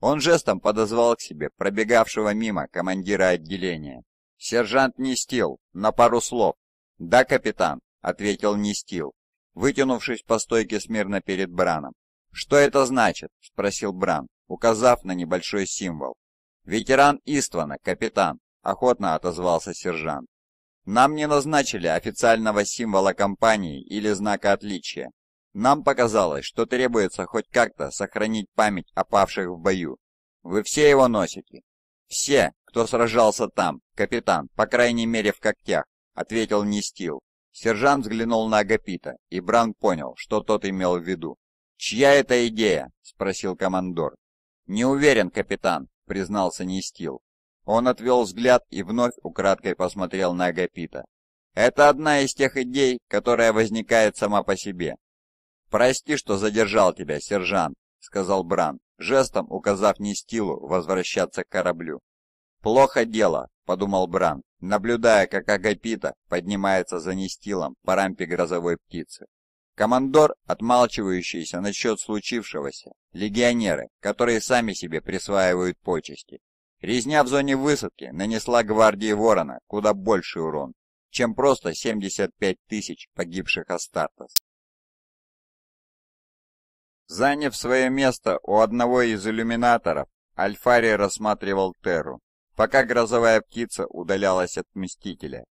Он жестом подозвал к себе пробегавшего мимо командира отделения. «Сержант Нестил, на пару слов». «Да, капитан», — ответил Нестил, вытянувшись по стойке смирно перед Браном. «Что это значит?» — спросил Бран, указав на небольшой символ. «Ветеран Иствана, капитан», — охотно отозвался сержант. «Нам не назначили официального символа компании или знака отличия. Нам показалось, что требуется хоть как-то сохранить память о павших в бою. Вы все его носите?» «Все, кто сражался там, капитан, по крайней мере в когтях», — ответил Нестил. Сержант взглянул на Агапита, и Бран понял, что тот имел в виду. «Чья это идея?» — спросил командор. «Не уверен, капитан», — признался Нестил. Он отвел взгляд и вновь украдкой посмотрел на Агапита. «Это одна из тех идей, которая возникает сама по себе». «Прости, что задержал тебя, сержант», — сказал Бран, жестом указав Нестилу возвращаться к кораблю. «Плохо дело», — подумал Бран, наблюдая, как Агапита поднимается за Нестилом по рампе грозовой птицы. Командор, отмалчивающийся насчет случившегося, легионеры, которые сами себе присваивают почести. Резня в зоне высадки нанесла гвардии Ворона куда больший урон, чем просто 75 тысяч погибших Астартес. Заняв свое место у одного из иллюминаторов, Альфари рассматривал Терру пока грозовая птица удалялась от Мстителя.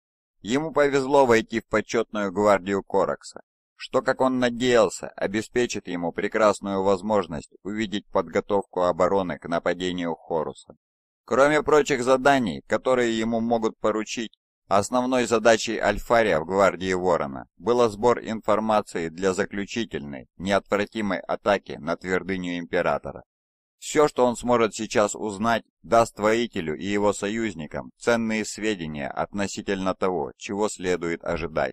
Ему повезло войти в почетную гвардию Коракса, что, как он надеялся, обеспечит ему прекрасную возможность увидеть подготовку обороны к нападению Хоруса. Кроме прочих заданий, которые ему могут поручить, основной задачей Альфария в гвардии Ворона было сбор информации для заключительной, неотвратимой атаки на твердыню Императора. Все, что он сможет сейчас узнать, даст воителю и его союзникам ценные сведения относительно того, чего следует ожидать.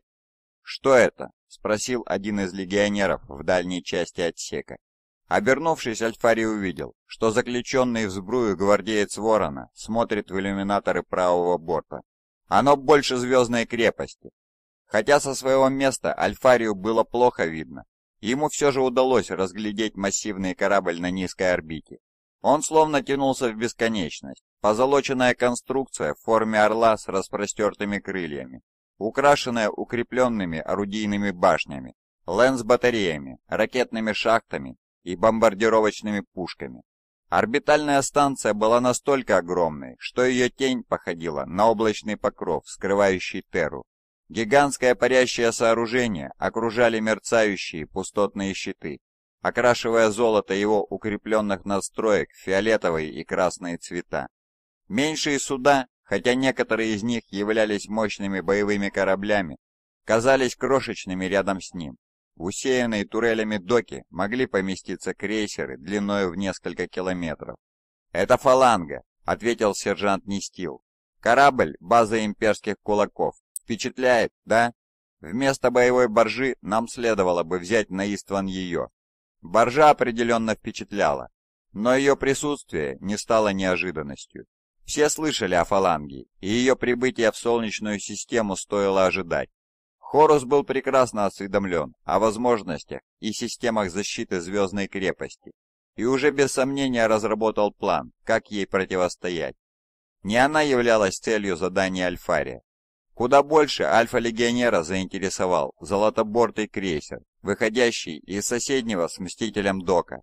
«Что это?» — спросил один из легионеров в дальней части отсека. Обернувшись, Альфари увидел, что заключенный в сбрую гвардеец Ворона смотрит в иллюминаторы правого борта. Оно больше звездной крепости. Хотя со своего места Альфарию было плохо видно, Ему все же удалось разглядеть массивный корабль на низкой орбите. Он словно тянулся в бесконечность. Позолоченная конструкция в форме орла с распростертыми крыльями, украшенная укрепленными орудийными башнями, лэнс-батареями, ракетными шахтами и бомбардировочными пушками. Орбитальная станция была настолько огромной, что ее тень походила на облачный покров, скрывающий Терру. Гигантское парящее сооружение окружали мерцающие пустотные щиты, окрашивая золото его укрепленных настроек в фиолетовые и красные цвета. Меньшие суда, хотя некоторые из них являлись мощными боевыми кораблями, казались крошечными рядом с ним. усеянные турелями доки могли поместиться крейсеры длиной в несколько километров. «Это фаланга», — ответил сержант Нестил. «Корабль — базы имперских кулаков, Впечатляет, да? Вместо боевой боржи нам следовало бы взять на Истван ее. Боржа определенно впечатляла, но ее присутствие не стало неожиданностью. Все слышали о фаланге, и ее прибытие в Солнечную систему стоило ожидать. Хорус был прекрасно осведомлен о возможностях и системах защиты Звездной крепости, и уже без сомнения разработал план, как ей противостоять. Не она являлась целью задания Альфария, Куда больше альфа-легионера заинтересовал золотобортый крейсер, выходящий из соседнего с Мстителем Дока.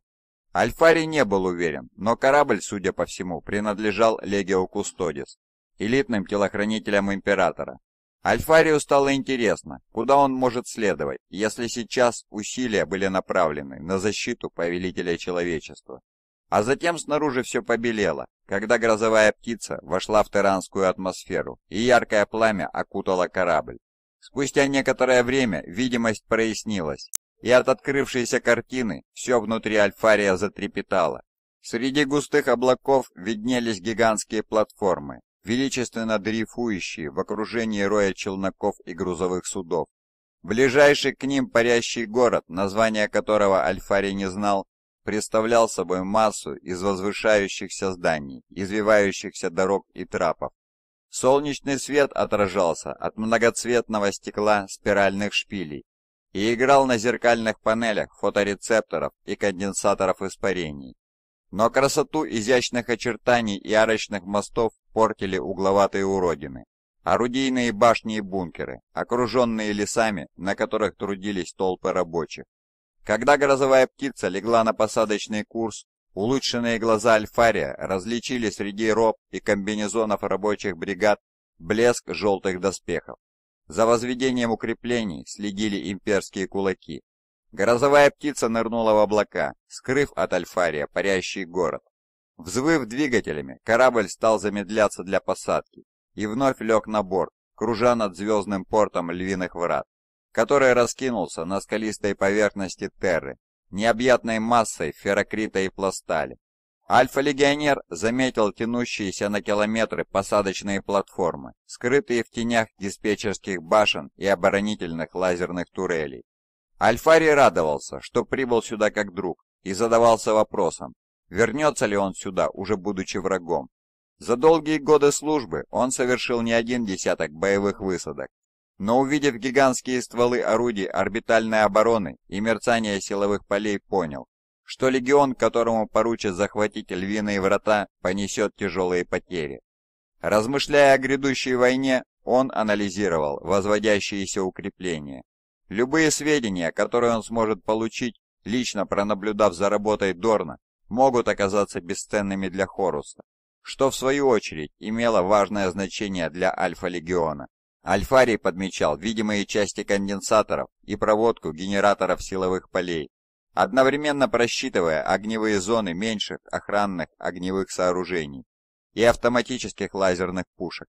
Альфари не был уверен, но корабль, судя по всему, принадлежал Легио Кустодис, элитным телохранителям Императора. Альфарию стало интересно, куда он может следовать, если сейчас усилия были направлены на защиту повелителя человечества. А затем снаружи все побелело, когда грозовая птица вошла в тиранскую атмосферу, и яркое пламя окутало корабль. Спустя некоторое время видимость прояснилась, и от открывшейся картины все внутри Альфария затрепетало. Среди густых облаков виднелись гигантские платформы, величественно дрейфующие в окружении роя челноков и грузовых судов. Ближайший к ним парящий город, название которого Альфарий не знал, представлял собой массу из возвышающихся зданий, извивающихся дорог и трапов. Солнечный свет отражался от многоцветного стекла спиральных шпилей и играл на зеркальных панелях фоторецепторов и конденсаторов испарений. Но красоту изящных очертаний и арочных мостов портили угловатые уродины. Орудийные башни и бункеры, окруженные лесами, на которых трудились толпы рабочих. Когда грозовая птица легла на посадочный курс, улучшенные глаза Альфария различили среди роб и комбинезонов рабочих бригад блеск желтых доспехов. За возведением укреплений следили имперские кулаки. Грозовая птица нырнула в облака, скрыв от Альфария парящий город. Взвыв двигателями, корабль стал замедляться для посадки и вновь лег на борт, кружа над звездным портом львиных врат который раскинулся на скалистой поверхности Терры, необъятной массой ферокрита и пластали. Альфа-легионер заметил тянущиеся на километры посадочные платформы, скрытые в тенях диспетчерских башен и оборонительных лазерных турелей. Альфари радовался, что прибыл сюда как друг, и задавался вопросом, вернется ли он сюда, уже будучи врагом. За долгие годы службы он совершил не один десяток боевых высадок, но увидев гигантские стволы орудий орбитальной обороны и мерцание силовых полей, понял, что легион, которому поручат захватить львиные врата, понесет тяжелые потери. Размышляя о грядущей войне, он анализировал возводящиеся укрепления. Любые сведения, которые он сможет получить, лично пронаблюдав за работой Дорна, могут оказаться бесценными для Хоруса, что в свою очередь имело важное значение для Альфа-Легиона. Альфарий подмечал видимые части конденсаторов и проводку генераторов силовых полей, одновременно просчитывая огневые зоны меньших охранных огневых сооружений и автоматических лазерных пушек.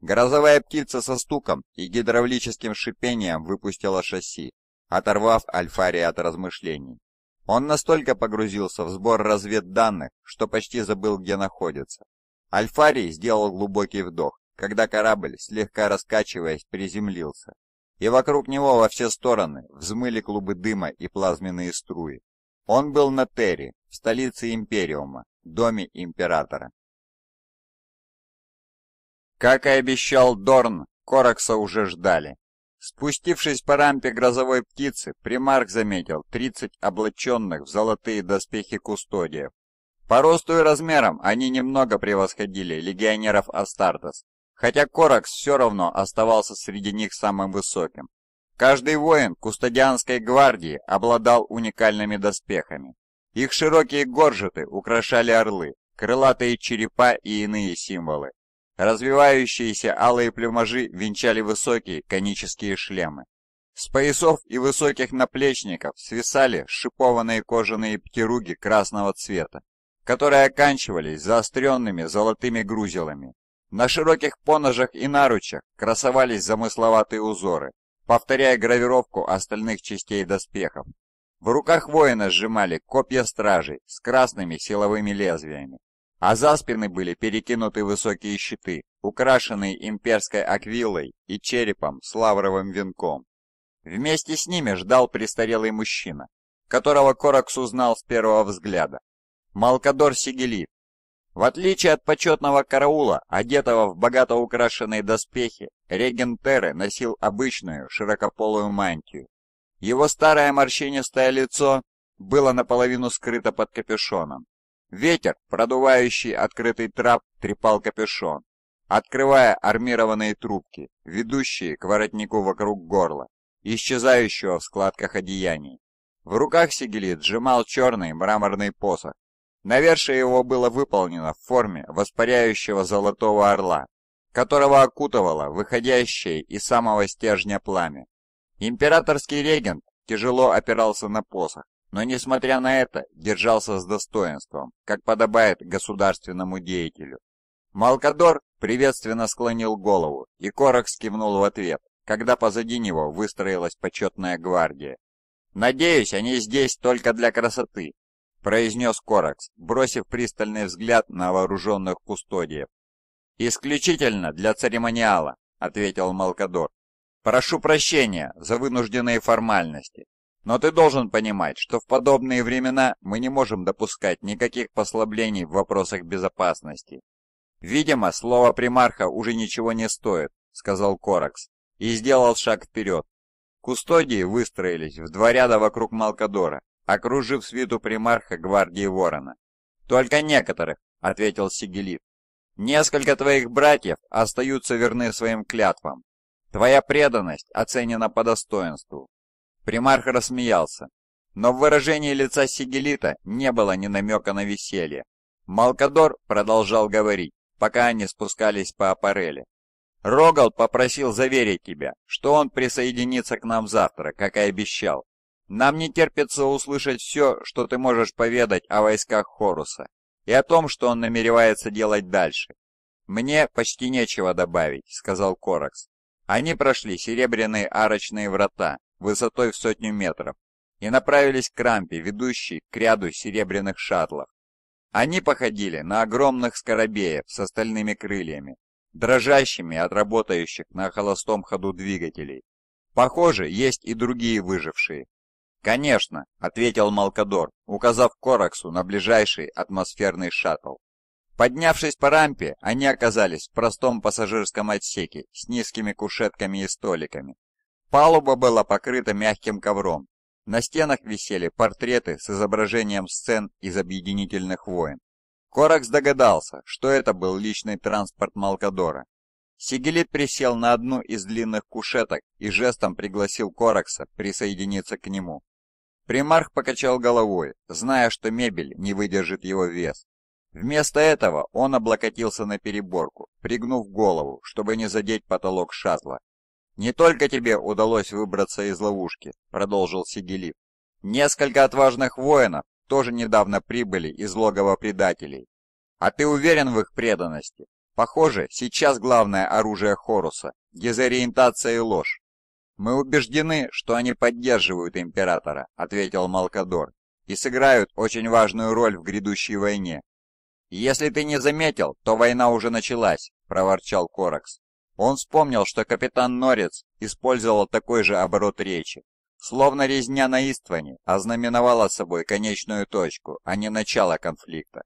Грозовая птица со стуком и гидравлическим шипением выпустила шасси, оторвав Альфария от размышлений. Он настолько погрузился в сбор разведданных, что почти забыл, где находится. Альфарий сделал глубокий вдох когда корабль, слегка раскачиваясь, приземлился, и вокруг него во все стороны взмыли клубы дыма и плазменные струи. Он был на Терри, в столице Империума, доме Императора. Как и обещал Дорн, Коракса уже ждали. Спустившись по рампе грозовой птицы, примарк заметил 30 облаченных в золотые доспехи кустодиев. По росту и размерам они немного превосходили легионеров Астартес, хотя Коракс все равно оставался среди них самым высоким. Каждый воин Кустадианской гвардии обладал уникальными доспехами. Их широкие горжеты украшали орлы, крылатые черепа и иные символы. Развивающиеся алые плюмажи венчали высокие конические шлемы. С поясов и высоких наплечников свисали шипованные кожаные птируги красного цвета, которые оканчивались заостренными золотыми грузилами на широких поножах и наручах красовались замысловатые узоры, повторяя гравировку остальных частей доспехов. В руках воина сжимали копья стражей с красными силовыми лезвиями, а за спины были перекинуты высокие щиты, украшенные имперской аквилой и черепом с лавровым венком. Вместе с ними ждал престарелый мужчина, которого Коракс узнал с первого взгляда. Малкадор Сигелит, в отличие от почетного караула, одетого в богато украшенные доспехи, регент Терры носил обычную широкополую мантию. Его старое морщинистое лицо было наполовину скрыто под капюшоном. Ветер, продувающий открытый трап, трепал капюшон, открывая армированные трубки, ведущие к воротнику вокруг горла, исчезающего в складках одеяний. В руках Сигелит сжимал черный мраморный посох Навершие его было выполнено в форме воспаряющего золотого орла, которого окутывало выходящее из самого стержня пламя. Императорский регент тяжело опирался на посох, но, несмотря на это, держался с достоинством, как подобает государственному деятелю. Малкадор приветственно склонил голову, и Корок скивнул в ответ, когда позади него выстроилась почетная гвардия. «Надеюсь, они здесь только для красоты», произнес Коракс, бросив пристальный взгляд на вооруженных кустодиев. «Исключительно для церемониала», — ответил Малкадор. «Прошу прощения за вынужденные формальности, но ты должен понимать, что в подобные времена мы не можем допускать никаких послаблений в вопросах безопасности». «Видимо, слово примарха уже ничего не стоит», — сказал Коракс, и сделал шаг вперед. Кустодии выстроились в два ряда вокруг Малкадора, окружив свиту примарха гвардии ворона. «Только некоторых», — ответил Сигелит. «Несколько твоих братьев остаются верны своим клятвам. Твоя преданность оценена по достоинству». Примарх рассмеялся, но в выражении лица Сигелита не было ни намека на веселье. Малкадор продолжал говорить, пока они спускались по аппарели. «Рогал попросил заверить тебя, что он присоединится к нам завтра, как и обещал, нам не терпится услышать все, что ты можешь поведать о войсках Хоруса и о том, что он намеревается делать дальше. Мне почти нечего добавить, сказал Коракс. Они прошли серебряные арочные врата высотой в сотню метров и направились к рампе, ведущей к ряду серебряных шаттлов. Они походили на огромных скоробеев с остальными крыльями, дрожащими от работающих на холостом ходу двигателей. Похоже, есть и другие выжившие, «Конечно», — ответил Малкадор, указав Кораксу на ближайший атмосферный шаттл. Поднявшись по рампе, они оказались в простом пассажирском отсеке с низкими кушетками и столиками. Палуба была покрыта мягким ковром. На стенах висели портреты с изображением сцен из «Объединительных войн». Коракс догадался, что это был личный транспорт Малкадора, Сигелит присел на одну из длинных кушеток и жестом пригласил Коракса присоединиться к нему. Примарх покачал головой, зная, что мебель не выдержит его вес. Вместо этого он облокотился на переборку, пригнув голову, чтобы не задеть потолок шаттла. «Не только тебе удалось выбраться из ловушки», — продолжил Сигелив. «Несколько отважных воинов тоже недавно прибыли из логова предателей. А ты уверен в их преданности? Похоже, сейчас главное оружие Хоруса — дезориентация и ложь. «Мы убеждены, что они поддерживают Императора», — ответил Малкадор, «и сыграют очень важную роль в грядущей войне». «Если ты не заметил, то война уже началась», — проворчал Коракс. Он вспомнил, что капитан Норец использовал такой же оборот речи. Словно резня на Истване ознаменовала собой конечную точку, а не начало конфликта.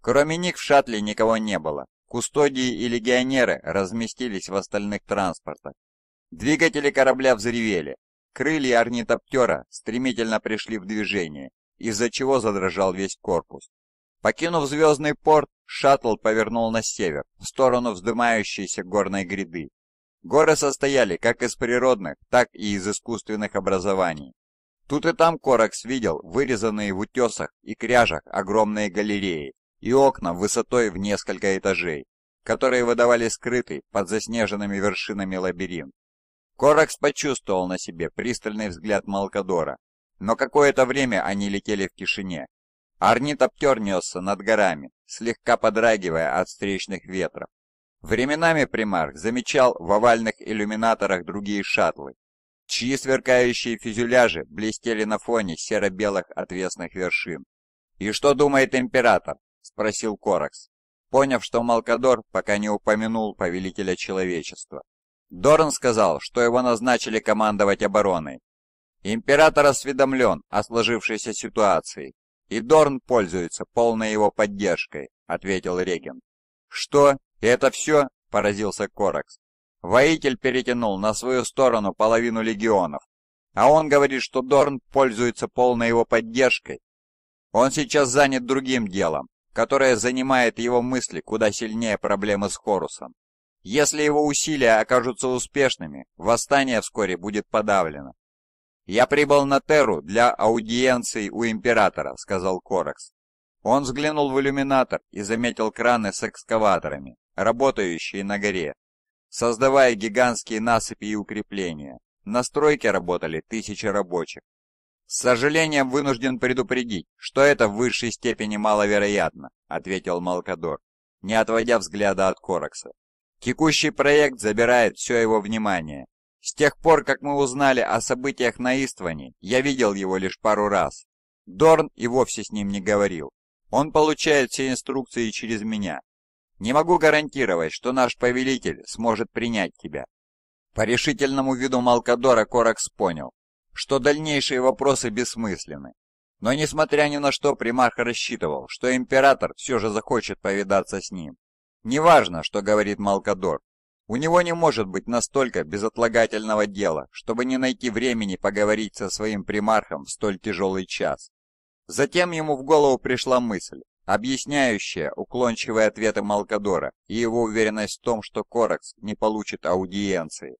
Кроме них в шаттле никого не было. Кустодии и легионеры разместились в остальных транспортах, Двигатели корабля взревели. Крылья орнитоптера стремительно пришли в движение, из-за чего задрожал весь корпус. Покинув звездный порт, шаттл повернул на север, в сторону вздымающейся горной гряды. Горы состояли как из природных, так и из искусственных образований. Тут и там Коракс видел вырезанные в утесах и кряжах огромные галереи и окна высотой в несколько этажей, которые выдавали скрытый под заснеженными вершинами лабиринт. Коракс почувствовал на себе пристальный взгляд Малкадора, но какое-то время они летели в тишине. Орнитоптер несся над горами, слегка подрагивая от встречных ветров. Временами примарх замечал в овальных иллюминаторах другие шаттлы, чьи сверкающие фюзеляжи блестели на фоне серо-белых отвесных вершин. «И что думает император?» — спросил Коракс, поняв, что Малкадор пока не упомянул повелителя человечества. Дорн сказал, что его назначили командовать обороной. Император осведомлен о сложившейся ситуации, и Дорн пользуется полной его поддержкой», — ответил Регент. «Что? это все?» — поразился Коракс. Воитель перетянул на свою сторону половину легионов, а он говорит, что Дорн пользуется полной его поддержкой. Он сейчас занят другим делом, которое занимает его мысли куда сильнее проблемы с Хорусом. Если его усилия окажутся успешными, восстание вскоре будет подавлено. «Я прибыл на Терру для аудиенции у Императора», — сказал Коракс. Он взглянул в иллюминатор и заметил краны с экскаваторами, работающие на горе, создавая гигантские насыпи и укрепления. На стройке работали тысячи рабочих. «С сожалением вынужден предупредить, что это в высшей степени маловероятно», — ответил Малкадор, не отводя взгляда от Коракса. Текущий проект забирает все его внимание. С тех пор, как мы узнали о событиях на Истване, я видел его лишь пару раз. Дорн и вовсе с ним не говорил. Он получает все инструкции через меня. Не могу гарантировать, что наш повелитель сможет принять тебя. По решительному виду Малкадора Коракс понял, что дальнейшие вопросы бессмысленны. Но несмотря ни на что, примарх рассчитывал, что император все же захочет повидаться с ним. Неважно, что говорит Малкадор. У него не может быть настолько безотлагательного дела, чтобы не найти времени поговорить со своим примархом в столь тяжелый час. Затем ему в голову пришла мысль, объясняющая уклончивые ответы Малкадора и его уверенность в том, что Коракс не получит аудиенции.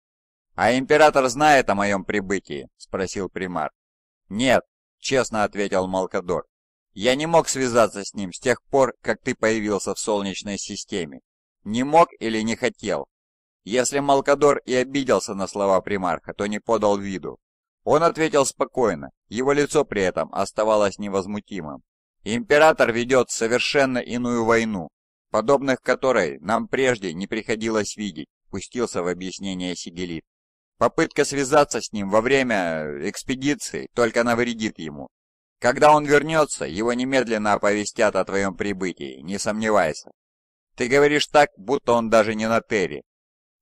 «А император знает о моем прибытии?» – спросил примар. «Нет», – честно ответил Малкадор. Я не мог связаться с ним с тех пор, как ты появился в Солнечной системе. Не мог или не хотел. Если Малкадор и обиделся на слова примарха, то не подал виду. Он ответил спокойно, его лицо при этом оставалось невозмутимым. Император ведет совершенно иную войну, подобных которой нам прежде не приходилось видеть, пустился в объяснение Сигелит. Попытка связаться с ним во время э, экспедиции только навредит ему, когда он вернется, его немедленно оповестят о твоем прибытии, не сомневайся. Ты говоришь так, будто он даже не на Терри.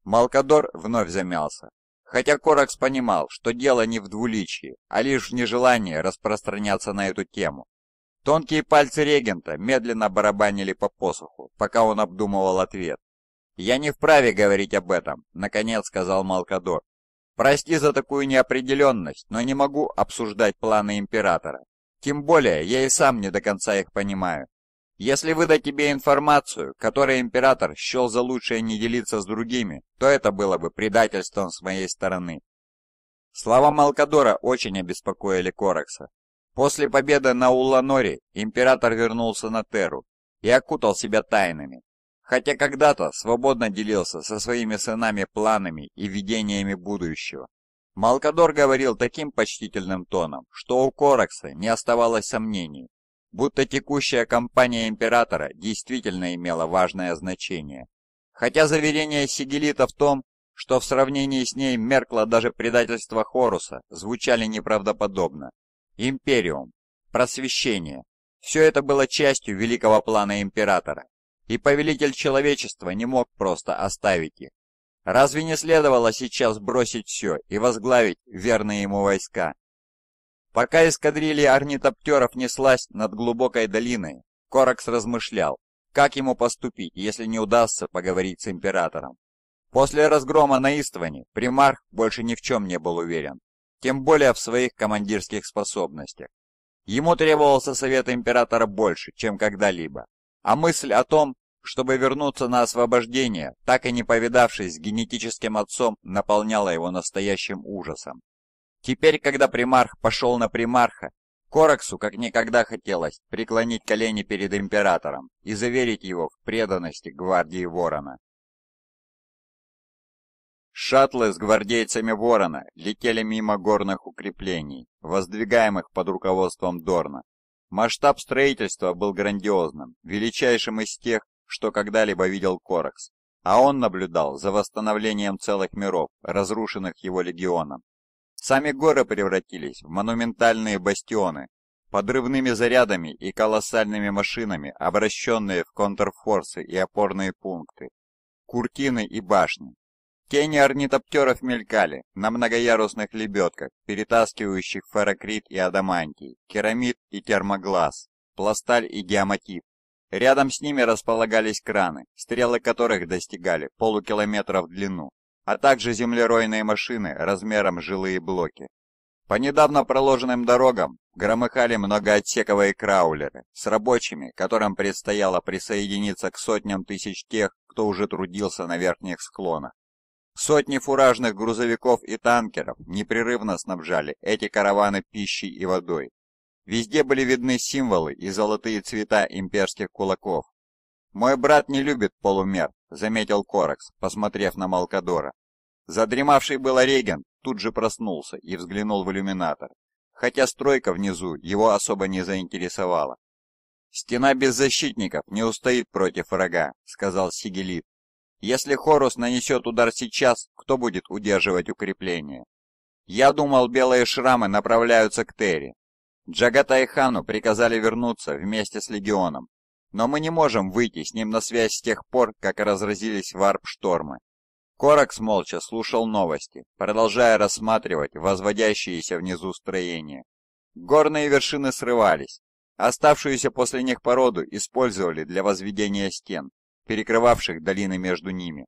Малкадор вновь замялся. Хотя Коракс понимал, что дело не в двуличии, а лишь в нежелании распространяться на эту тему. Тонкие пальцы регента медленно барабанили по посоху, пока он обдумывал ответ. «Я не вправе говорить об этом», — наконец сказал Малкадор. «Прости за такую неопределенность, но не могу обсуждать планы Императора. Тем более, я и сам не до конца их понимаю. Если выдать тебе информацию, которой император счел за лучшее не делиться с другими, то это было бы предательством с моей стороны. Слова Малкадора очень обеспокоили Коракса. После победы на Уланоре император вернулся на Терру и окутал себя тайнами, хотя когда-то свободно делился со своими сынами планами и видениями будущего. Малкадор говорил таким почтительным тоном, что у Коракса не оставалось сомнений, будто текущая кампания Императора действительно имела важное значение. Хотя заверение Сигелита в том, что в сравнении с ней меркло даже предательство Хоруса, звучали неправдоподобно. Империум, просвещение – все это было частью великого плана Императора, и повелитель человечества не мог просто оставить их. Разве не следовало сейчас бросить все и возглавить верные ему войска? Пока эскадрилья орнитоптеров неслась над глубокой долиной, Коракс размышлял, как ему поступить, если не удастся поговорить с императором. После разгрома на Истване примарх больше ни в чем не был уверен, тем более в своих командирских способностях. Ему требовался совет императора больше, чем когда-либо, а мысль о том, чтобы вернуться на освобождение, так и не повидавшись с генетическим отцом, наполняло его настоящим ужасом. Теперь, когда примарх пошел на примарха, Кораксу как никогда хотелось преклонить колени перед императором и заверить его в преданности гвардии Ворона. Шаттлы с гвардейцами Ворона летели мимо горных укреплений, воздвигаемых под руководством Дорна. Масштаб строительства был грандиозным, величайшим из тех, что когда-либо видел Коракс, а он наблюдал за восстановлением целых миров, разрушенных его легионом. Сами горы превратились в монументальные бастионы, подрывными зарядами и колоссальными машинами, обращенные в контрфорсы и опорные пункты, куртины и башни. Тени орнитоптеров мелькали на многоярусных лебедках, перетаскивающих ферокрит и адамантий, керамид и термоглаз, пласталь и диаматит, Рядом с ними располагались краны, стрелы которых достигали полукилометра в длину, а также землеройные машины размером жилые блоки. По недавно проложенным дорогам громыхали многоотсековые краулеры с рабочими, которым предстояло присоединиться к сотням тысяч тех, кто уже трудился на верхних склонах. Сотни фуражных грузовиков и танкеров непрерывно снабжали эти караваны пищей и водой, Везде были видны символы и золотые цвета имперских кулаков. «Мой брат не любит полумер», — заметил Коракс, посмотрев на Малкадора. Задремавший был Реген тут же проснулся и взглянул в иллюминатор, хотя стройка внизу его особо не заинтересовала. «Стена без защитников не устоит против врага», — сказал Сигелит. «Если Хорус нанесет удар сейчас, кто будет удерживать укрепление?» «Я думал, белые шрамы направляются к Терри, Джагатай хану приказали вернуться вместе с легионом, но мы не можем выйти с ним на связь с тех пор, как разразились варп-штормы. Коракс молча слушал новости, продолжая рассматривать возводящиеся внизу строения. Горные вершины срывались. Оставшуюся после них породу использовали для возведения стен, перекрывавших долины между ними.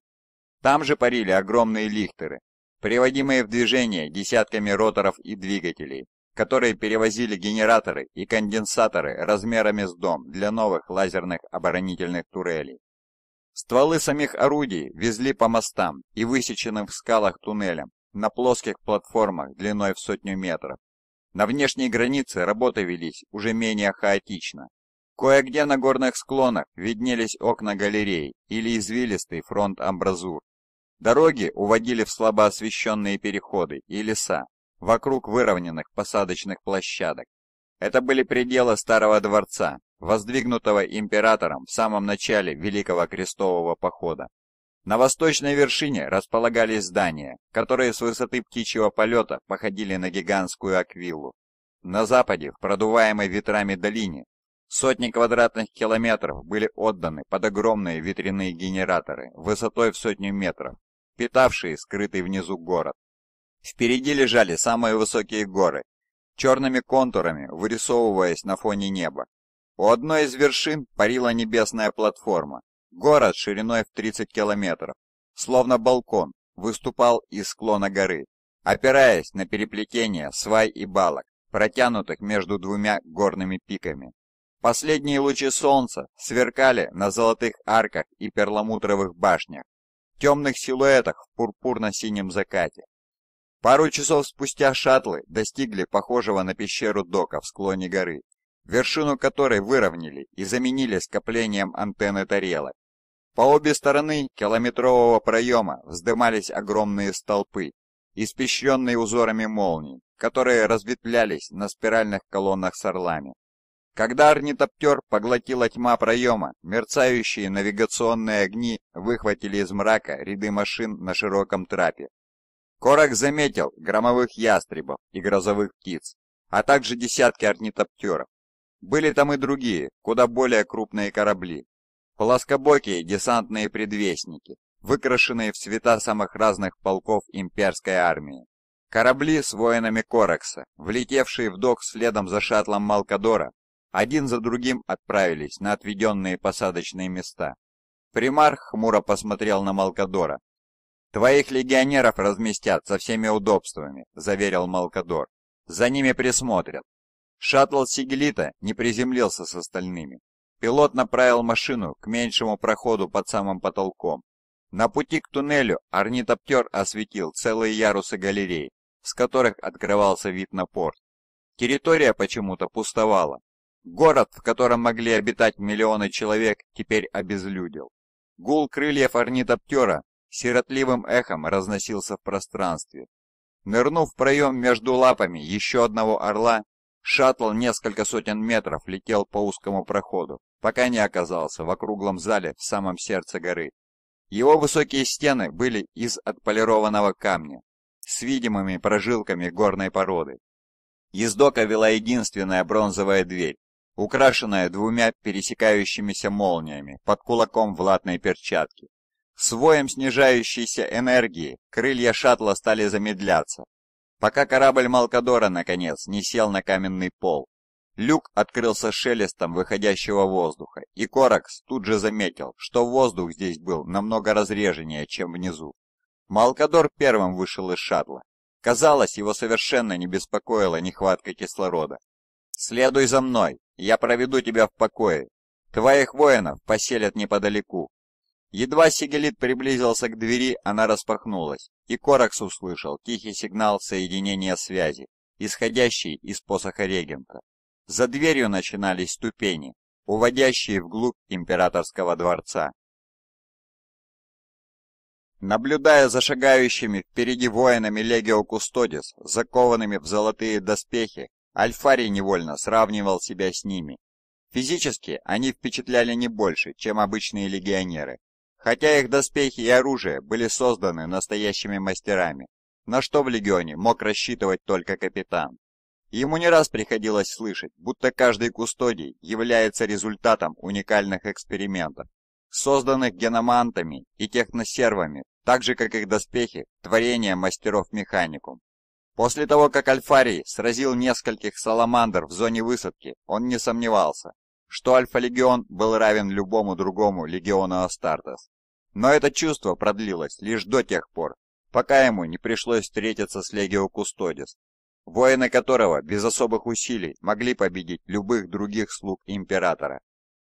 Там же парили огромные лихтеры, приводимые в движение десятками роторов и двигателей которые перевозили генераторы и конденсаторы размерами с дом для новых лазерных оборонительных турелей. Стволы самих орудий везли по мостам и высеченным в скалах туннелям на плоских платформах длиной в сотню метров. На внешней границе работы велись уже менее хаотично. Кое-где на горных склонах виднелись окна галерей или извилистый фронт амбразур. Дороги уводили в слабо освещенные переходы и леса, вокруг выровненных посадочных площадок. Это были пределы старого дворца, воздвигнутого императором в самом начале Великого Крестового Похода. На восточной вершине располагались здания, которые с высоты птичьего полета походили на гигантскую аквилу. На западе, в продуваемой ветрами долине, сотни квадратных километров были отданы под огромные ветряные генераторы высотой в сотню метров, питавшие скрытый внизу город. Впереди лежали самые высокие горы, черными контурами вырисовываясь на фоне неба. У одной из вершин парила небесная платформа. Город шириной в 30 километров, словно балкон, выступал из склона горы, опираясь на переплетение свай и балок, протянутых между двумя горными пиками. Последние лучи солнца сверкали на золотых арках и перламутровых башнях, темных силуэтах в пурпурно-синем закате. Пару часов спустя шаттлы достигли похожего на пещеру дока в склоне горы, вершину которой выровняли и заменили скоплением антенны тарелок. По обе стороны километрового проема вздымались огромные столпы, испещренные узорами молний, которые разветвлялись на спиральных колоннах с орлами. Когда орнитоптер поглотила тьма проема, мерцающие навигационные огни выхватили из мрака ряды машин на широком трапе, Корок заметил громовых ястребов и грозовых птиц, а также десятки орнитоптеров. Были там и другие, куда более крупные корабли. Плоскобокие десантные предвестники, выкрашенные в цвета самых разных полков имперской армии. Корабли с воинами Коракса, влетевшие в док следом за шаттлом Малкадора, один за другим отправились на отведенные посадочные места. Примар хмуро посмотрел на Малкадора, «Твоих легионеров разместят со всеми удобствами», — заверил Малкадор. «За ними присмотрят». Шаттл Сигелита не приземлился с остальными. Пилот направил машину к меньшему проходу под самым потолком. На пути к туннелю орнитоптер осветил целые ярусы галерей, с которых открывался вид на порт. Территория почему-то пустовала. Город, в котором могли обитать миллионы человек, теперь обезлюдил. Гул крыльев орнитоптера сиротливым эхом разносился в пространстве. Нырнув в проем между лапами еще одного орла, шаттл несколько сотен метров летел по узкому проходу, пока не оказался в округлом зале в самом сердце горы. Его высокие стены были из отполированного камня, с видимыми прожилками горной породы. Из дока вела единственная бронзовая дверь, украшенная двумя пересекающимися молниями под кулаком в латной перчатке. С воем снижающейся энергии крылья шаттла стали замедляться, пока корабль Малкадора, наконец, не сел на каменный пол. Люк открылся шелестом выходящего воздуха, и Коракс тут же заметил, что воздух здесь был намного разреженнее, чем внизу. Малкадор первым вышел из шаттла. Казалось, его совершенно не беспокоила нехватка кислорода. «Следуй за мной, я проведу тебя в покое. Твоих воинов поселят неподалеку, Едва Сигелит приблизился к двери, она распахнулась, и Коракс услышал тихий сигнал соединения связи, исходящий из посоха регента. За дверью начинались ступени, уводящие вглубь императорского дворца. Наблюдая за шагающими впереди воинами Легио Кустодис, закованными в золотые доспехи, Альфарий невольно сравнивал себя с ними. Физически они впечатляли не больше, чем обычные легионеры, хотя их доспехи и оружие были созданы настоящими мастерами, на что в Легионе мог рассчитывать только капитан. Ему не раз приходилось слышать, будто каждый кустодий является результатом уникальных экспериментов, созданных геномантами и техносервами, так же как их доспехи, творения мастеров механикум. После того, как Альфарий сразил нескольких саламандр в зоне высадки, он не сомневался, что Альфа-легион был равен любому другому легиону Астартес. Но это чувство продлилось лишь до тех пор, пока ему не пришлось встретиться с Легио Кустодис, воины которого без особых усилий могли победить любых других слуг императора.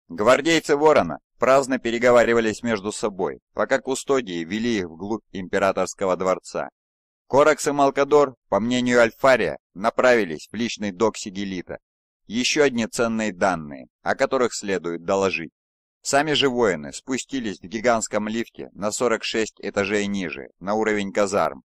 Гвардейцы Ворона праздно переговаривались между собой, пока кустодии вели их вглубь императорского дворца. Коракс и Малкадор, по мнению Альфария, направились в личный док Сигелита. Еще одни ценные данные, о которых следует доложить. Сами же воины спустились в гигантском лифте на 46 этажей ниже, на уровень казарм.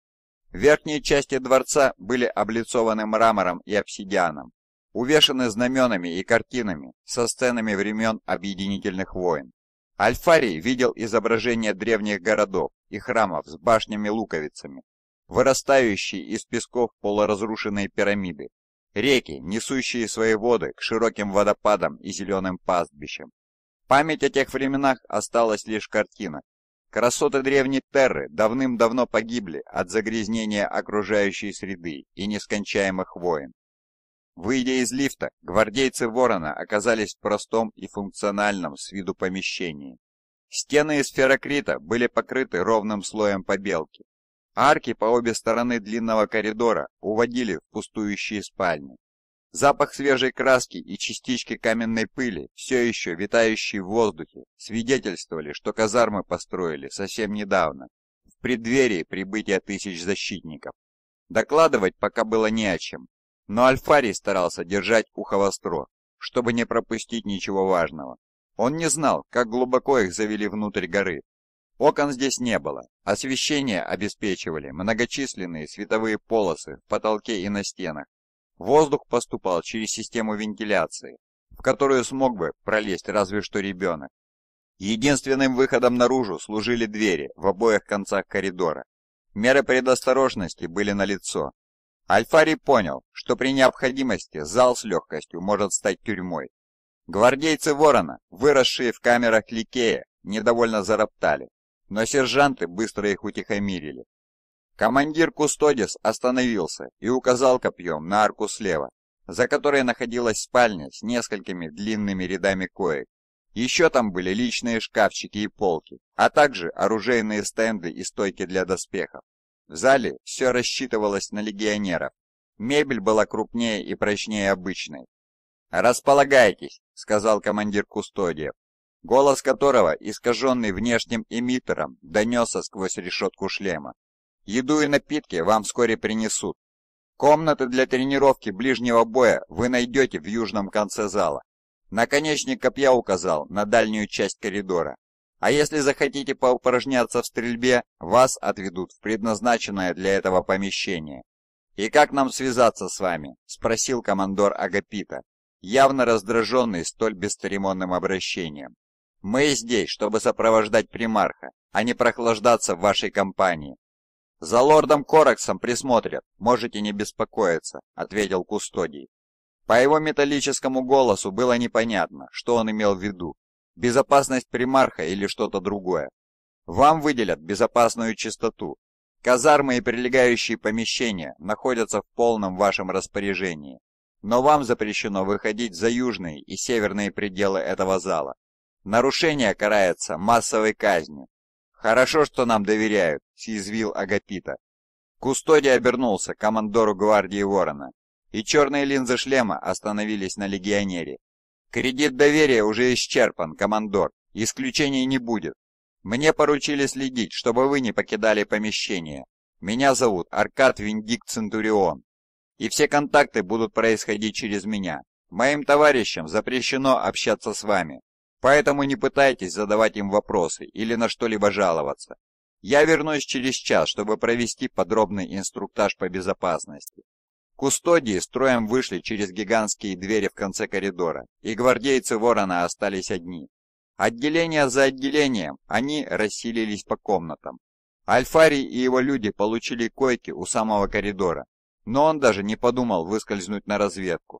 Верхние части дворца были облицованы мрамором и обсидианом, увешаны знаменами и картинами со сценами времен объединительных войн. Альфарий видел изображения древних городов и храмов с башнями-луковицами, вырастающие из песков полуразрушенные пирамиды, реки, несущие свои воды к широким водопадам и зеленым пастбищам, Память о тех временах осталась лишь картина. Красоты древней Терры давным-давно погибли от загрязнения окружающей среды и нескончаемых войн. Выйдя из лифта, гвардейцы Ворона оказались в простом и функциональном с виду помещении. Стены из ферокрита были покрыты ровным слоем побелки. Арки по обе стороны длинного коридора уводили в пустующие спальни. Запах свежей краски и частички каменной пыли, все еще витающие в воздухе, свидетельствовали, что казармы построили совсем недавно, в преддверии прибытия тысяч защитников. Докладывать пока было не о чем, но Альфарий старался держать ухо востро, чтобы не пропустить ничего важного. Он не знал, как глубоко их завели внутрь горы. Окон здесь не было, освещение обеспечивали многочисленные световые полосы в потолке и на стенах, Воздух поступал через систему вентиляции, в которую смог бы пролезть разве что ребенок. Единственным выходом наружу служили двери в обоих концах коридора. Меры предосторожности были налицо. Альфарий понял, что при необходимости зал с легкостью может стать тюрьмой. Гвардейцы Ворона, выросшие в камерах Ликея, недовольно зароптали, но сержанты быстро их утихомирили. Командир Кустодис остановился и указал копьем на арку слева, за которой находилась спальня с несколькими длинными рядами коек. Еще там были личные шкафчики и полки, а также оружейные стенды и стойки для доспехов. В зале все рассчитывалось на легионеров. Мебель была крупнее и прочнее обычной. «Располагайтесь», — сказал командир Кустодиев, голос которого, искаженный внешним эмиттером, донесся сквозь решетку шлема. Еду и напитки вам вскоре принесут. Комнаты для тренировки ближнего боя вы найдете в южном конце зала. Наконечник копья указал на дальнюю часть коридора. А если захотите поупражняться в стрельбе, вас отведут в предназначенное для этого помещение. «И как нам связаться с вами?» – спросил командор Агапита, явно раздраженный столь бесцеремонным обращением. «Мы здесь, чтобы сопровождать примарха, а не прохлаждаться в вашей компании. «За лордом Кораксом присмотрят, можете не беспокоиться», — ответил Кустодий. По его металлическому голосу было непонятно, что он имел в виду. Безопасность примарха или что-то другое. Вам выделят безопасную чистоту. Казармы и прилегающие помещения находятся в полном вашем распоряжении. Но вам запрещено выходить за южные и северные пределы этого зала. Нарушение карается массовой казнью. Хорошо, что нам доверяют, — съязвил Агапита. Кустодий обернулся к командору гвардии Ворона, и черные линзы шлема остановились на легионере. «Кредит доверия уже исчерпан, командор, исключений не будет. Мне поручили следить, чтобы вы не покидали помещение. Меня зовут Аркад Виндик Центурион, и все контакты будут происходить через меня. Моим товарищам запрещено общаться с вами, поэтому не пытайтесь задавать им вопросы или на что-либо жаловаться. Я вернусь через час, чтобы провести подробный инструктаж по безопасности. Кустодии строем вышли через гигантские двери в конце коридора, и гвардейцы Ворона остались одни. Отделение за отделением они расселились по комнатам. Альфарий и его люди получили койки у самого коридора, но он даже не подумал выскользнуть на разведку.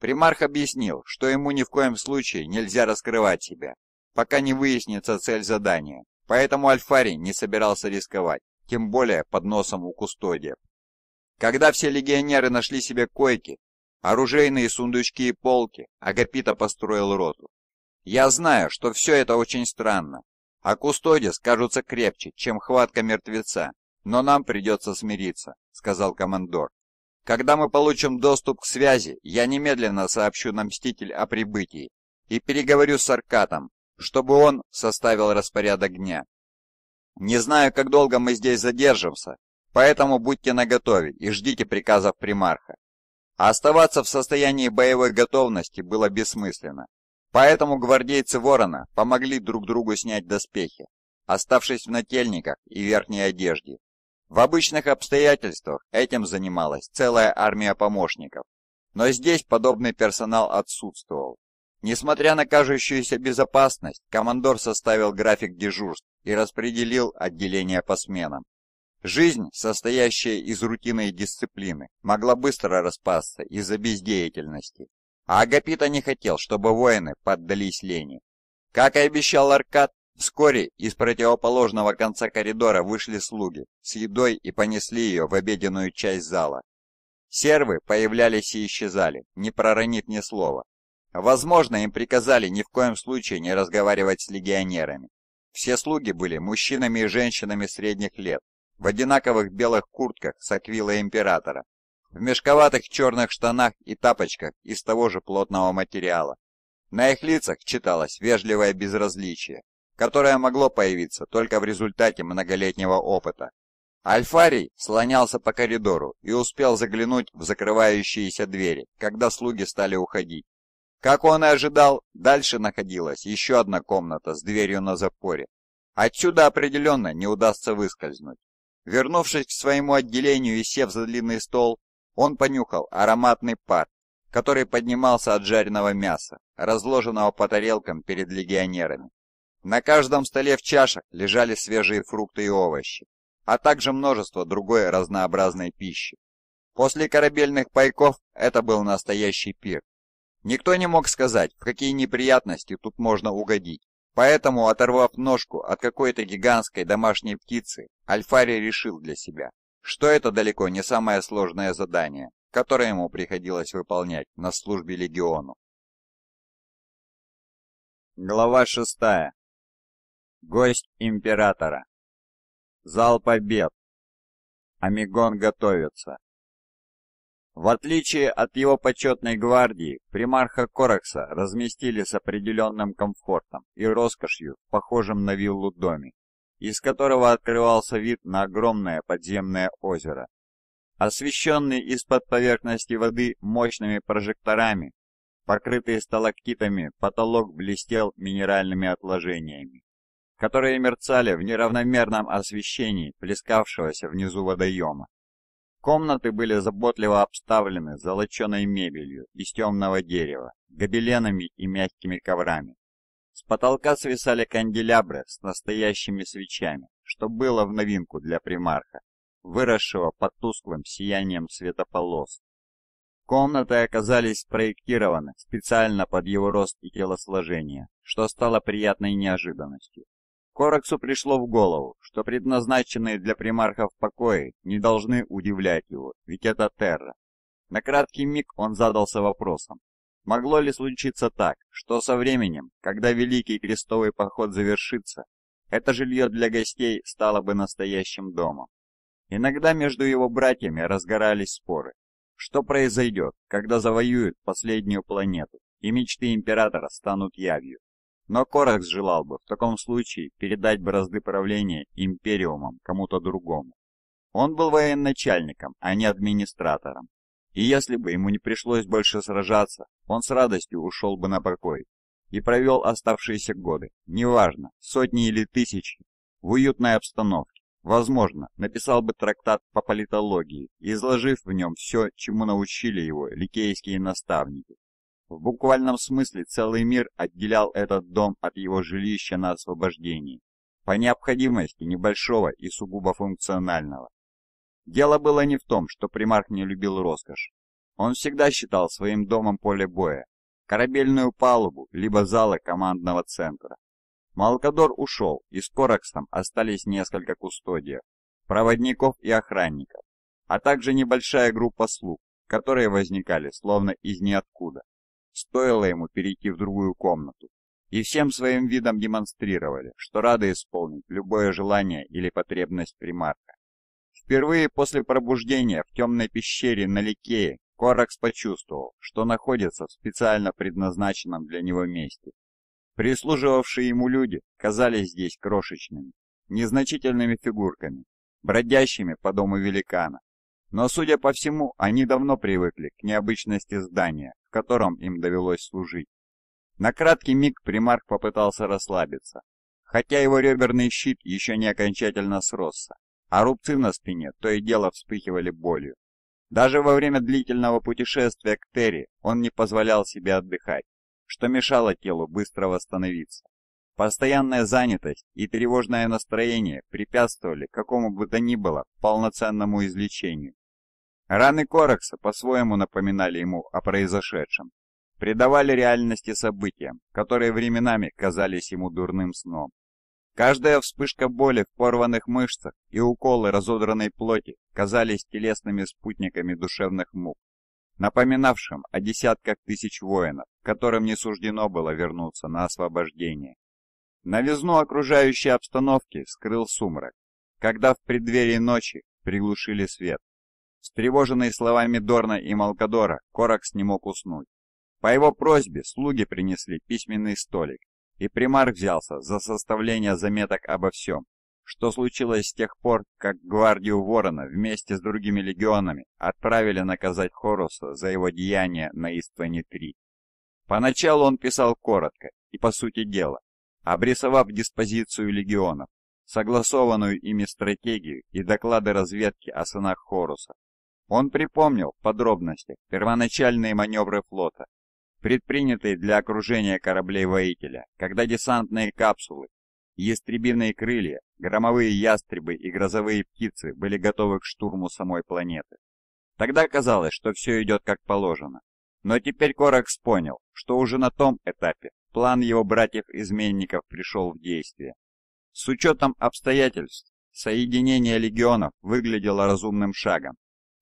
Примарх объяснил, что ему ни в коем случае нельзя раскрывать себя, пока не выяснится цель задания. Поэтому Альфари не собирался рисковать, тем более под носом у кустодия. Когда все легионеры нашли себе койки, оружейные сундучки и полки, Агапита построил роту. Я знаю, что все это очень странно, а кустодис кажутся крепче, чем хватка мертвеца, но нам придется смириться», — сказал командор. «Когда мы получим доступ к связи, я немедленно сообщу на Мститель о прибытии и переговорю с Аркатом, чтобы он составил распорядок дня. Не знаю, как долго мы здесь задержимся, поэтому будьте наготове и ждите приказов примарха. А оставаться в состоянии боевой готовности было бессмысленно, поэтому гвардейцы Ворона помогли друг другу снять доспехи, оставшись в нательниках и верхней одежде. В обычных обстоятельствах этим занималась целая армия помощников, но здесь подобный персонал отсутствовал. Несмотря на кажущуюся безопасность, командор составил график дежурств и распределил отделения по сменам. Жизнь, состоящая из рутины и дисциплины, могла быстро распасться из-за бездеятельности, а Агапита не хотел, чтобы воины поддались лени. Как и обещал Аркад, вскоре из противоположного конца коридора вышли слуги с едой и понесли ее в обеденную часть зала. Сервы появлялись и исчезали, не проронив ни слова, Возможно, им приказали ни в коем случае не разговаривать с легионерами. Все слуги были мужчинами и женщинами средних лет, в одинаковых белых куртках с аквила императора, в мешковатых черных штанах и тапочках из того же плотного материала. На их лицах читалось вежливое безразличие, которое могло появиться только в результате многолетнего опыта. Альфарий слонялся по коридору и успел заглянуть в закрывающиеся двери, когда слуги стали уходить. Как он и ожидал, дальше находилась еще одна комната с дверью на запоре. Отсюда определенно не удастся выскользнуть. Вернувшись к своему отделению и сев за длинный стол, он понюхал ароматный пар, который поднимался от жареного мяса, разложенного по тарелкам перед легионерами. На каждом столе в чашах лежали свежие фрукты и овощи, а также множество другой разнообразной пищи. После корабельных пайков это был настоящий пир, Никто не мог сказать, в какие неприятности тут можно угодить. Поэтому, оторвав ножку от какой-то гигантской домашней птицы, Альфари решил для себя, что это далеко не самое сложное задание, которое ему приходилось выполнять на службе легиону. Глава 6. Гость императора. Зал побед. Амигон готовится. В отличие от его почетной гвардии, примарха Коракса разместили с определенным комфортом и роскошью, похожим на виллу доме, из которого открывался вид на огромное подземное озеро. Освещенный из-под поверхности воды мощными прожекторами, покрытый сталактитами, потолок блестел минеральными отложениями, которые мерцали в неравномерном освещении плескавшегося внизу водоема. Комнаты были заботливо обставлены золоченой мебелью из темного дерева, гобеленами и мягкими коврами. С потолка свисали канделябры с настоящими свечами, что было в новинку для примарха, выросшего под тусклым сиянием светополос. Комнаты оказались спроектированы специально под его рост и телосложение, что стало приятной неожиданностью. Кораксу пришло в голову, что предназначенные для примархов покои не должны удивлять его, ведь это Терра. На краткий миг он задался вопросом, могло ли случиться так, что со временем, когда Великий Крестовый Поход завершится, это жилье для гостей стало бы настоящим домом. Иногда между его братьями разгорались споры, что произойдет, когда завоюют последнюю планету, и мечты Императора станут явью. Но Коракс желал бы в таком случае передать бразды правления Империумом кому-то другому. Он был военачальником, а не администратором. И если бы ему не пришлось больше сражаться, он с радостью ушел бы на покой и провел оставшиеся годы, неважно, сотни или тысячи, в уютной обстановке. Возможно, написал бы трактат по политологии, изложив в нем все, чему научили его ликейские наставники, в буквальном смысле целый мир отделял этот дом от его жилища на освобождении, по необходимости небольшого и сугубо функционального. Дело было не в том, что примарх не любил роскошь. Он всегда считал своим домом поле боя, корабельную палубу, либо залы командного центра. Малкадор ушел, и с Кораксом остались несколько кустодиев, проводников и охранников, а также небольшая группа слуг, которые возникали словно из ниоткуда стоило ему перейти в другую комнату, и всем своим видом демонстрировали, что рады исполнить любое желание или потребность примарка. Впервые после пробуждения в темной пещере на Ликее Коракс почувствовал, что находится в специально предназначенном для него месте. Прислуживавшие ему люди казались здесь крошечными, незначительными фигурками, бродящими по дому великана. Но, судя по всему, они давно привыкли к необычности здания, котором им довелось служить. На краткий миг примарк попытался расслабиться, хотя его реберный щит еще не окончательно сросся, а рубцы на спине то и дело вспыхивали болью. Даже во время длительного путешествия к Терри он не позволял себе отдыхать, что мешало телу быстро восстановиться. Постоянная занятость и тревожное настроение препятствовали какому бы то ни было полноценному излечению. Раны Коракса по-своему напоминали ему о произошедшем, придавали реальности событиям, которые временами казались ему дурным сном. Каждая вспышка боли в порванных мышцах и уколы разодранной плоти казались телесными спутниками душевных мук, напоминавшим о десятках тысяч воинов, которым не суждено было вернуться на освобождение. Новизну окружающей обстановки скрыл сумрак, когда в преддверии ночи приглушили свет, Встревоженный словами Дорна и Малкадора, Коракс не мог уснуть. По его просьбе слуги принесли письменный столик, и примар взялся за составление заметок обо всем, что случилось с тех пор, как гвардию Ворона вместе с другими легионами отправили наказать Хоруса за его деяния на Истване-3. Поначалу он писал коротко и по сути дела, обрисовав диспозицию легионов, согласованную ими стратегию и доклады разведки о сынах Хоруса, он припомнил в подробностях первоначальные маневры флота, предпринятые для окружения кораблей-воителя, когда десантные капсулы, ястребиные крылья, громовые ястребы и грозовые птицы были готовы к штурму самой планеты. Тогда казалось, что все идет как положено. Но теперь Коракс понял, что уже на том этапе план его братьев-изменников пришел в действие. С учетом обстоятельств, соединение легионов выглядело разумным шагом,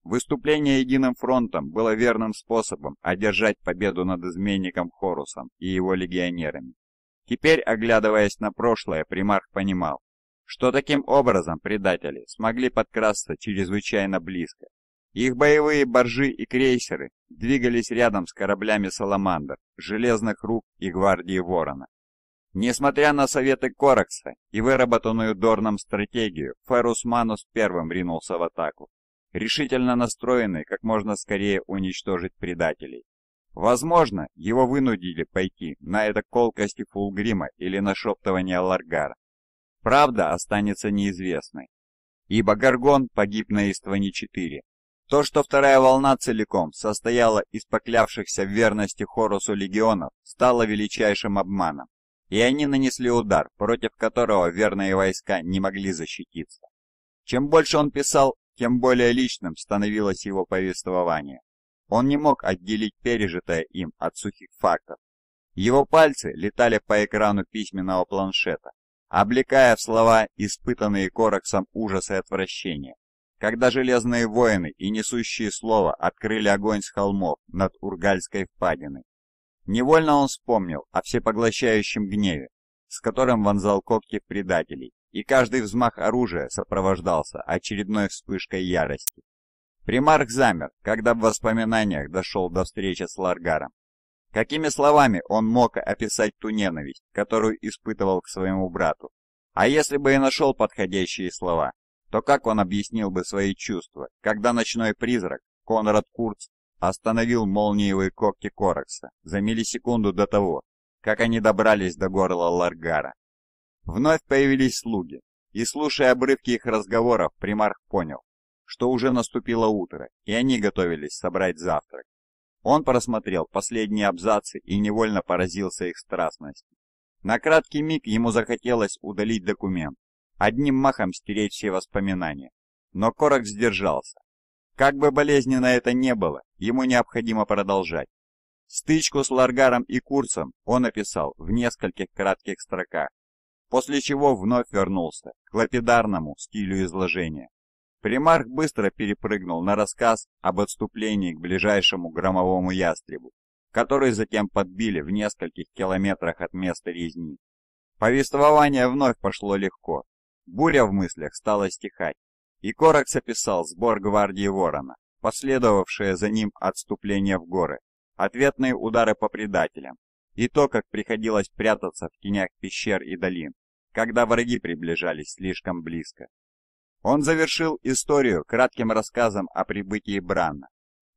Выступление единым фронтом было верным способом одержать победу над изменником Хорусом и его легионерами. Теперь, оглядываясь на прошлое, примарх понимал, что таким образом предатели смогли подкрасться чрезвычайно близко. Их боевые боржи и крейсеры двигались рядом с кораблями «Саламандр», «Железных рук» и «Гвардии Ворона». Несмотря на советы Коракса и выработанную Дорном стратегию, Ферус Манус первым ринулся в атаку решительно настроенный как можно скорее уничтожить предателей. Возможно, его вынудили пойти на это колкости Фулгрима или на шептывание Ларгара. Правда останется неизвестной, ибо Гаргон погиб на Истване-4. То, что вторая волна целиком состояла из поклявшихся в верности Хорусу легионов, стало величайшим обманом, и они нанесли удар, против которого верные войска не могли защититься. Чем больше он писал тем более личным становилось его повествование. Он не мог отделить пережитое им от сухих фактов. Его пальцы летали по экрану письменного планшета, облекая в слова испытанные Кораксом ужас и отвращение. Когда железные воины и несущие слово открыли огонь с холмов над Ургальской впадиной, невольно он вспомнил о всепоглощающем гневе, с которым вонзал когти предателей, и каждый взмах оружия сопровождался очередной вспышкой ярости. Примарх замер, когда в воспоминаниях дошел до встречи с Ларгаром. Какими словами он мог описать ту ненависть, которую испытывал к своему брату? А если бы и нашел подходящие слова, то как он объяснил бы свои чувства, когда ночной призрак Конрад Курц остановил молниевые когти Корокса за миллисекунду до того, как они добрались до горла Ларгара? Вновь появились слуги, и, слушая обрывки их разговоров, примарх понял, что уже наступило утро, и они готовились собрать завтрак. Он просмотрел последние абзацы и невольно поразился их страстности. На краткий миг ему захотелось удалить документ, одним махом стереть все воспоминания. Но Корок сдержался. Как бы болезненно это не было, ему необходимо продолжать. Стычку с Ларгаром и Курцем он описал в нескольких кратких строках после чего вновь вернулся к лапидарному стилю изложения. Примарх быстро перепрыгнул на рассказ об отступлении к ближайшему громовому ястребу, который затем подбили в нескольких километрах от места резни. Повествование вновь пошло легко. Буря в мыслях стала стихать, и Коракс описал сбор гвардии Ворона, последовавшее за ним отступление в горы, ответные удары по предателям и то, как приходилось прятаться в тенях пещер и долин, когда враги приближались слишком близко. Он завершил историю кратким рассказом о прибытии Бранна,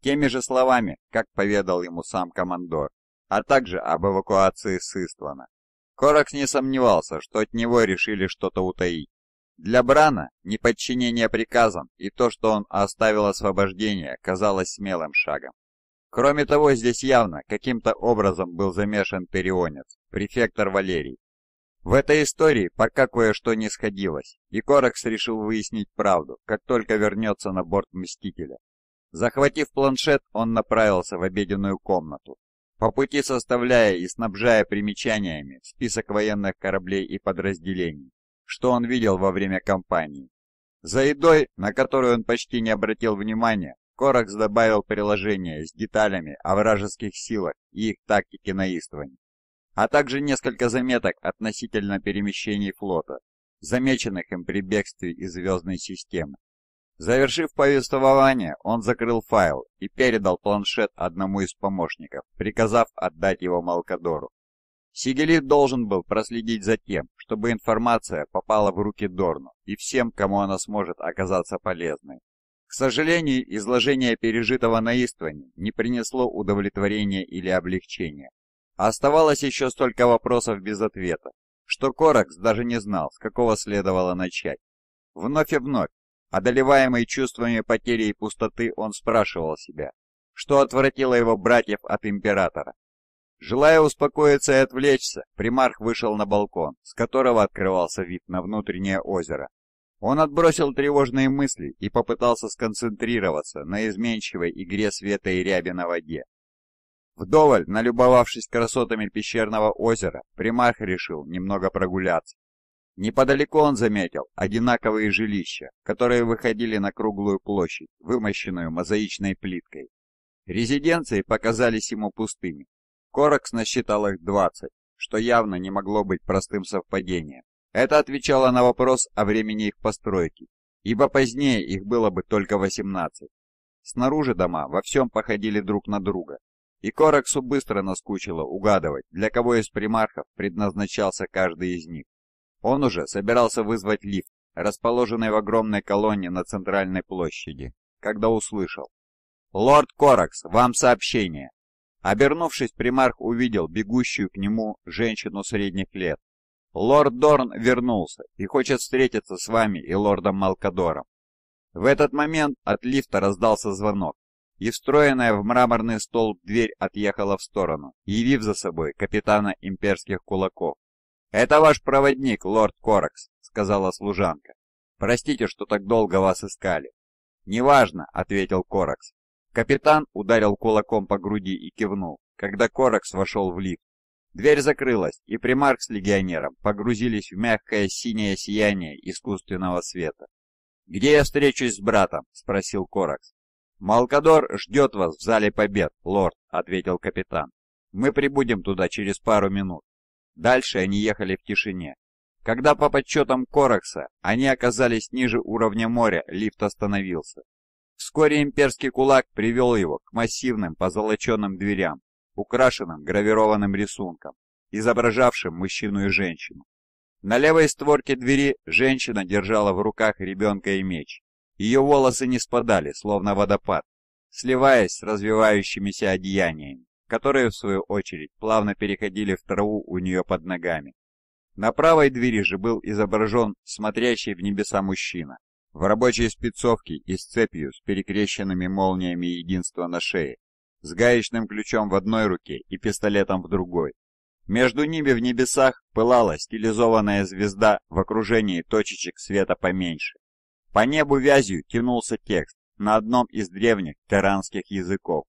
теми же словами, как поведал ему сам командор, а также об эвакуации Сыстлана. Коракс не сомневался, что от него решили что-то утаить. Для Брана неподчинение приказам и то, что он оставил освобождение, казалось смелым шагом. Кроме того, здесь явно каким-то образом был замешан Перионец, префектор Валерий, в этой истории пока кое-что не сходилось, и Коракс решил выяснить правду, как только вернется на борт Мстителя. Захватив планшет, он направился в обеденную комнату, по пути составляя и снабжая примечаниями список военных кораблей и подразделений, что он видел во время кампании. За едой, на которую он почти не обратил внимания, Коракс добавил приложение с деталями о вражеских силах и их тактике наистования а также несколько заметок относительно перемещений флота, замеченных им при бегстве из звездной системы. Завершив повествование, он закрыл файл и передал планшет одному из помощников, приказав отдать его Малкадору. Сигелит должен был проследить за тем, чтобы информация попала в руки Дорну и всем, кому она сможет оказаться полезной. К сожалению, изложение пережитого наиствования не принесло удовлетворения или облегчения. Оставалось еще столько вопросов без ответа, что Коракс даже не знал, с какого следовало начать. Вновь и вновь, одолеваемый чувствами потери и пустоты, он спрашивал себя, что отвратило его братьев от Императора. Желая успокоиться и отвлечься, примарх вышел на балкон, с которого открывался вид на внутреннее озеро. Он отбросил тревожные мысли и попытался сконцентрироваться на изменчивой игре света и ряби на воде. Вдоволь налюбовавшись красотами пещерного озера, примарх решил немного прогуляться. Неподалеку он заметил одинаковые жилища, которые выходили на круглую площадь, вымощенную мозаичной плиткой. Резиденции показались ему пустыми. Коракс насчитал их 20, что явно не могло быть простым совпадением. Это отвечало на вопрос о времени их постройки, ибо позднее их было бы только 18. Снаружи дома во всем походили друг на друга, и Кораксу быстро наскучило угадывать, для кого из примархов предназначался каждый из них. Он уже собирался вызвать лифт, расположенный в огромной колонне на центральной площади, когда услышал. «Лорд Коракс, вам сообщение!» Обернувшись, примарх увидел бегущую к нему женщину средних лет. «Лорд Дорн вернулся и хочет встретиться с вами и лордом Малкадором». В этот момент от лифта раздался звонок, и встроенная в мраморный столб дверь отъехала в сторону, явив за собой капитана имперских кулаков. «Это ваш проводник, лорд Коракс», — сказала служанка. «Простите, что так долго вас искали». «Неважно», — ответил Коракс. Капитан ударил кулаком по груди и кивнул, когда Коракс вошел в лифт. Дверь закрылась, и примарк с легионером погрузились в мягкое синее сияние искусственного света. «Где я встречусь с братом?» — спросил Коракс. «Малкадор ждет вас в зале побед, лорд», — ответил капитан. «Мы прибудем туда через пару минут». Дальше они ехали в тишине. Когда по подсчетам Коракса они оказались ниже уровня моря, лифт остановился. Вскоре имперский кулак привел его к массивным позолоченным дверям, украшенным гравированным рисунком, изображавшим мужчину и женщину. На левой створке двери женщина держала в руках ребенка и меч. Ее волосы не спадали, словно водопад, сливаясь с развивающимися одеяниями, которые, в свою очередь, плавно переходили в траву у нее под ногами. На правой двери же был изображен смотрящий в небеса мужчина, в рабочей спецовке и с цепью с перекрещенными молниями единства на шее, с гаечным ключом в одной руке и пистолетом в другой. Между ними в небесах пылала стилизованная звезда в окружении точечек света поменьше. По небу вязью тянулся текст на одном из древних теранских языков.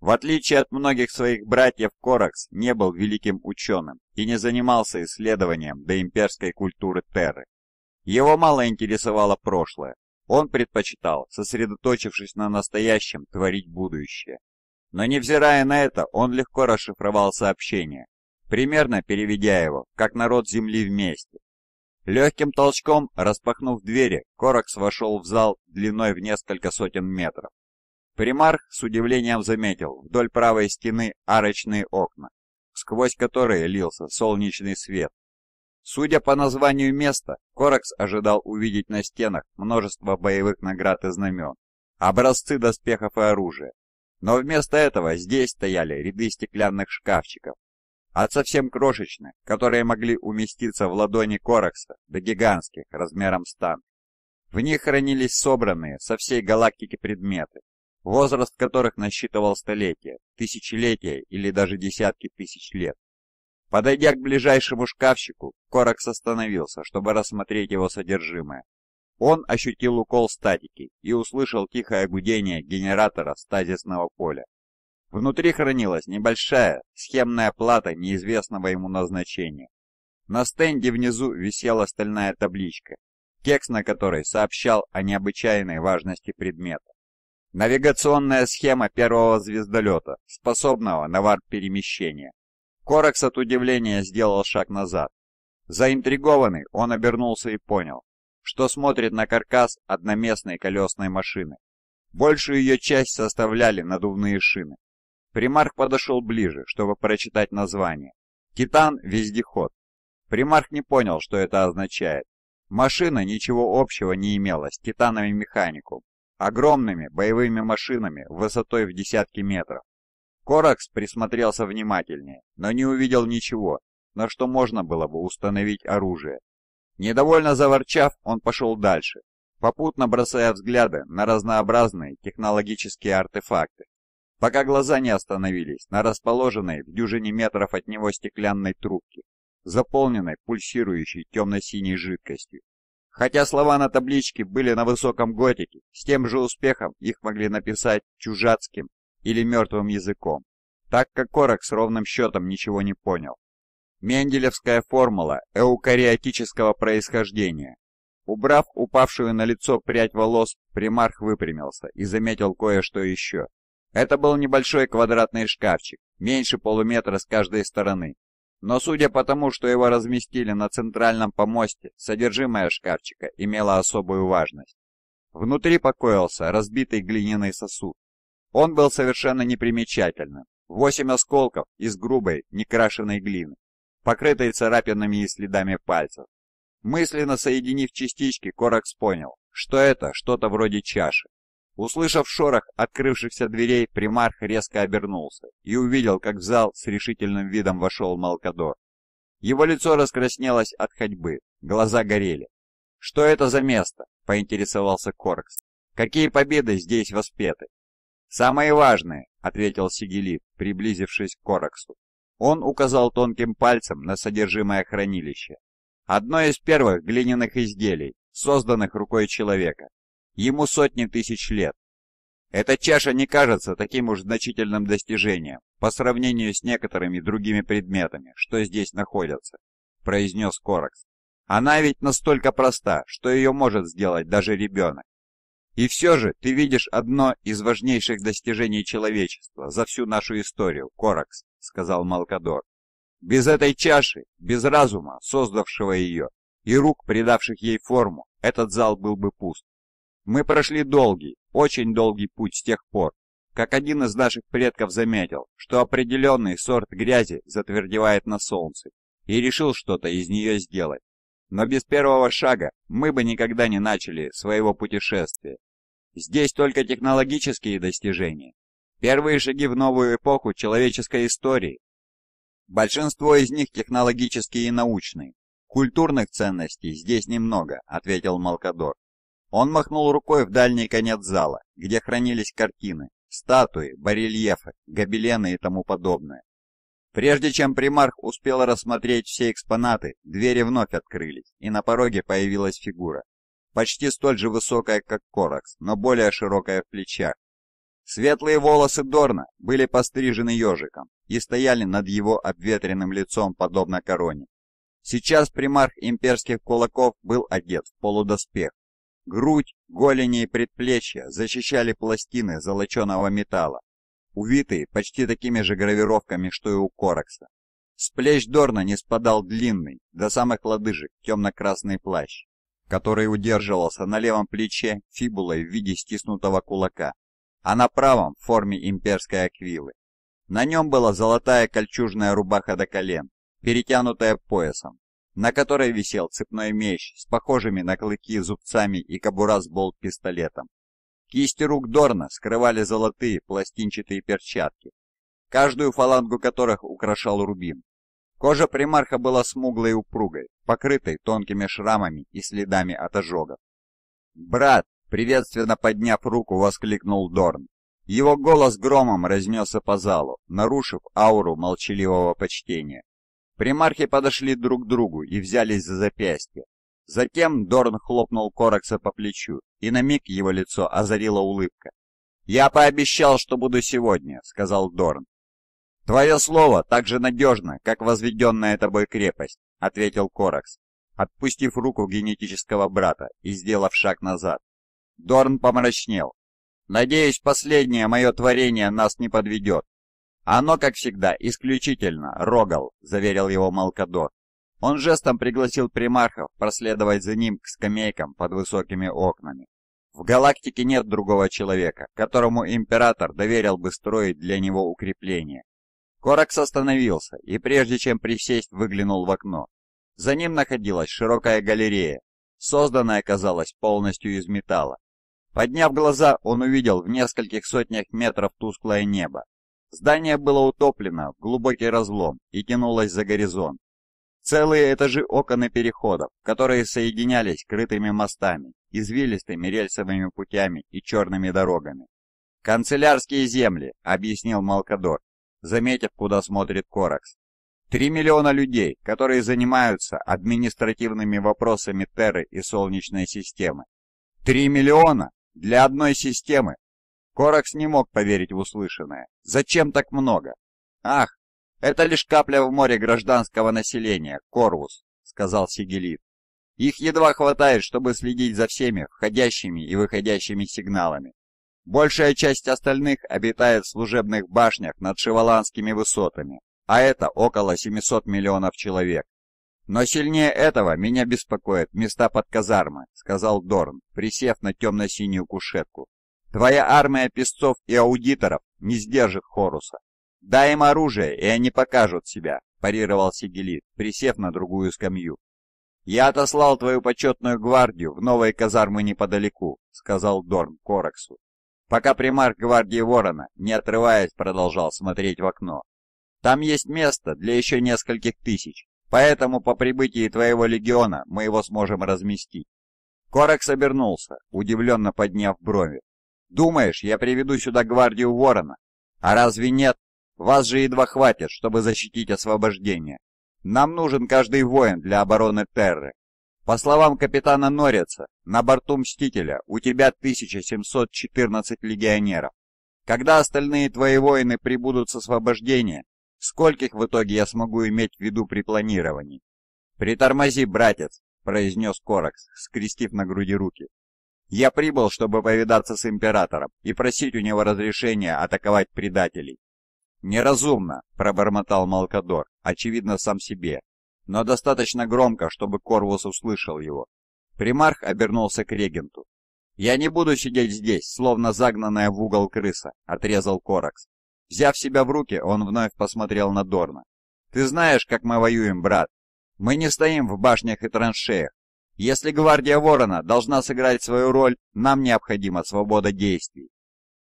В отличие от многих своих братьев, Коракс не был великим ученым и не занимался исследованием доимперской культуры Терры. Его мало интересовало прошлое, он предпочитал, сосредоточившись на настоящем, творить будущее. Но невзирая на это, он легко расшифровал сообщение, примерно переведя его, как народ Земли вместе, Легким толчком, распахнув двери, Коракс вошел в зал длиной в несколько сотен метров. Примарх с удивлением заметил вдоль правой стены арочные окна, сквозь которые лился солнечный свет. Судя по названию места, Коракс ожидал увидеть на стенах множество боевых наград и знамен, образцы доспехов и оружия. Но вместо этого здесь стояли ряды стеклянных шкафчиков, от а совсем крошечных, которые могли уместиться в ладони Коракса, до гигантских, размером с танк. В них хранились собранные со всей галактики предметы, возраст которых насчитывал столетия, тысячелетия или даже десятки тысяч лет. Подойдя к ближайшему шкафчику, Коракс остановился, чтобы рассмотреть его содержимое. Он ощутил укол статики и услышал тихое гудение генератора стазисного поля. Внутри хранилась небольшая схемная плата неизвестного ему назначения. На стенде внизу висела стальная табличка, текст на которой сообщал о необычайной важности предмета. Навигационная схема первого звездолета, способного на варп-перемещение. Коракс от удивления сделал шаг назад. Заинтригованный, он обернулся и понял, что смотрит на каркас одноместной колесной машины. Большую ее часть составляли надувные шины, Примарх подошел ближе, чтобы прочитать название. «Титан-вездеход». Примарх не понял, что это означает. Машина ничего общего не имела с титановой механику. огромными боевыми машинами высотой в десятки метров. Коракс присмотрелся внимательнее, но не увидел ничего, на что можно было бы установить оружие. Недовольно заворчав, он пошел дальше, попутно бросая взгляды на разнообразные технологические артефакты, пока глаза не остановились на расположенной в дюжине метров от него стеклянной трубке, заполненной пульсирующей темно-синей жидкостью. Хотя слова на табличке были на высоком готике, с тем же успехом их могли написать чужацким или мертвым языком, так как Корок с ровным счетом ничего не понял. Менделевская формула эукариотического происхождения. Убрав упавшую на лицо прядь волос, примарх выпрямился и заметил кое-что еще – это был небольшой квадратный шкафчик, меньше полуметра с каждой стороны. Но судя по тому, что его разместили на центральном помосте, содержимое шкафчика имело особую важность. Внутри покоился разбитый глиняный сосуд. Он был совершенно непримечательным. Восемь осколков из грубой, некрашенной глины, покрытой царапинами и следами пальцев. Мысленно соединив частички, Коракс понял, что это что-то вроде чаши. Услышав шорох открывшихся дверей, примарх резко обернулся и увидел, как в зал с решительным видом вошел Малкадор. Его лицо раскраснелось от ходьбы, глаза горели. «Что это за место?» – поинтересовался Коркс. «Какие победы здесь воспеты?» «Самые важные», – ответил Сигелит, приблизившись к Кораксу. Он указал тонким пальцем на содержимое хранилища. Одно из первых глиняных изделий, созданных рукой человека, Ему сотни тысяч лет. Эта чаша не кажется таким уж значительным достижением по сравнению с некоторыми другими предметами, что здесь находятся, произнес Коракс. Она ведь настолько проста, что ее может сделать даже ребенок. И все же ты видишь одно из важнейших достижений человечества за всю нашу историю, Коракс, сказал Малкадор. Без этой чаши, без разума, создавшего ее, и рук, придавших ей форму, этот зал был бы пуст. Мы прошли долгий, очень долгий путь с тех пор, как один из наших предков заметил, что определенный сорт грязи затвердевает на солнце, и решил что-то из нее сделать. Но без первого шага мы бы никогда не начали своего путешествия. Здесь только технологические достижения. Первые шаги в новую эпоху человеческой истории. Большинство из них технологические и научные. Культурных ценностей здесь немного, ответил Малкадор. Он махнул рукой в дальний конец зала, где хранились картины, статуи, барельефы, гобелены и тому подобное. Прежде чем примарх успел рассмотреть все экспонаты, двери вновь открылись, и на пороге появилась фигура. Почти столь же высокая, как Коракс, но более широкая в плечах. Светлые волосы Дорна были пострижены ежиком и стояли над его обветренным лицом, подобно короне. Сейчас примарх имперских кулаков был одет в полудоспех, Грудь, голени и предплечья защищали пластины золоченого металла, увитые почти такими же гравировками, что и у Коракса. С плеч Дорна не спадал длинный, до самых лодыжек, темно-красный плащ, который удерживался на левом плече фибулой в виде стиснутого кулака, а на правом в форме имперской аквилы. На нем была золотая кольчужная рубаха до колен, перетянутая поясом, на которой висел цепной меч с похожими на клыки зубцами и кобура с болт-пистолетом. Кисти рук Дорна скрывали золотые пластинчатые перчатки, каждую фалангу которых украшал рубин. Кожа примарха была смуглой и упругой, покрытой тонкими шрамами и следами от ожогов. «Брат!» — приветственно подняв руку, воскликнул Дорн. Его голос громом разнесся по залу, нарушив ауру молчаливого почтения. Примархи подошли друг к другу и взялись за запястье. Затем Дорн хлопнул Коракса по плечу, и на миг его лицо озарила улыбка. «Я пообещал, что буду сегодня», — сказал Дорн. «Твое слово так же надежно, как возведенная тобой крепость», — ответил Коракс, отпустив руку генетического брата и сделав шаг назад. Дорн помрачнел. «Надеюсь, последнее мое творение нас не подведет», «Оно, как всегда, исключительно, Рогал», — заверил его Малкадор. Он жестом пригласил примархов проследовать за ним к скамейкам под высокими окнами. В галактике нет другого человека, которому император доверил бы строить для него укрепление. Коракс остановился и прежде чем присесть, выглянул в окно. За ним находилась широкая галерея, созданная, казалось, полностью из металла. Подняв глаза, он увидел в нескольких сотнях метров тусклое небо, Здание было утоплено в глубокий разлом и тянулось за горизонт. Целые этажи окон и переходов, которые соединялись крытыми мостами, извилистыми рельсовыми путями и черными дорогами. «Канцелярские земли», — объяснил Малкадор, заметив, куда смотрит Коракс. «Три миллиона людей, которые занимаются административными вопросами Терры и Солнечной системы. Три миллиона для одной системы, Коракс не мог поверить в услышанное. Зачем так много? Ах, это лишь капля в море гражданского населения, Корвус, сказал Сигелит. Их едва хватает, чтобы следить за всеми входящими и выходящими сигналами. Большая часть остальных обитает в служебных башнях над Шиваланскими высотами, а это около 700 миллионов человек. «Но сильнее этого меня беспокоят места под казармы», — сказал Дорн, присев на темно-синюю кушетку, Твоя армия песцов и аудиторов не сдержит Хоруса. Дай им оружие, и они покажут себя, парировал Сигелит, присев на другую скамью. «Я отослал твою почетную гвардию в новые казармы неподалеку», — сказал Дорн Кораксу. Пока примарх гвардии Ворона, не отрываясь, продолжал смотреть в окно. «Там есть место для еще нескольких тысяч, поэтому по прибытии твоего легиона мы его сможем разместить». Коракс обернулся, удивленно подняв брови. Думаешь, я приведу сюда гвардию Ворона? А разве нет? Вас же едва хватит, чтобы защитить освобождение. Нам нужен каждый воин для обороны Терры. По словам капитана Норица, на борту Мстителя у тебя 1714 легионеров. Когда остальные твои воины прибудут с освобождения, скольких в итоге я смогу иметь в виду при планировании? Притормози, братец, произнес Коракс, скрестив на груди руки. Я прибыл, чтобы повидаться с императором и просить у него разрешения атаковать предателей». «Неразумно», — пробормотал Малкадор, очевидно, сам себе, но достаточно громко, чтобы Корвус услышал его. Примарх обернулся к регенту. «Я не буду сидеть здесь, словно загнанная в угол крыса», — отрезал Коракс. Взяв себя в руки, он вновь посмотрел на Дорна. «Ты знаешь, как мы воюем, брат. Мы не стоим в башнях и траншеях, если гвардия Ворона должна сыграть свою роль, нам необходима свобода действий.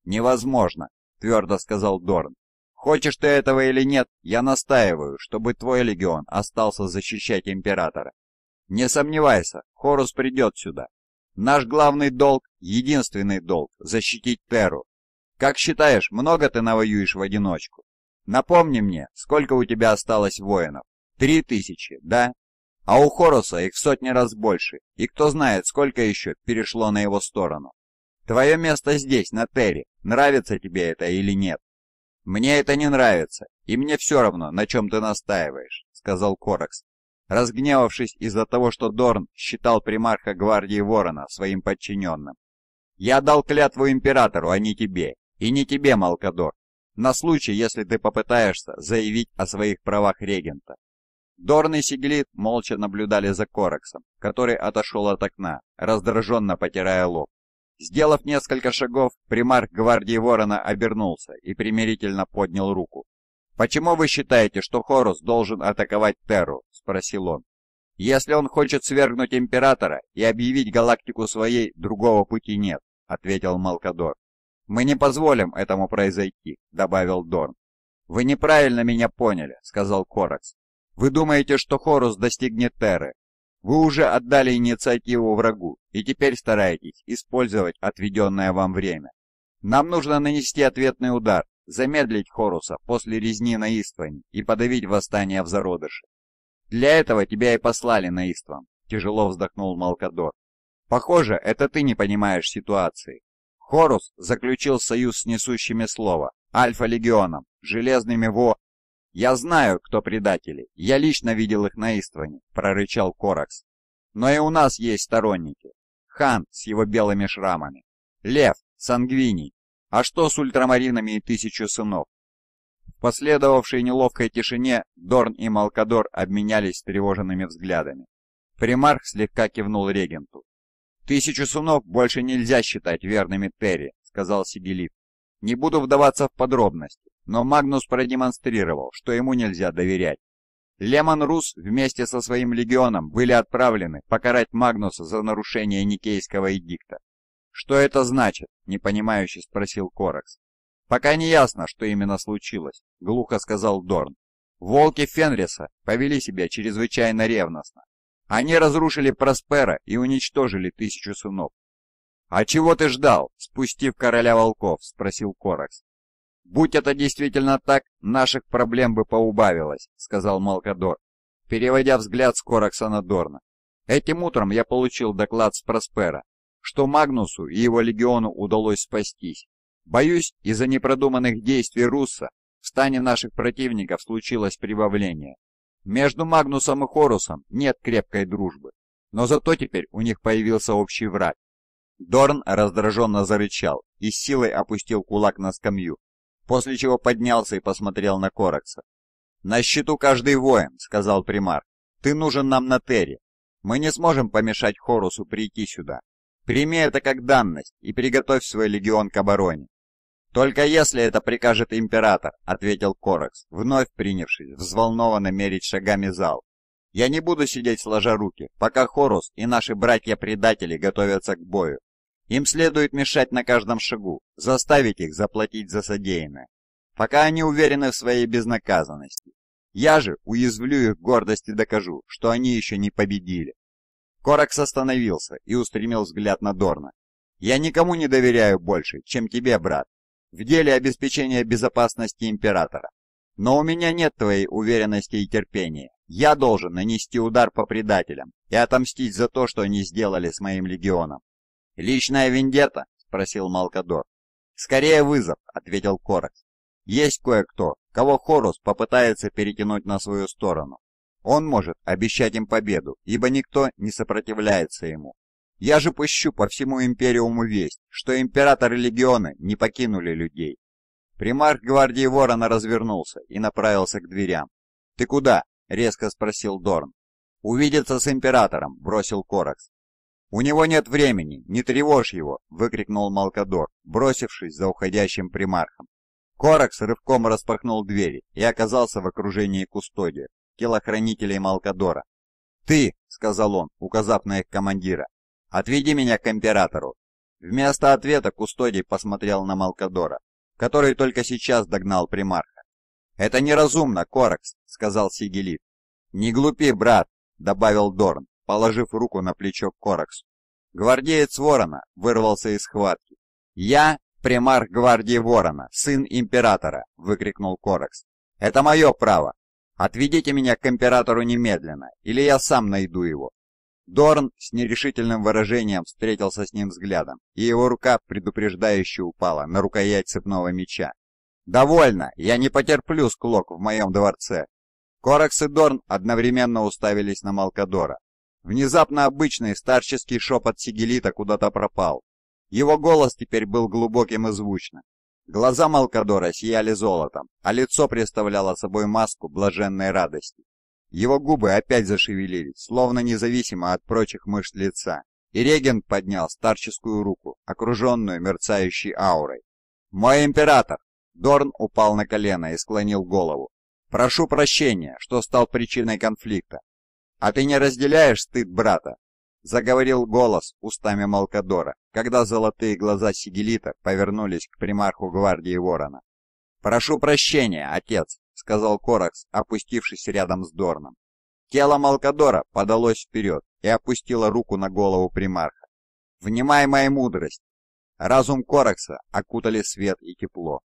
Невозможно, твердо сказал Дорн. Хочешь ты этого или нет, я настаиваю, чтобы твой легион остался защищать императора. Не сомневайся, Хорус придет сюда. Наш главный долг, единственный долг – защитить Терру. Как считаешь, много ты навоюешь в одиночку? Напомни мне, сколько у тебя осталось воинов? Три тысячи, да? а у Хоруса их в сотни раз больше, и кто знает, сколько еще перешло на его сторону. Твое место здесь, на Терре, нравится тебе это или нет. Мне это не нравится, и мне все равно, на чем ты настаиваешь, сказал Коракс, разгневавшись из-за того, что Дорн считал примарха гвардии Ворона своим подчиненным. «Я дал клятву императору, а не тебе, и не тебе, Малкадор, на случай, если ты попытаешься заявить о своих правах регента. Дорн и Сиглит молча наблюдали за Кораксом, который отошел от окна, раздраженно потирая лоб. Сделав несколько шагов, примарх гвардии Ворона обернулся и примирительно поднял руку. «Почему вы считаете, что Хорус должен атаковать Терру?» – спросил он. «Если он хочет свергнуть Императора и объявить галактику своей, другого пути нет», – ответил Малкадор. «Мы не позволим этому произойти», – добавил Дорн. «Вы неправильно меня поняли», — сказал Коракс. Вы думаете, что Хорус достигнет Терры? Вы уже отдали инициативу врагу и теперь стараетесь использовать отведенное вам время. Нам нужно нанести ответный удар, замедлить Хоруса после резни на Истване и подавить восстание в зародыше. Для этого тебя и послали на Истван, тяжело вздохнул Малкадор. Похоже, это ты не понимаешь ситуации. Хорус заключил союз с несущими слова, Альфа-легионом, Железными Во «Я знаю, кто предатели. Я лично видел их на Истване», — прорычал Коракс. «Но и у нас есть сторонники. Хан с его белыми шрамами. Лев, Сангвини. А что с ультрамаринами и тысячу сынов?» В последовавшей неловкой тишине Дорн и Малкадор обменялись тревоженными взглядами. Примарх слегка кивнул регенту. «Тысячу сынов больше нельзя считать верными Терри», — сказал Сигелив. «Не буду вдаваться в подробности но Магнус продемонстрировал, что ему нельзя доверять. Лемон Рус вместе со своим легионом были отправлены покарать Магнуса за нарушение Никейского эдикта. «Что это значит?» – непонимающе спросил Коракс. «Пока не ясно, что именно случилось», – глухо сказал Дорн. «Волки Фенриса повели себя чрезвычайно ревностно. Они разрушили Проспера и уничтожили тысячу сынов». «А чего ты ждал, спустив короля волков?» – спросил Коракс. «Будь это действительно так, наших проблем бы поубавилось», — сказал Малкадор, переводя взгляд с Коракса на Дорна. «Этим утром я получил доклад с Проспера, что Магнусу и его легиону удалось спастись. Боюсь, из-за непродуманных действий Русса в стане наших противников случилось прибавление. Между Магнусом и Хорусом нет крепкой дружбы, но зато теперь у них появился общий враг. Дорн раздраженно зарычал и силой опустил кулак на скамью, после чего поднялся и посмотрел на Коракса. «На счету каждый воин», — сказал примар. «Ты нужен нам на Терре. Мы не сможем помешать Хорусу прийти сюда. Прими это как данность и приготовь свой легион к обороне». «Только если это прикажет император», — ответил Коракс, вновь принявшись взволнованно мерить шагами зал. «Я не буду сидеть сложа руки, пока Хорус и наши братья-предатели готовятся к бою. Им следует мешать на каждом шагу, заставить их заплатить за содеянное, пока они уверены в своей безнаказанности. Я же уязвлю их гордость и докажу, что они еще не победили. Коракс остановился и устремил взгляд на Дорна. «Я никому не доверяю больше, чем тебе, брат, в деле обеспечения безопасности Императора. Но у меня нет твоей уверенности и терпения. Я должен нанести удар по предателям и отомстить за то, что они сделали с моим легионом. «Личная вендетта?» — спросил Малкадор. «Скорее вызов», — ответил Коракс. «Есть кое-кто, кого Хорус попытается перетянуть на свою сторону. Он может обещать им победу, ибо никто не сопротивляется ему. Я же пущу по всему Империуму весть, что Император и Легионы не покинули людей». Примарх гвардии Ворона развернулся и направился к дверям. «Ты куда?» — резко спросил Дорн. «Увидеться с Императором», — бросил Коракс. «У него нет времени, не тревожь его!» — выкрикнул Малкадор, бросившись за уходящим примархом. Коракс рывком распахнул двери и оказался в окружении кустодия, телохранителей Малкадора. «Ты!» — сказал он, указав на их командира. «Отведи меня к императору!» Вместо ответа Кустодий посмотрел на Малкадора, который только сейчас догнал примарха. «Это неразумно, Коракс!» — сказал Сигелит. «Не глупи, брат!» — добавил Дорн, положив руку на плечо Коракс, Гвардеец Ворона вырвался из схватки. «Я — примар гвардии Ворона, сын императора!» — выкрикнул Коракс. «Это мое право! Отведите меня к императору немедленно, или я сам найду его!» Дорн с нерешительным выражением встретился с ним взглядом, и его рука предупреждающе упала на рукоять цепного меча. «Довольно! Я не потерплю склок в моем дворце!» Коракс и Дорн одновременно уставились на Малкадора, Внезапно обычный старческий шепот Сигелита куда-то пропал. Его голос теперь был глубоким и звучным. Глаза Малкадора сияли золотом, а лицо представляло собой маску блаженной радости. Его губы опять зашевелились, словно независимо от прочих мышц лица, и регент поднял старческую руку, окруженную мерцающей аурой. «Мой император!» Дорн упал на колено и склонил голову. «Прошу прощения, что стал причиной конфликта. «А ты не разделяешь стыд брата?» — заговорил голос устами Малкадора, когда золотые глаза Сигелита повернулись к примарху гвардии Ворона. «Прошу прощения, отец», — сказал Коракс, опустившись рядом с Дорном. Тело Малкадора подалось вперед и опустило руку на голову примарха. «Внимай моя мудрость!» Разум Коракса окутали свет и тепло.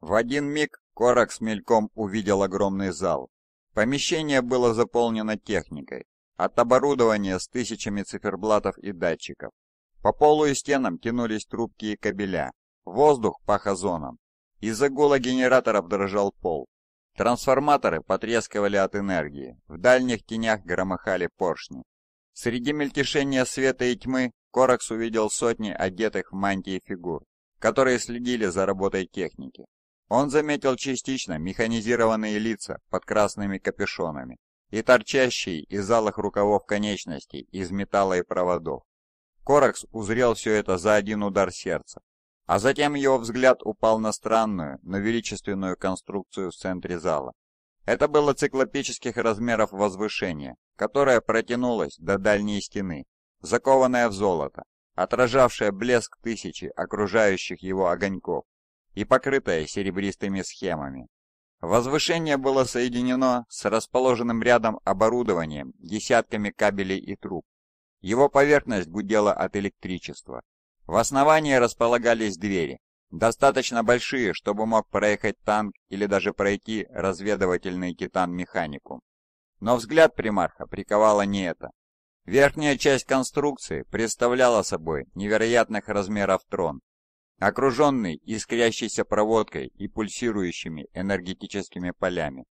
В один миг Коракс мельком увидел огромный зал, Помещение было заполнено техникой, от оборудования с тысячами циферблатов и датчиков. По полу и стенам тянулись трубки и кабеля, воздух пах озоном. Из-за гула генераторов дрожал пол. Трансформаторы потрескивали от энергии, в дальних тенях громыхали поршни. Среди мельтешения света и тьмы Коракс увидел сотни одетых в мантии фигур, которые следили за работой техники. Он заметил частично механизированные лица под красными капюшонами и торчащие из залых рукавов конечностей из металла и проводов. Коракс узрел все это за один удар сердца, а затем его взгляд упал на странную, но величественную конструкцию в центре зала. Это было циклопических размеров возвышение, которое протянулось до дальней стены, закованное в золото, отражавшее блеск тысячи окружающих его огоньков и покрытая серебристыми схемами. Возвышение было соединено с расположенным рядом оборудованием, десятками кабелей и труб. Его поверхность гудела от электричества. В основании располагались двери, достаточно большие, чтобы мог проехать танк или даже пройти разведывательный титан механику. Но взгляд примарха приковало не это. Верхняя часть конструкции представляла собой невероятных размеров трон, окруженный искрящейся проводкой и пульсирующими энергетическими полями.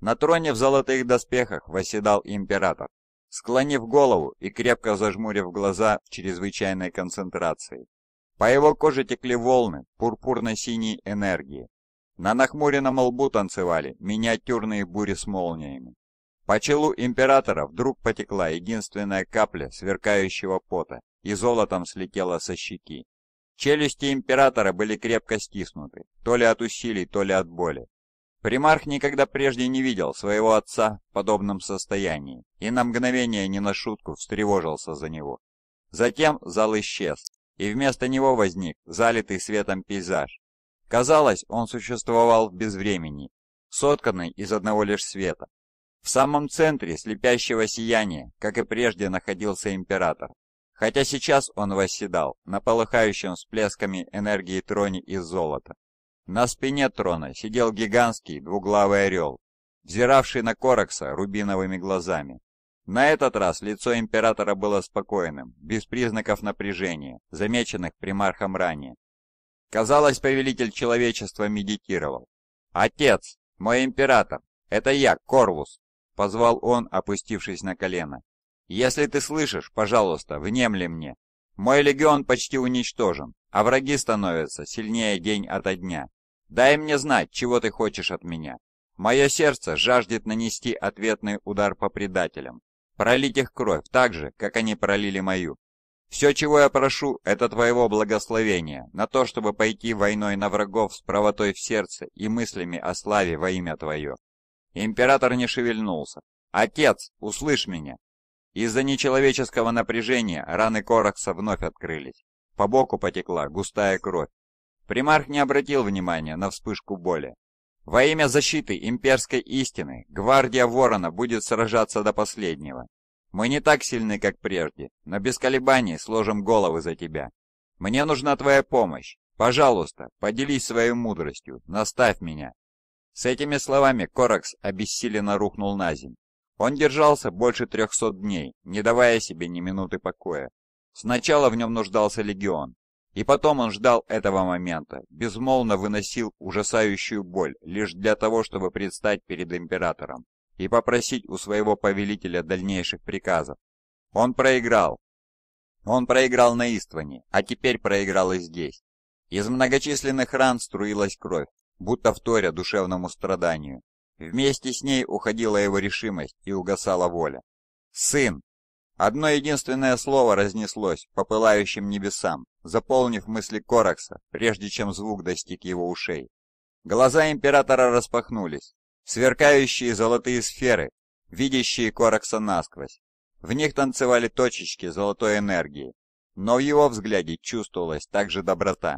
На троне в золотых доспехах восседал император, склонив голову и крепко зажмурив глаза в чрезвычайной концентрации. По его коже текли волны пурпурно-синей энергии. На нахмуренном лбу танцевали миниатюрные бури с молниями. По челу императора вдруг потекла единственная капля сверкающего пота и золотом слетела со щеки. Челюсти императора были крепко стиснуты, то ли от усилий, то ли от боли. Примарх никогда прежде не видел своего отца в подобном состоянии и на мгновение не на шутку встревожился за него. Затем зал исчез, и вместо него возник залитый светом пейзаж. Казалось, он существовал в безвремени, сотканный из одного лишь света. В самом центре слепящего сияния, как и прежде, находился император, Хотя сейчас он восседал на полыхающем всплесками энергии троне из золота. На спине трона сидел гигантский двуглавый орел, взиравший на Коракса рубиновыми глазами. На этот раз лицо императора было спокойным, без признаков напряжения, замеченных примархом ранее. Казалось, повелитель человечества медитировал. «Отец! Мой император! Это я, Корвус!» — позвал он, опустившись на колено. Если ты слышишь, пожалуйста, внемли мне. Мой легион почти уничтожен, а враги становятся сильнее день ото дня. Дай мне знать, чего ты хочешь от меня. Мое сердце жаждет нанести ответный удар по предателям, пролить их кровь так же, как они пролили мою. Все, чего я прошу, это твоего благословения на то, чтобы пойти войной на врагов с правотой в сердце и мыслями о славе во имя твое». Император не шевельнулся. «Отец, услышь меня! Из-за нечеловеческого напряжения раны Коракса вновь открылись. По боку потекла густая кровь. Примарх не обратил внимания на вспышку боли. Во имя защиты имперской истины гвардия Ворона будет сражаться до последнего. Мы не так сильны, как прежде, но без колебаний сложим головы за тебя. Мне нужна твоя помощь. Пожалуйста, поделись своей мудростью, наставь меня». С этими словами Коракс обессиленно рухнул на земь. Он держался больше 300 дней, не давая себе ни минуты покоя. Сначала в нем нуждался легион, и потом он ждал этого момента, безмолвно выносил ужасающую боль лишь для того, чтобы предстать перед императором и попросить у своего повелителя дальнейших приказов. Он проиграл. Он проиграл на Истване, а теперь проиграл и здесь. Из многочисленных ран струилась кровь, будто вторя душевному страданию. Вместе с ней уходила его решимость и угасала воля. «Сын!» Одно единственное слово разнеслось по пылающим небесам, заполнив мысли Коракса, прежде чем звук достиг его ушей. Глаза Императора распахнулись, сверкающие золотые сферы, видящие Коракса насквозь. В них танцевали точечки золотой энергии, но в его взгляде чувствовалась также доброта.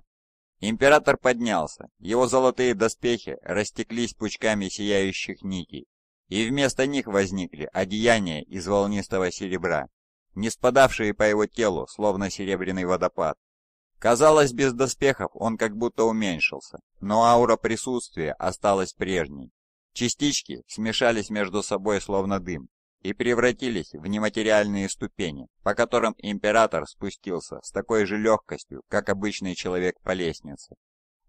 Император поднялся, его золотые доспехи растеклись пучками сияющих нитей, и вместо них возникли одеяния из волнистого серебра, не спадавшие по его телу, словно серебряный водопад. Казалось, без доспехов он как будто уменьшился, но аура присутствия осталась прежней. Частички смешались между собой словно дым, и превратились в нематериальные ступени, по которым император спустился с такой же легкостью, как обычный человек по лестнице.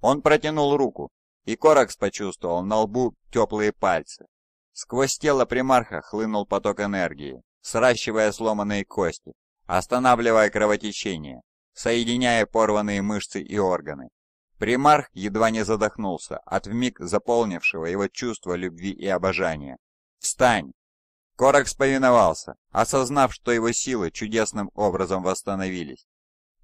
Он протянул руку, и Коракс почувствовал на лбу теплые пальцы. Сквозь тело примарха хлынул поток энергии, сращивая сломанные кости, останавливая кровотечение, соединяя порванные мышцы и органы. Примарх едва не задохнулся от вмиг заполнившего его чувство любви и обожания. «Встань!» Коракс повиновался, осознав, что его силы чудесным образом восстановились.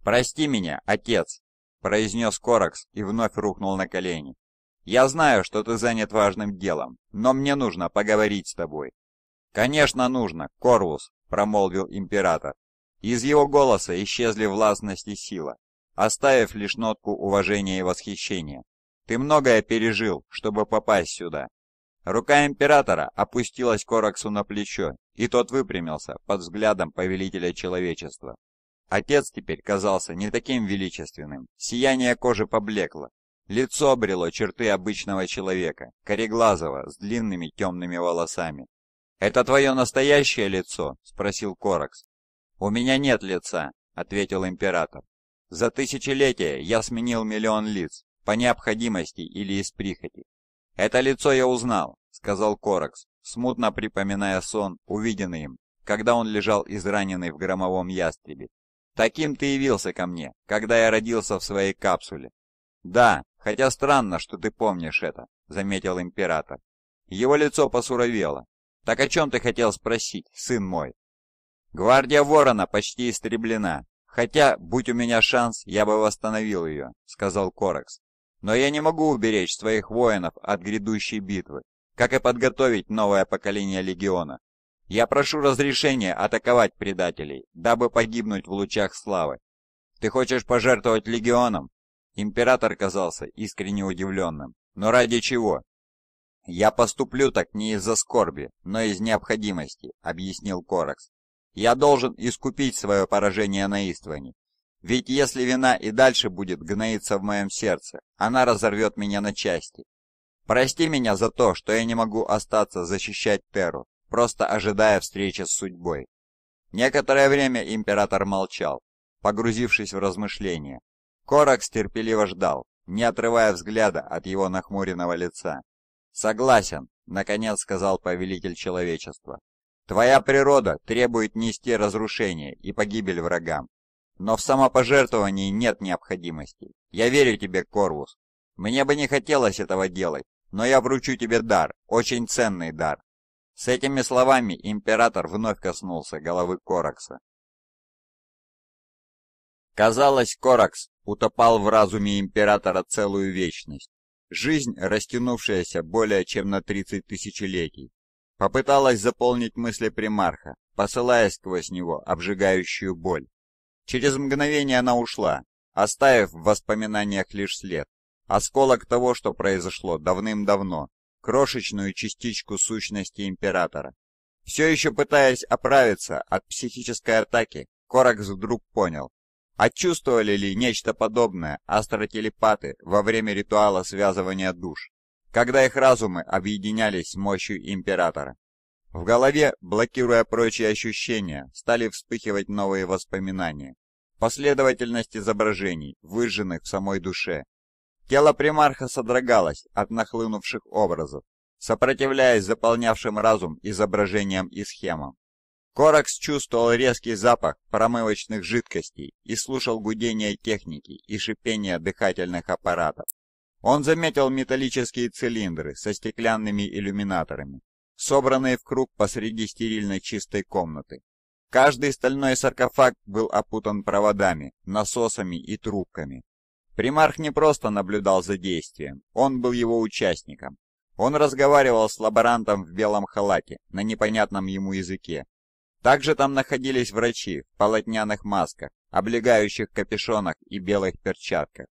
«Прости меня, отец», — произнес Коракс и вновь рухнул на колени. «Я знаю, что ты занят важным делом, но мне нужно поговорить с тобой». «Конечно нужно, Корвус», — промолвил император. Из его голоса исчезли властность и сила, оставив лишь нотку уважения и восхищения. «Ты многое пережил, чтобы попасть сюда, Рука императора опустилась Кораксу на плечо, и тот выпрямился под взглядом повелителя человечества. Отец теперь казался не таким величественным, сияние кожи поблекло, лицо обрело черты обычного человека, кореглазого, с длинными темными волосами. «Это твое настоящее лицо?» – спросил Коракс. «У меня нет лица», – ответил император. «За тысячелетия я сменил миллион лиц, по необходимости или из прихоти. «Это лицо я узнал», — сказал Коракс, смутно припоминая сон, увиденный им, когда он лежал израненный в громовом ястребе. «Таким ты явился ко мне, когда я родился в своей капсуле». «Да, хотя странно, что ты помнишь это», — заметил император. Его лицо посуровело. «Так о чем ты хотел спросить, сын мой?» «Гвардия Ворона почти истреблена, хотя, будь у меня шанс, я бы восстановил ее», — сказал Коракс. Но я не могу уберечь своих воинов от грядущей битвы, как и подготовить новое поколение легиона. Я прошу разрешения атаковать предателей, дабы погибнуть в лучах славы. Ты хочешь пожертвовать легионом? Император казался искренне удивленным. Но ради чего? Я поступлю так не из-за скорби, но из необходимости, объяснил Коракс. Я должен искупить свое поражение на Истване ведь если вина и дальше будет гноиться в моем сердце, она разорвет меня на части. Прости меня за то, что я не могу остаться защищать Терру, просто ожидая встречи с судьбой. Некоторое время император молчал, погрузившись в размышления. Коракс терпеливо ждал, не отрывая взгляда от его нахмуренного лица. «Согласен», — наконец сказал повелитель человечества. «Твоя природа требует нести разрушение и погибель врагам. Но в самопожертвовании нет необходимости. Я верю тебе, Корвус. Мне бы не хотелось этого делать, но я вручу тебе дар, очень ценный дар. С этими словами император вновь коснулся головы Коракса. Казалось, Коракс утопал в разуме императора целую вечность. Жизнь, растянувшаяся более чем на 30 тысячелетий, попыталась заполнить мысли примарха, посылая сквозь него обжигающую боль. Через мгновение она ушла, оставив в воспоминаниях лишь след. Осколок того, что произошло давным-давно, крошечную частичку сущности Императора. Все еще пытаясь оправиться от психической атаки, Коракс вдруг понял, Отчувствовали ли нечто подобное астротелепаты во время ритуала связывания душ, когда их разумы объединялись с мощью Императора? В голове, блокируя прочие ощущения, стали вспыхивать новые воспоминания. Последовательность изображений, выжженных в самой душе. Тело примарха содрогалось от нахлынувших образов, сопротивляясь заполнявшим разум изображениям и схемам. Коракс чувствовал резкий запах промывочных жидкостей и слушал гудение техники и шипение дыхательных аппаратов. Он заметил металлические цилиндры со стеклянными иллюминаторами, собранные в круг посреди стерильной чистой комнаты. Каждый стальной саркофаг был опутан проводами, насосами и трубками. Примарх не просто наблюдал за действием, он был его участником. Он разговаривал с лаборантом в белом халате, на непонятном ему языке. Также там находились врачи в полотняных масках, облегающих капюшонах и белых перчатках.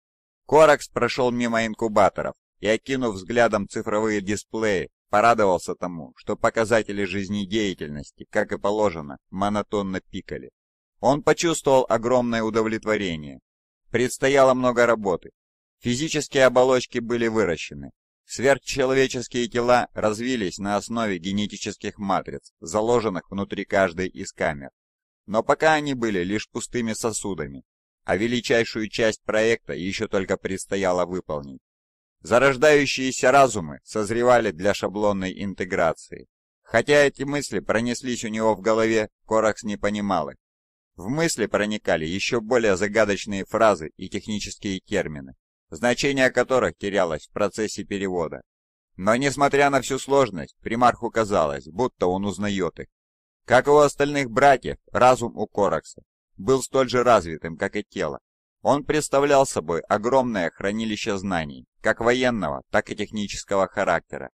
Коракс прошел мимо инкубаторов и, окинув взглядом цифровые дисплеи, Порадовался тому, что показатели жизнедеятельности, как и положено, монотонно пикали. Он почувствовал огромное удовлетворение. Предстояло много работы. Физические оболочки были выращены. Сверхчеловеческие тела развились на основе генетических матриц, заложенных внутри каждой из камер. Но пока они были лишь пустыми сосудами, а величайшую часть проекта еще только предстояло выполнить. Зарождающиеся разумы созревали для шаблонной интеграции. Хотя эти мысли пронеслись у него в голове, Коракс не понимал их. В мысли проникали еще более загадочные фразы и технические термины, значение которых терялось в процессе перевода. Но несмотря на всю сложность, примарху казалось, будто он узнает их. Как и у остальных братьев, разум у Коракса был столь же развитым, как и тело, он представлял собой огромное хранилище знаний, как военного, так и технического характера.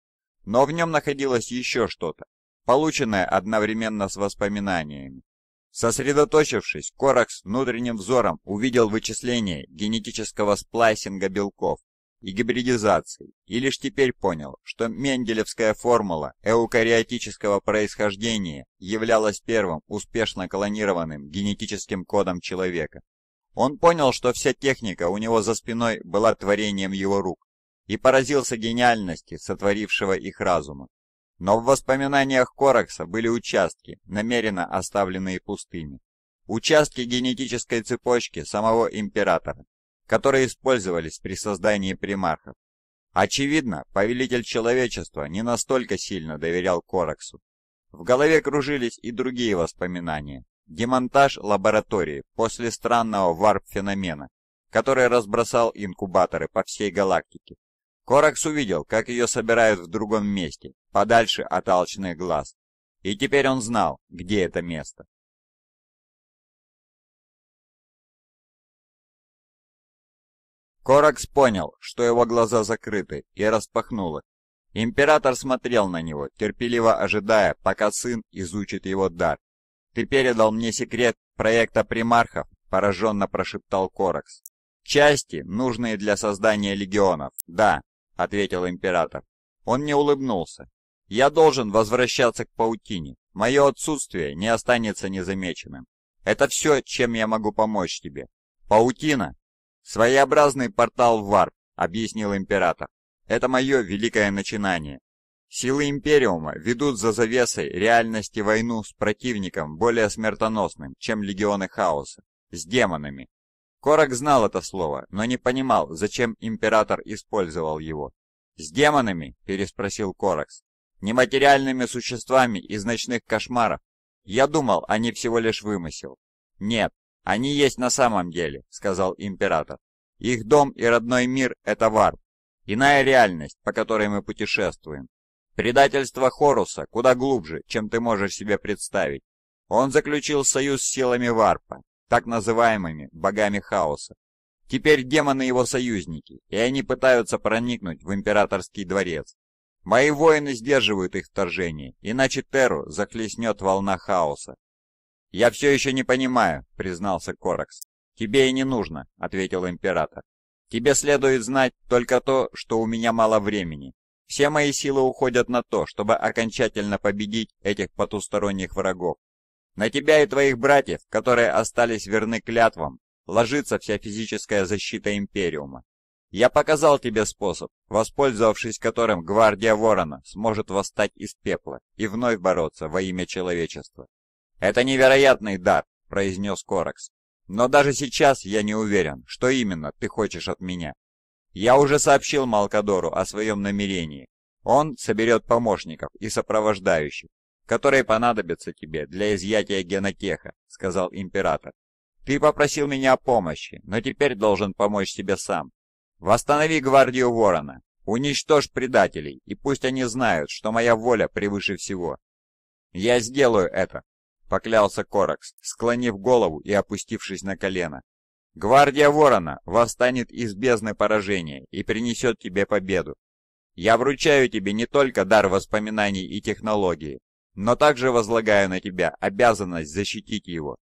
Но в нем находилось еще что-то, полученное одновременно с воспоминаниями. Сосредоточившись, Коракс внутренним взором увидел вычисление генетического сплайсинга белков и гибридизации, и лишь теперь понял, что менделевская формула эукариотического происхождения являлась первым успешно клонированным генетическим кодом человека. Он понял, что вся техника у него за спиной была творением его рук, и поразился гениальности сотворившего их разума. Но в воспоминаниях Коракса были участки, намеренно оставленные пустыми. Участки генетической цепочки самого императора, которые использовались при создании примархов. Очевидно, повелитель человечества не настолько сильно доверял Кораксу. В голове кружились и другие воспоминания. Демонтаж лаборатории после странного варп-феномена, который разбросал инкубаторы по всей галактике. Коракс увидел, как ее собирают в другом месте, подальше от алчных глаз. И теперь он знал, где это место. Коракс понял, что его глаза закрыты, и распахнул их. Император смотрел на него, терпеливо ожидая, пока сын изучит его дар ты передал мне секрет проекта примархов, пораженно прошептал Коракс. Части, нужные для создания легионов. Да, ответил император. Он не улыбнулся. Я должен возвращаться к паутине. Мое отсутствие не останется незамеченным. Это все, чем я могу помочь тебе. Паутина — своеобразный портал в варп, — объяснил император. Это мое великое начинание. Силы Империума ведут за завесой реальности войну с противником более смертоносным, чем легионы хаоса, с демонами. Корок знал это слово, но не понимал, зачем Император использовал его. «С демонами?» – переспросил Коракс. «Нематериальными существами из ночных кошмаров? Я думал, они всего лишь вымысел». «Нет, они есть на самом деле», – сказал Император. «Их дом и родной мир – это варп, иная реальность, по которой мы путешествуем. Предательство Хоруса куда глубже, чем ты можешь себе представить. Он заключил союз с силами Варпа, так называемыми богами хаоса. Теперь демоны его союзники, и они пытаются проникнуть в императорский дворец. Мои воины сдерживают их вторжение, иначе Теру захлестнет волна хаоса. «Я все еще не понимаю», — признался Коракс. «Тебе и не нужно», — ответил император. «Тебе следует знать только то, что у меня мало времени, все мои силы уходят на то, чтобы окончательно победить этих потусторонних врагов. На тебя и твоих братьев, которые остались верны клятвам, ложится вся физическая защита Империума. Я показал тебе способ, воспользовавшись которым гвардия Ворона сможет восстать из пепла и вновь бороться во имя человечества. «Это невероятный дар», — произнес Коракс. «Но даже сейчас я не уверен, что именно ты хочешь от меня». Я уже сообщил Малкадору о своем намерении. Он соберет помощников и сопровождающих, которые понадобятся тебе для изъятия генотеха», — сказал император. «Ты попросил меня о помощи, но теперь должен помочь себе сам. Восстанови гвардию Ворона, уничтожь предателей, и пусть они знают, что моя воля превыше всего». «Я сделаю это», — поклялся Коракс, склонив голову и опустившись на колено. Гвардия Ворона восстанет из бездны поражения и принесет тебе победу. Я вручаю тебе не только дар воспоминаний и технологии, но также возлагаю на тебя обязанность защитить его.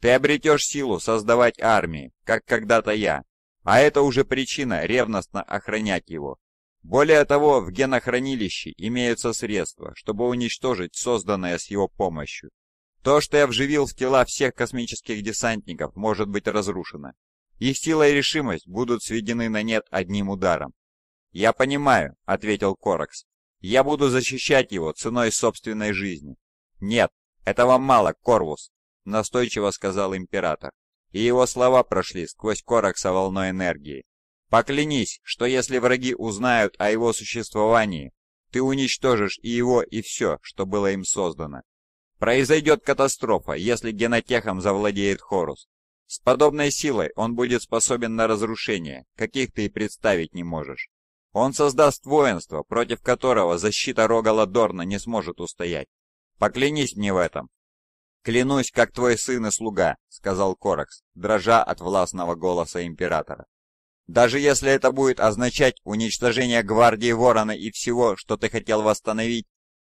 Ты обретешь силу создавать армии, как когда-то я, а это уже причина ревностно охранять его. Более того, в генохранилище имеются средства, чтобы уничтожить созданное с его помощью. То, что я вживил в тела всех космических десантников, может быть разрушено. Их сила и решимость будут сведены на нет одним ударом. «Я понимаю», — ответил Коракс. «Я буду защищать его ценой собственной жизни». «Нет, этого мало, Корвус», — настойчиво сказал Император. И его слова прошли сквозь Коракса волной энергии. «Поклянись, что если враги узнают о его существовании, ты уничтожишь и его, и все, что было им создано». Произойдет катастрофа, если генотехом завладеет Хорус. С подобной силой он будет способен на разрушение, каких ты и представить не можешь. Он создаст воинство, против которого защита Рогала Дорна не сможет устоять. Поклянись мне в этом. «Клянусь, как твой сын и слуга», — сказал Коракс, дрожа от властного голоса Императора. «Даже если это будет означать уничтожение гвардии Ворона и всего, что ты хотел восстановить,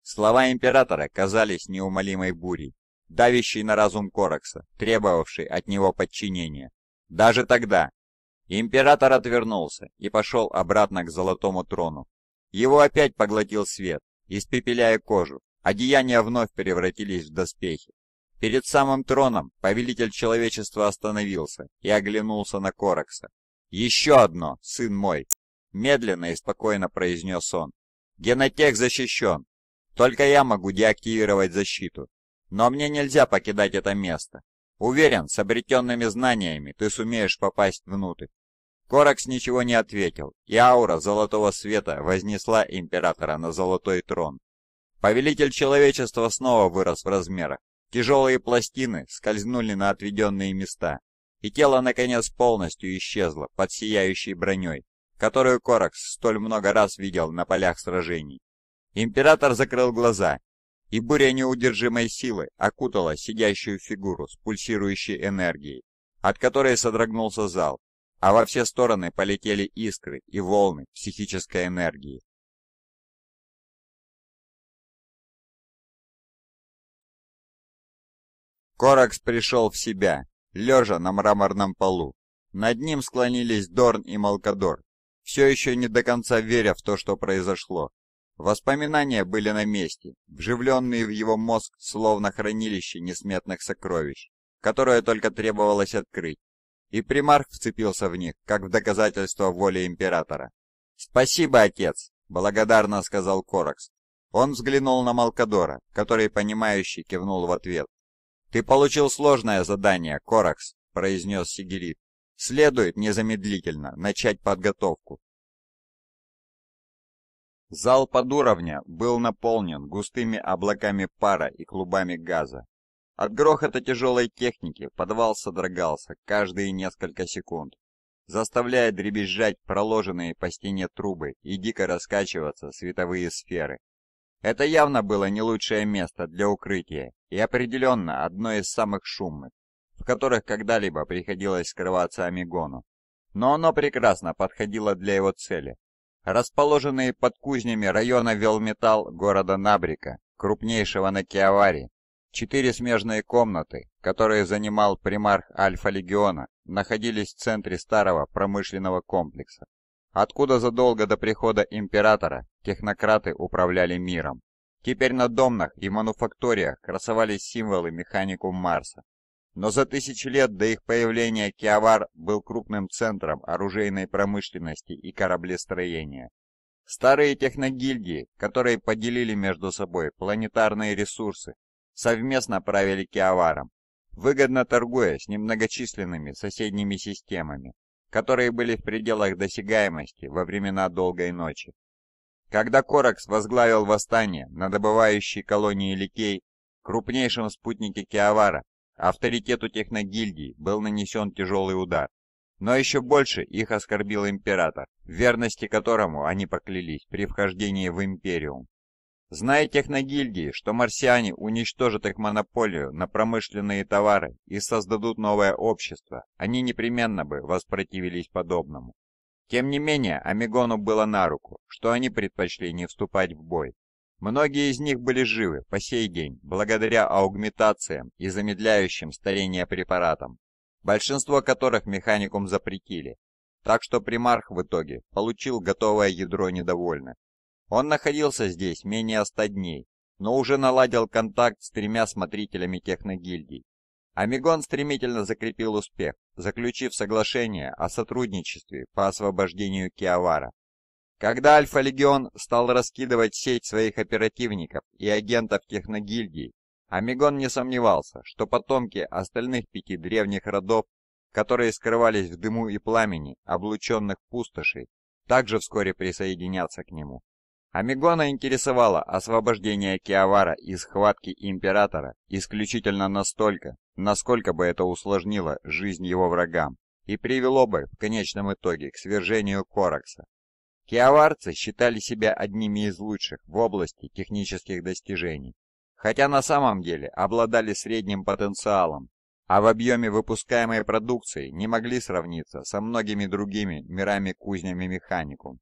Слова Императора казались неумолимой бурей, давящей на разум Коракса, требовавшей от него подчинения. Даже тогда Император отвернулся и пошел обратно к Золотому Трону. Его опять поглотил свет, испепеляя кожу, одеяния вновь превратились в доспехи. Перед самым троном повелитель человечества остановился и оглянулся на Коракса. «Еще одно, сын мой!» – медленно и спокойно произнес он. «Генотех защищен, только я могу деактивировать защиту. Но мне нельзя покидать это место. Уверен, с обретенными знаниями ты сумеешь попасть внутрь». Коракс ничего не ответил, и аура золотого света вознесла императора на золотой трон. Повелитель человечества снова вырос в размерах. Тяжелые пластины скользнули на отведенные места, и тело наконец полностью исчезло под сияющей броней, которую Коракс столь много раз видел на полях сражений. Император закрыл глаза, и буря неудержимой силы окутала сидящую фигуру с пульсирующей энергией, от которой содрогнулся зал, а во все стороны полетели искры и волны психической энергии. Коракс пришел в себя, лежа на мраморном полу. Над ним склонились Дорн и Малкадор, все еще не до конца веря в то, что произошло. Воспоминания были на месте, вживленные в его мозг словно хранилище несметных сокровищ, которое только требовалось открыть. И примарх вцепился в них, как в доказательство воли императора. «Спасибо, отец!» — благодарно сказал Коракс. Он взглянул на Малкадора, который, понимающий, кивнул в ответ. «Ты получил сложное задание, Коракс», — произнес Сигерит. «Следует незамедлительно начать подготовку». Зал под уровня был наполнен густыми облаками пара и клубами газа. От грохота тяжелой техники подвал содрогался каждые несколько секунд, заставляя дребезжать проложенные по стене трубы и дико раскачиваться световые сферы. Это явно было не лучшее место для укрытия и определенно одно из самых шумных, в которых когда-либо приходилось скрываться Амигону. Но оно прекрасно подходило для его цели расположенные под кузнями района Велметал города Набрика, крупнейшего на Киаваре. Четыре смежные комнаты, которые занимал примарх Альфа-Легиона, находились в центре старого промышленного комплекса, откуда задолго до прихода императора технократы управляли миром. Теперь на домнах и мануфакториях красовались символы механику Марса, но за тысячи лет до их появления Киавар был крупным центром оружейной промышленности и кораблестроения. Старые техногильдии, которые поделили между собой планетарные ресурсы, совместно правили Киаваром, выгодно торгуя с немногочисленными соседними системами, которые были в пределах досягаемости во времена Долгой Ночи. Когда Коракс возглавил восстание на добывающей колонии Ликей, крупнейшем спутнике Киавара, Авторитету техногильдии был нанесен тяжелый удар, но еще больше их оскорбил император, верности которому они поклялись при вхождении в империум. Зная техногильдии, что марсиане уничтожат их монополию на промышленные товары и создадут новое общество, они непременно бы воспротивились подобному. Тем не менее, Омегону было на руку, что они предпочли не вступать в бой. Многие из них были живы по сей день благодаря аугментациям и замедляющим старение препаратам, большинство которых механикум запретили, так что примарх в итоге получил готовое ядро недовольно. Он находился здесь менее ста дней, но уже наладил контакт с тремя смотрителями техногильдий. Омегон стремительно закрепил успех, заключив соглашение о сотрудничестве по освобождению Киавара. Когда Альфа-Легион стал раскидывать сеть своих оперативников и агентов техногильдии, Омегон не сомневался, что потомки остальных пяти древних родов, которые скрывались в дыму и пламени, облученных пустошей, также вскоре присоединятся к нему. Омегона интересовало освобождение Киавара из схватки Императора исключительно настолько, насколько бы это усложнило жизнь его врагам и привело бы в конечном итоге к свержению Коракса Киаварцы считали себя одними из лучших в области технических достижений, хотя на самом деле обладали средним потенциалом, а в объеме выпускаемой продукции не могли сравниться со многими другими мирами-кузнями механикум.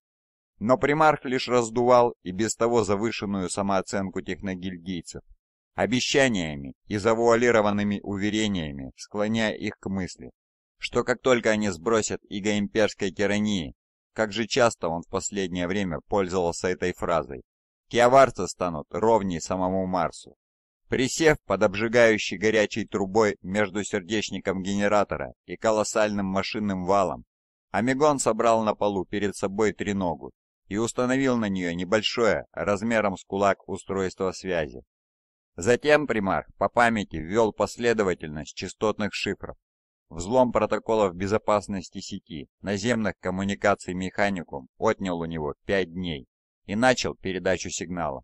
Но примарх лишь раздувал и без того завышенную самооценку техногильдийцев, обещаниями и завуалированными уверениями, склоняя их к мысли, что как только они сбросят иго имперской тирании как же часто он в последнее время пользовался этой фразой. Киаварцы станут ровней самому Марсу. Присев под обжигающей горячей трубой между сердечником генератора и колоссальным машинным валом, Омегон собрал на полу перед собой треногу и установил на нее небольшое, размером с кулак, устройство связи. Затем примар по памяти ввел последовательность частотных шифров, Взлом протоколов безопасности сети наземных коммуникаций механикум отнял у него 5 дней и начал передачу сигнала.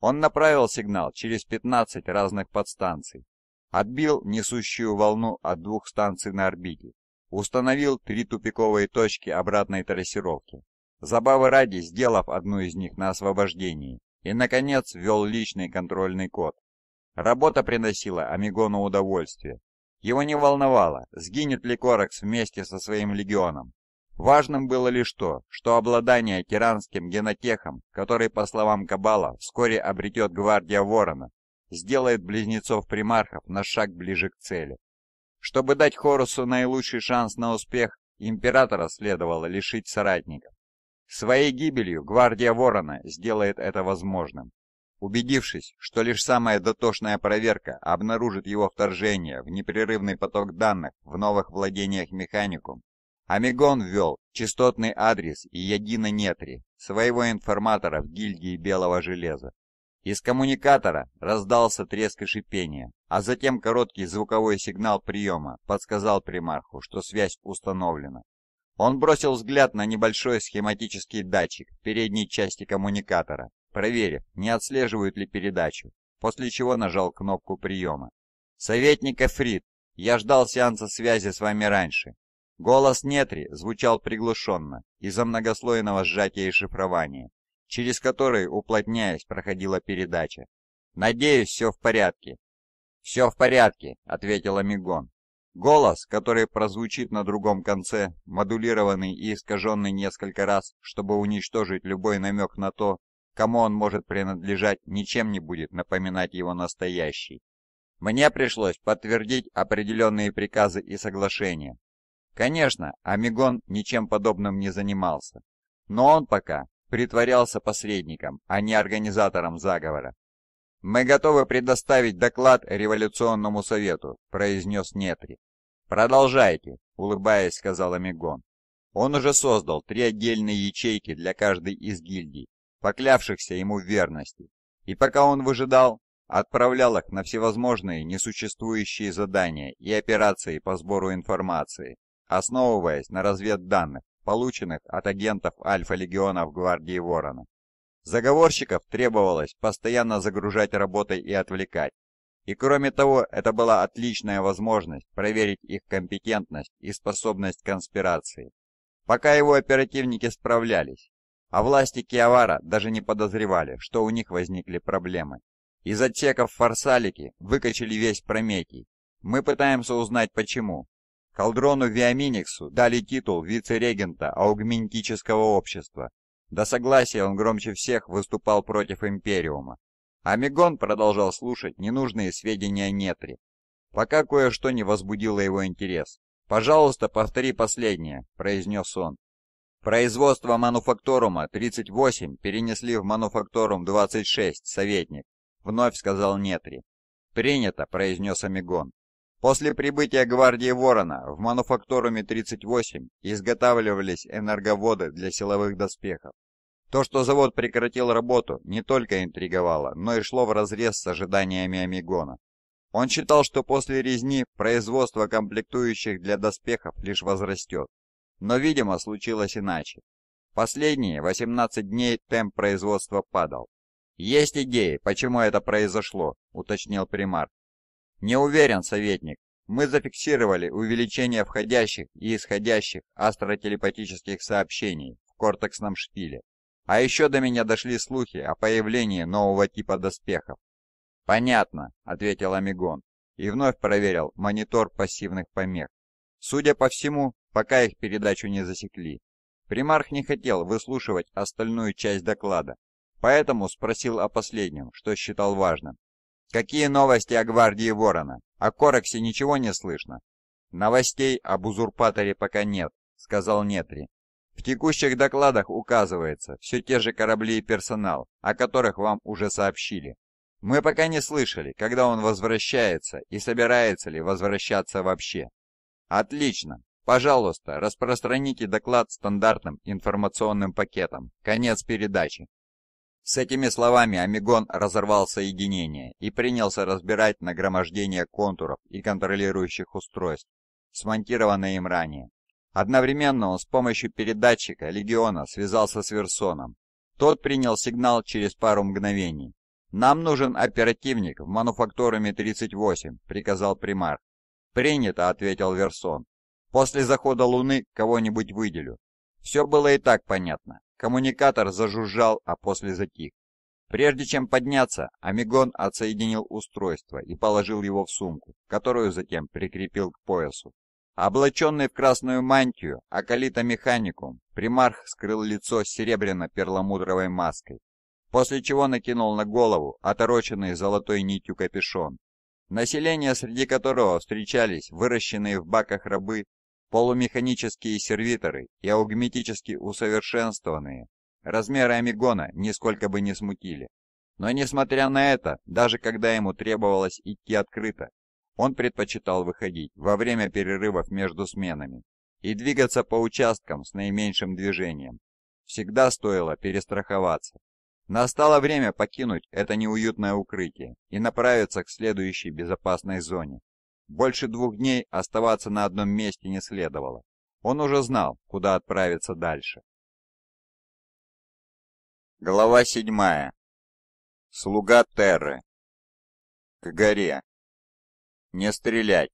Он направил сигнал через 15 разных подстанций, отбил несущую волну от двух станций на орбите, установил три тупиковые точки обратной трассировки, забавы ради сделав одну из них на освобождении, и, наконец, ввел личный контрольный код. Работа приносила Омегону удовольствие, его не волновало, сгинет ли Корекс вместе со своим легионом. Важным было лишь то, что обладание тиранским генотехом, который, по словам Кабала, вскоре обретет гвардия Ворона, сделает близнецов-примархов на шаг ближе к цели. Чтобы дать Хорусу наилучший шанс на успех, императора следовало лишить соратников. Своей гибелью гвардия Ворона сделает это возможным. Убедившись, что лишь самая дотошная проверка обнаружит его вторжение в непрерывный поток данных в новых владениях механикум, Омегон ввел частотный адрес Ядина Нетри, своего информатора в гильдии Белого Железа. Из коммуникатора раздался треск и шипение, а затем короткий звуковой сигнал приема подсказал примарху, что связь установлена. Он бросил взгляд на небольшой схематический датчик в передней части коммуникатора, проверив, не отслеживают ли передачу, после чего нажал кнопку приема. «Советник Эфрит, я ждал сеанса связи с вами раньше». Голос Нетри звучал приглушенно из-за многослойного сжатия и шифрования, через которые, уплотняясь, проходила передача. «Надеюсь, все в порядке». «Все в порядке», — ответила Мигон. Голос, который прозвучит на другом конце, модулированный и искаженный несколько раз, чтобы уничтожить любой намек на то, кому он может принадлежать, ничем не будет напоминать его настоящий. Мне пришлось подтвердить определенные приказы и соглашения. Конечно, Амигон ничем подобным не занимался, но он пока притворялся посредником, а не организатором заговора. «Мы готовы предоставить доклад революционному совету», — произнес Нетри. «Продолжайте», — улыбаясь, сказал Амигон. Он уже создал три отдельные ячейки для каждой из гильдий поклявшихся ему в верности, и пока он выжидал, отправлял их на всевозможные несуществующие задания и операции по сбору информации, основываясь на разведданных, полученных от агентов Альфа-легионов Гвардии Ворона. Заговорщиков требовалось постоянно загружать работой и отвлекать. И кроме того, это была отличная возможность проверить их компетентность и способность конспирации. Пока его оперативники справлялись, а власти Киавара даже не подозревали, что у них возникли проблемы. Из отсеков форсалики выкачали весь Прометий. Мы пытаемся узнать почему. Халдрону Виаминиксу дали титул вице-регента аугментического общества. До согласия он громче всех выступал против Империума. Амигон продолжал слушать ненужные сведения Нетри, пока кое-что не возбудило его интерес. «Пожалуйста, повтори последнее», — произнес он. Производство мануфакторума 38 перенесли в мануфакторум 26, советник, вновь сказал Нетри. Принято, произнес Амигон. После прибытия гвардии Ворона в мануфакторуме 38 изготавливались энерговоды для силовых доспехов. То, что завод прекратил работу, не только интриговало, но и шло вразрез с ожиданиями Амигона. Он считал, что после резни производство комплектующих для доспехов лишь возрастет. Но, видимо, случилось иначе. Последние 18 дней темп производства падал. «Есть идеи, почему это произошло», — уточнил примар. «Не уверен, советник. Мы зафиксировали увеличение входящих и исходящих астротелепатических сообщений в кортексном шпиле. А еще до меня дошли слухи о появлении нового типа доспехов. «Понятно», — ответил Амигон и вновь проверил монитор пассивных помех. Судя по всему, пока их передачу не засекли. Примарх не хотел выслушивать остальную часть доклада, поэтому спросил о последнем, что считал важным. «Какие новости о гвардии Ворона? О Кораксе ничего не слышно?» «Новостей об узурпаторе пока нет», — сказал Нетри. «В текущих докладах указывается все те же корабли и персонал, о которых вам уже сообщили. Мы пока не слышали, когда он возвращается и собирается ли возвращаться вообще». «Отлично!» Пожалуйста, распространите доклад стандартным информационным пакетом. Конец передачи. С этими словами Омегон разорвал соединение и принялся разбирать нагромождение контуров и контролирующих устройств, смонтированные им ранее. Одновременно он с помощью передатчика Легиона связался с Версоном. Тот принял сигнал через пару мгновений. «Нам нужен оперативник в мануфакторуме 38», — приказал примар. «Принято», — ответил Версон. После захода Луны кого-нибудь выделю. Все было и так понятно. Коммуникатор зажужжал, а после затих. Прежде чем подняться, Амигон отсоединил устройство и положил его в сумку, которую затем прикрепил к поясу. Облаченный в красную мантию, Акалита Механикум, примарх скрыл лицо серебряно-перламутровой маской, после чего накинул на голову отороченный золотой нитью капюшон. Население, среди которого встречались выращенные в баках рабы, Полумеханические сервиторы и аугметически усовершенствованные размеры Омегона нисколько бы не смутили. Но несмотря на это, даже когда ему требовалось идти открыто, он предпочитал выходить во время перерывов между сменами и двигаться по участкам с наименьшим движением. Всегда стоило перестраховаться. Настало время покинуть это неуютное укрытие и направиться к следующей безопасной зоне. Больше двух дней оставаться на одном месте не следовало. Он уже знал, куда отправиться дальше. Глава 7. Слуга Терры. К горе. Не стрелять.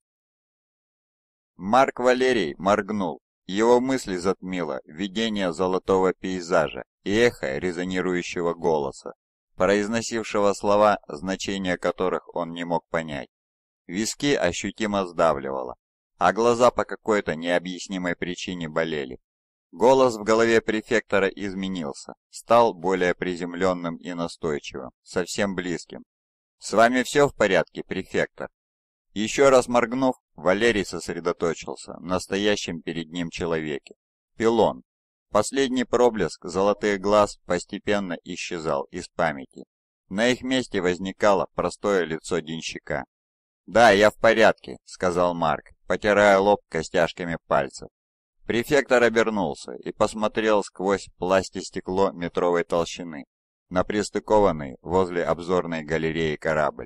Марк Валерий моргнул. Его мысли затмило видение золотого пейзажа и эхо резонирующего голоса, произносившего слова, значения которых он не мог понять. Виски ощутимо сдавливало, а глаза по какой-то необъяснимой причине болели. Голос в голове префектора изменился, стал более приземленным и настойчивым, совсем близким. «С вами все в порядке, префектор?» Еще раз моргнув, Валерий сосредоточился на стоящем перед ним человеке. Пилон. Последний проблеск золотых глаз постепенно исчезал из памяти. На их месте возникало простое лицо денщика. «Да, я в порядке», — сказал Марк, потирая лоб костяшками пальцев. Префектор обернулся и посмотрел сквозь пластистекло метровой толщины на пристыкованный возле обзорной галереи корабль.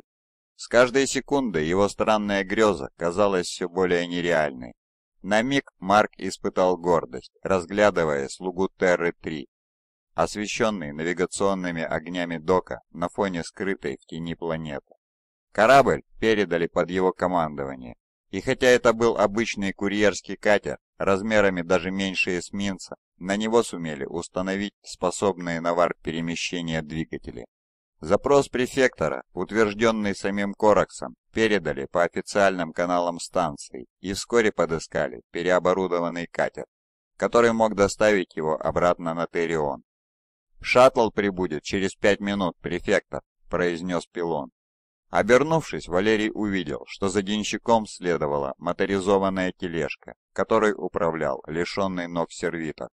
С каждой секунды его странная греза казалась все более нереальной. На миг Марк испытал гордость, разглядывая слугу Терры-3, освещенный навигационными огнями дока на фоне скрытой в тени планеты. Корабль передали под его командование. И хотя это был обычный курьерский катер, размерами даже меньше эсминца, на него сумели установить способные на варп перемещения двигатели. Запрос префектора, утвержденный самим Кораксом, передали по официальным каналам станции и вскоре подыскали переоборудованный катер, который мог доставить его обратно на Терион. «Шаттл прибудет через пять минут, префектор», — произнес пилон. Обернувшись, Валерий увидел, что за денщиком следовала моторизованная тележка, которой управлял лишенный ног сервитор.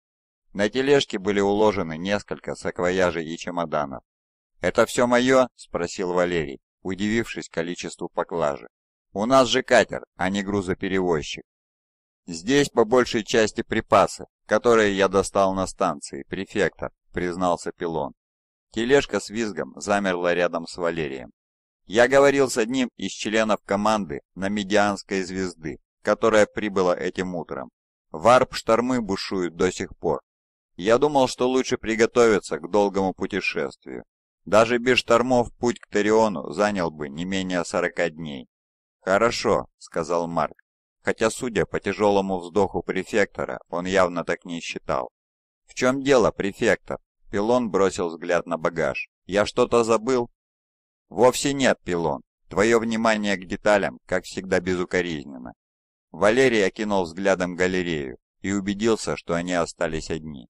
На тележке были уложены несколько саквояжей и чемоданов. «Это все мое?» – спросил Валерий, удивившись количеству поклажи. «У нас же катер, а не грузоперевозчик». «Здесь по большей части припасы, которые я достал на станции, префектор», – признался Пилон. Тележка с визгом замерла рядом с Валерием. Я говорил с одним из членов команды на Медианской звезды, которая прибыла этим утром. Варп-штормы бушуют до сих пор. Я думал, что лучше приготовиться к долгому путешествию. Даже без штормов путь к Териону занял бы не менее 40 дней. «Хорошо», — сказал Марк, хотя, судя по тяжелому вздоху префектора, он явно так не считал. «В чем дело, префектор?» Пилон бросил взгляд на багаж. «Я что-то забыл?» Вовсе нет, Пилон. Твое внимание к деталям, как всегда, безукоризненно. Валерий окинул взглядом галерею и убедился, что они остались одни.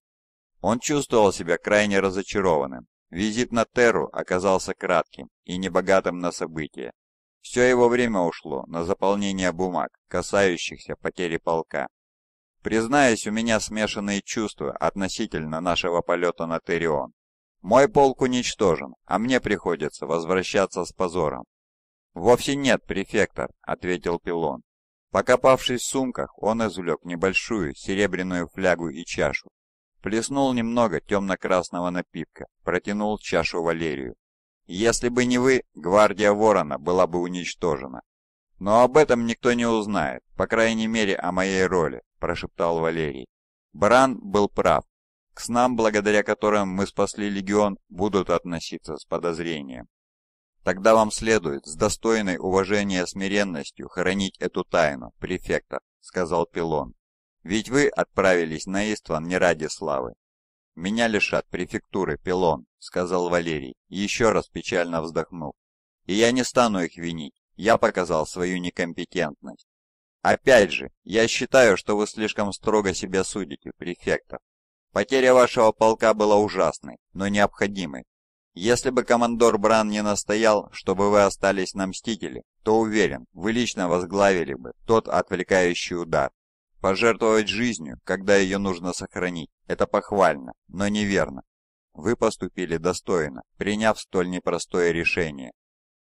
Он чувствовал себя крайне разочарованным. Визит на Терру оказался кратким и небогатым на события. Все его время ушло на заполнение бумаг, касающихся потери полка. Признаюсь, у меня смешанные чувства относительно нашего полета на Терион. Мой полк уничтожен, а мне приходится возвращаться с позором. «Вовсе нет, префектор», — ответил Пилон. Покопавшись в сумках, он извлек небольшую серебряную флягу и чашу. Плеснул немного темно-красного напитка, протянул чашу Валерию. «Если бы не вы, гвардия Ворона была бы уничтожена». «Но об этом никто не узнает, по крайней мере, о моей роли», – прошептал Валерий. Бран был прав к снам, благодаря которым мы спасли легион, будут относиться с подозрением. Тогда вам следует с достойной уважения смиренностью хоронить эту тайну, префектор, сказал Пилон. Ведь вы отправились на Истван не ради славы. Меня лишат префектуры, Пилон, сказал Валерий, еще раз печально вздохнув. И я не стану их винить, я показал свою некомпетентность. Опять же, я считаю, что вы слишком строго себя судите, префектор, Потеря вашего полка была ужасной, но необходимой. Если бы командор Бран не настоял, чтобы вы остались на Мстителе, то уверен, вы лично возглавили бы тот отвлекающий удар. Пожертвовать жизнью, когда ее нужно сохранить, это похвально, но неверно. Вы поступили достойно, приняв столь непростое решение.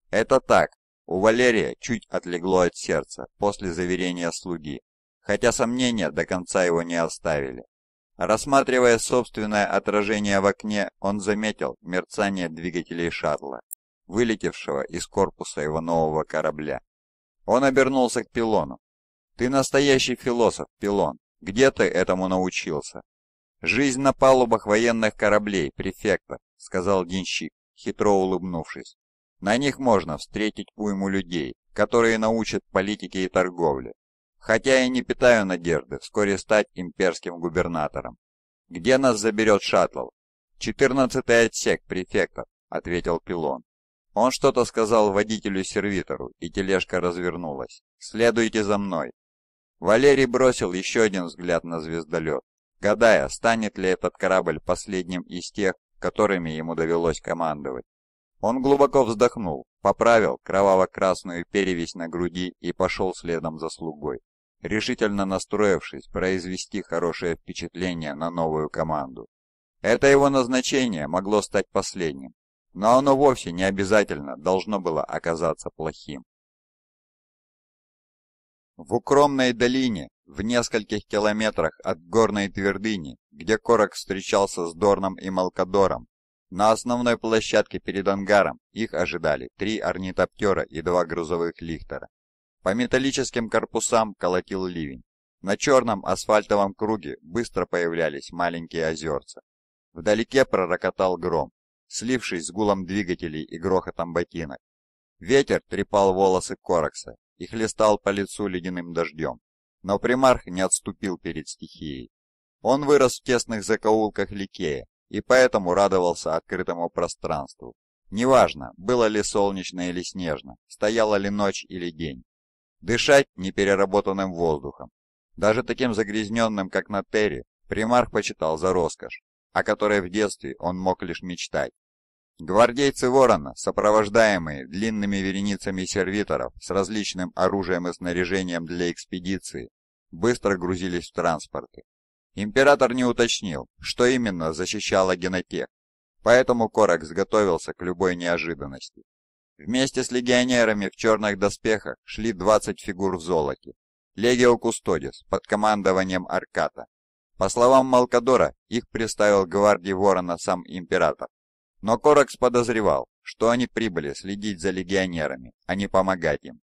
Это так. У Валерия чуть отлегло от сердца после заверения слуги, хотя сомнения до конца его не оставили. Рассматривая собственное отражение в окне, он заметил мерцание двигателей шаттла, вылетевшего из корпуса его нового корабля. Он обернулся к Пилону. «Ты настоящий философ, Пилон. Где ты этому научился?» «Жизнь на палубах военных кораблей, префекта», — сказал Динщик, хитро улыбнувшись. «На них можно встретить уйму людей, которые научат политике и торговле. Хотя я не питаю надежды вскоре стать имперским губернатором. Где нас заберет шаттл? «Четырнадцатый отсек, префектор», — ответил Пилон. Он что-то сказал водителю-сервитору, и тележка развернулась. «Следуйте за мной». Валерий бросил еще один взгляд на звездолет, гадая, станет ли этот корабль последним из тех, которыми ему довелось командовать. Он глубоко вздохнул, поправил кроваво-красную перевесь на груди и пошел следом за слугой решительно настроившись произвести хорошее впечатление на новую команду. Это его назначение могло стать последним, но оно вовсе не обязательно должно было оказаться плохим. В укромной долине, в нескольких километрах от горной твердыни, где Корок встречался с Дорном и Малкадором, на основной площадке перед ангаром их ожидали три орнитоптера и два грузовых лихтера. По металлическим корпусам колотил ливень. На черном асфальтовом круге быстро появлялись маленькие озерца. Вдалеке пророкотал гром, слившись с гулом двигателей и грохотом ботинок. Ветер трепал волосы Коракса и хлестал по лицу ледяным дождем. Но примарх не отступил перед стихией. Он вырос в тесных закоулках Ликея и поэтому радовался открытому пространству. Неважно, было ли солнечно или снежно, стояла ли ночь или день дышать непереработанным воздухом. Даже таким загрязненным, как на Терри, примарх почитал за роскошь, о которой в детстве он мог лишь мечтать. Гвардейцы Ворона, сопровождаемые длинными вереницами сервиторов с различным оружием и снаряжением для экспедиции, быстро грузились в транспорты. Император не уточнил, что именно защищала генотех, поэтому Корекс готовился к любой неожиданности. Вместе с легионерами в черных доспехах шли 20 фигур в золоте. Легио Кустодис под командованием Арката. По словам Малкадора, их представил гвардии Ворона сам император. Но Коракс подозревал, что они прибыли следить за легионерами, а не помогать им.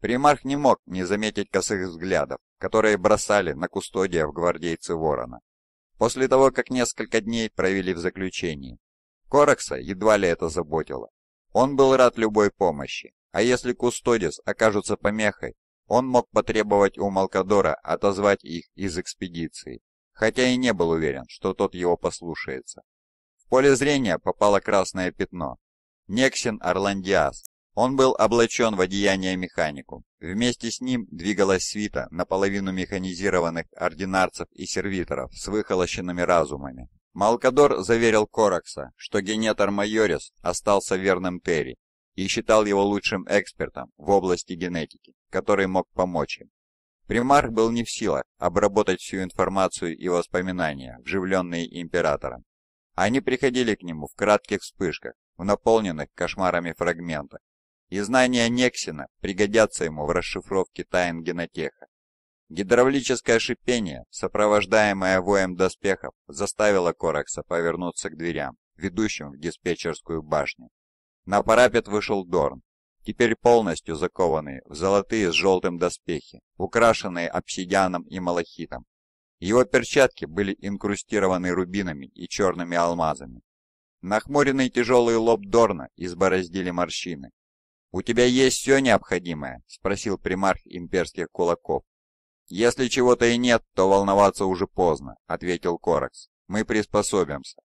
Примарх не мог не заметить косых взглядов, которые бросали на кустодия в гвардейцы Ворона. После того, как несколько дней провели в заключении, Коракса едва ли это заботило. Он был рад любой помощи, а если Кустодис окажутся помехой, он мог потребовать у Малкадора отозвать их из экспедиции, хотя и не был уверен, что тот его послушается. В поле зрения попало красное пятно. Нексин Орландиас. Он был облачен в одеяние механику. Вместе с ним двигалась свита наполовину механизированных ординарцев и сервиторов с выхолощенными разумами. Малкадор заверил Коракса, что генетор Майорис остался верным Терри и считал его лучшим экспертом в области генетики, который мог помочь им. Примарх был не в силах обработать всю информацию и воспоминания, вживленные императором. Они приходили к нему в кратких вспышках, в наполненных кошмарами фрагментах. И знания Нексина пригодятся ему в расшифровке тайн генотеха. Гидравлическое шипение, сопровождаемое воем доспехов, заставило Коракса повернуться к дверям, ведущим в диспетчерскую башню. На парапет вышел Дорн, теперь полностью закованный в золотые с желтым доспехи, украшенные обсидианом и малахитом. Его перчатки были инкрустированы рубинами и черными алмазами. Нахмуренный тяжелый лоб Дорна избороздили морщины. «У тебя есть все необходимое?» – спросил примарх имперских кулаков, «Если чего-то и нет, то волноваться уже поздно», — ответил Коракс. «Мы приспособимся».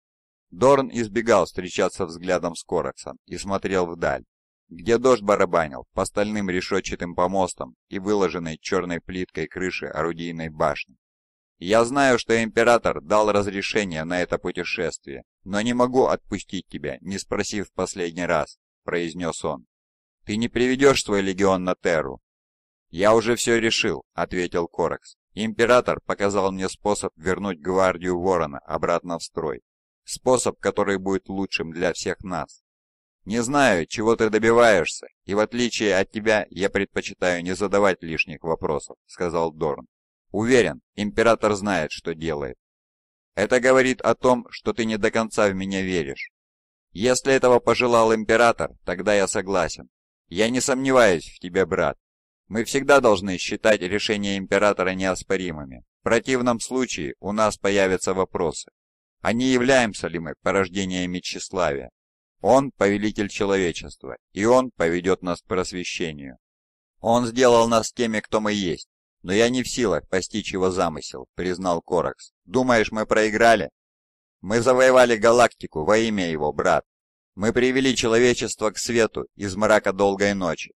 Дорн избегал встречаться взглядом с Кораксом и смотрел вдаль, где дождь барабанил по стальным решетчатым помостам и выложенной черной плиткой крыши орудийной башни. «Я знаю, что Император дал разрешение на это путешествие, но не могу отпустить тебя, не спросив в последний раз», — произнес он. «Ты не приведешь свой легион на Терру, «Я уже все решил», — ответил Коракс. «Император показал мне способ вернуть гвардию Ворона обратно в строй. Способ, который будет лучшим для всех нас. Не знаю, чего ты добиваешься, и в отличие от тебя я предпочитаю не задавать лишних вопросов», — сказал Дорн. «Уверен, император знает, что делает. Это говорит о том, что ты не до конца в меня веришь. Если этого пожелал император, тогда я согласен. Я не сомневаюсь в тебе, брат, мы всегда должны считать решения императора неоспоримыми. В противном случае у нас появятся вопросы. А не являемся ли мы порождениями тщеславия? Он – повелитель человечества, и он поведет нас к просвещению. Он сделал нас теми, кто мы есть, но я не в силах постичь его замысел, признал Коракс. Думаешь, мы проиграли? Мы завоевали галактику во имя его, брат. Мы привели человечество к свету из мрака долгой ночи.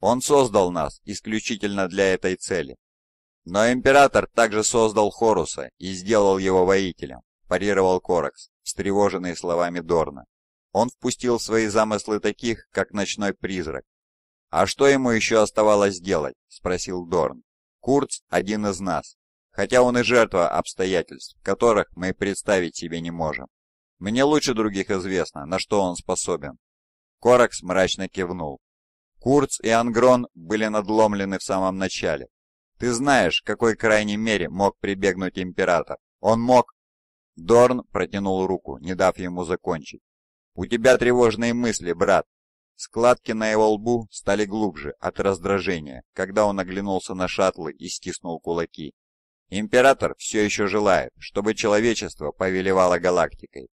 Он создал нас исключительно для этой цели. Но император также создал Хоруса и сделал его воителем, парировал Коракс, встревоженный словами Дорна. Он впустил в свои замыслы таких, как ночной призрак. «А что ему еще оставалось делать?» – спросил Дорн. «Курц – один из нас, хотя он и жертва обстоятельств, которых мы представить себе не можем. Мне лучше других известно, на что он способен». Коракс мрачно кивнул. Курц и Ангрон были надломлены в самом начале. Ты знаешь, какой крайней мере мог прибегнуть император. Он мог... Дорн протянул руку, не дав ему закончить. «У тебя тревожные мысли, брат!» Складки на его лбу стали глубже от раздражения, когда он оглянулся на шаттлы и стиснул кулаки. Император все еще желает, чтобы человечество повелевало галактикой.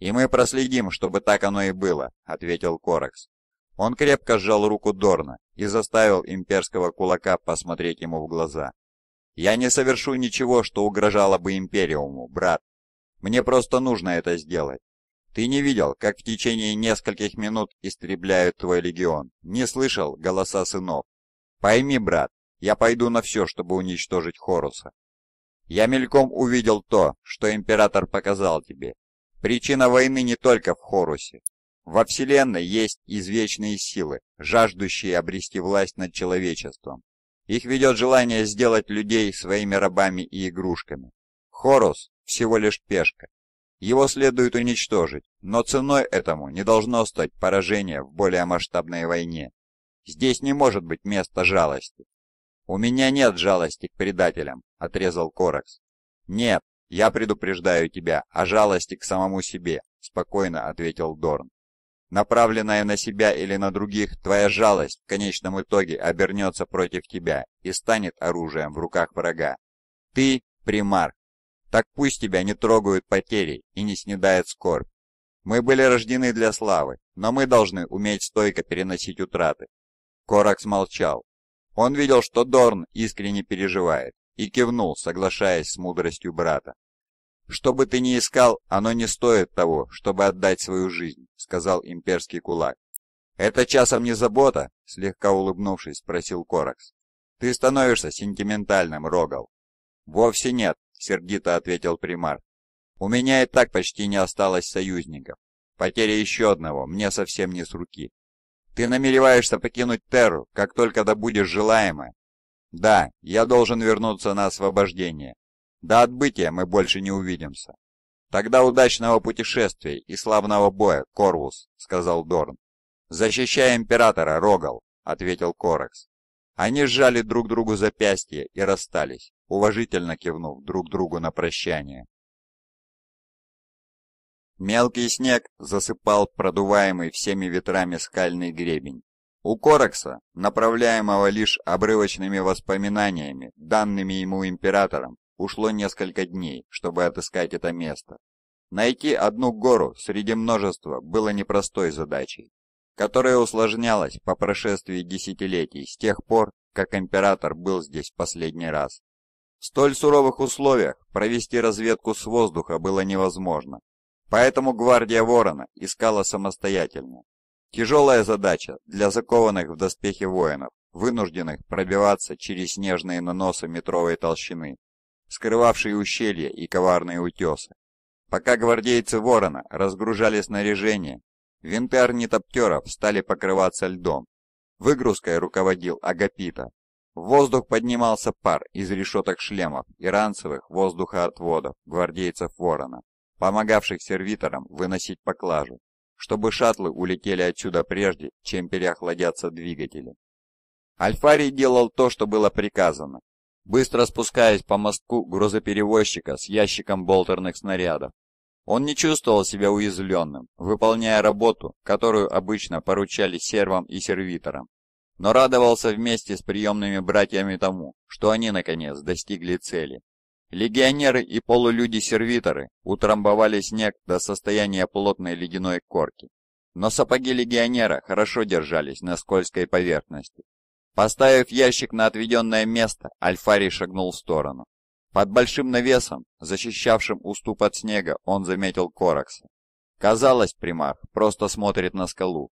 «И мы проследим, чтобы так оно и было», — ответил Коракс. Он крепко сжал руку Дорна и заставил имперского кулака посмотреть ему в глаза. «Я не совершу ничего, что угрожало бы Империуму, брат. Мне просто нужно это сделать. Ты не видел, как в течение нескольких минут истребляют твой легион, не слышал голоса сынов. Пойми, брат, я пойду на все, чтобы уничтожить Хоруса. Я мельком увидел то, что Император показал тебе. Причина войны не только в Хорусе. Во Вселенной есть извечные силы, жаждущие обрести власть над человечеством. Их ведет желание сделать людей своими рабами и игрушками. Хорус – всего лишь пешка. Его следует уничтожить, но ценой этому не должно стать поражение в более масштабной войне. Здесь не может быть места жалости. «У меня нет жалости к предателям», – отрезал Коракс. «Нет, я предупреждаю тебя о жалости к самому себе», – спокойно ответил Дорн. Направленная на себя или на других, твоя жалость в конечном итоге обернется против тебя и станет оружием в руках врага. Ты – примарх. Так пусть тебя не трогают потери и не снедает скорбь. Мы были рождены для славы, но мы должны уметь стойко переносить утраты. Коракс молчал. Он видел, что Дорн искренне переживает, и кивнул, соглашаясь с мудростью брата. «Что бы ты ни искал, оно не стоит того, чтобы отдать свою жизнь», — сказал имперский кулак. «Это часом не забота?» — слегка улыбнувшись, спросил Коракс. «Ты становишься сентиментальным, Рогал». «Вовсе нет», — сердито ответил примар. «У меня и так почти не осталось союзников. Потеря еще одного мне совсем не с руки». «Ты намереваешься покинуть Терру, как только добудешь желаемое?» «Да, я должен вернуться на освобождение. До отбытия мы больше не увидимся. Тогда удачного путешествия и славного боя, Корвус, сказал Дорн. Защищая императора, Рогал, ответил Корекс. Они сжали друг другу запястья и расстались, уважительно кивнув друг другу на прощание. Мелкий снег засыпал продуваемый всеми ветрами скальный гребень. У Корекса, направляемого лишь обрывочными воспоминаниями, данными ему императором, Ушло несколько дней, чтобы отыскать это место. Найти одну гору среди множества было непростой задачей, которая усложнялась по прошествии десятилетий с тех пор, как император был здесь в последний раз. В столь суровых условиях провести разведку с воздуха было невозможно, поэтому гвардия Ворона искала самостоятельно. Тяжелая задача для закованных в доспехи воинов, вынужденных пробиваться через снежные наносы метровой толщины скрывавшие ущелья и коварные утесы. Пока гвардейцы Ворона разгружали снаряжение, винты орнитоптеров стали покрываться льдом. Выгрузкой руководил Агапита. В воздух поднимался пар из решеток шлемов и ранцевых воздухоотводов гвардейцев Ворона, помогавших сервиторам выносить поклажу, чтобы шаттлы улетели отсюда прежде, чем переохладятся двигатели. Альфарий делал то, что было приказано, быстро спускаясь по мостку грузоперевозчика с ящиком болтерных снарядов. Он не чувствовал себя уязвленным, выполняя работу, которую обычно поручали сервам и сервиторам, но радовался вместе с приемными братьями тому, что они, наконец, достигли цели. Легионеры и полулюди-сервиторы утрамбовали снег до состояния плотной ледяной корки, но сапоги легионера хорошо держались на скользкой поверхности, Поставив ящик на отведенное место, Альфарий шагнул в сторону. Под большим навесом, защищавшим уступ от снега, он заметил Коракса. Казалось, примар просто смотрит на скалу.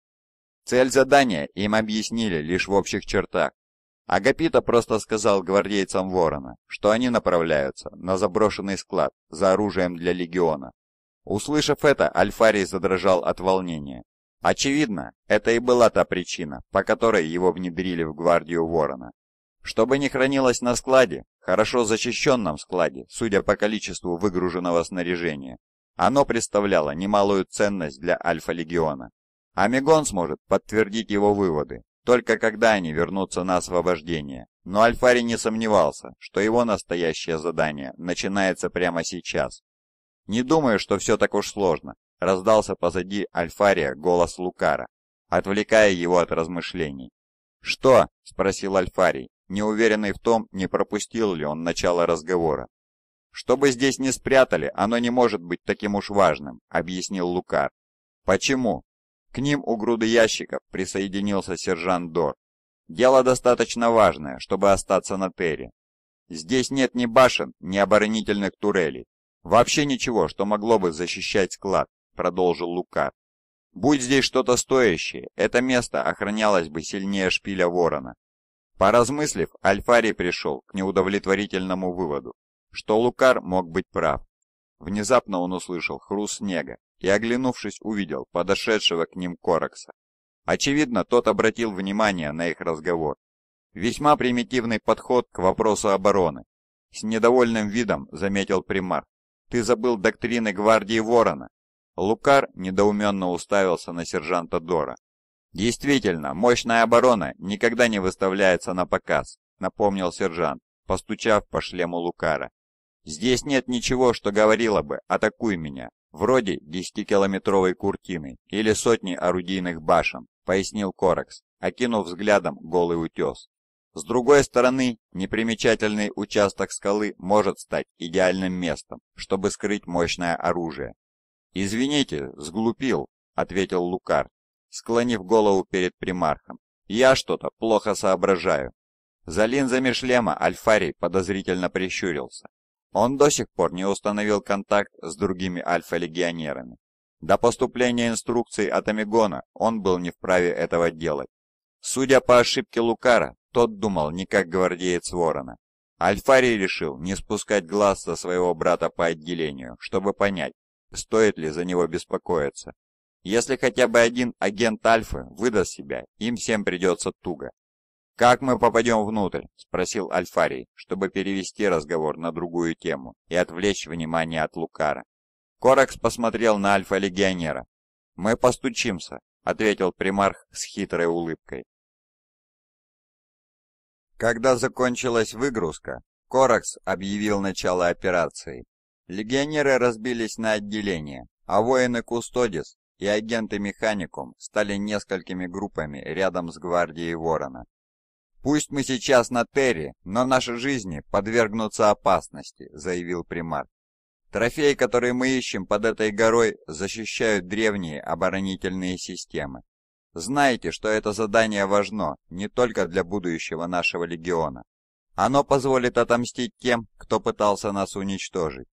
Цель задания им объяснили лишь в общих чертах. Агапита просто сказал гвардейцам Ворона, что они направляются на заброшенный склад за оружием для легиона. Услышав это, Альфарий задрожал от волнения. Очевидно, это и была та причина, по которой его внедрили в гвардию Ворона. Чтобы не хранилось на складе, хорошо защищенном складе, судя по количеству выгруженного снаряжения, оно представляло немалую ценность для Альфа-легиона. Омегон сможет подтвердить его выводы, только когда они вернутся на освобождение. Но Альфари не сомневался, что его настоящее задание начинается прямо сейчас. Не думаю, что все так уж сложно, Раздался позади Альфария голос Лукара, отвлекая его от размышлений. «Что?» – спросил Альфарий, неуверенный в том, не пропустил ли он начало разговора. «Что бы здесь не спрятали, оно не может быть таким уж важным», – объяснил Лукар. «Почему?» К ним у груды ящиков присоединился сержант Дор. «Дело достаточно важное, чтобы остаться на Терре. Здесь нет ни башен, ни оборонительных турелей. Вообще ничего, что могло бы защищать склад продолжил Лука. «Будь здесь что-то стоящее, это место охранялось бы сильнее шпиля ворона». Поразмыслив, Альфарий пришел к неудовлетворительному выводу, что Лукар мог быть прав. Внезапно он услышал хруст снега и, оглянувшись, увидел подошедшего к ним Коракса. Очевидно, тот обратил внимание на их разговор. Весьма примитивный подход к вопросу обороны. С недовольным видом заметил примар. Ты забыл доктрины гвардии Ворона. Лукар недоуменно уставился на сержанта Дора. «Действительно, мощная оборона никогда не выставляется на показ», — напомнил сержант, постучав по шлему Лукара. «Здесь нет ничего, что говорило бы «атакуй меня», вроде десятикилометровой километровой куртины или сотни орудийных башен», — пояснил Коракс, окинув взглядом голый утес. С другой стороны, непримечательный участок скалы может стать идеальным местом, чтобы скрыть мощное оружие, «Извините, сглупил», — ответил Лукар, склонив голову перед примархом. «Я что-то плохо соображаю». За линзами шлема Альфарий подозрительно прищурился. Он до сих пор не установил контакт с другими альфа-легионерами. До поступления инструкций от Амигона он был не вправе этого делать. Судя по ошибке Лукара, тот думал не как гвардеец Ворона. Альфарий решил не спускать глаз со своего брата по отделению, чтобы понять, Стоит ли за него беспокоиться? Если хотя бы один агент Альфы выдаст себя, им всем придется туго. «Как мы попадем внутрь?» – спросил Альфарий, чтобы перевести разговор на другую тему и отвлечь внимание от Лукара. Коракс посмотрел на Альфа-легионера. «Мы постучимся», – ответил примарх с хитрой улыбкой. Когда закончилась выгрузка, Коракс объявил начало операции. Легионеры разбились на отделения, а воины Кустодис и агенты Механикум стали несколькими группами рядом с гвардией Ворона. «Пусть мы сейчас на Терри, но наши жизни подвергнутся опасности», — заявил примар. Трофеи, которые мы ищем под этой горой, защищают древние оборонительные системы. Знаете, что это задание важно не только для будущего нашего легиона. Оно позволит отомстить тем, кто пытался нас уничтожить.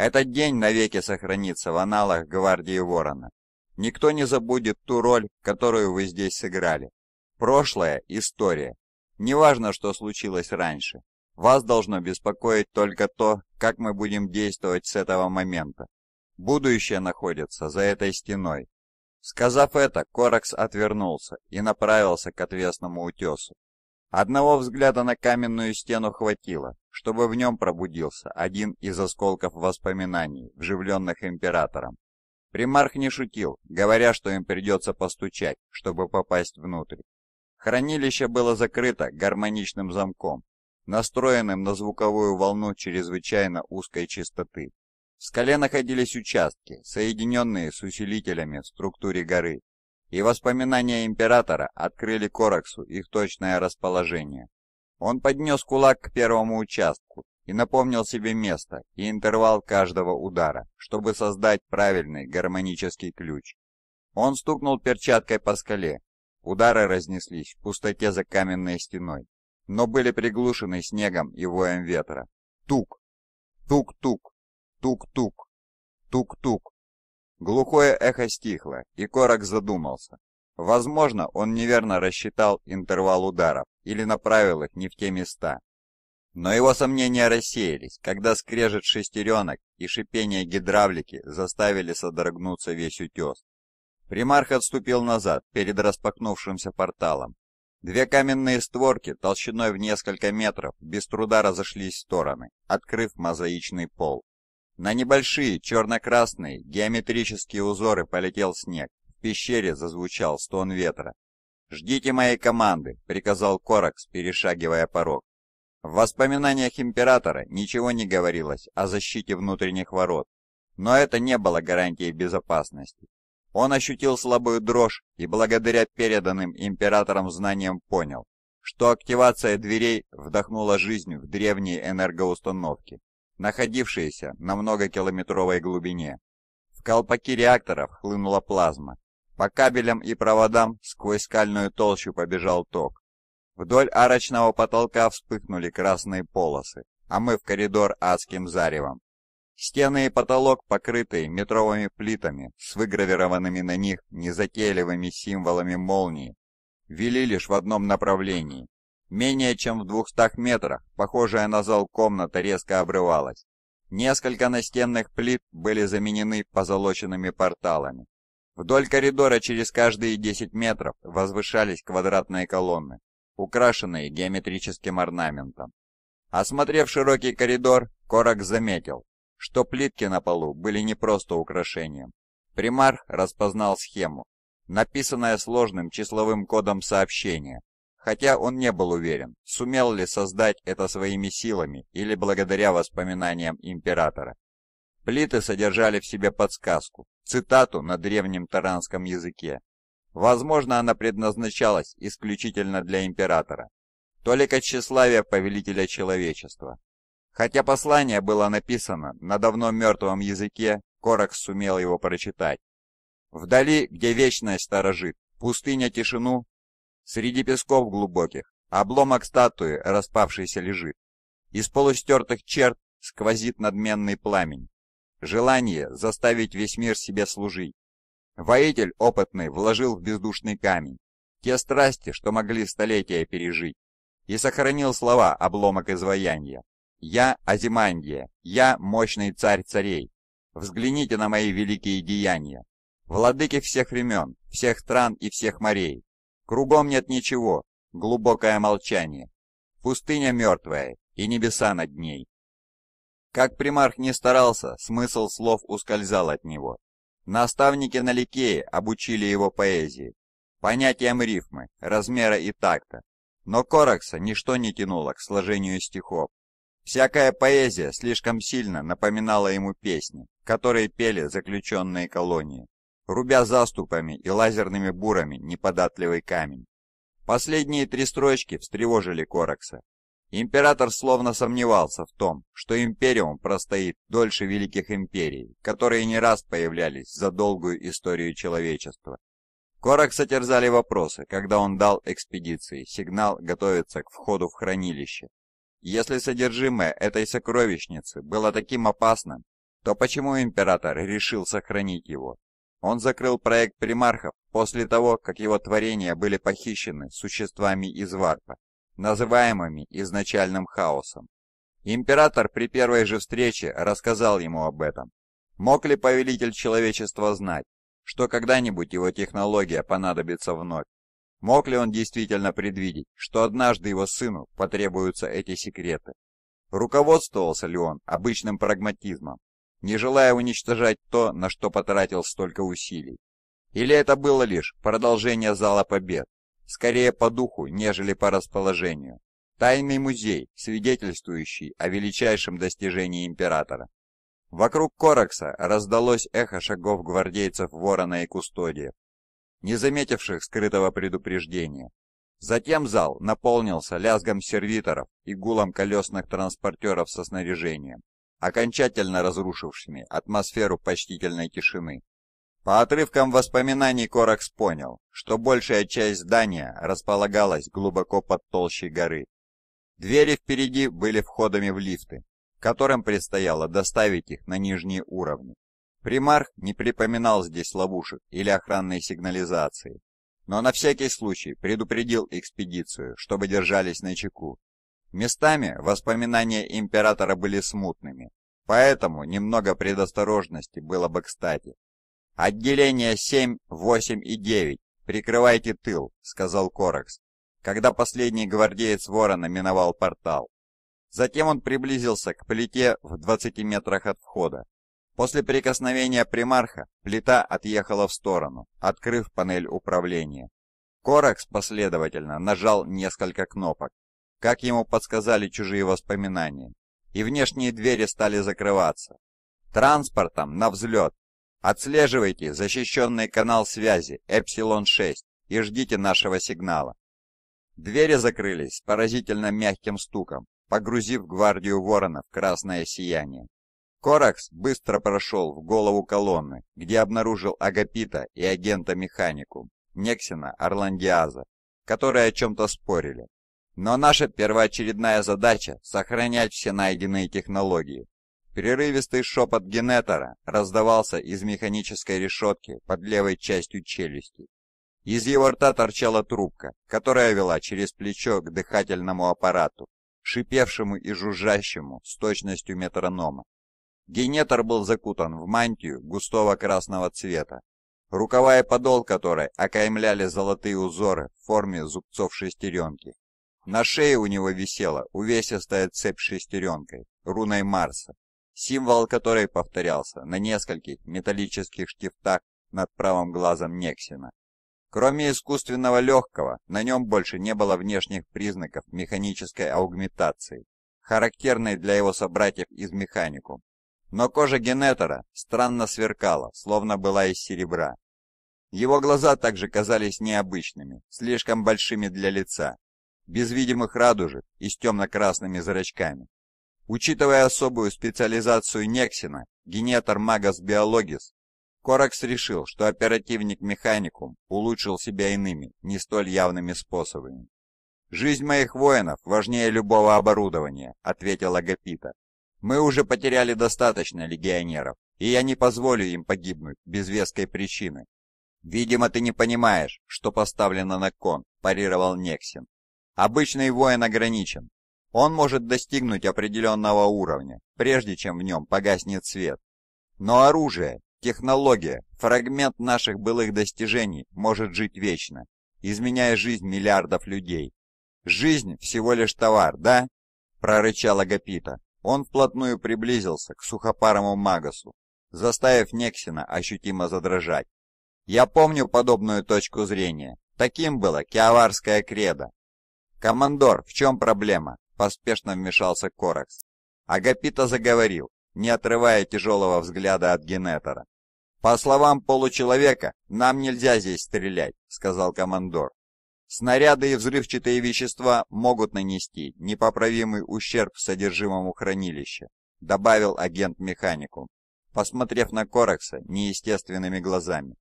Этот день навеки сохранится в аналах Гвардии Ворона. Никто не забудет ту роль, которую вы здесь сыграли. Прошлое – история. Неважно, что случилось раньше. Вас должно беспокоить только то, как мы будем действовать с этого момента. Будущее находится за этой стеной. Сказав это, Коракс отвернулся и направился к отвесному утесу. Одного взгляда на каменную стену хватило, чтобы в нем пробудился один из осколков воспоминаний, вживленных императором. Примарх не шутил, говоря, что им придется постучать, чтобы попасть внутрь. Хранилище было закрыто гармоничным замком, настроенным на звуковую волну чрезвычайно узкой частоты. В скале находились участки, соединенные с усилителями в структуре горы, и воспоминания Императора открыли Кораксу их точное расположение. Он поднес кулак к первому участку и напомнил себе место и интервал каждого удара, чтобы создать правильный гармонический ключ. Он стукнул перчаткой по скале. Удары разнеслись в пустоте за каменной стеной, но были приглушены снегом и воем ветра. Тук! Тук-тук! Тук-тук! Тук-тук! Глухое эхо стихло, и Корок задумался. Возможно, он неверно рассчитал интервал ударов или направил их не в те места. Но его сомнения рассеялись, когда скрежет шестеренок и шипение гидравлики заставили содрогнуться весь утес. Примарх отступил назад перед распахнувшимся порталом. Две каменные створки толщиной в несколько метров без труда разошлись в стороны, открыв мозаичный пол. На небольшие черно-красные геометрические узоры полетел снег, пещере зазвучал стон ветра. «Ждите моей команды», — приказал Коракс, перешагивая порог. В воспоминаниях Императора ничего не говорилось о защите внутренних ворот, но это не было гарантией безопасности. Он ощутил слабую дрожь и благодаря переданным Императором знаниям понял, что активация дверей вдохнула жизнь в древние энергоустановки, находившиеся на многокилометровой глубине. В колпаки реакторов хлынула плазма, по кабелям и проводам сквозь скальную толщу побежал ток. Вдоль арочного потолка вспыхнули красные полосы, а мы в коридор адским заревом. Стены и потолок покрыты метровыми плитами с выгравированными на них незатейливыми символами молнии, вели лишь в одном направлении. Менее чем в двухстах метрах, похожая на зал комната резко обрывалась. Несколько настенных плит были заменены позолоченными порталами, Вдоль коридора через каждые 10 метров возвышались квадратные колонны, украшенные геометрическим орнаментом. Осмотрев широкий коридор, Корок заметил, что плитки на полу были не просто украшением. Примарх распознал схему, написанная сложным числовым кодом сообщения, хотя он не был уверен, сумел ли создать это своими силами или благодаря воспоминаниям императора. Плиты содержали в себе подсказку, цитату на древнем таранском языке. Возможно, она предназначалась исключительно для императора. Только тщеславие повелителя человечества. Хотя послание было написано на давно мертвом языке, Коракс сумел его прочитать. Вдали, где вечность сторожит, пустыня тишину, среди песков глубоких, обломок статуи распавшийся лежит. Из полустертых черт сквозит надменный пламень, желание заставить весь мир себе служить. Воитель опытный вложил в бездушный камень те страсти, что могли столетия пережить, и сохранил слова обломок изваяния. «Я Азимандия, я мощный царь царей. Взгляните на мои великие деяния. Владыки всех времен, всех стран и всех морей. Кругом нет ничего, глубокое молчание. Пустыня мертвая и небеса над ней. Как примарх не старался, смысл слов ускользал от него. Наставники на Ликее обучили его поэзии, понятиям рифмы, размера и такта. Но Коракса ничто не тянуло к сложению стихов. Всякая поэзия слишком сильно напоминала ему песни, которые пели заключенные колонии, рубя заступами и лазерными бурами неподатливый камень. Последние три строчки встревожили Коракса, Император словно сомневался в том, что Империум простоит дольше великих империй, которые не раз появлялись за долгую историю человечества. Корок терзали вопросы, когда он дал экспедиции сигнал готовиться к входу в хранилище. Если содержимое этой сокровищницы было таким опасным, то почему император решил сохранить его? Он закрыл проект примархов после того, как его творения были похищены существами из Варпа называемыми изначальным хаосом. Император при первой же встрече рассказал ему об этом. Мог ли повелитель человечества знать, что когда-нибудь его технология понадобится вновь? Мог ли он действительно предвидеть, что однажды его сыну потребуются эти секреты? Руководствовался ли он обычным прагматизмом, не желая уничтожать то, на что потратил столько усилий? Или это было лишь продолжение Зала Побед, скорее по духу, нежели по расположению. Тайный музей, свидетельствующий о величайшем достижении императора. Вокруг Коракса раздалось эхо шагов гвардейцев Ворона и Кустодия, не заметивших скрытого предупреждения. Затем зал наполнился лязгом сервиторов и гулом колесных транспортеров со снаряжением, окончательно разрушившими атмосферу почтительной тишины. По отрывкам воспоминаний Коракс понял, что большая часть здания располагалась глубоко под толщей горы. Двери впереди были входами в лифты, которым предстояло доставить их на нижние уровни. Примарх не припоминал здесь ловушек или охранной сигнализации, но на всякий случай предупредил экспедицию, чтобы держались на чеку. Местами воспоминания императора были смутными, поэтому немного предосторожности было бы кстати. Отделения 7, 8 и 9. Прикрывайте тыл», — сказал Коракс, когда последний гвардеец Ворона миновал портал. Затем он приблизился к плите в 20 метрах от входа. После прикосновения примарха плита отъехала в сторону, открыв панель управления. Коракс последовательно нажал несколько кнопок, как ему подсказали чужие воспоминания, и внешние двери стали закрываться. «Транспортом на взлет!» Отслеживайте защищенный канал связи Эпсилон-6 и ждите нашего сигнала. Двери закрылись с поразительно мягким стуком, погрузив гвардию ворона в красное сияние. Коракс быстро прошел в голову колонны, где обнаружил Агапита и агента-механику, Нексина Орландиаза, которые о чем-то спорили. Но наша первоочередная задача — сохранять все найденные технологии, Прерывистый шепот генетора раздавался из механической решетки под левой частью челюсти. Из его рта торчала трубка, которая вела через плечо к дыхательному аппарату, шипевшему и жужжащему с точностью метронома. Генетор был закутан в мантию густого красного цвета, рукава и подол которой окаймляли золотые узоры в форме зубцов шестеренки. На шее у него висела увесистая цепь шестеренкой, руной Марса, символ которой повторялся на нескольких металлических штифтах над правым глазом Нексина. Кроме искусственного легкого, на нем больше не было внешних признаков механической аугментации, характерной для его собратьев из механику. Но кожа Генетора странно сверкала, словно была из серебра. Его глаза также казались необычными, слишком большими для лица, без видимых радужек и с темно-красными зрачками, Учитывая особую специализацию Нексина, генетор Магас Биологис, Коракс решил, что оперативник Механикум улучшил себя иными, не столь явными способами. «Жизнь моих воинов важнее любого оборудования», — ответил Агапита. «Мы уже потеряли достаточно легионеров, и я не позволю им погибнуть без веской причины». «Видимо, ты не понимаешь, что поставлено на кон», — парировал Нексин. «Обычный воин ограничен, он может достигнуть определенного уровня, прежде чем в нем погаснет свет. Но оружие, технология, фрагмент наших былых достижений может жить вечно, изменяя жизнь миллиардов людей. «Жизнь всего лишь товар, да?» – прорычал Агапита. Он вплотную приблизился к сухопарому Магасу, заставив Нексина ощутимо задрожать. «Я помню подобную точку зрения. Таким было киаварское кредо». «Командор, в чем проблема?» поспешно вмешался Коракс. Агапита заговорил, не отрывая тяжелого взгляда от генетора. «По словам получеловека, нам нельзя здесь стрелять», — сказал командор. «Снаряды и взрывчатые вещества могут нанести непоправимый ущерб содержимому хранилища», — добавил агент механику, посмотрев на Коракса неестественными глазами.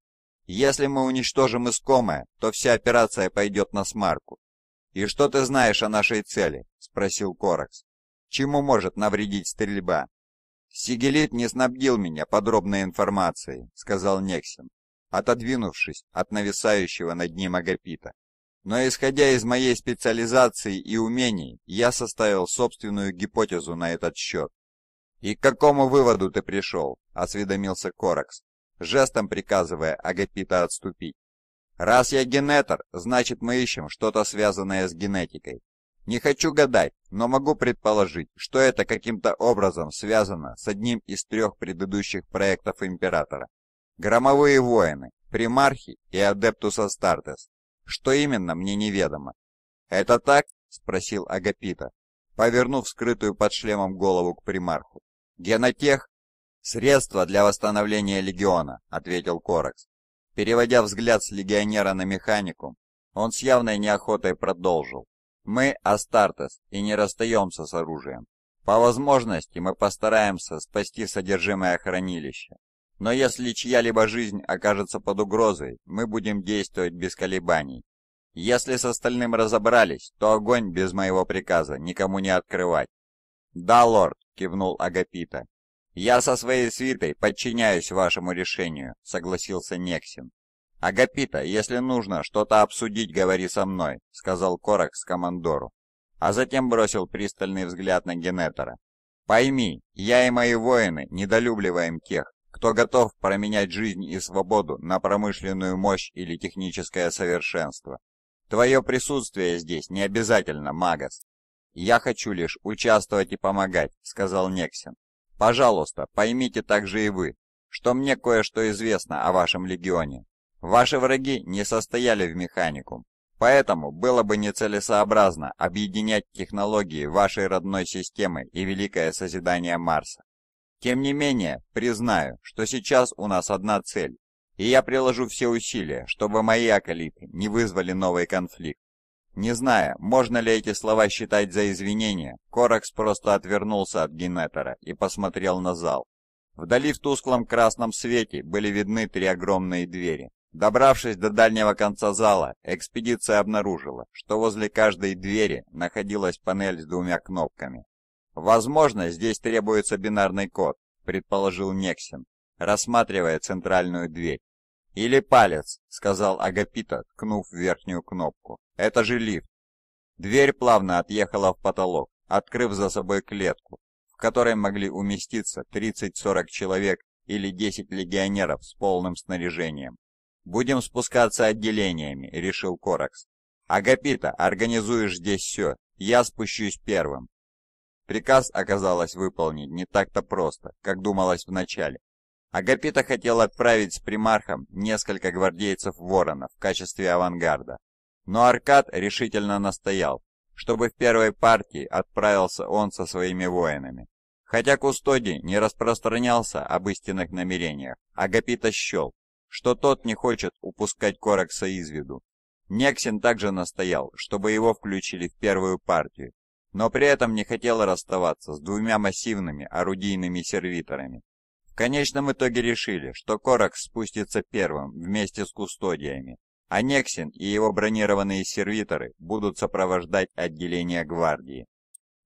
«Если мы уничтожим искомое, то вся операция пойдет на смарку. И что ты знаешь о нашей цели?» спросил Коракс. «Чему может навредить стрельба?» «Сигелит не снабдил меня подробной информацией», — сказал Нексин, отодвинувшись от нависающего над ним агапита. «Но исходя из моей специализации и умений, я составил собственную гипотезу на этот счет». «И к какому выводу ты пришел?» — осведомился Коракс, жестом приказывая Агапита отступить. «Раз я генетор, значит мы ищем что-то связанное с генетикой. Не хочу гадать, но могу предположить, что это каким-то образом связано с одним из трех предыдущих проектов Императора. Громовые воины, примархи и Адептус Астартес. Что именно, мне неведомо. «Это так?» – спросил Агапита, повернув скрытую под шлемом голову к примарху. «Генотех?» «Средство для восстановления легиона», – ответил Коракс. Переводя взгляд с легионера на механику. он с явной неохотой продолжил. Мы Астартес и не расстаемся с оружием. По возможности мы постараемся спасти содержимое хранилища. Но если чья-либо жизнь окажется под угрозой, мы будем действовать без колебаний. Если с остальным разобрались, то огонь без моего приказа никому не открывать. «Да, лорд», — кивнул Агапита. «Я со своей свитой подчиняюсь вашему решению», — согласился Нексин. «Агапита, если нужно что-то обсудить, говори со мной», — сказал Коракс командору, а затем бросил пристальный взгляд на Генетора. «Пойми, я и мои воины недолюбливаем тех, кто готов променять жизнь и свободу на промышленную мощь или техническое совершенство. Твое присутствие здесь не обязательно, Магас. Я хочу лишь участвовать и помогать», — сказал Нексин. «Пожалуйста, поймите также и вы, что мне кое-что известно о вашем легионе, Ваши враги не состояли в механикум, поэтому было бы нецелесообразно объединять технологии вашей родной системы и великое созидание Марса. Тем не менее, признаю, что сейчас у нас одна цель, и я приложу все усилия, чтобы мои акалиты не вызвали новый конфликт. Не зная, можно ли эти слова считать за извинения, Коракс просто отвернулся от генетора и посмотрел на зал. Вдали в тусклом красном свете были видны три огромные двери, Добравшись до дальнего конца зала, экспедиция обнаружила, что возле каждой двери находилась панель с двумя кнопками. «Возможно, здесь требуется бинарный код», — предположил Нексин, рассматривая центральную дверь. «Или палец», — сказал Агапита, ткнув верхнюю кнопку. «Это же лифт». Дверь плавно отъехала в потолок, открыв за собой клетку, в которой могли уместиться 30-40 человек или 10 легионеров с полным снаряжением. «Будем спускаться отделениями», — решил Коракс. «Агапита, организуешь здесь все. Я спущусь первым». Приказ оказалось выполнить не так-то просто, как думалось вначале. Агапита хотел отправить с примархом несколько гвардейцев-ворона в качестве авангарда. Но Аркад решительно настоял, чтобы в первой партии отправился он со своими воинами. Хотя Кустоди не распространялся об истинных намерениях, Агапита счел, что тот не хочет упускать Коракса из виду. Нексин также настоял, чтобы его включили в первую партию, но при этом не хотел расставаться с двумя массивными орудийными сервиторами. В конечном итоге решили, что Коракс спустится первым вместе с кустодиями, а Нексин и его бронированные сервиторы будут сопровождать отделение гвардии.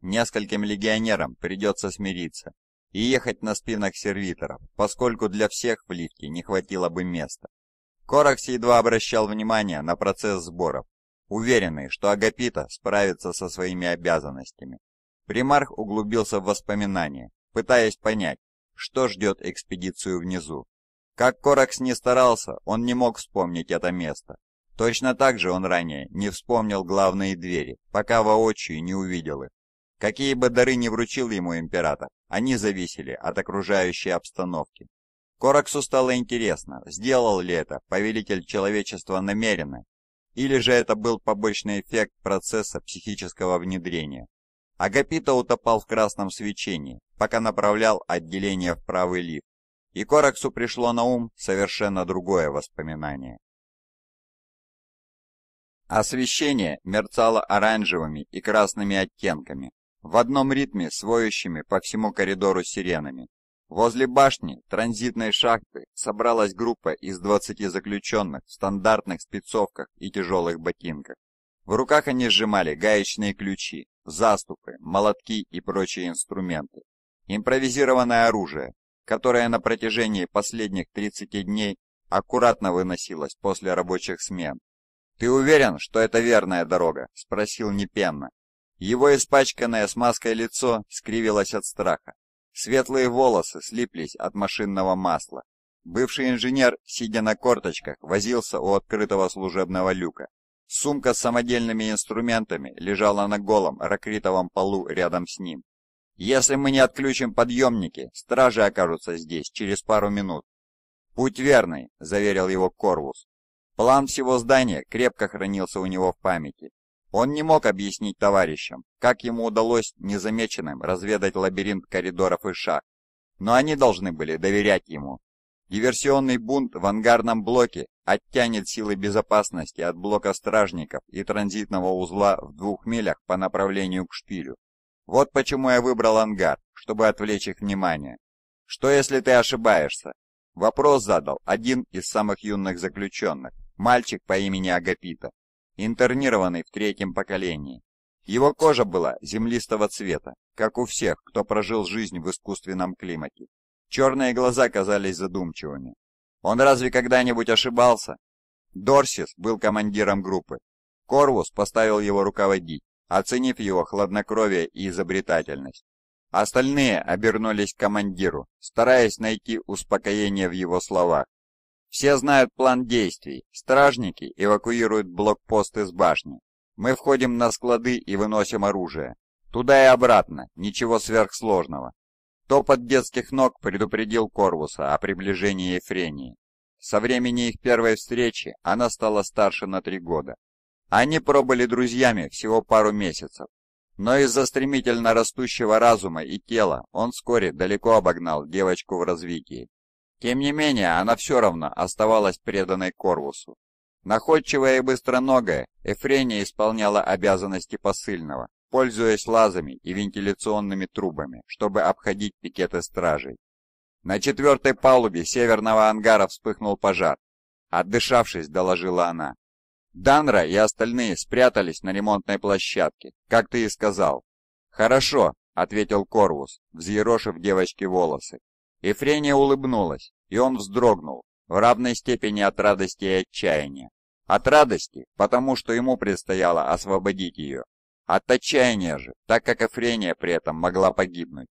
Нескольким легионерам придется смириться, и ехать на спинах сервиторов, поскольку для всех в лифте не хватило бы места. Коракс едва обращал внимание на процесс сборов, уверенный, что Агапита справится со своими обязанностями. Примарх углубился в воспоминания, пытаясь понять, что ждет экспедицию внизу. Как Коракс не старался, он не мог вспомнить это место. Точно так же он ранее не вспомнил главные двери, пока воочию не увидел их. Какие бы дары не вручил ему император, они зависели от окружающей обстановки. Кораксу стало интересно, сделал ли это повелитель человечества намеренно, или же это был побочный эффект процесса психического внедрения. Агапита утопал в красном свечении, пока направлял отделение в правый лифт, и Кораксу пришло на ум совершенно другое воспоминание. Освещение мерцало оранжевыми и красными оттенками, в одном ритме с воющими по всему коридору сиренами. Возле башни транзитной шахты собралась группа из 20 заключенных в стандартных спецовках и тяжелых ботинках. В руках они сжимали гаечные ключи, заступы, молотки и прочие инструменты. Импровизированное оружие, которое на протяжении последних 30 дней аккуратно выносилось после рабочих смен. «Ты уверен, что это верная дорога?» – спросил Непенна, его испачканное смазкой лицо скривилось от страха. Светлые волосы слиплись от машинного масла. Бывший инженер, сидя на корточках, возился у открытого служебного люка. Сумка с самодельными инструментами лежала на голом ракритовом полу рядом с ним. «Если мы не отключим подъемники, стражи окажутся здесь через пару минут». «Путь верный», — заверил его Корвус. План всего здания крепко хранился у него в памяти. Он не мог объяснить товарищам, как ему удалось незамеченным разведать лабиринт коридоров и шаг, но они должны были доверять ему. Диверсионный бунт в ангарном блоке оттянет силы безопасности от блока стражников и транзитного узла в двух милях по направлению к шпилю. Вот почему я выбрал ангар, чтобы отвлечь их внимание. Что если ты ошибаешься? Вопрос задал один из самых юных заключенных, мальчик по имени Агапита интернированный в третьем поколении. Его кожа была землистого цвета, как у всех, кто прожил жизнь в искусственном климате. Черные глаза казались задумчивыми. Он разве когда-нибудь ошибался? Дорсис был командиром группы. Корвус поставил его руководить, оценив его хладнокровие и изобретательность. Остальные обернулись к командиру, стараясь найти успокоение в его словах. Все знают план действий. Стражники эвакуируют блокпосты с башни. Мы входим на склады и выносим оружие. Туда и обратно, ничего сверхсложного. Топот детских ног предупредил Корвуса о приближении Ефрении. Со времени их первой встречи она стала старше на три года. Они пробыли друзьями всего пару месяцев. Но из-за стремительно растущего разума и тела он вскоре далеко обогнал девочку в развитии. Тем не менее, она все равно оставалась преданной Корвусу. Находчивая и быстроногая, Эфрения исполняла обязанности посыльного, пользуясь лазами и вентиляционными трубами, чтобы обходить пикеты стражей. На четвертой палубе северного ангара вспыхнул пожар. Отдышавшись, доложила она. Данра и остальные спрятались на ремонтной площадке, как ты и сказал. «Хорошо», — ответил Корвус, взъерошив девочке волосы. Ефрения улыбнулась, и он вздрогнул, в равной степени от радости и отчаяния. От радости, потому что ему предстояло освободить ее. От отчаяния же, так как Эфрения при этом могла погибнуть.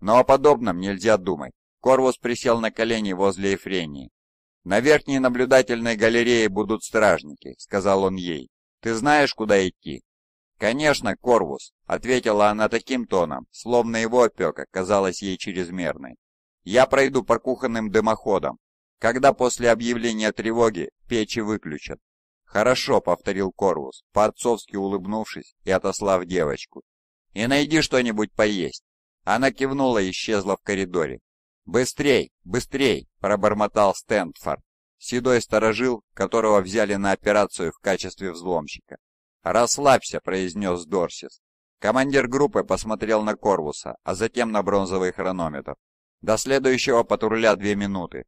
Но о подобном нельзя думать. Корвус присел на колени возле Эфрении. «На верхней наблюдательной галерее будут стражники», — сказал он ей. «Ты знаешь, куда идти?» «Конечно, Корвус», — ответила она таким тоном, словно его опека казалась ей чрезмерной. Я пройду по кухонным дымоходам. Когда после объявления тревоги печи выключат?» «Хорошо», — повторил Корвус, по-отцовски улыбнувшись и отослав девочку. «И найди что-нибудь поесть». Она кивнула и исчезла в коридоре. «Быстрей, быстрей!» – пробормотал Стэнфорд, седой сторожил, которого взяли на операцию в качестве взломщика. «Расслабься», – произнес Дорсис. Командир группы посмотрел на Корвуса, а затем на бронзовый хронометр. До следующего патруля две минуты.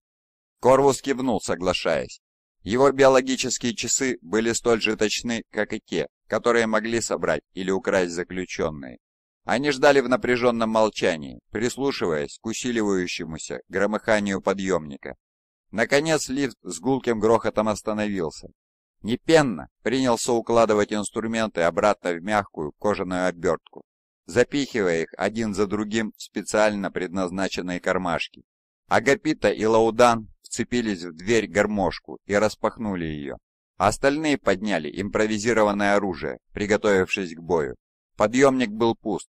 Корвус кивнул, соглашаясь. Его биологические часы были столь же точны, как и те, которые могли собрать или украсть заключенные. Они ждали в напряженном молчании, прислушиваясь к усиливающемуся громыханию подъемника. Наконец лифт с гулким грохотом остановился. Непенно принялся укладывать инструменты обратно в мягкую кожаную обертку запихивая их один за другим в специально предназначенные кармашки. Агапита и Лаудан вцепились в дверь гармошку и распахнули ее. остальные подняли импровизированное оружие, приготовившись к бою. Подъемник был пуст.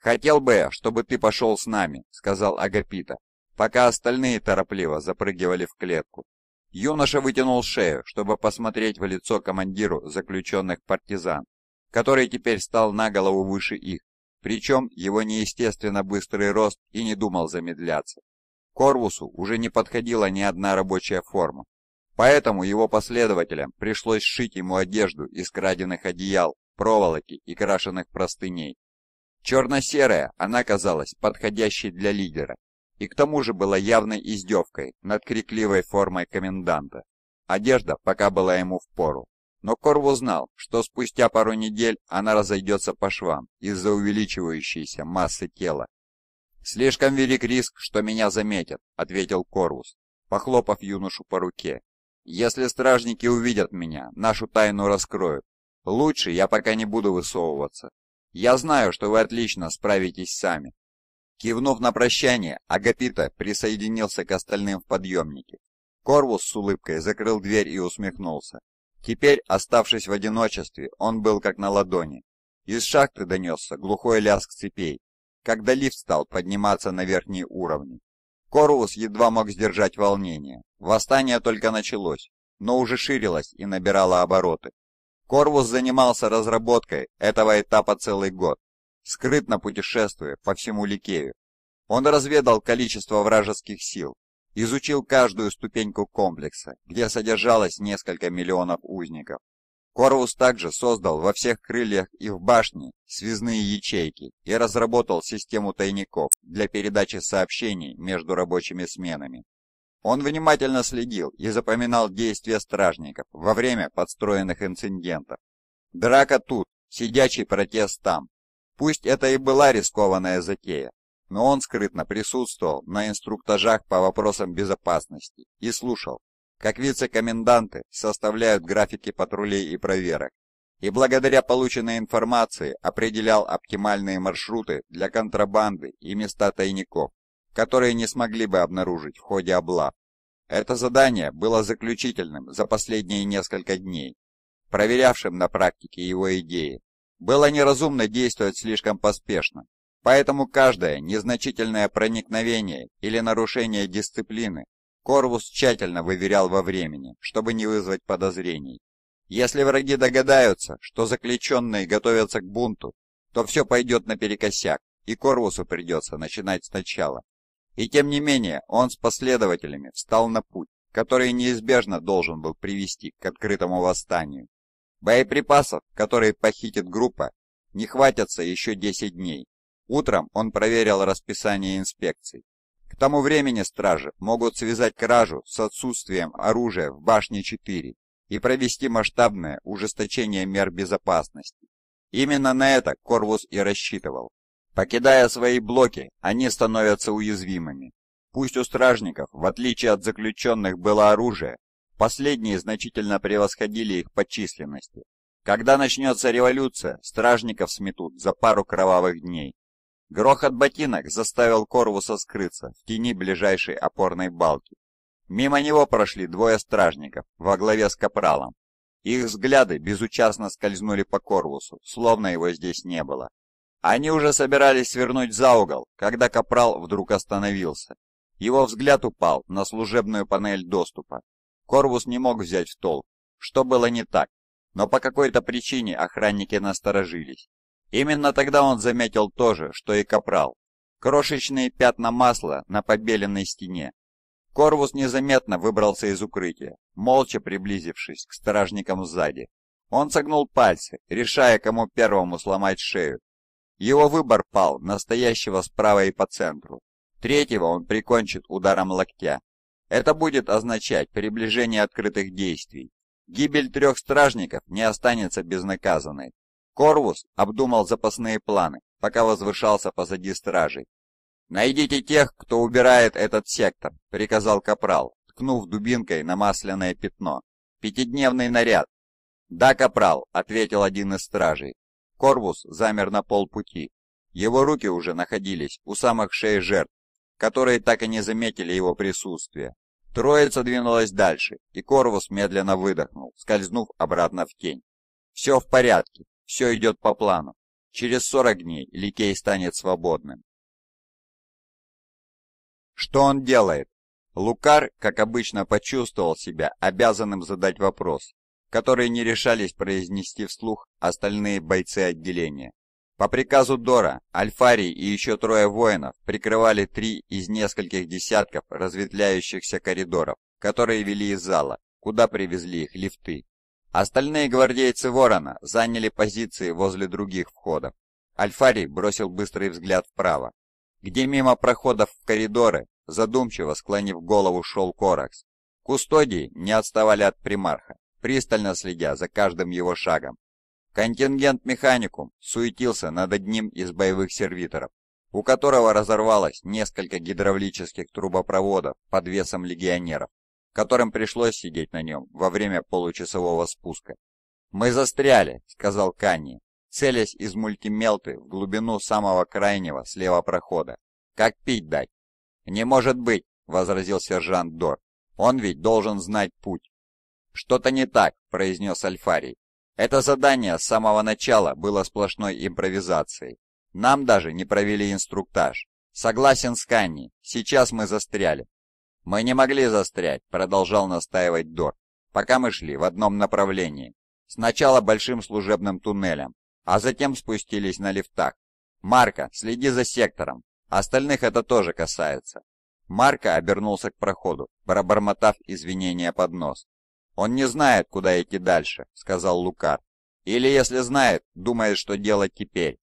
«Хотел бы я, чтобы ты пошел с нами», — сказал Агапита, пока остальные торопливо запрыгивали в клетку. Юноша вытянул шею, чтобы посмотреть в лицо командиру заключенных партизан, который теперь стал на голову выше их причем его неестественно быстрый рост и не думал замедляться. Корвусу уже не подходила ни одна рабочая форма, поэтому его последователям пришлось сшить ему одежду из краденных одеял, проволоки и крашеных простыней. Черно-серая она казалась подходящей для лидера, и к тому же была явной издевкой над крикливой формой коменданта. Одежда пока была ему в пору. Но Корву знал, что спустя пару недель она разойдется по швам из-за увеличивающейся массы тела. «Слишком велик риск, что меня заметят», — ответил Корвус, похлопав юношу по руке. «Если стражники увидят меня, нашу тайну раскроют. Лучше я пока не буду высовываться. Я знаю, что вы отлично справитесь сами». Кивнув на прощание, Агапита присоединился к остальным в подъемнике. Корвус с улыбкой закрыл дверь и усмехнулся. Теперь, оставшись в одиночестве, он был как на ладони. Из шахты донесся глухой лязг цепей, когда лифт стал подниматься на верхние уровни. Корвус едва мог сдержать волнение. Восстание только началось, но уже ширилось и набирало обороты. Корвус занимался разработкой этого этапа целый год, скрытно путешествуя по всему Ликею. Он разведал количество вражеских сил, изучил каждую ступеньку комплекса, где содержалось несколько миллионов узников. Корвус также создал во всех крыльях и в башне связные ячейки и разработал систему тайников для передачи сообщений между рабочими сменами. Он внимательно следил и запоминал действия стражников во время подстроенных инцидентов. Драка тут, сидячий протест там. Пусть это и была рискованная затея, но он скрытно присутствовал на инструктажах по вопросам безопасности и слушал, как вице-коменданты составляют графики патрулей и проверок, и благодаря полученной информации определял оптимальные маршруты для контрабанды и места тайников, которые не смогли бы обнаружить в ходе облав. Это задание было заключительным за последние несколько дней, проверявшим на практике его идеи. Было неразумно действовать слишком поспешно, Поэтому каждое незначительное проникновение или нарушение дисциплины Корвус тщательно выверял во времени, чтобы не вызвать подозрений. Если враги догадаются, что заключенные готовятся к бунту, то все пойдет наперекосяк, и Корвусу придется начинать сначала. И тем не менее, он с последователями встал на путь, который неизбежно должен был привести к открытому восстанию. Боеприпасов, которые похитит группа, не хватятся еще 10 дней, Утром он проверил расписание инспекций. К тому времени стражи могут связать кражу с отсутствием оружия в башне 4 и провести масштабное ужесточение мер безопасности. Именно на это Корвус и рассчитывал. Покидая свои блоки, они становятся уязвимыми. Пусть у стражников, в отличие от заключенных, было оружие, последние значительно превосходили их по численности. Когда начнется революция, стражников сметут за пару кровавых дней. Грохот ботинок заставил Корвуса скрыться в тени ближайшей опорной балки. Мимо него прошли двое стражников во главе с капралом. Их взгляды безучастно скользнули по Корвусу, словно его здесь не было. Они уже собирались свернуть за угол, когда капрал вдруг остановился. Его взгляд упал на служебную панель доступа. Корвус не мог взять в толк, что было не так, но по какой-то причине охранники насторожились. Именно тогда он заметил то же, что и капрал. Крошечные пятна масла на побеленной стене. Корвус незаметно выбрался из укрытия, молча приблизившись к стражникам сзади. Он согнул пальцы, решая, кому первому сломать шею. Его выбор пал настоящего справа и по центру. Третьего он прикончит ударом локтя. Это будет означать приближение открытых действий. Гибель трех стражников не останется безнаказанной. Корвус обдумал запасные планы, пока возвышался позади стражей. «Найдите тех, кто убирает этот сектор», — приказал Капрал, ткнув дубинкой на масляное пятно. «Пятидневный наряд». «Да, Капрал», — ответил один из стражей. Корвус замер на полпути. Его руки уже находились у самых шеи жертв, которые так и не заметили его присутствия. Троица двинулась дальше, и Корвус медленно выдохнул, скользнув обратно в тень. «Все в порядке», все идет по плану. Через 40 дней Ликей станет свободным. Что он делает? Лукар, как обычно, почувствовал себя обязанным задать вопрос, который не решались произнести вслух остальные бойцы отделения. По приказу Дора, Альфарий и еще трое воинов прикрывали три из нескольких десятков разветвляющихся коридоров, которые вели из зала, куда привезли их лифты. Остальные гвардейцы Ворона заняли позиции возле других входов. Альфарий бросил быстрый взгляд вправо, где мимо проходов в коридоры, задумчиво склонив голову, шел Коракс. Кустодии не отставали от примарха, пристально следя за каждым его шагом. Контингент механикум суетился над одним из боевых сервиторов, у которого разорвалось несколько гидравлических трубопроводов под весом легионеров которым пришлось сидеть на нем во время получасового спуска. «Мы застряли», — сказал Канни, целясь из мультимелты в глубину самого крайнего слева прохода. «Как пить дать?» «Не может быть», — возразил сержант Дор. «Он ведь должен знать путь». «Что-то не так», — произнес Альфарий. «Это задание с самого начала было сплошной импровизацией. Нам даже не провели инструктаж. Согласен с Канни, сейчас мы застряли. «Мы не могли застрять», — продолжал настаивать Дор, «пока мы шли в одном направлении. Сначала большим служебным туннелем, а затем спустились на лифтах. Марка, следи за сектором. Остальных это тоже касается». Марка обернулся к проходу, пробормотав извинения под нос. «Он не знает, куда идти дальше», — сказал Лукар. «Или, если знает, думает, что делать теперь».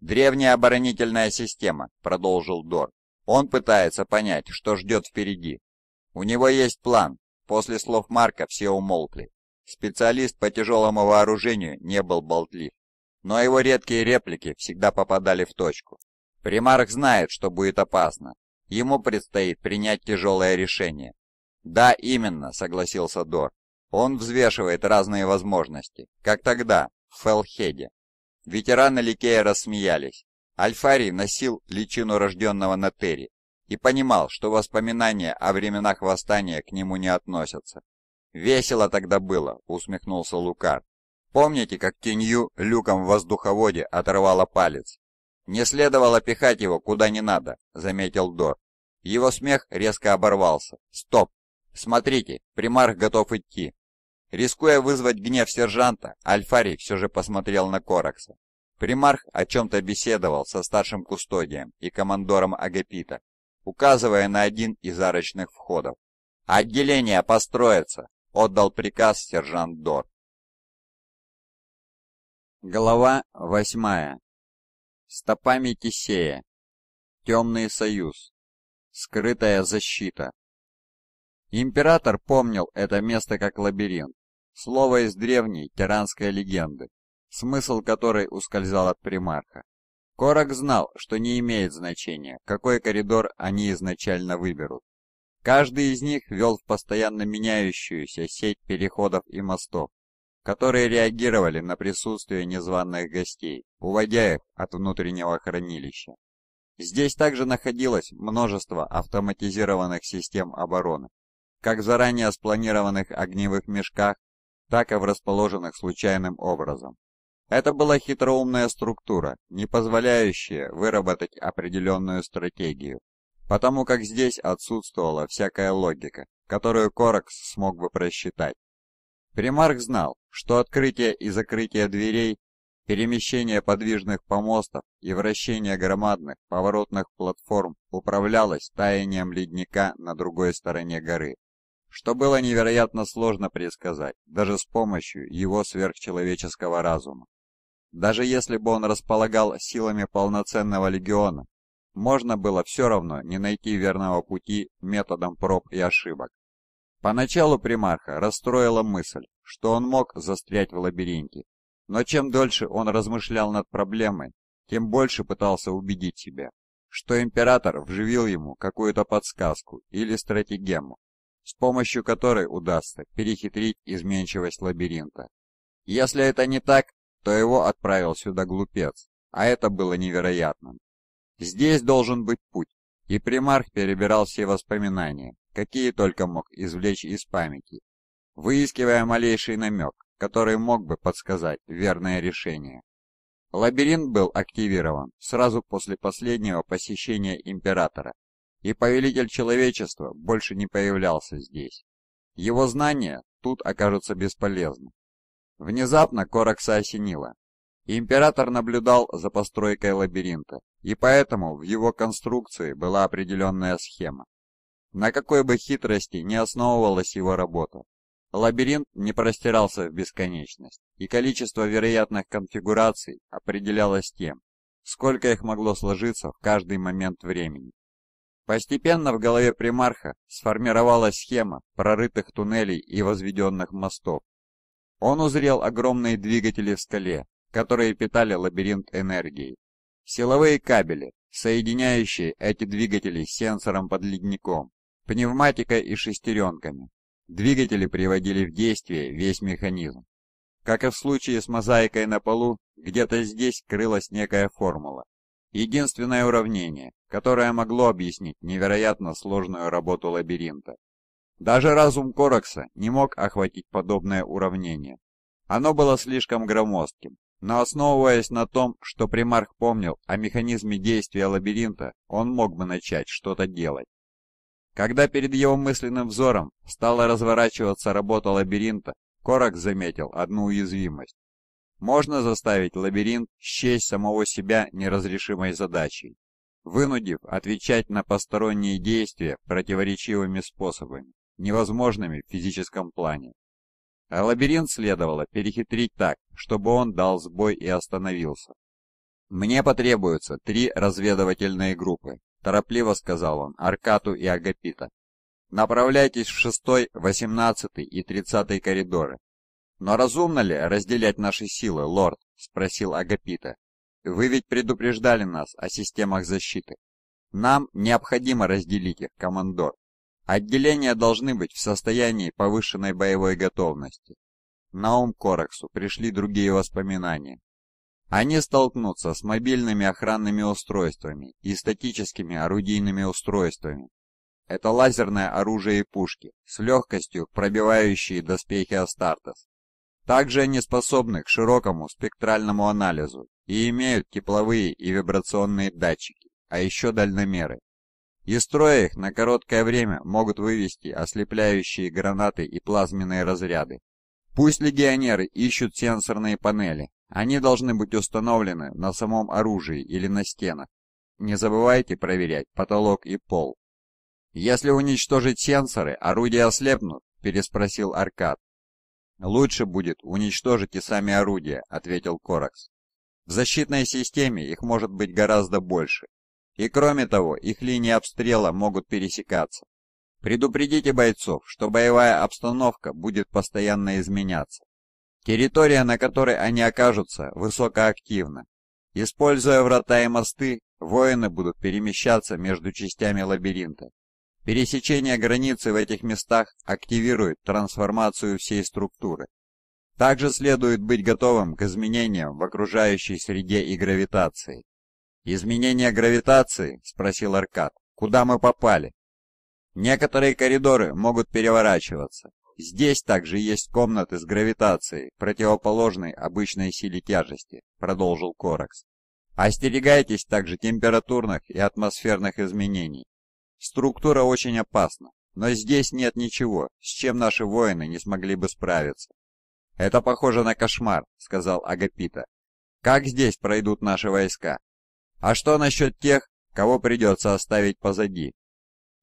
«Древняя оборонительная система», — продолжил Дор. Он пытается понять, что ждет впереди. У него есть план. После слов Марка все умолкли. Специалист по тяжелому вооружению не был болтлив, но его редкие реплики всегда попадали в точку. Примарх знает, что будет опасно. Ему предстоит принять тяжелое решение. «Да, именно», — согласился Дор. «Он взвешивает разные возможности, как тогда, в Фелхеде». Ветераны Ликея рассмеялись. Альфари носил личину рожденного на Терри и понимал, что воспоминания о временах восстания к нему не относятся. «Весело тогда было», — усмехнулся Лукар. «Помните, как Кинью люком в воздуховоде оторвало палец?» «Не следовало пихать его куда не надо», — заметил Дор. Его смех резко оборвался. «Стоп! Смотрите, примарх готов идти!» Рискуя вызвать гнев сержанта, Альфарий все же посмотрел на Коракса. Примарх о чем-то беседовал со старшим кустодием и командором Агапита, указывая на один из арочных входов. «Отделение построится!» — отдал приказ сержант Дор. Глава восьмая. Стопами Тисея. Темный союз. Скрытая защита. Император помнил это место как лабиринт, слово из древней тиранской легенды, смысл которой ускользал от примарха. Корок знал, что не имеет значения, какой коридор они изначально выберут. Каждый из них вел в постоянно меняющуюся сеть переходов и мостов, которые реагировали на присутствие незваных гостей, уводя их от внутреннего хранилища. Здесь также находилось множество автоматизированных систем обороны, как в заранее спланированных огневых мешках, так и в расположенных случайным образом. Это была хитроумная структура, не позволяющая выработать определенную стратегию, потому как здесь отсутствовала всякая логика, которую Коракс смог бы просчитать. Примарк знал, что открытие и закрытие дверей, перемещение подвижных помостов и вращение громадных поворотных платформ управлялось таянием ледника на другой стороне горы, что было невероятно сложно предсказать даже с помощью его сверхчеловеческого разума. Даже если бы он располагал силами полноценного легиона, можно было все равно не найти верного пути методом проб и ошибок. Поначалу примарха расстроила мысль, что он мог застрять в лабиринте, но чем дольше он размышлял над проблемой, тем больше пытался убедить себя, что император вживил ему какую-то подсказку или стратегему, с помощью которой удастся перехитрить изменчивость лабиринта. Если это не так, то его отправил сюда глупец, а это было невероятным. Здесь должен быть путь, и примарх перебирал все воспоминания, какие только мог извлечь из памяти, выискивая малейший намек, который мог бы подсказать верное решение. Лабиринт был активирован сразу после последнего посещения Императора, и Повелитель Человечества больше не появлялся здесь. Его знания тут окажутся бесполезны, Внезапно Коракса осенило. Император наблюдал за постройкой лабиринта, и поэтому в его конструкции была определенная схема. На какой бы хитрости не основывалась его работа, лабиринт не простирался в бесконечность, и количество вероятных конфигураций определялось тем, сколько их могло сложиться в каждый момент времени. Постепенно в голове примарха сформировалась схема прорытых туннелей и возведенных мостов, он узрел огромные двигатели в скале, которые питали лабиринт энергии. Силовые кабели, соединяющие эти двигатели с сенсором под ледником, пневматикой и шестеренками. Двигатели приводили в действие весь механизм. Как и в случае с мозаикой на полу, где-то здесь крылась некая формула. Единственное уравнение, которое могло объяснить невероятно сложную работу лабиринта. Даже разум Корокса не мог охватить подобное уравнение. Оно было слишком громоздким, но основываясь на том, что примарх помнил о механизме действия лабиринта, он мог бы начать что-то делать. Когда перед его мысленным взором стала разворачиваться работа лабиринта, Коракс заметил одну уязвимость. Можно заставить лабиринт счесть самого себя неразрешимой задачей, вынудив отвечать на посторонние действия противоречивыми способами невозможными в физическом плане. А лабиринт следовало перехитрить так, чтобы он дал сбой и остановился. «Мне потребуются три разведывательные группы», — торопливо сказал он Аркату и Агапита. «Направляйтесь в шестой, восемнадцатый и тридцатый коридоры». «Но разумно ли разделять наши силы, лорд?» — спросил Агапита. «Вы ведь предупреждали нас о системах защиты. Нам необходимо разделить их, командор. Отделения должны быть в состоянии повышенной боевой готовности. На ум Кораксу пришли другие воспоминания. Они столкнутся с мобильными охранными устройствами и статическими орудийными устройствами. Это лазерное оружие и пушки, с легкостью пробивающие доспехи Астартес. Также они способны к широкому спектральному анализу и имеют тепловые и вибрационные датчики, а еще дальномеры, из строя их на короткое время могут вывести ослепляющие гранаты и плазменные разряды. Пусть легионеры ищут сенсорные панели, они должны быть установлены на самом оружии или на стенах. Не забывайте проверять потолок и пол. «Если уничтожить сенсоры, орудия ослепнут?» – переспросил Аркад. «Лучше будет уничтожить и сами орудия», – ответил Коракс. «В защитной системе их может быть гораздо больше, и кроме того, их линии обстрела могут пересекаться. Предупредите бойцов, что боевая обстановка будет постоянно изменяться. Территория, на которой они окажутся, высокоактивна. Используя врата и мосты, воины будут перемещаться между частями лабиринта. Пересечение границы в этих местах активирует трансформацию всей структуры. Также следует быть готовым к изменениям в окружающей среде и гравитации. «Изменение гравитации?» — спросил Аркад. «Куда мы попали?» «Некоторые коридоры могут переворачиваться. Здесь также есть комнаты с гравитацией, противоположной обычной силе тяжести», — продолжил Коракс. «Остерегайтесь также температурных и атмосферных изменений. Структура очень опасна, но здесь нет ничего, с чем наши воины не смогли бы справиться». «Это похоже на кошмар», — сказал Агапита. «Как здесь пройдут наши войска?» А что насчет тех, кого придется оставить позади?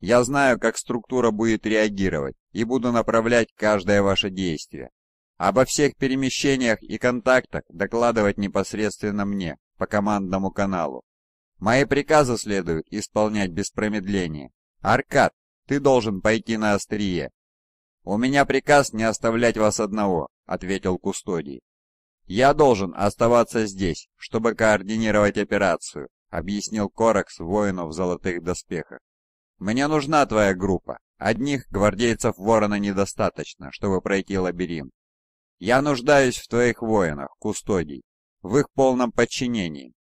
Я знаю, как структура будет реагировать, и буду направлять каждое ваше действие. Обо всех перемещениях и контактах докладывать непосредственно мне, по командному каналу. Мои приказы следует исполнять без промедления. Аркад, ты должен пойти на острие. У меня приказ не оставлять вас одного, ответил Кустодий. «Я должен оставаться здесь, чтобы координировать операцию», — объяснил Коракс воину в золотых доспехах. «Мне нужна твоя группа. Одних гвардейцев Ворона недостаточно, чтобы пройти лабиринт. Я нуждаюсь в твоих воинах, кустодий, в их полном подчинении».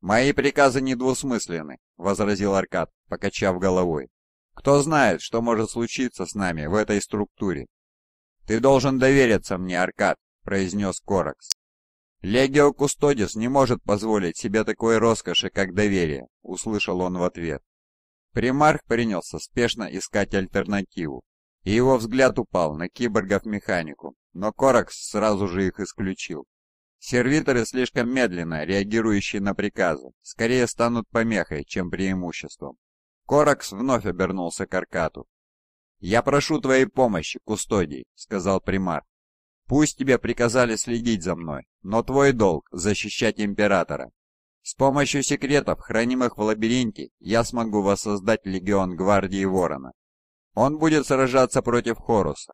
«Мои приказы недвусмысленны», — возразил Аркад, покачав головой. «Кто знает, что может случиться с нами в этой структуре?» «Ты должен довериться мне, Аркад», произнес Коракс. «Легио Кустодис не может позволить себе такой роскоши, как доверие», — услышал он в ответ. Примарх принялся спешно искать альтернативу, и его взгляд упал на киборгов-механику, но Коракс сразу же их исключил. Сервиторы слишком медленно реагирующие на приказы, скорее станут помехой, чем преимуществом. Коракс вновь обернулся к Аркату. «Я прошу твоей помощи, Кустодий», — сказал примар. Пусть тебе приказали следить за мной, но твой долг — защищать Императора. С помощью секретов, хранимых в лабиринте, я смогу воссоздать легион Гвардии Ворона. Он будет сражаться против Хоруса.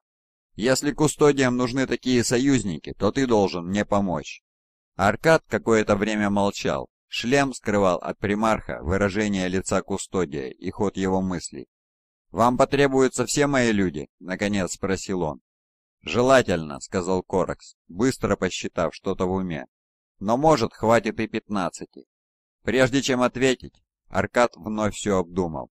Если кустодиям нужны такие союзники, то ты должен мне помочь». Аркад какое-то время молчал. Шлем скрывал от примарха выражение лица кустодия и ход его мыслей. «Вам потребуются все мои люди?» — наконец спросил он. «Желательно», — сказал Коракс, быстро посчитав что-то в уме. «Но, может, хватит и пятнадцати». Прежде чем ответить, Аркад вновь все обдумал.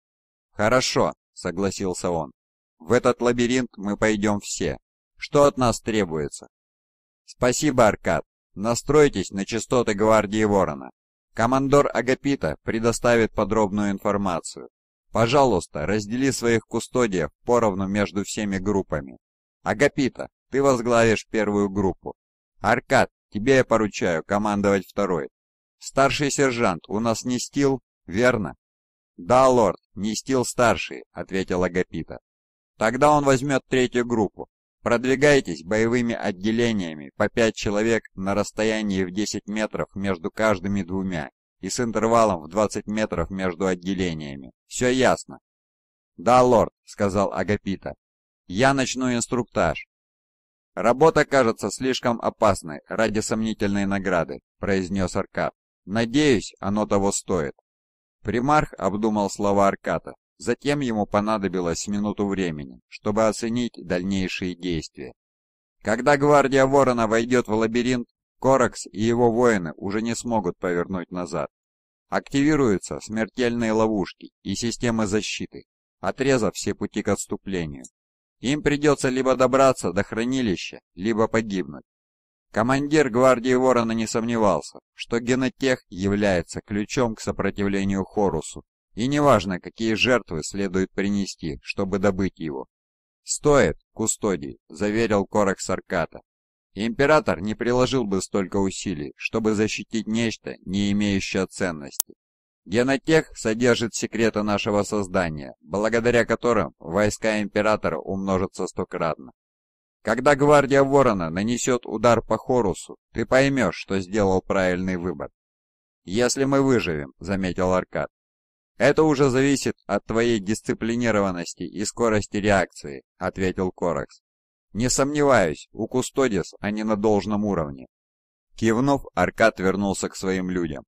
«Хорошо», — согласился он. «В этот лабиринт мы пойдем все. Что от нас требуется?» «Спасибо, Аркад. Настройтесь на частоты Гвардии Ворона. Командор Агапита предоставит подробную информацию. Пожалуйста, раздели своих кустодиев поровну между всеми группами. Агапита, ты возглавишь первую группу. Аркад, тебе я поручаю командовать второй. Старший сержант у нас не стил, верно? Да, лорд, не стил старший, ответил Агапита. Тогда он возьмет третью группу. Продвигайтесь боевыми отделениями по пять человек на расстоянии в 10 метров между каждыми двумя и с интервалом в 20 метров между отделениями. Все ясно. «Да, лорд», — сказал Агапита, я начну инструктаж. Работа кажется слишком опасной ради сомнительной награды, произнес Аркад. Надеюсь, оно того стоит. Примарх обдумал слова Арката. Затем ему понадобилось минуту времени, чтобы оценить дальнейшие действия. Когда гвардия Ворона войдет в лабиринт, Коракс и его воины уже не смогут повернуть назад. Активируются смертельные ловушки и системы защиты, отрезав все пути к отступлению. Им придется либо добраться до хранилища, либо погибнуть. Командир гвардии Ворона не сомневался, что генотех является ключом к сопротивлению Хорусу, и неважно, какие жертвы следует принести, чтобы добыть его. «Стоит, кустодий», — заверил Корок Сарката. «Император не приложил бы столько усилий, чтобы защитить нечто, не имеющее ценности. Генотех содержит секреты нашего создания, благодаря которым войска Императора умножатся стократно. Когда Гвардия Ворона нанесет удар по Хорусу, ты поймешь, что сделал правильный выбор. «Если мы выживем», — заметил Аркад. «Это уже зависит от твоей дисциплинированности и скорости реакции», — ответил Коракс. «Не сомневаюсь, у Кустодис они на должном уровне». Кивнув, Аркад вернулся к своим людям.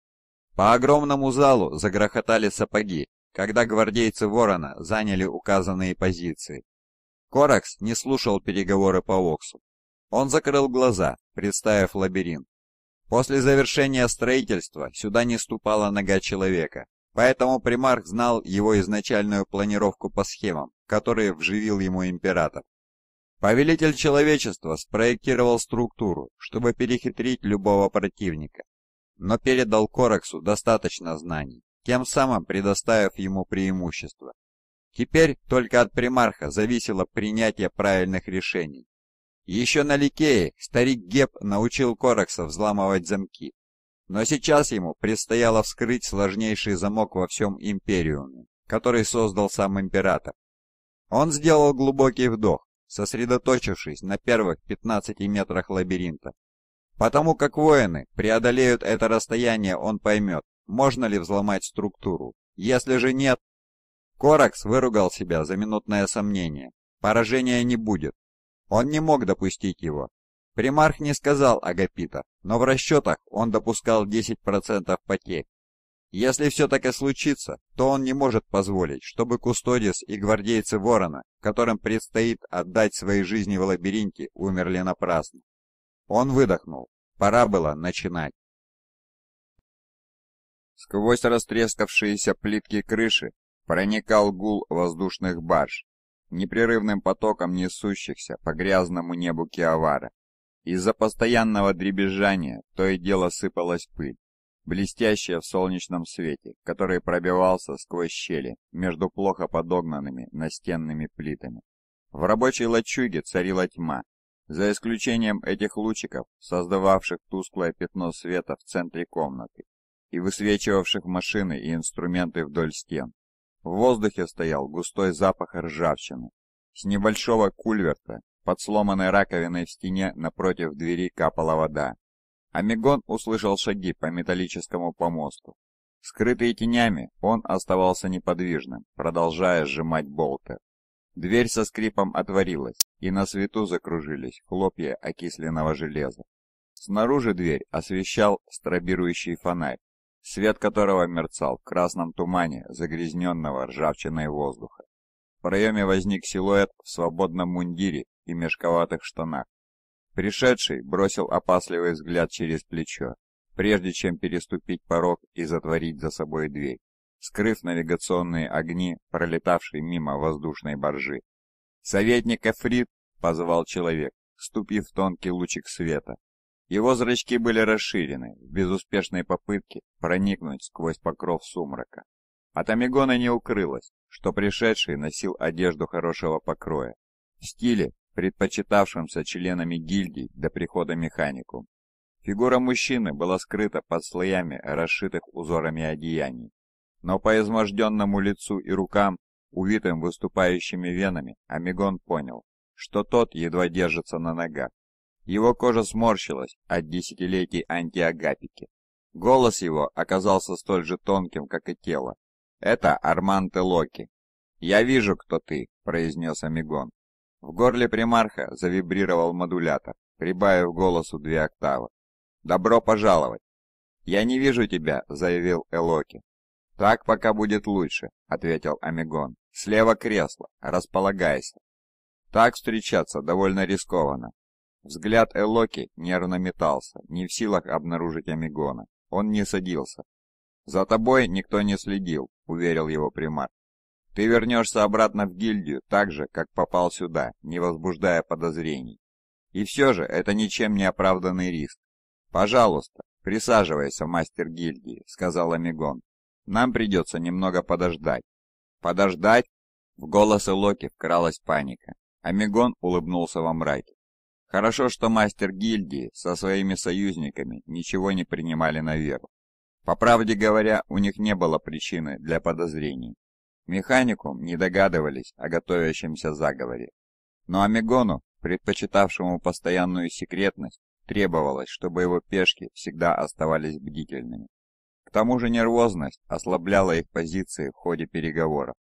По огромному залу загрохотали сапоги, когда гвардейцы Ворона заняли указанные позиции. Коракс не слушал переговоры по Оксу. Он закрыл глаза, представив лабиринт. После завершения строительства сюда не ступала нога человека, поэтому примарх знал его изначальную планировку по схемам, которые вживил ему император. Повелитель человечества спроектировал структуру, чтобы перехитрить любого противника, но передал Корексу достаточно знаний, тем самым предоставив ему преимущество. Теперь только от примарха зависело принятие правильных решений. Еще на Ликее старик Геб научил Корекса взламывать замки, но сейчас ему предстояло вскрыть сложнейший замок во всем Империуме, который создал сам Император. Он сделал глубокий вдох, сосредоточившись на первых 15 метрах лабиринта, Потому как воины преодолеют это расстояние, он поймет, можно ли взломать структуру. Если же нет... Коракс выругал себя за минутное сомнение. Поражения не будет. Он не мог допустить его. Примарх не сказал Агапита, но в расчетах он допускал 10% потерь. Если все так и случится, то он не может позволить, чтобы Кустодис и гвардейцы Ворона, которым предстоит отдать свои жизни в лабиринте, умерли напрасно. Он выдохнул. Пора было начинать. Сквозь растрескавшиеся плитки крыши проникал гул воздушных барж, непрерывным потоком несущихся по грязному небу Киавара. Из-за постоянного дребезжания то и дело сыпалась пыль, блестящая в солнечном свете, который пробивался сквозь щели между плохо подогнанными настенными плитами. В рабочей лачуге царила тьма, за исключением этих лучиков, создававших тусклое пятно света в центре комнаты и высвечивавших машины и инструменты вдоль стен, в воздухе стоял густой запах ржавчины. С небольшого кульверта под сломанной раковиной в стене напротив двери капала вода. Амигон услышал шаги по металлическому помосту. Скрытый тенями, он оставался неподвижным, продолжая сжимать болты. Дверь со скрипом отворилась, и на свету закружились хлопья окисленного железа. Снаружи дверь освещал стробирующий фонарь, свет которого мерцал в красном тумане загрязненного ржавчиной воздуха. В проеме возник силуэт в свободном мундире и мешковатых штанах. Пришедший бросил опасливый взгляд через плечо, прежде чем переступить порог и затворить за собой дверь скрыв навигационные огни, пролетавшей мимо воздушной баржи. «Советник Эфрит!» — позвал человек, ступив в тонкий лучик света. Его зрачки были расширены в безуспешной попытке проникнуть сквозь покров сумрака. От Амигона не укрылось, что пришедший носил одежду хорошего покроя, в стиле, предпочитавшемся членами гильдии до прихода механику. Фигура мужчины была скрыта под слоями расшитых узорами одеяний но по изможденному лицу и рукам, увитым выступающими венами, Амигон понял, что тот едва держится на ногах. Его кожа сморщилась от десятилетий антиагапики. Голос его оказался столь же тонким, как и тело. «Это Арманте Локи». «Я вижу, кто ты», — произнес Амигон. В горле примарха завибрировал модулятор, прибавив голосу две октавы. «Добро пожаловать!» «Я не вижу тебя», — заявил Элоки. «Так пока будет лучше», — ответил Амигон. «Слева кресло, располагайся». Так встречаться довольно рискованно. Взгляд Элоки нервно метался, не в силах обнаружить Амигона. Он не садился. «За тобой никто не следил», — уверил его примар. «Ты вернешься обратно в гильдию так же, как попал сюда, не возбуждая подозрений. И все же это ничем не оправданный риск. Пожалуйста, присаживайся, мастер гильдии», — сказал Амигон. Нам придется немного подождать». «Подождать?» В голосе Локи вкралась паника. Амигон улыбнулся во мраке. Хорошо, что мастер гильдии со своими союзниками ничего не принимали на веру. По правде говоря, у них не было причины для подозрений. Механику не догадывались о готовящемся заговоре. Но Амигону, предпочитавшему постоянную секретность, требовалось, чтобы его пешки всегда оставались бдительными. К тому же нервозность ослабляла их позиции в ходе переговоров.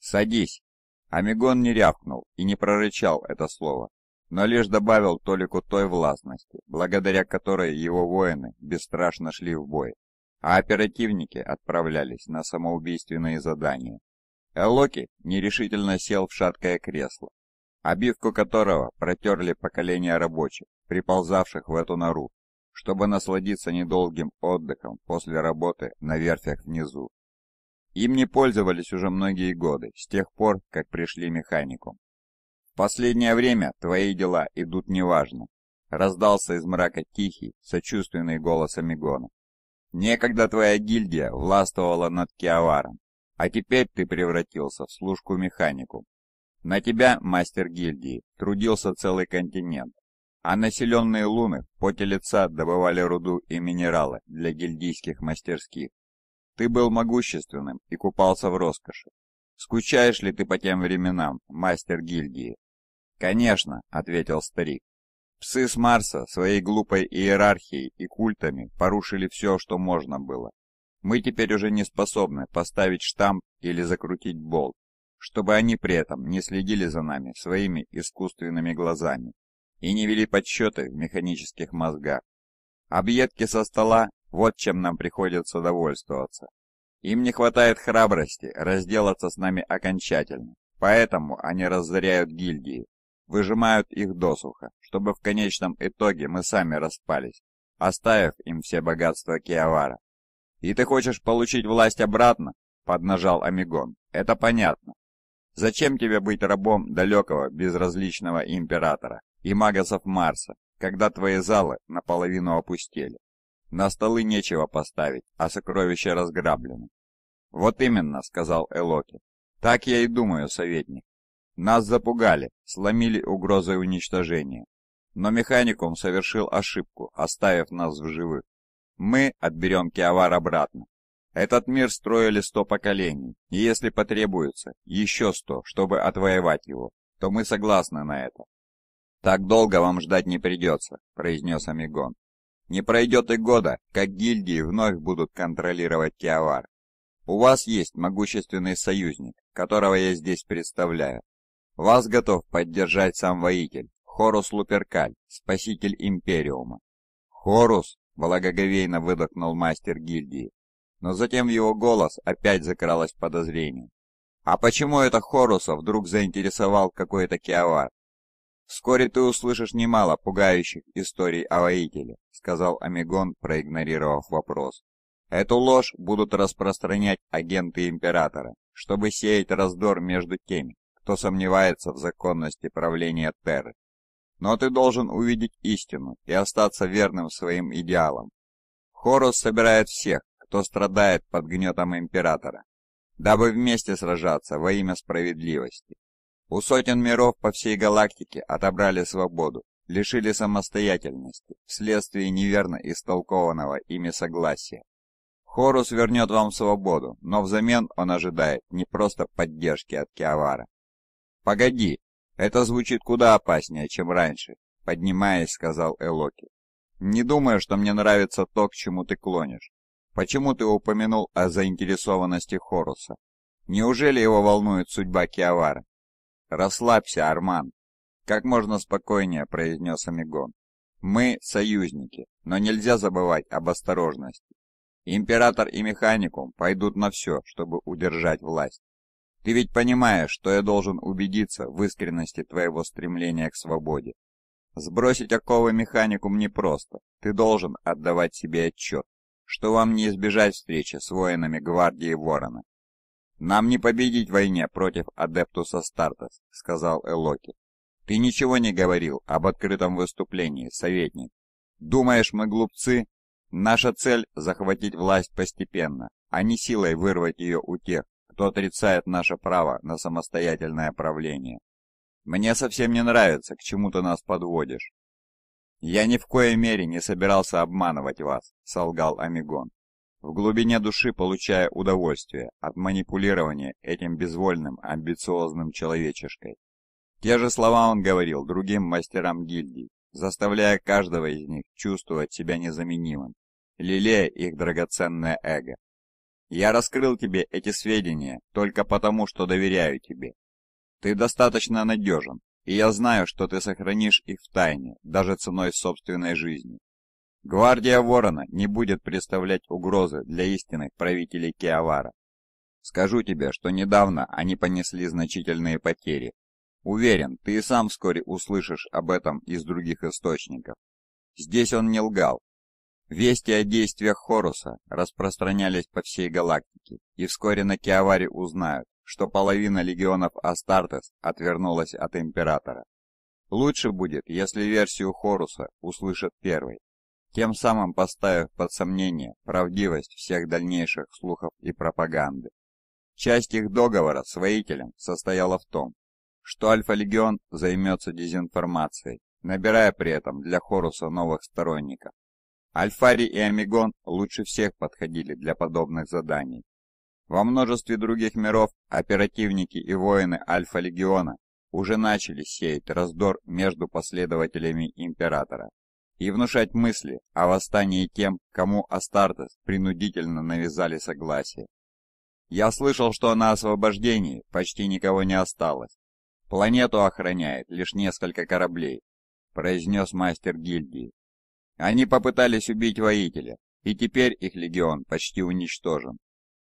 «Садись!» Амигон не рявкнул и не прорычал это слово, но лишь добавил Толику той властности, благодаря которой его воины бесстрашно шли в бой, а оперативники отправлялись на самоубийственные задания. Элоки нерешительно сел в шаткое кресло, обивку которого протерли поколения рабочих, приползавших в эту нору чтобы насладиться недолгим отдыхом после работы на верфях внизу. Им не пользовались уже многие годы, с тех пор, как пришли механику. «В последнее время твои дела идут неважно», — раздался из мрака тихий, сочувственный голос Амигона. «Некогда твоя гильдия властвовала над Киаваром, а теперь ты превратился в служку механику. На тебя, мастер гильдии, трудился целый континент, а населенные луны в поте лица добывали руду и минералы для гильдийских мастерских. Ты был могущественным и купался в роскоши. Скучаешь ли ты по тем временам, мастер гильдии? Конечно, ответил старик. Псы с Марса своей глупой иерархией и культами порушили все, что можно было. Мы теперь уже не способны поставить штамп или закрутить болт, чтобы они при этом не следили за нами своими искусственными глазами и не вели подсчеты в механических мозгах. Объедки со стола – вот чем нам приходится довольствоваться. Им не хватает храбрости разделаться с нами окончательно, поэтому они разоряют гильдии, выжимают их досуха, чтобы в конечном итоге мы сами распались, оставив им все богатства Киавара. «И ты хочешь получить власть обратно?» – поднажал Амигон. «Это понятно. Зачем тебе быть рабом далекого, безразличного императора? и магазов Марса, когда твои залы наполовину опустели. На столы нечего поставить, а сокровища разграблены. Вот именно, сказал Элоки. Так я и думаю, советник. Нас запугали, сломили угрозой уничтожения. Но механикум совершил ошибку, оставив нас в живых. Мы отберем Киавар обратно. Этот мир строили сто поколений, и если потребуется, еще сто, чтобы отвоевать его, то мы согласны на это. «Так долго вам ждать не придется», — произнес Амигон. «Не пройдет и года, как гильдии вновь будут контролировать Киавар. У вас есть могущественный союзник, которого я здесь представляю. Вас готов поддержать сам воитель, Хорус Луперкаль, спаситель Империума». «Хорус!» — благоговейно выдохнул мастер гильдии. Но затем в его голос опять закралось подозрение. «А почему это Хоруса вдруг заинтересовал какой-то Киавар?» «Вскоре ты услышишь немало пугающих историй о воителе», — сказал Омегон, проигнорировав вопрос. «Эту ложь будут распространять агенты Императора, чтобы сеять раздор между теми, кто сомневается в законности правления Терры. Но ты должен увидеть истину и остаться верным своим идеалам. Хорус собирает всех, кто страдает под гнетом Императора, дабы вместе сражаться во имя справедливости. У сотен миров по всей галактике отобрали свободу, лишили самостоятельности вследствие неверно истолкованного ими согласия. Хорус вернет вам свободу, но взамен он ожидает не просто поддержки от Киавара. «Погоди, это звучит куда опаснее, чем раньше», — поднимаясь, сказал Элоки. «Не думаю, что мне нравится то, к чему ты клонишь. Почему ты упомянул о заинтересованности Хоруса? Неужели его волнует судьба Киавара?» «Расслабься, Арман!» — как можно спокойнее произнес Амигон. «Мы — союзники, но нельзя забывать об осторожности. Император и Механикум пойдут на все, чтобы удержать власть. Ты ведь понимаешь, что я должен убедиться в искренности твоего стремления к свободе. Сбросить оковы Механикум непросто, ты должен отдавать себе отчет, что вам не избежать встречи с воинами Гвардии Ворона «Нам не победить в войне против Адептуса Стартес», — сказал Элоки. «Ты ничего не говорил об открытом выступлении, советник. Думаешь, мы глупцы? Наша цель — захватить власть постепенно, а не силой вырвать ее у тех, кто отрицает наше право на самостоятельное правление. Мне совсем не нравится, к чему ты нас подводишь». «Я ни в коей мере не собирался обманывать вас», — солгал Амигон в глубине души получая удовольствие от манипулирования этим безвольным, амбициозным человечешкой. Те же слова он говорил другим мастерам гильдии, заставляя каждого из них чувствовать себя незаменимым, лелея их драгоценное эго. «Я раскрыл тебе эти сведения только потому, что доверяю тебе. Ты достаточно надежен, и я знаю, что ты сохранишь их в тайне, даже ценой собственной жизни. Гвардия Ворона не будет представлять угрозы для истинных правителей Киавара. Скажу тебе, что недавно они понесли значительные потери. Уверен, ты и сам вскоре услышишь об этом из других источников. Здесь он не лгал. Вести о действиях Хоруса распространялись по всей галактике, и вскоре на Киаваре узнают, что половина легионов Астартес отвернулась от Императора. Лучше будет, если версию Хоруса услышат первой тем самым поставив под сомнение правдивость всех дальнейших слухов и пропаганды. Часть их договора с воителем состояла в том, что Альфа-Легион займется дезинформацией, набирая при этом для Хоруса новых сторонников. Альфари и Омегон лучше всех подходили для подобных заданий. Во множестве других миров оперативники и воины Альфа-Легиона уже начали сеять раздор между последователями Императора и внушать мысли о восстании тем, кому Астартес принудительно навязали согласие. Я слышал, что на освобождении почти никого не осталось. Планету охраняет лишь несколько кораблей, произнес мастер гильдии. Они попытались убить воителя, и теперь их легион почти уничтожен.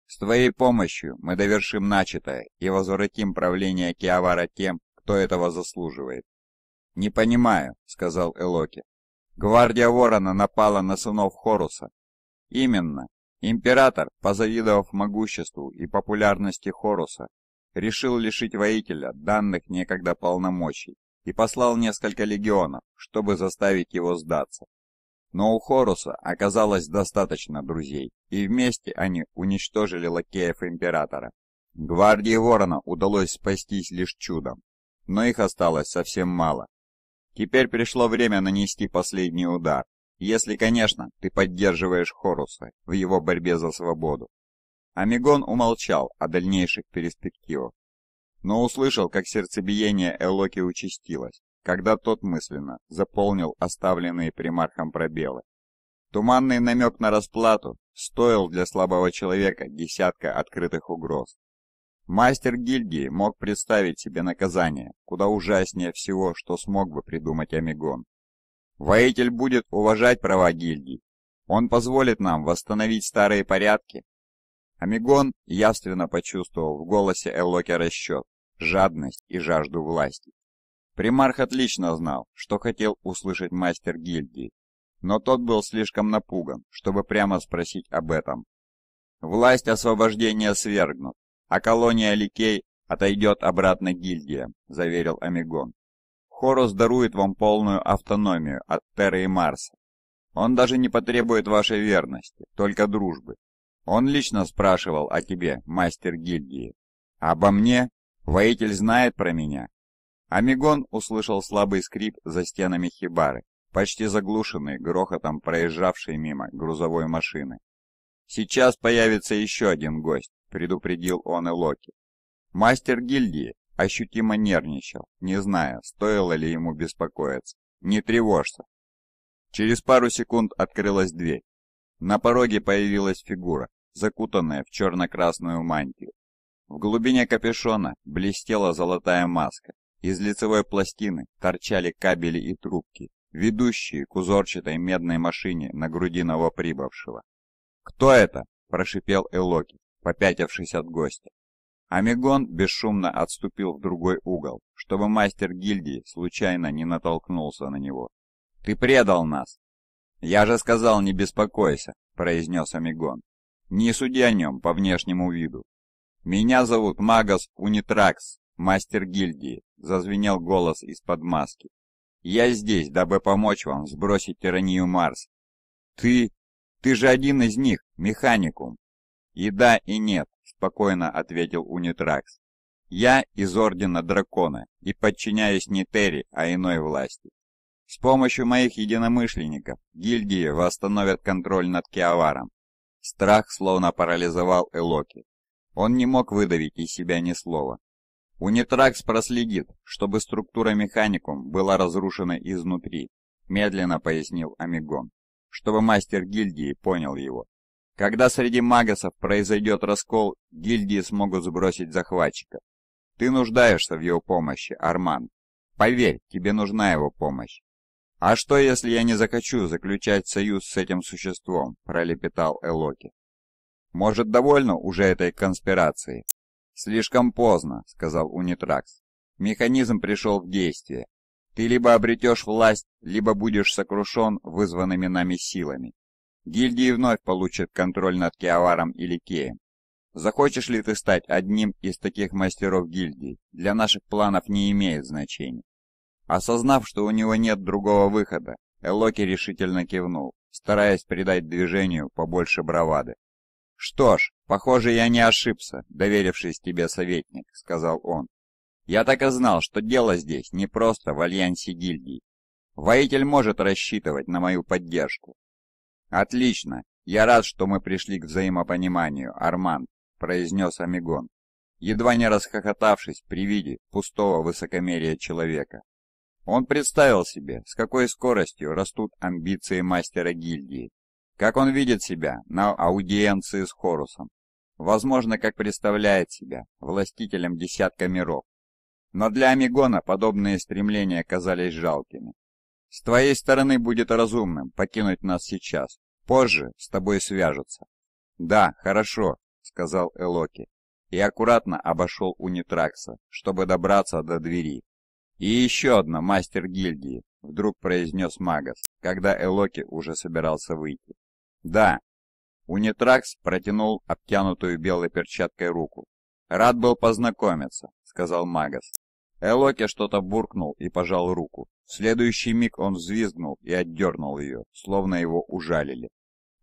С твоей помощью мы довершим начатое и возвратим правление Киавара тем, кто этого заслуживает. «Не понимаю», — сказал Элоки, Гвардия Ворона напала на сынов Хоруса. Именно. Император, позавидовав могуществу и популярности Хоруса, решил лишить воителя данных некогда полномочий и послал несколько легионов, чтобы заставить его сдаться. Но у Хоруса оказалось достаточно друзей, и вместе они уничтожили лакеев императора. Гвардии Ворона удалось спастись лишь чудом, но их осталось совсем мало, Теперь пришло время нанести последний удар. Если, конечно, ты поддерживаешь Хоруса в его борьбе за свободу. Амигон умолчал о дальнейших перспективах, но услышал, как сердцебиение Элоки участилось, когда тот мысленно заполнил оставленные примархом пробелы. Туманный намек на расплату стоил для слабого человека десятка открытых угроз. Мастер гильдии мог представить себе наказание, куда ужаснее всего, что смог бы придумать Амигон. Воитель будет уважать права гильдии. Он позволит нам восстановить старые порядки. Амигон явственно почувствовал в голосе Элоки расчет, жадность и жажду власти. Примарх отлично знал, что хотел услышать мастер гильдии, но тот был слишком напуган, чтобы прямо спросить об этом. Власть освобождения свергнут, а колония Ликей отойдет обратно гильдия, заверил Амигон. Хорус дарует вам полную автономию от Терры и Марса. Он даже не потребует вашей верности, только дружбы. Он лично спрашивал о тебе, мастер гильдии. Обо мне? Воитель знает про меня? Амигон услышал слабый скрип за стенами хибары, почти заглушенный грохотом проезжавшей мимо грузовой машины. Сейчас появится еще один гость, — предупредил он и Локи. Мастер гильдии ощутимо нервничал, не зная, стоило ли ему беспокоиться. «Не тревожься!» Через пару секунд открылась дверь. На пороге появилась фигура, закутанная в черно-красную мантию. В глубине капюшона блестела золотая маска. Из лицевой пластины торчали кабели и трубки, ведущие к узорчатой медной машине на груди прибывшего. «Кто это?» – прошипел Элоки, попятившись от гостя. Амигон бесшумно отступил в другой угол, чтобы мастер гильдии случайно не натолкнулся на него. «Ты предал нас!» «Я же сказал, не беспокойся», — произнес Амигон. «Не суди о нем по внешнему виду». «Меня зовут Магас Унитракс, мастер гильдии», — зазвенел голос из-под маски. «Я здесь, дабы помочь вам сбросить тиранию Марс». «Ты... ты же один из них, механикум», «И да, и нет», — спокойно ответил Унитракс. «Я из Ордена Дракона и подчиняюсь не Терри, а иной власти. С помощью моих единомышленников гильдии восстановят контроль над Киаваром». Страх словно парализовал Элоки. Он не мог выдавить из себя ни слова. Унитракс проследит, чтобы структура механикум была разрушена изнутри, медленно пояснил Амигон, чтобы мастер гильдии понял его. Когда среди магасов произойдет раскол, гильдии смогут сбросить захватчика. Ты нуждаешься в его помощи, Арман. Поверь, тебе нужна его помощь. «А что, если я не захочу заключать союз с этим существом?» – пролепетал Элоки. «Может, довольно уже этой конспирации?» «Слишком поздно», – сказал Унитракс. «Механизм пришел в действие. Ты либо обретешь власть, либо будешь сокрушен вызванными нами силами. Гильдии вновь получат контроль над Киаваром или Кеем. Захочешь ли ты стать одним из таких мастеров гильдии, для наших планов не имеет значения. Осознав, что у него нет другого выхода, Элоки решительно кивнул, стараясь придать движению побольше бравады. «Что ж, похоже, я не ошибся, доверившись тебе, советник», — сказал он. «Я так и знал, что дело здесь не просто в альянсе гильдий. Воитель может рассчитывать на мою поддержку, «Отлично! Я рад, что мы пришли к взаимопониманию, Арман произнес Амигон, едва не расхохотавшись при виде пустого высокомерия человека. Он представил себе, с какой скоростью растут амбиции мастера гильдии, как он видит себя на аудиенции с Хорусом, возможно, как представляет себя властителем десятка миров. Но для Амигона подобные стремления казались жалкими. С твоей стороны будет разумным покинуть нас сейчас. Позже с тобой свяжутся. Да, хорошо, сказал Элоки и аккуратно обошел Унитракса, чтобы добраться до двери. И еще одна мастер гильдии, вдруг произнес Магас, когда Элоки уже собирался выйти. Да. Унитракс протянул обтянутую белой перчаткой руку. Рад был познакомиться, сказал Магас. Элоке что-то буркнул и пожал руку. В следующий миг он взвизгнул и отдернул ее, словно его ужалили.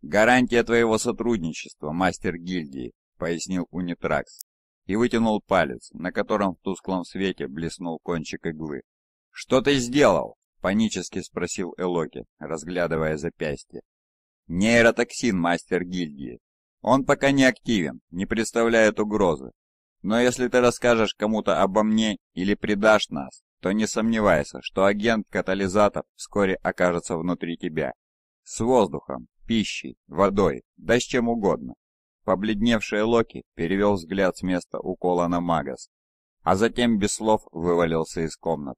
«Гарантия твоего сотрудничества, мастер гильдии», — пояснил Унитракс. И вытянул палец, на котором в тусклом свете блеснул кончик иглы. «Что ты сделал?» — панически спросил Элоки, разглядывая запястье. «Нейротоксин, мастер гильдии. Он пока не активен, не представляет угрозы, но если ты расскажешь кому-то обо мне или предашь нас, то не сомневайся, что агент-катализатор вскоре окажется внутри тебя. С воздухом, пищей, водой, да с чем угодно. Побледневший Локи перевел взгляд с места укола на Магас, а затем без слов вывалился из комнат.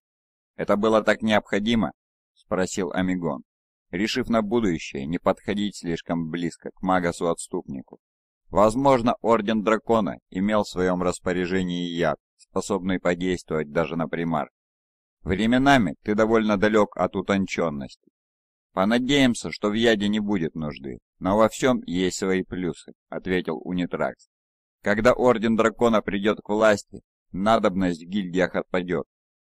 «Это было так необходимо?» — спросил Амигон, решив на будущее не подходить слишком близко к Магасу-отступнику. Возможно, Орден Дракона имел в своем распоряжении яд, способный подействовать даже на примар. Временами ты довольно далек от утонченности. Понадеемся, что в яде не будет нужды, но во всем есть свои плюсы, ответил Унитракс. Когда Орден Дракона придет к власти, надобность в гильдиях отпадет.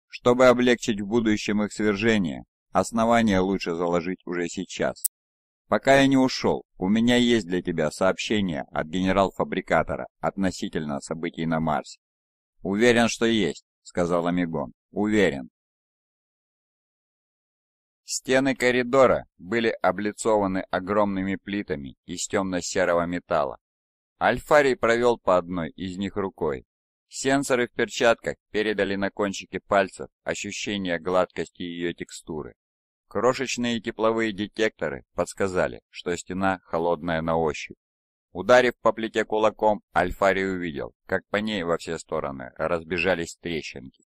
Чтобы облегчить в будущем их свержение, основание лучше заложить уже сейчас. «Пока я не ушел, у меня есть для тебя сообщение от генерал-фабрикатора относительно событий на Марсе». «Уверен, что есть», — сказал Амигон. «Уверен». Стены коридора были облицованы огромными плитами из темно-серого металла. Альфарий провел по одной из них рукой. Сенсоры в перчатках передали на кончике пальцев ощущение гладкости ее текстуры. Крошечные тепловые детекторы подсказали, что стена холодная на ощупь. Ударив по плите кулаком, Альфари увидел, как по ней во все стороны разбежались трещинки.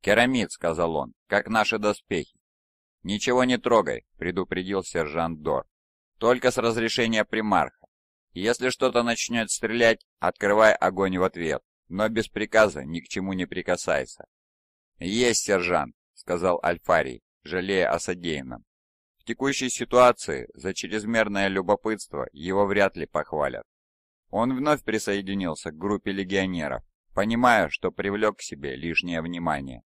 «Керамид», — сказал он, — «как наши доспехи». «Ничего не трогай», — предупредил сержант Дор. «Только с разрешения примарха. Если что-то начнет стрелять, открывай огонь в ответ, но без приказа ни к чему не прикасайся». «Есть, сержант», — сказал Альфарий, жалея о содеянном. В текущей ситуации за чрезмерное любопытство его вряд ли похвалят. Он вновь присоединился к группе легионеров, понимая, что привлек к себе лишнее внимание.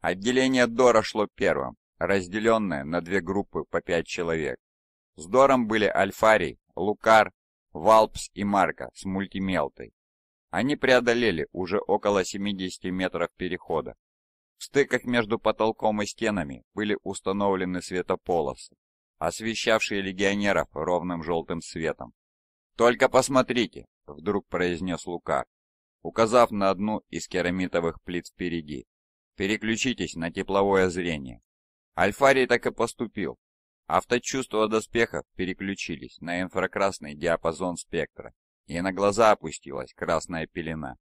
Отделение Дора шло первым, разделенное на две группы по пять человек. С Дором были Альфарий, Лукар, Валпс и Марка с мультимелтой. Они преодолели уже около 70 метров перехода, в стыках между потолком и стенами были установлены светополосы, освещавшие легионеров ровным желтым светом. «Только посмотрите!» — вдруг произнес Лука, указав на одну из керамитовых плит впереди. «Переключитесь на тепловое зрение». Альфарий так и поступил. Авточувства доспехов переключились на инфракрасный диапазон спектра, и на глаза опустилась красная пелена.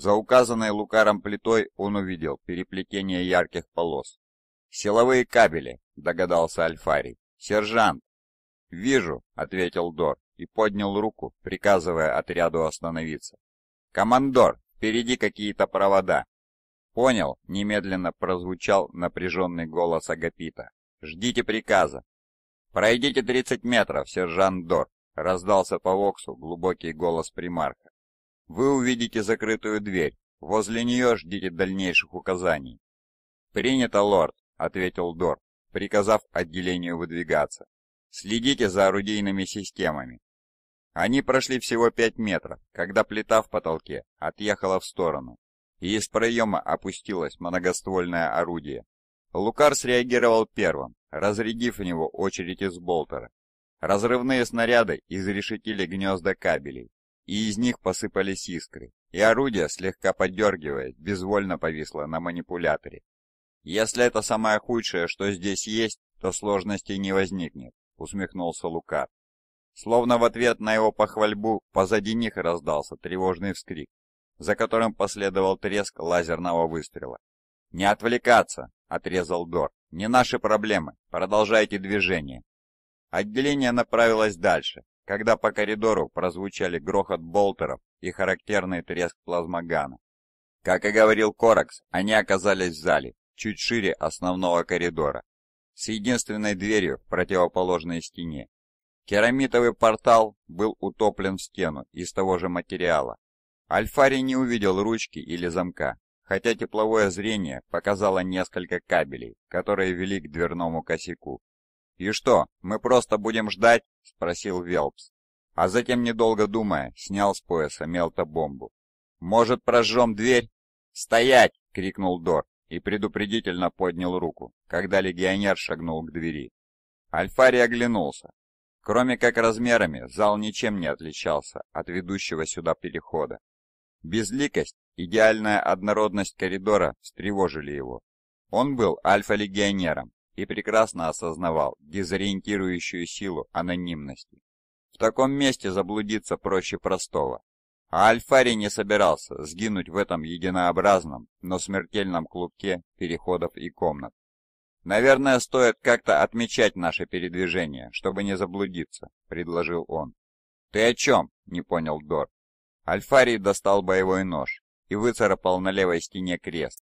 За указанной Лукаром плитой он увидел переплетение ярких полос. «Силовые кабели», — догадался Альфарий. «Сержант!» «Вижу», — ответил Дор и поднял руку, приказывая отряду остановиться. «Командор, впереди какие-то провода». «Понял», — немедленно прозвучал напряженный голос Агапита. «Ждите приказа». «Пройдите 30 метров, сержант Дор», — раздался по Воксу глубокий голос примарка. Вы увидите закрытую дверь. Возле нее ждите дальнейших указаний». «Принято, лорд», — ответил Дор, приказав отделению выдвигаться. «Следите за орудийными системами». Они прошли всего пять метров, когда плита в потолке отъехала в сторону, и из проема опустилось многоствольное орудие. Лукар среагировал первым, разрядив в него очередь из болтера. Разрывные снаряды изрешетили гнезда кабелей, и из них посыпались искры, и орудие, слегка поддергиваясь, безвольно повисло на манипуляторе. «Если это самое худшее, что здесь есть, то сложностей не возникнет», — усмехнулся Лукар. Словно в ответ на его похвальбу позади них раздался тревожный вскрик, за которым последовал треск лазерного выстрела. «Не отвлекаться!» — отрезал Дор. «Не наши проблемы. Продолжайте движение». Отделение направилось дальше, когда по коридору прозвучали грохот болтеров и характерный треск плазмогана. Как и говорил Коракс, они оказались в зале, чуть шире основного коридора, с единственной дверью в противоположной стене. Керамитовый портал был утоплен в стену из того же материала. Альфари не увидел ручки или замка, хотя тепловое зрение показало несколько кабелей, которые вели к дверному косяку. «И что, мы просто будем ждать?» — спросил Велпс. А затем, недолго думая, снял с пояса мелта «Может, прожжем дверь?» «Стоять!» — крикнул Дор и предупредительно поднял руку, когда легионер шагнул к двери. Альфарий оглянулся. Кроме как размерами, зал ничем не отличался от ведущего сюда перехода. Безликость, идеальная однородность коридора встревожили его. Он был альфа-легионером, и прекрасно осознавал дезориентирующую силу анонимности. В таком месте заблудиться проще простого. А Альфари не собирался сгинуть в этом единообразном, но смертельном клубке переходов и комнат. «Наверное, стоит как-то отмечать наше передвижение, чтобы не заблудиться», — предложил он. «Ты о чем?» — не понял Дор. Альфарий достал боевой нож и выцарапал на левой стене крест,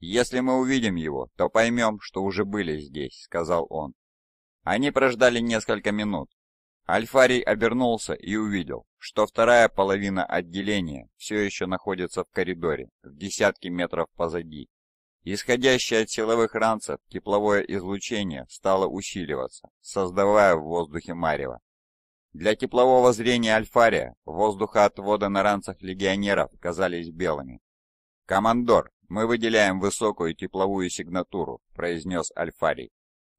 «Если мы увидим его, то поймем, что уже были здесь», — сказал он. Они прождали несколько минут. Альфарий обернулся и увидел, что вторая половина отделения все еще находится в коридоре, в десятки метров позади. Исходящее от силовых ранцев тепловое излучение стало усиливаться, создавая в воздухе марево. Для теплового зрения Альфария воздухоотвода на ранцах легионеров казались белыми. «Командор, «Мы выделяем высокую тепловую сигнатуру», — произнес Альфарий.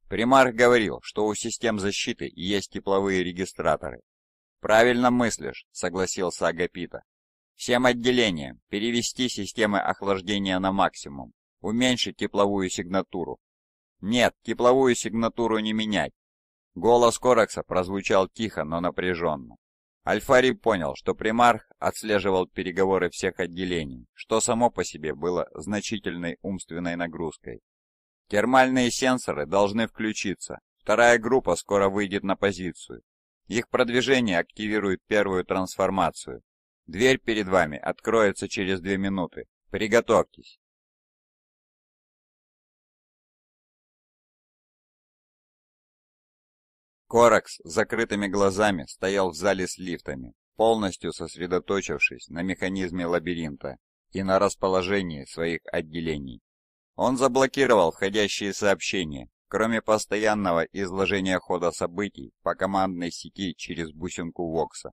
Примарх говорил, что у систем защиты есть тепловые регистраторы. «Правильно мыслишь», — согласился Агапита. «Всем отделениям перевести системы охлаждения на максимум, уменьшить тепловую сигнатуру». «Нет, тепловую сигнатуру не менять». Голос Корокса прозвучал тихо, но напряженно. Альфари понял, что примарх отслеживал переговоры всех отделений, что само по себе было значительной умственной нагрузкой. Термальные сенсоры должны включиться. Вторая группа скоро выйдет на позицию. Их продвижение активирует первую трансформацию. Дверь перед вами откроется через две минуты. Приготовьтесь. Коракс с закрытыми глазами стоял в зале с лифтами, полностью сосредоточившись на механизме лабиринта и на расположении своих отделений. Он заблокировал входящие сообщения, кроме постоянного изложения хода событий по командной сети через бусинку Вокса.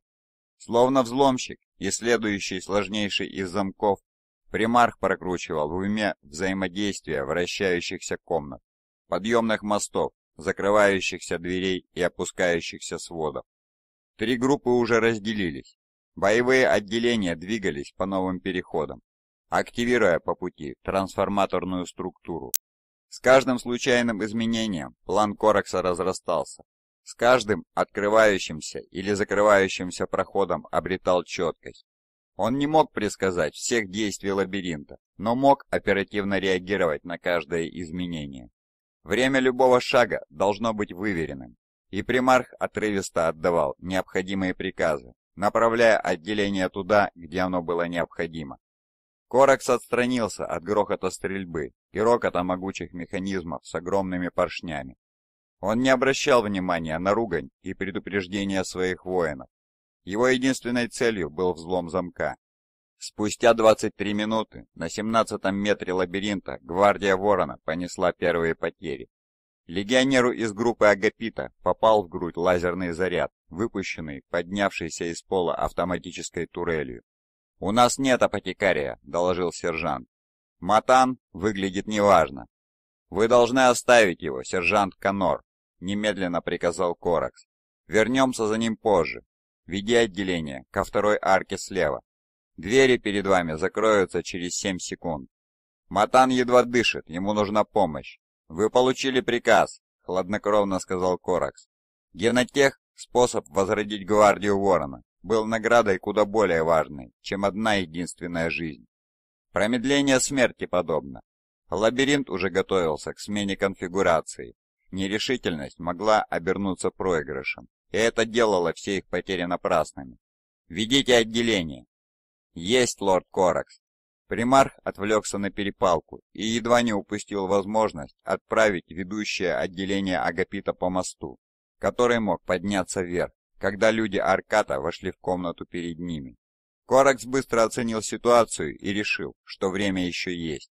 Словно взломщик, исследующий сложнейший из замков, примарх прокручивал в уме взаимодействия вращающихся комнат, подъемных мостов закрывающихся дверей и опускающихся сводов. Три группы уже разделились. Боевые отделения двигались по новым переходам, активируя по пути трансформаторную структуру. С каждым случайным изменением план Коракса разрастался. С каждым открывающимся или закрывающимся проходом обретал четкость. Он не мог предсказать всех действий лабиринта, но мог оперативно реагировать на каждое изменение. Время любого шага должно быть выверенным, и примарх отрывисто отдавал необходимые приказы, направляя отделение туда, где оно было необходимо. Коракс отстранился от грохота стрельбы и рокота могучих механизмов с огромными поршнями. Он не обращал внимания на ругань и предупреждения своих воинов. Его единственной целью был взлом замка. Спустя 23 минуты на 17-м метре лабиринта гвардия Ворона понесла первые потери. Легионеру из группы Агапита попал в грудь лазерный заряд, выпущенный, поднявшийся из пола автоматической турелью. «У нас нет апотекария», — доложил сержант. «Матан выглядит неважно». «Вы должны оставить его, сержант Конор», — немедленно приказал Коракс. «Вернемся за ним позже. Веди отделение, ко второй арке слева, Двери перед вами закроются через 7 секунд. Матан едва дышит, ему нужна помощь. Вы получили приказ, хладнокровно сказал Коракс. Генотех, способ возродить гвардию Ворона, был наградой куда более важной, чем одна единственная жизнь. Промедление смерти подобно. Лабиринт уже готовился к смене конфигурации. Нерешительность могла обернуться проигрышем, и это делало все их потери напрасными. «Ведите отделение, «Есть, лорд Коракс!» Примарх отвлекся на перепалку и едва не упустил возможность отправить ведущее отделение Агапита по мосту, который мог подняться вверх, когда люди Арката вошли в комнату перед ними. Коракс быстро оценил ситуацию и решил, что время еще есть.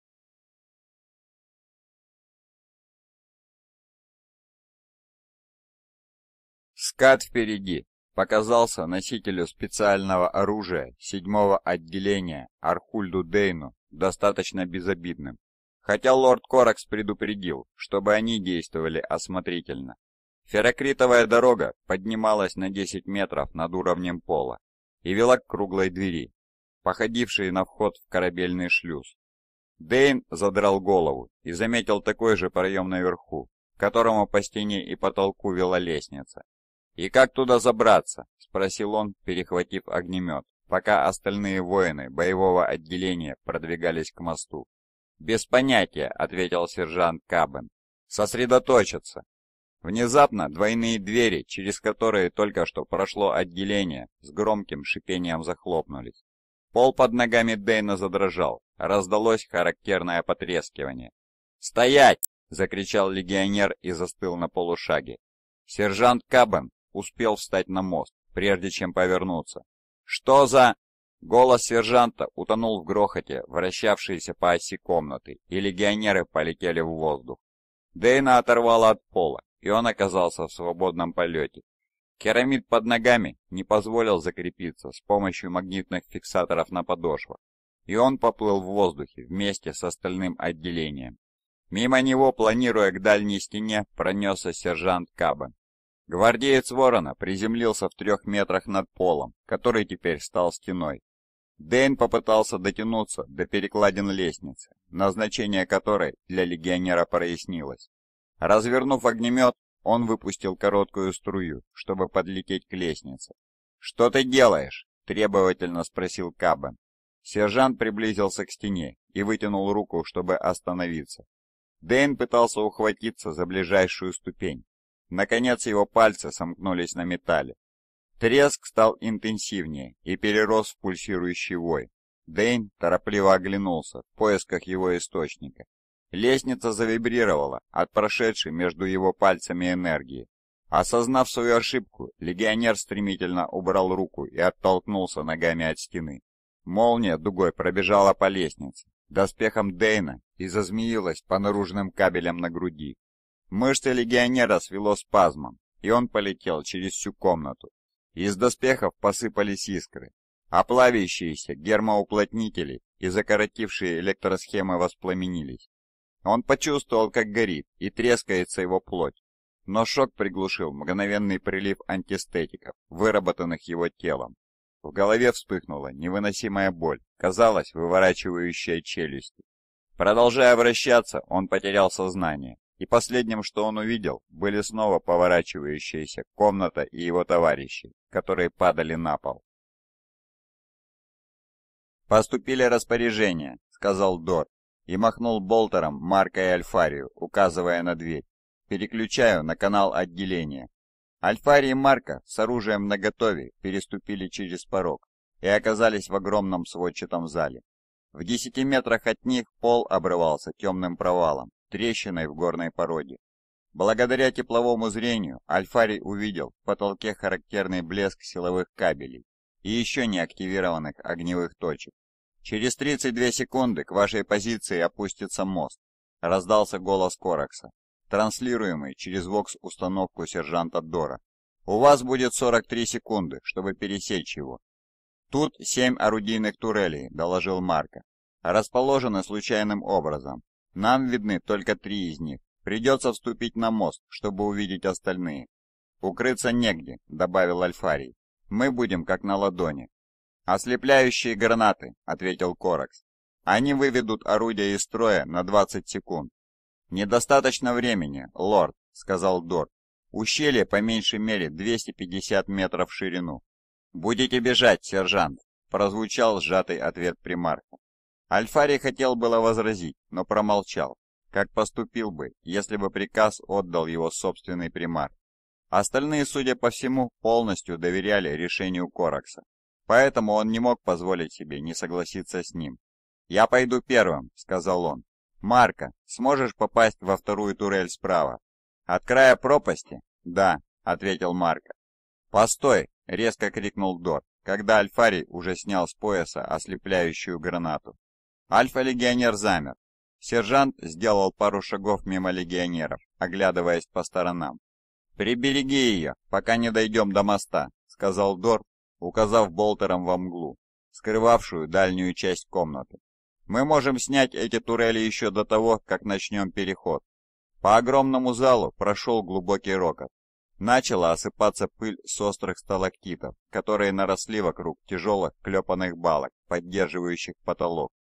Скат впереди, показался носителю специального оружия седьмого отделения Архульду Дейну достаточно безобидным, хотя лорд Коракс предупредил, чтобы они действовали осмотрительно. Ферокритовая дорога поднималась на 10 метров над уровнем пола и вела к круглой двери, походившей на вход в корабельный шлюз. Дейн задрал голову и заметил такой же проем наверху, к которому по стене и потолку вела лестница, «И как туда забраться?» — спросил он, перехватив огнемет, пока остальные воины боевого отделения продвигались к мосту. «Без понятия», — ответил сержант Кабен. «Сосредоточиться». Внезапно двойные двери, через которые только что прошло отделение, с громким шипением захлопнулись. Пол под ногами Дейна задрожал, раздалось характерное потрескивание. «Стоять!» — закричал легионер и застыл на полушаге. Сержант Кабан успел встать на мост, прежде чем повернуться. «Что за...» Голос сержанта утонул в грохоте, вращавшейся по оси комнаты, и легионеры полетели в воздух. Дейна оторвала от пола, и он оказался в свободном полете. Керамид под ногами не позволил закрепиться с помощью магнитных фиксаторов на подошвах, и он поплыл в воздухе вместе с остальным отделением. Мимо него, планируя к дальней стене, пронесся сержант Каба. Гвардеец Ворона приземлился в трех метрах над полом, который теперь стал стеной. Дэйн попытался дотянуться до перекладин лестницы, назначение которой для легионера прояснилось. Развернув огнемет, он выпустил короткую струю, чтобы подлететь к лестнице. «Что ты делаешь?» – требовательно спросил Кабен. Сержант приблизился к стене и вытянул руку, чтобы остановиться. Дэйн пытался ухватиться за ближайшую ступень, Наконец его пальцы сомкнулись на металле. Треск стал интенсивнее и перерос в пульсирующий вой. Дэйн торопливо оглянулся в поисках его источника. Лестница завибрировала от прошедшей между его пальцами энергии. Осознав свою ошибку, легионер стремительно убрал руку и оттолкнулся ногами от стены. Молния дугой пробежала по лестнице. доспехам Дейна и зазмеилась по наружным кабелям на груди. Мышцы легионера свело спазмом, и он полетел через всю комнату. Из доспехов посыпались искры, а плавящиеся гермоуплотнители и закоротившие электросхемы воспламенились. Он почувствовал, как горит и трескается его плоть, но шок приглушил мгновенный прилив антистетиков, выработанных его телом. В голове вспыхнула невыносимая боль, казалось, выворачивающая челюсти. Продолжая вращаться, он потерял сознание, и последним, что он увидел, были снова поворачивающиеся комната и его товарищи, которые падали на пол. «Поступили распоряжения», — сказал Дор, и махнул болтером Марка и Альфарию, указывая на дверь. «Переключаю на канал отделения». Альфарий и Марка с оружием наготове переступили через порог и оказались в огромном сводчатом зале. В десяти метрах от них пол обрывался темным провалом, трещиной в горной породе. Благодаря тепловому зрению Альфарий увидел в потолке характерный блеск силовых кабелей и еще не активированных огневых точек. «Через 32 секунды к вашей позиции опустится мост», — раздался голос Коракса, транслируемый через вокс-установку сержанта Дора. «У вас будет 43 секунды, чтобы пересечь его». «Тут семь орудийных турелей», — доложил Марко. «Расположены случайным образом, нам видны только три из них. Придется вступить на мост, чтобы увидеть остальные. Укрыться негде, добавил Альфарий. Мы будем как на ладони. Ослепляющие гранаты, ответил Коракс. Они выведут орудие из строя на 20 секунд. Недостаточно времени, лорд, сказал Дорт. Ущелье по меньшей мере 250 метров в ширину. «Будете бежать, сержант!» – прозвучал сжатый ответ примарка. Альфари хотел было возразить, но промолчал, как поступил бы, если бы приказ отдал его собственный примар. Остальные, судя по всему, полностью доверяли решению Коракса, поэтому он не мог позволить себе не согласиться с ним. «Я пойду первым», — сказал он. "Марка, сможешь попасть во вторую турель справа?» «От края пропасти?» «Да», — ответил Марка. «Постой!» — резко крикнул Дор, когда Альфари уже снял с пояса ослепляющую гранату. Альфа-легионер замер. Сержант сделал пару шагов мимо легионеров, оглядываясь по сторонам. «Прибереги ее, пока не дойдем до моста», — сказал Дорт, указав болтером во мглу, скрывавшую дальнюю часть комнаты. «Мы можем снять эти турели еще до того, как начнем переход». По огромному залу прошел глубокий рокот. Начала осыпаться пыль с острых сталактитов, которые наросли вокруг тяжелых клепанных балок, поддерживающих потолок.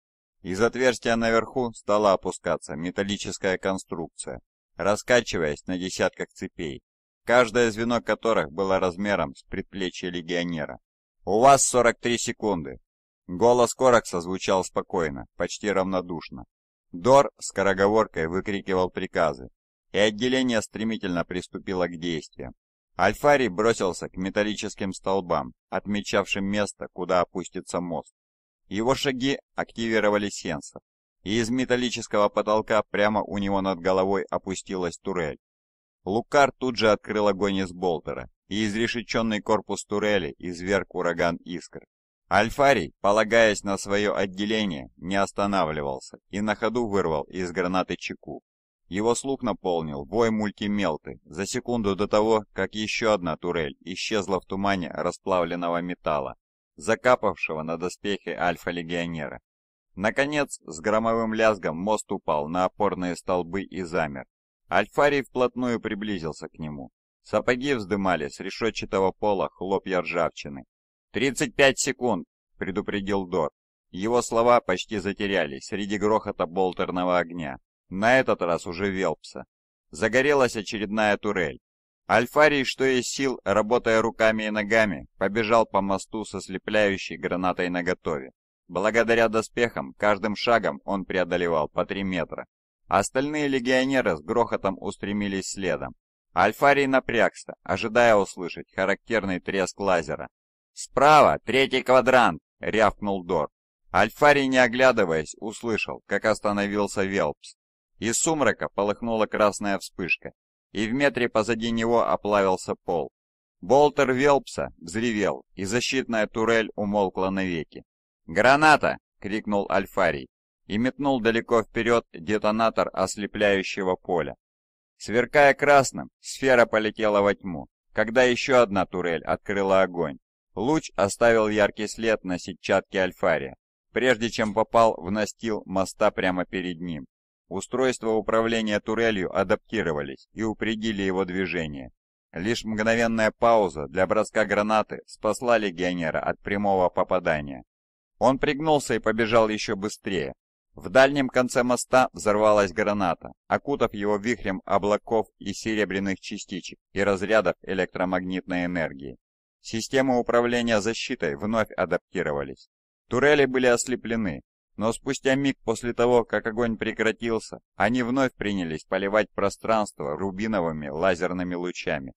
Из отверстия наверху стала опускаться металлическая конструкция, раскачиваясь на десятках цепей, каждое звено которых было размером с предплечье легионера. «У вас 43 секунды!» Голос Коракса звучал спокойно, почти равнодушно. Дор скороговоркой выкрикивал приказы, и отделение стремительно приступило к действиям. Альфари бросился к металлическим столбам, отмечавшим место, куда опустится мост. Его шаги активировали сенсор, и из металлического потолка прямо у него над головой опустилась турель. Лукар тут же открыл огонь из болтера, и изрешеченный корпус турели изверг ураган искр. Альфарий, полагаясь на свое отделение, не останавливался и на ходу вырвал из гранаты чеку. Его слух наполнил вой мультимелты за секунду до того, как еще одна турель исчезла в тумане расплавленного металла, закапавшего на доспехи альфа-легионера. Наконец, с громовым лязгом мост упал на опорные столбы и замер. Альфарий вплотную приблизился к нему. Сапоги вздымали с решетчатого пола хлопья ржавчины. «Тридцать пять секунд!» — предупредил Дор. Его слова почти затерялись среди грохота болтерного огня. На этот раз уже Велпса. Загорелась очередная турель. Альфарий, что есть сил, работая руками и ногами, побежал по мосту со слепляющей гранатой наготове. Благодаря доспехам, каждым шагом он преодолевал по три метра. Остальные легионеры с грохотом устремились следом. Альфарий напрягся, ожидая услышать характерный треск лазера. «Справа! Третий квадрант!» — рявкнул Дор. Альфарий, не оглядываясь, услышал, как остановился Велпс. Из сумрака полыхнула красная вспышка, и в метре позади него оплавился пол. Болтер Велпса взревел, и защитная турель умолкла навеки. «Граната!» — крикнул Альфарий и метнул далеко вперед детонатор ослепляющего поля. Сверкая красным, сфера полетела во тьму, когда еще одна турель открыла огонь. Луч оставил яркий след на сетчатке Альфария, прежде чем попал в настил моста прямо перед ним. Устройства управления турелью адаптировались и упредили его движение. Лишь мгновенная пауза для броска гранаты спасла легионера от прямого попадания. Он пригнулся и побежал еще быстрее. В дальнем конце моста взорвалась граната, окутав его вихрем облаков и серебряных частичек и разрядов электромагнитной энергии. Системы управления защитой вновь адаптировались. Турели были ослеплены, но спустя миг после того, как огонь прекратился, они вновь принялись поливать пространство рубиновыми лазерными лучами.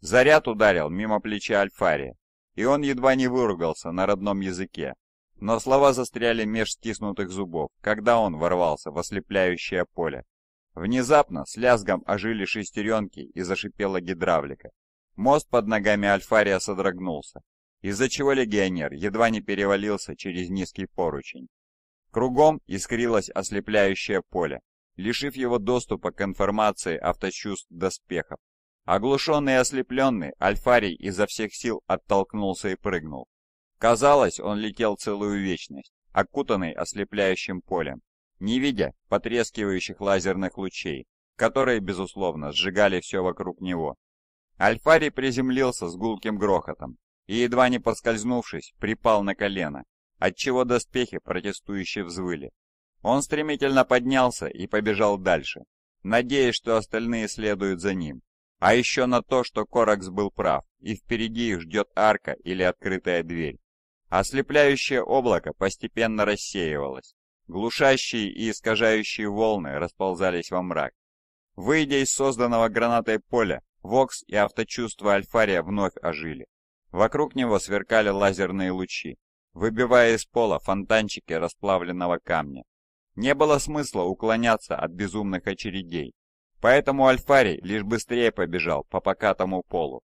Заряд ударил мимо плеча Альфария, и он едва не выругался на родном языке. Но слова застряли меж стиснутых зубов, когда он ворвался в ослепляющее поле. Внезапно с лязгом ожили шестеренки и зашипела гидравлика. Мост под ногами Альфария содрогнулся, из-за чего легионер едва не перевалился через низкий поручень. Кругом искрилось ослепляющее поле, лишив его доступа к информации авточувств доспехов. Оглушенный и ослепленный, Альфарий изо всех сил оттолкнулся и прыгнул. Казалось, он летел целую вечность, окутанный ослепляющим полем, не видя потрескивающих лазерных лучей, которые, безусловно, сжигали все вокруг него. Альфарий приземлился с гулким грохотом и, едва не поскользнувшись, припал на колено, отчего доспехи протестующие взвыли. Он стремительно поднялся и побежал дальше, надеясь, что остальные следуют за ним. А еще на то, что Коракс был прав, и впереди их ждет арка или открытая дверь. Ослепляющее облако постепенно рассеивалось. Глушащие и искажающие волны расползались во мрак. Выйдя из созданного гранатой поля, Вокс и авточувство Альфария вновь ожили. Вокруг него сверкали лазерные лучи, выбивая из пола фонтанчики расплавленного камня. Не было смысла уклоняться от безумных очередей, поэтому Альфарий лишь быстрее побежал по покатому полу.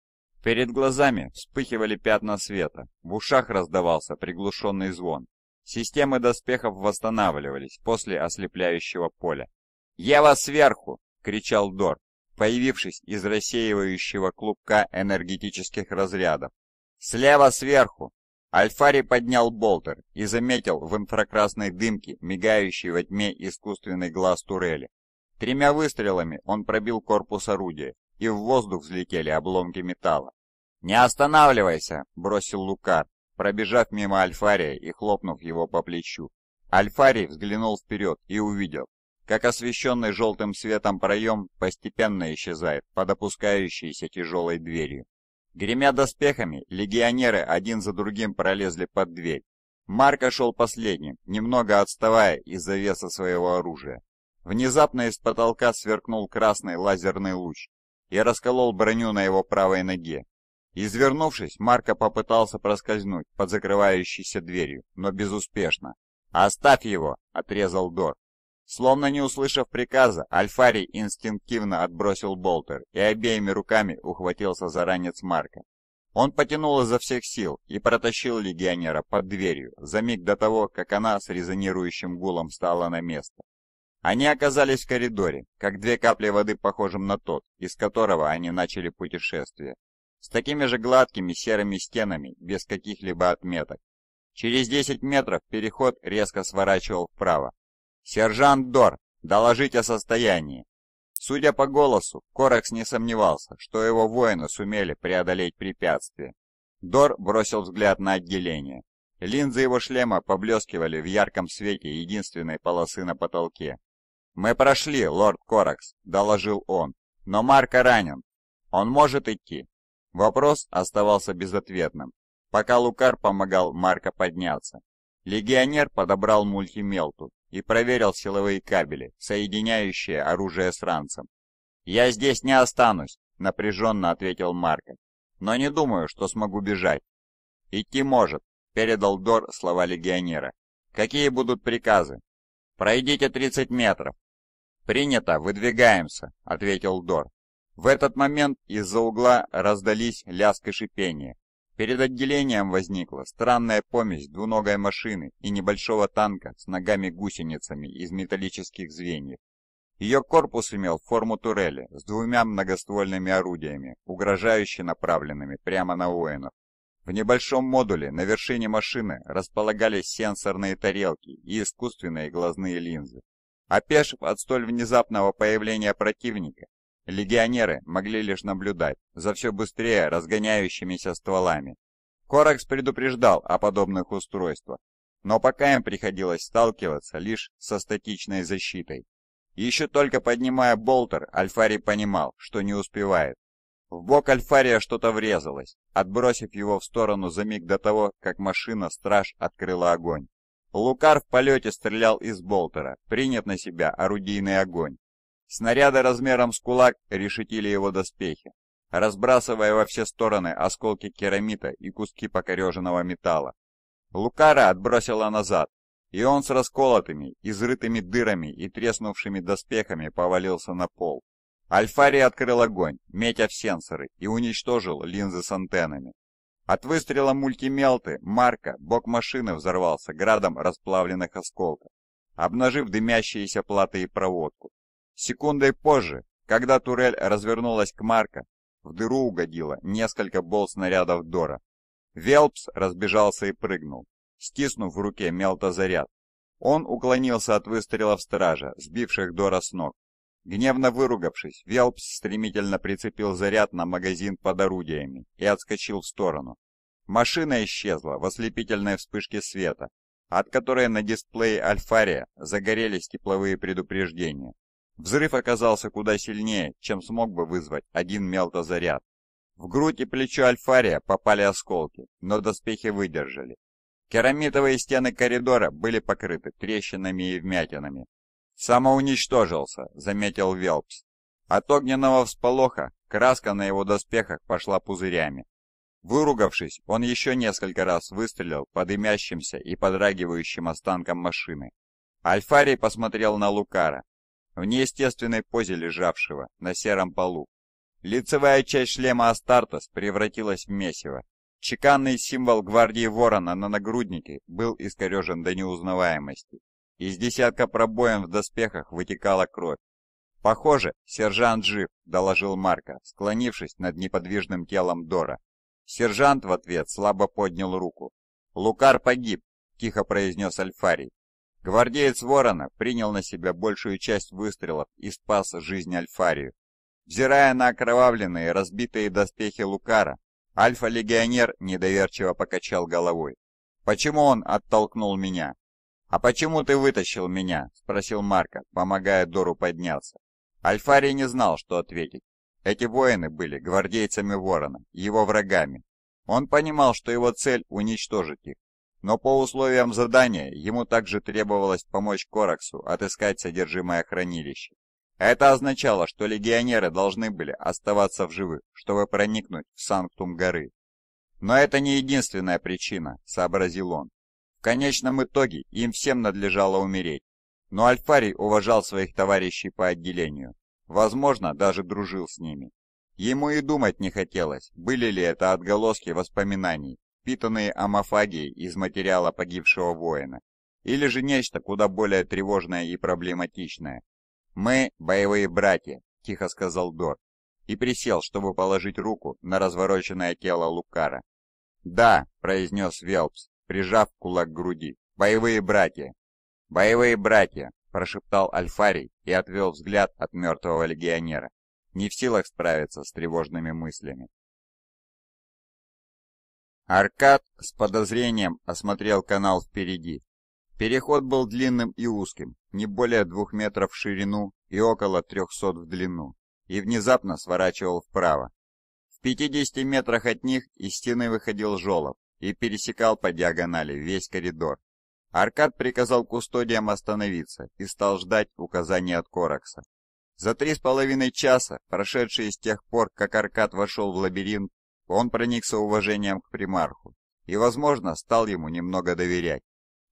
Перед глазами вспыхивали пятна света, в ушах раздавался приглушенный звон. Системы доспехов восстанавливались после ослепляющего поля. «Я вас сверху!» — кричал Дор, появившись из рассеивающего клубка энергетических разрядов. «Слева сверху! Альфари поднял болтер и заметил в инфракрасной дымке мигающий во тьме искусственный глаз турели. Тремя выстрелами он пробил корпус орудия, и в воздух взлетели обломки металла. «Не останавливайся!» — бросил Лукар, пробежав мимо Альфария и хлопнув его по плечу. Альфарий взглянул вперед и увидел, как освещенный желтым светом проем постепенно исчезает под опускающейся тяжелой дверью. Гремя доспехами, легионеры один за другим пролезли под дверь. Марко шел последним, немного отставая из-за веса своего оружия. Внезапно из потолка сверкнул красный лазерный луч и расколол броню на его правой ноге. Извернувшись, Марко попытался проскользнуть под закрывающейся дверью, но безуспешно. «Оставь его!» — отрезал Дор. Словно не услышав приказа, Альфарий инстинктивно отбросил болтер и обеими руками ухватился за ранец Марка. Он потянул изо всех сил и протащил легионера под дверью за миг до того, как она с резонирующим гулом стала на место. Они оказались в коридоре, как две капли воды похожим на тот, из которого они начали путешествие, с такими же гладкими серыми стенами, без каких-либо отметок. Через 10 метров переход резко сворачивал вправо, «Сержант Дор, доложить о состоянии!» Судя по голосу, Коракс не сомневался, что его воины сумели преодолеть препятствие. Дор бросил взгляд на отделение. Линзы его шлема поблескивали в ярком свете единственной полосы на потолке. «Мы прошли, лорд Коракс», — доложил он. «Но Марко ранен. Он может идти?» Вопрос оставался безответным, пока Лукар помогал Марко подняться. Легионер подобрал мультимелту и проверил силовые кабели, соединяющие оружие с ранцем. «Я здесь не останусь», — напряженно ответил Марко. «Но не думаю, что смогу бежать». «Идти может», — передал Дор слова легионера. «Какие будут приказы?» «Пройдите 30 метров». «Принято, выдвигаемся», — ответил Дор. В этот момент из-за угла раздались лязг и шипение. Перед отделением возникла странная помесь двуногой машины и небольшого танка с ногами-гусеницами из металлических звеньев. Ее корпус имел форму турели с двумя многоствольными орудиями, угрожающе направленными прямо на воинов. В небольшом модуле на вершине машины располагались сенсорные тарелки и искусственные глазные линзы. Опешив от столь внезапного появления противника, Легионеры могли лишь наблюдать за все быстрее разгоняющимися стволами. Коракс предупреждал о подобных устройствах, но пока им приходилось сталкиваться лишь со статичной защитой. Еще только поднимая болтер, Альфари понимал, что не успевает. В бок Альфария что-то врезалось, отбросив его в сторону за миг до того, как машина-страж открыла огонь. Лукар в полете стрелял из болтера, принят на себя орудийный огонь, Снаряды размером с кулак решетили его доспехи, разбрасывая во все стороны осколки керамита и куски покореженного металла. Лукара отбросила назад, и он с расколотыми, изрытыми дырами и треснувшими доспехами повалился на пол. Альфари открыл огонь, метя в сенсоры, и уничтожил линзы с антеннами. От выстрела мультимелты Марка бок машины взорвался градом расплавленных осколков, обнажив дымящиеся платы и проводку. Секундой позже, когда турель развернулась к Марка, в дыру угодило несколько болт снарядов Дора. Велпс разбежался и прыгнул, стиснув в руке мелтозаряд. Он уклонился от выстрелов стража, сбивших Дора с ног. Гневно выругавшись, Велпс стремительно прицепил заряд на магазин под орудиями и отскочил в сторону. Машина исчезла в ослепительной вспышке света, от которой на дисплее Альфария загорелись тепловые предупреждения. Взрыв оказался куда сильнее, чем смог бы вызвать один мелтозаряд. В грудь и плечо Альфария попали осколки, но доспехи выдержали. Керамитовые стены коридора были покрыты трещинами и вмятинами. «Самоуничтожился», — заметил Велпс. От огненного всполоха краска на его доспехах пошла пузырями. Выругавшись, он еще несколько раз выстрелил по дымящимся и подрагивающим останкам машины. Альфарий посмотрел на Лукара в неестественной позе лежавшего на сером полу. Лицевая часть шлема Астартес превратилась в месиво. Чеканный символ гвардии Ворона на нагруднике был искорежен до неузнаваемости. Из десятка пробоин в доспехах вытекала кровь. «Похоже, сержант жив», — доложил Марка, склонившись над неподвижным телом Дора. Сержант в ответ слабо поднял руку. «Лукар погиб», — тихо произнес Альфарий. Гвардеец Ворона принял на себя большую часть выстрелов и спас жизнь Альфарию. Взирая на окровавленные, разбитые доспехи Лукара, Альфа-легионер недоверчиво покачал головой. «Почему он оттолкнул меня?» «А почему ты вытащил меня?» – спросил Марко, помогая Дору подняться. Альфарий не знал, что ответить. Эти воины были гвардейцами Ворона, его врагами. Он понимал, что его цель – уничтожить их, но по условиям задания ему также требовалось помочь Кораксу отыскать содержимое хранилища. Это означало, что легионеры должны были оставаться в живых, чтобы проникнуть в Санктум горы. Но это не единственная причина, сообразил он. В конечном итоге им всем надлежало умереть. Но Альфарий уважал своих товарищей по отделению. Возможно, даже дружил с ними. Ему и думать не хотелось, были ли это отголоски воспоминаний, питанные амофагией из материала погибшего воина, или же нечто куда более тревожное и проблематичное. «Мы – боевые братья», – тихо сказал Дор, и присел, чтобы положить руку на развороченное тело Лукара. «Да», – произнес Велпс, прижав кулак к груди, – «боевые братья». «Боевые братья», – прошептал Альфарий и отвел взгляд от мертвого легионера, не в силах справиться с тревожными мыслями. Аркад с подозрением осмотрел канал впереди. Переход был длинным и узким, не более двух метров в ширину и около трехсот в длину, и внезапно сворачивал вправо. В 50 метрах от них из стены выходил жолоб и пересекал по диагонали весь коридор. Аркад приказал кустодиям остановиться и стал ждать указания от Коракса. За три с половиной часа, прошедшие с тех пор, как Аркад вошел в лабиринт, он проникся уважением к примарху и, возможно, стал ему немного доверять.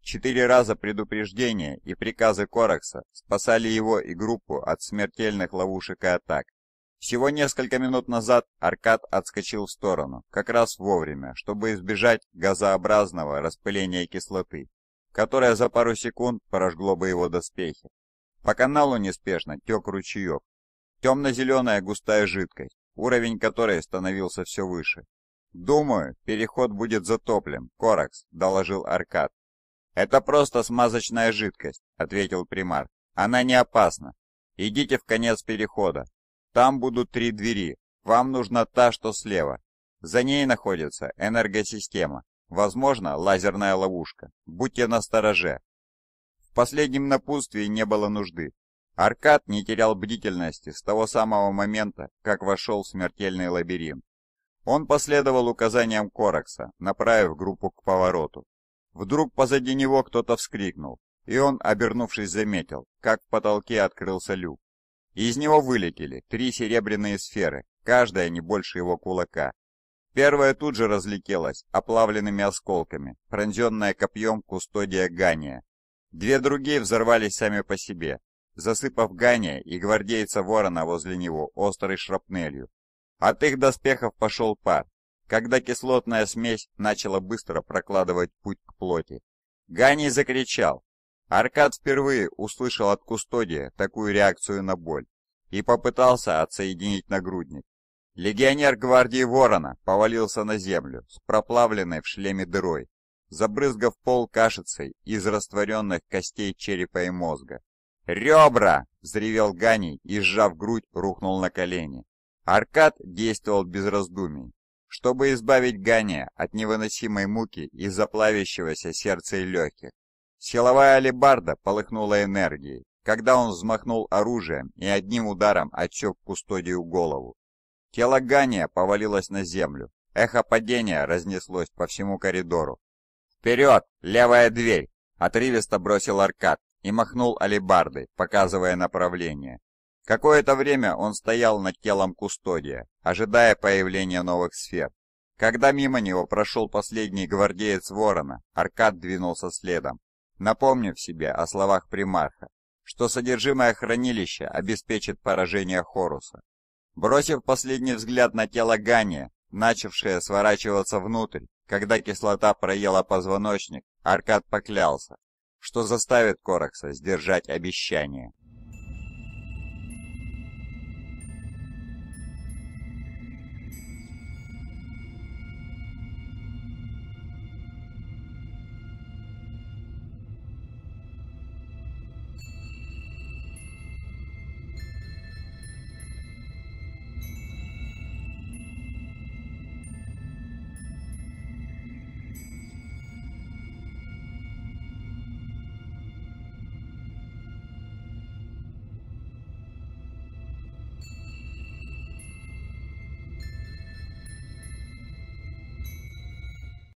Четыре раза предупреждения и приказы Коракса спасали его и группу от смертельных ловушек и атак. Всего несколько минут назад Аркад отскочил в сторону, как раз вовремя, чтобы избежать газообразного распыления кислоты, которое за пару секунд прожгло бы его доспехи. По каналу неспешно тек ручеек. Темно-зеленая густая жидкость, уровень которой становился все выше. «Думаю, переход будет затоплен, Коракс», — доложил Аркад. «Это просто смазочная жидкость», — ответил примар. «Она не опасна. Идите в конец перехода. Там будут три двери. Вам нужна та, что слева. За ней находится энергосистема. Возможно, лазерная ловушка. Будьте настороже». В последнем напутствии не было нужды. Аркад не терял бдительности с того самого момента, как вошел в смертельный лабиринт. Он последовал указаниям Коракса, направив группу к повороту. Вдруг позади него кто-то вскрикнул, и он, обернувшись, заметил, как в потолке открылся люк. Из него вылетели три серебряные сферы, каждая не больше его кулака. Первая тут же разлетелась оплавленными осколками, пронзенная копьем кустодия Гания. Две другие взорвались сами по себе, засыпав Ганя и гвардейца Ворона возле него острой шрапнелью. От их доспехов пошел пар, когда кислотная смесь начала быстро прокладывать путь к плоти. Ганий закричал. Аркад впервые услышал от Кустодия такую реакцию на боль и попытался отсоединить нагрудник. Легионер гвардии Ворона повалился на землю с проплавленной в шлеме дырой, забрызгав пол кашицей из растворенных костей черепа и мозга. «Ребра!» — взревел Ганей и, сжав грудь, рухнул на колени. Аркад действовал без раздумий. Чтобы избавить Гания от невыносимой муки из-за плавящегося сердца и легких, силовая алебарда полыхнула энергией, когда он взмахнул оружием и одним ударом отсек кустодию голову. Тело Гания повалилось на землю, эхо падения разнеслось по всему коридору. «Вперед! Левая дверь!» — отрывисто бросил Аркад, и махнул алебардой, показывая направление. Какое-то время он стоял над телом кустодия, ожидая появления новых сфер. Когда мимо него прошел последний гвардеец ворона, Аркад двинулся следом, напомнив себе о словах примарха, что содержимое хранилища обеспечит поражение Хоруса. Бросив последний взгляд на тело Гания, начавшее сворачиваться внутрь, когда кислота проела позвоночник, Аркад поклялся, что заставит Коракса сдержать обещание.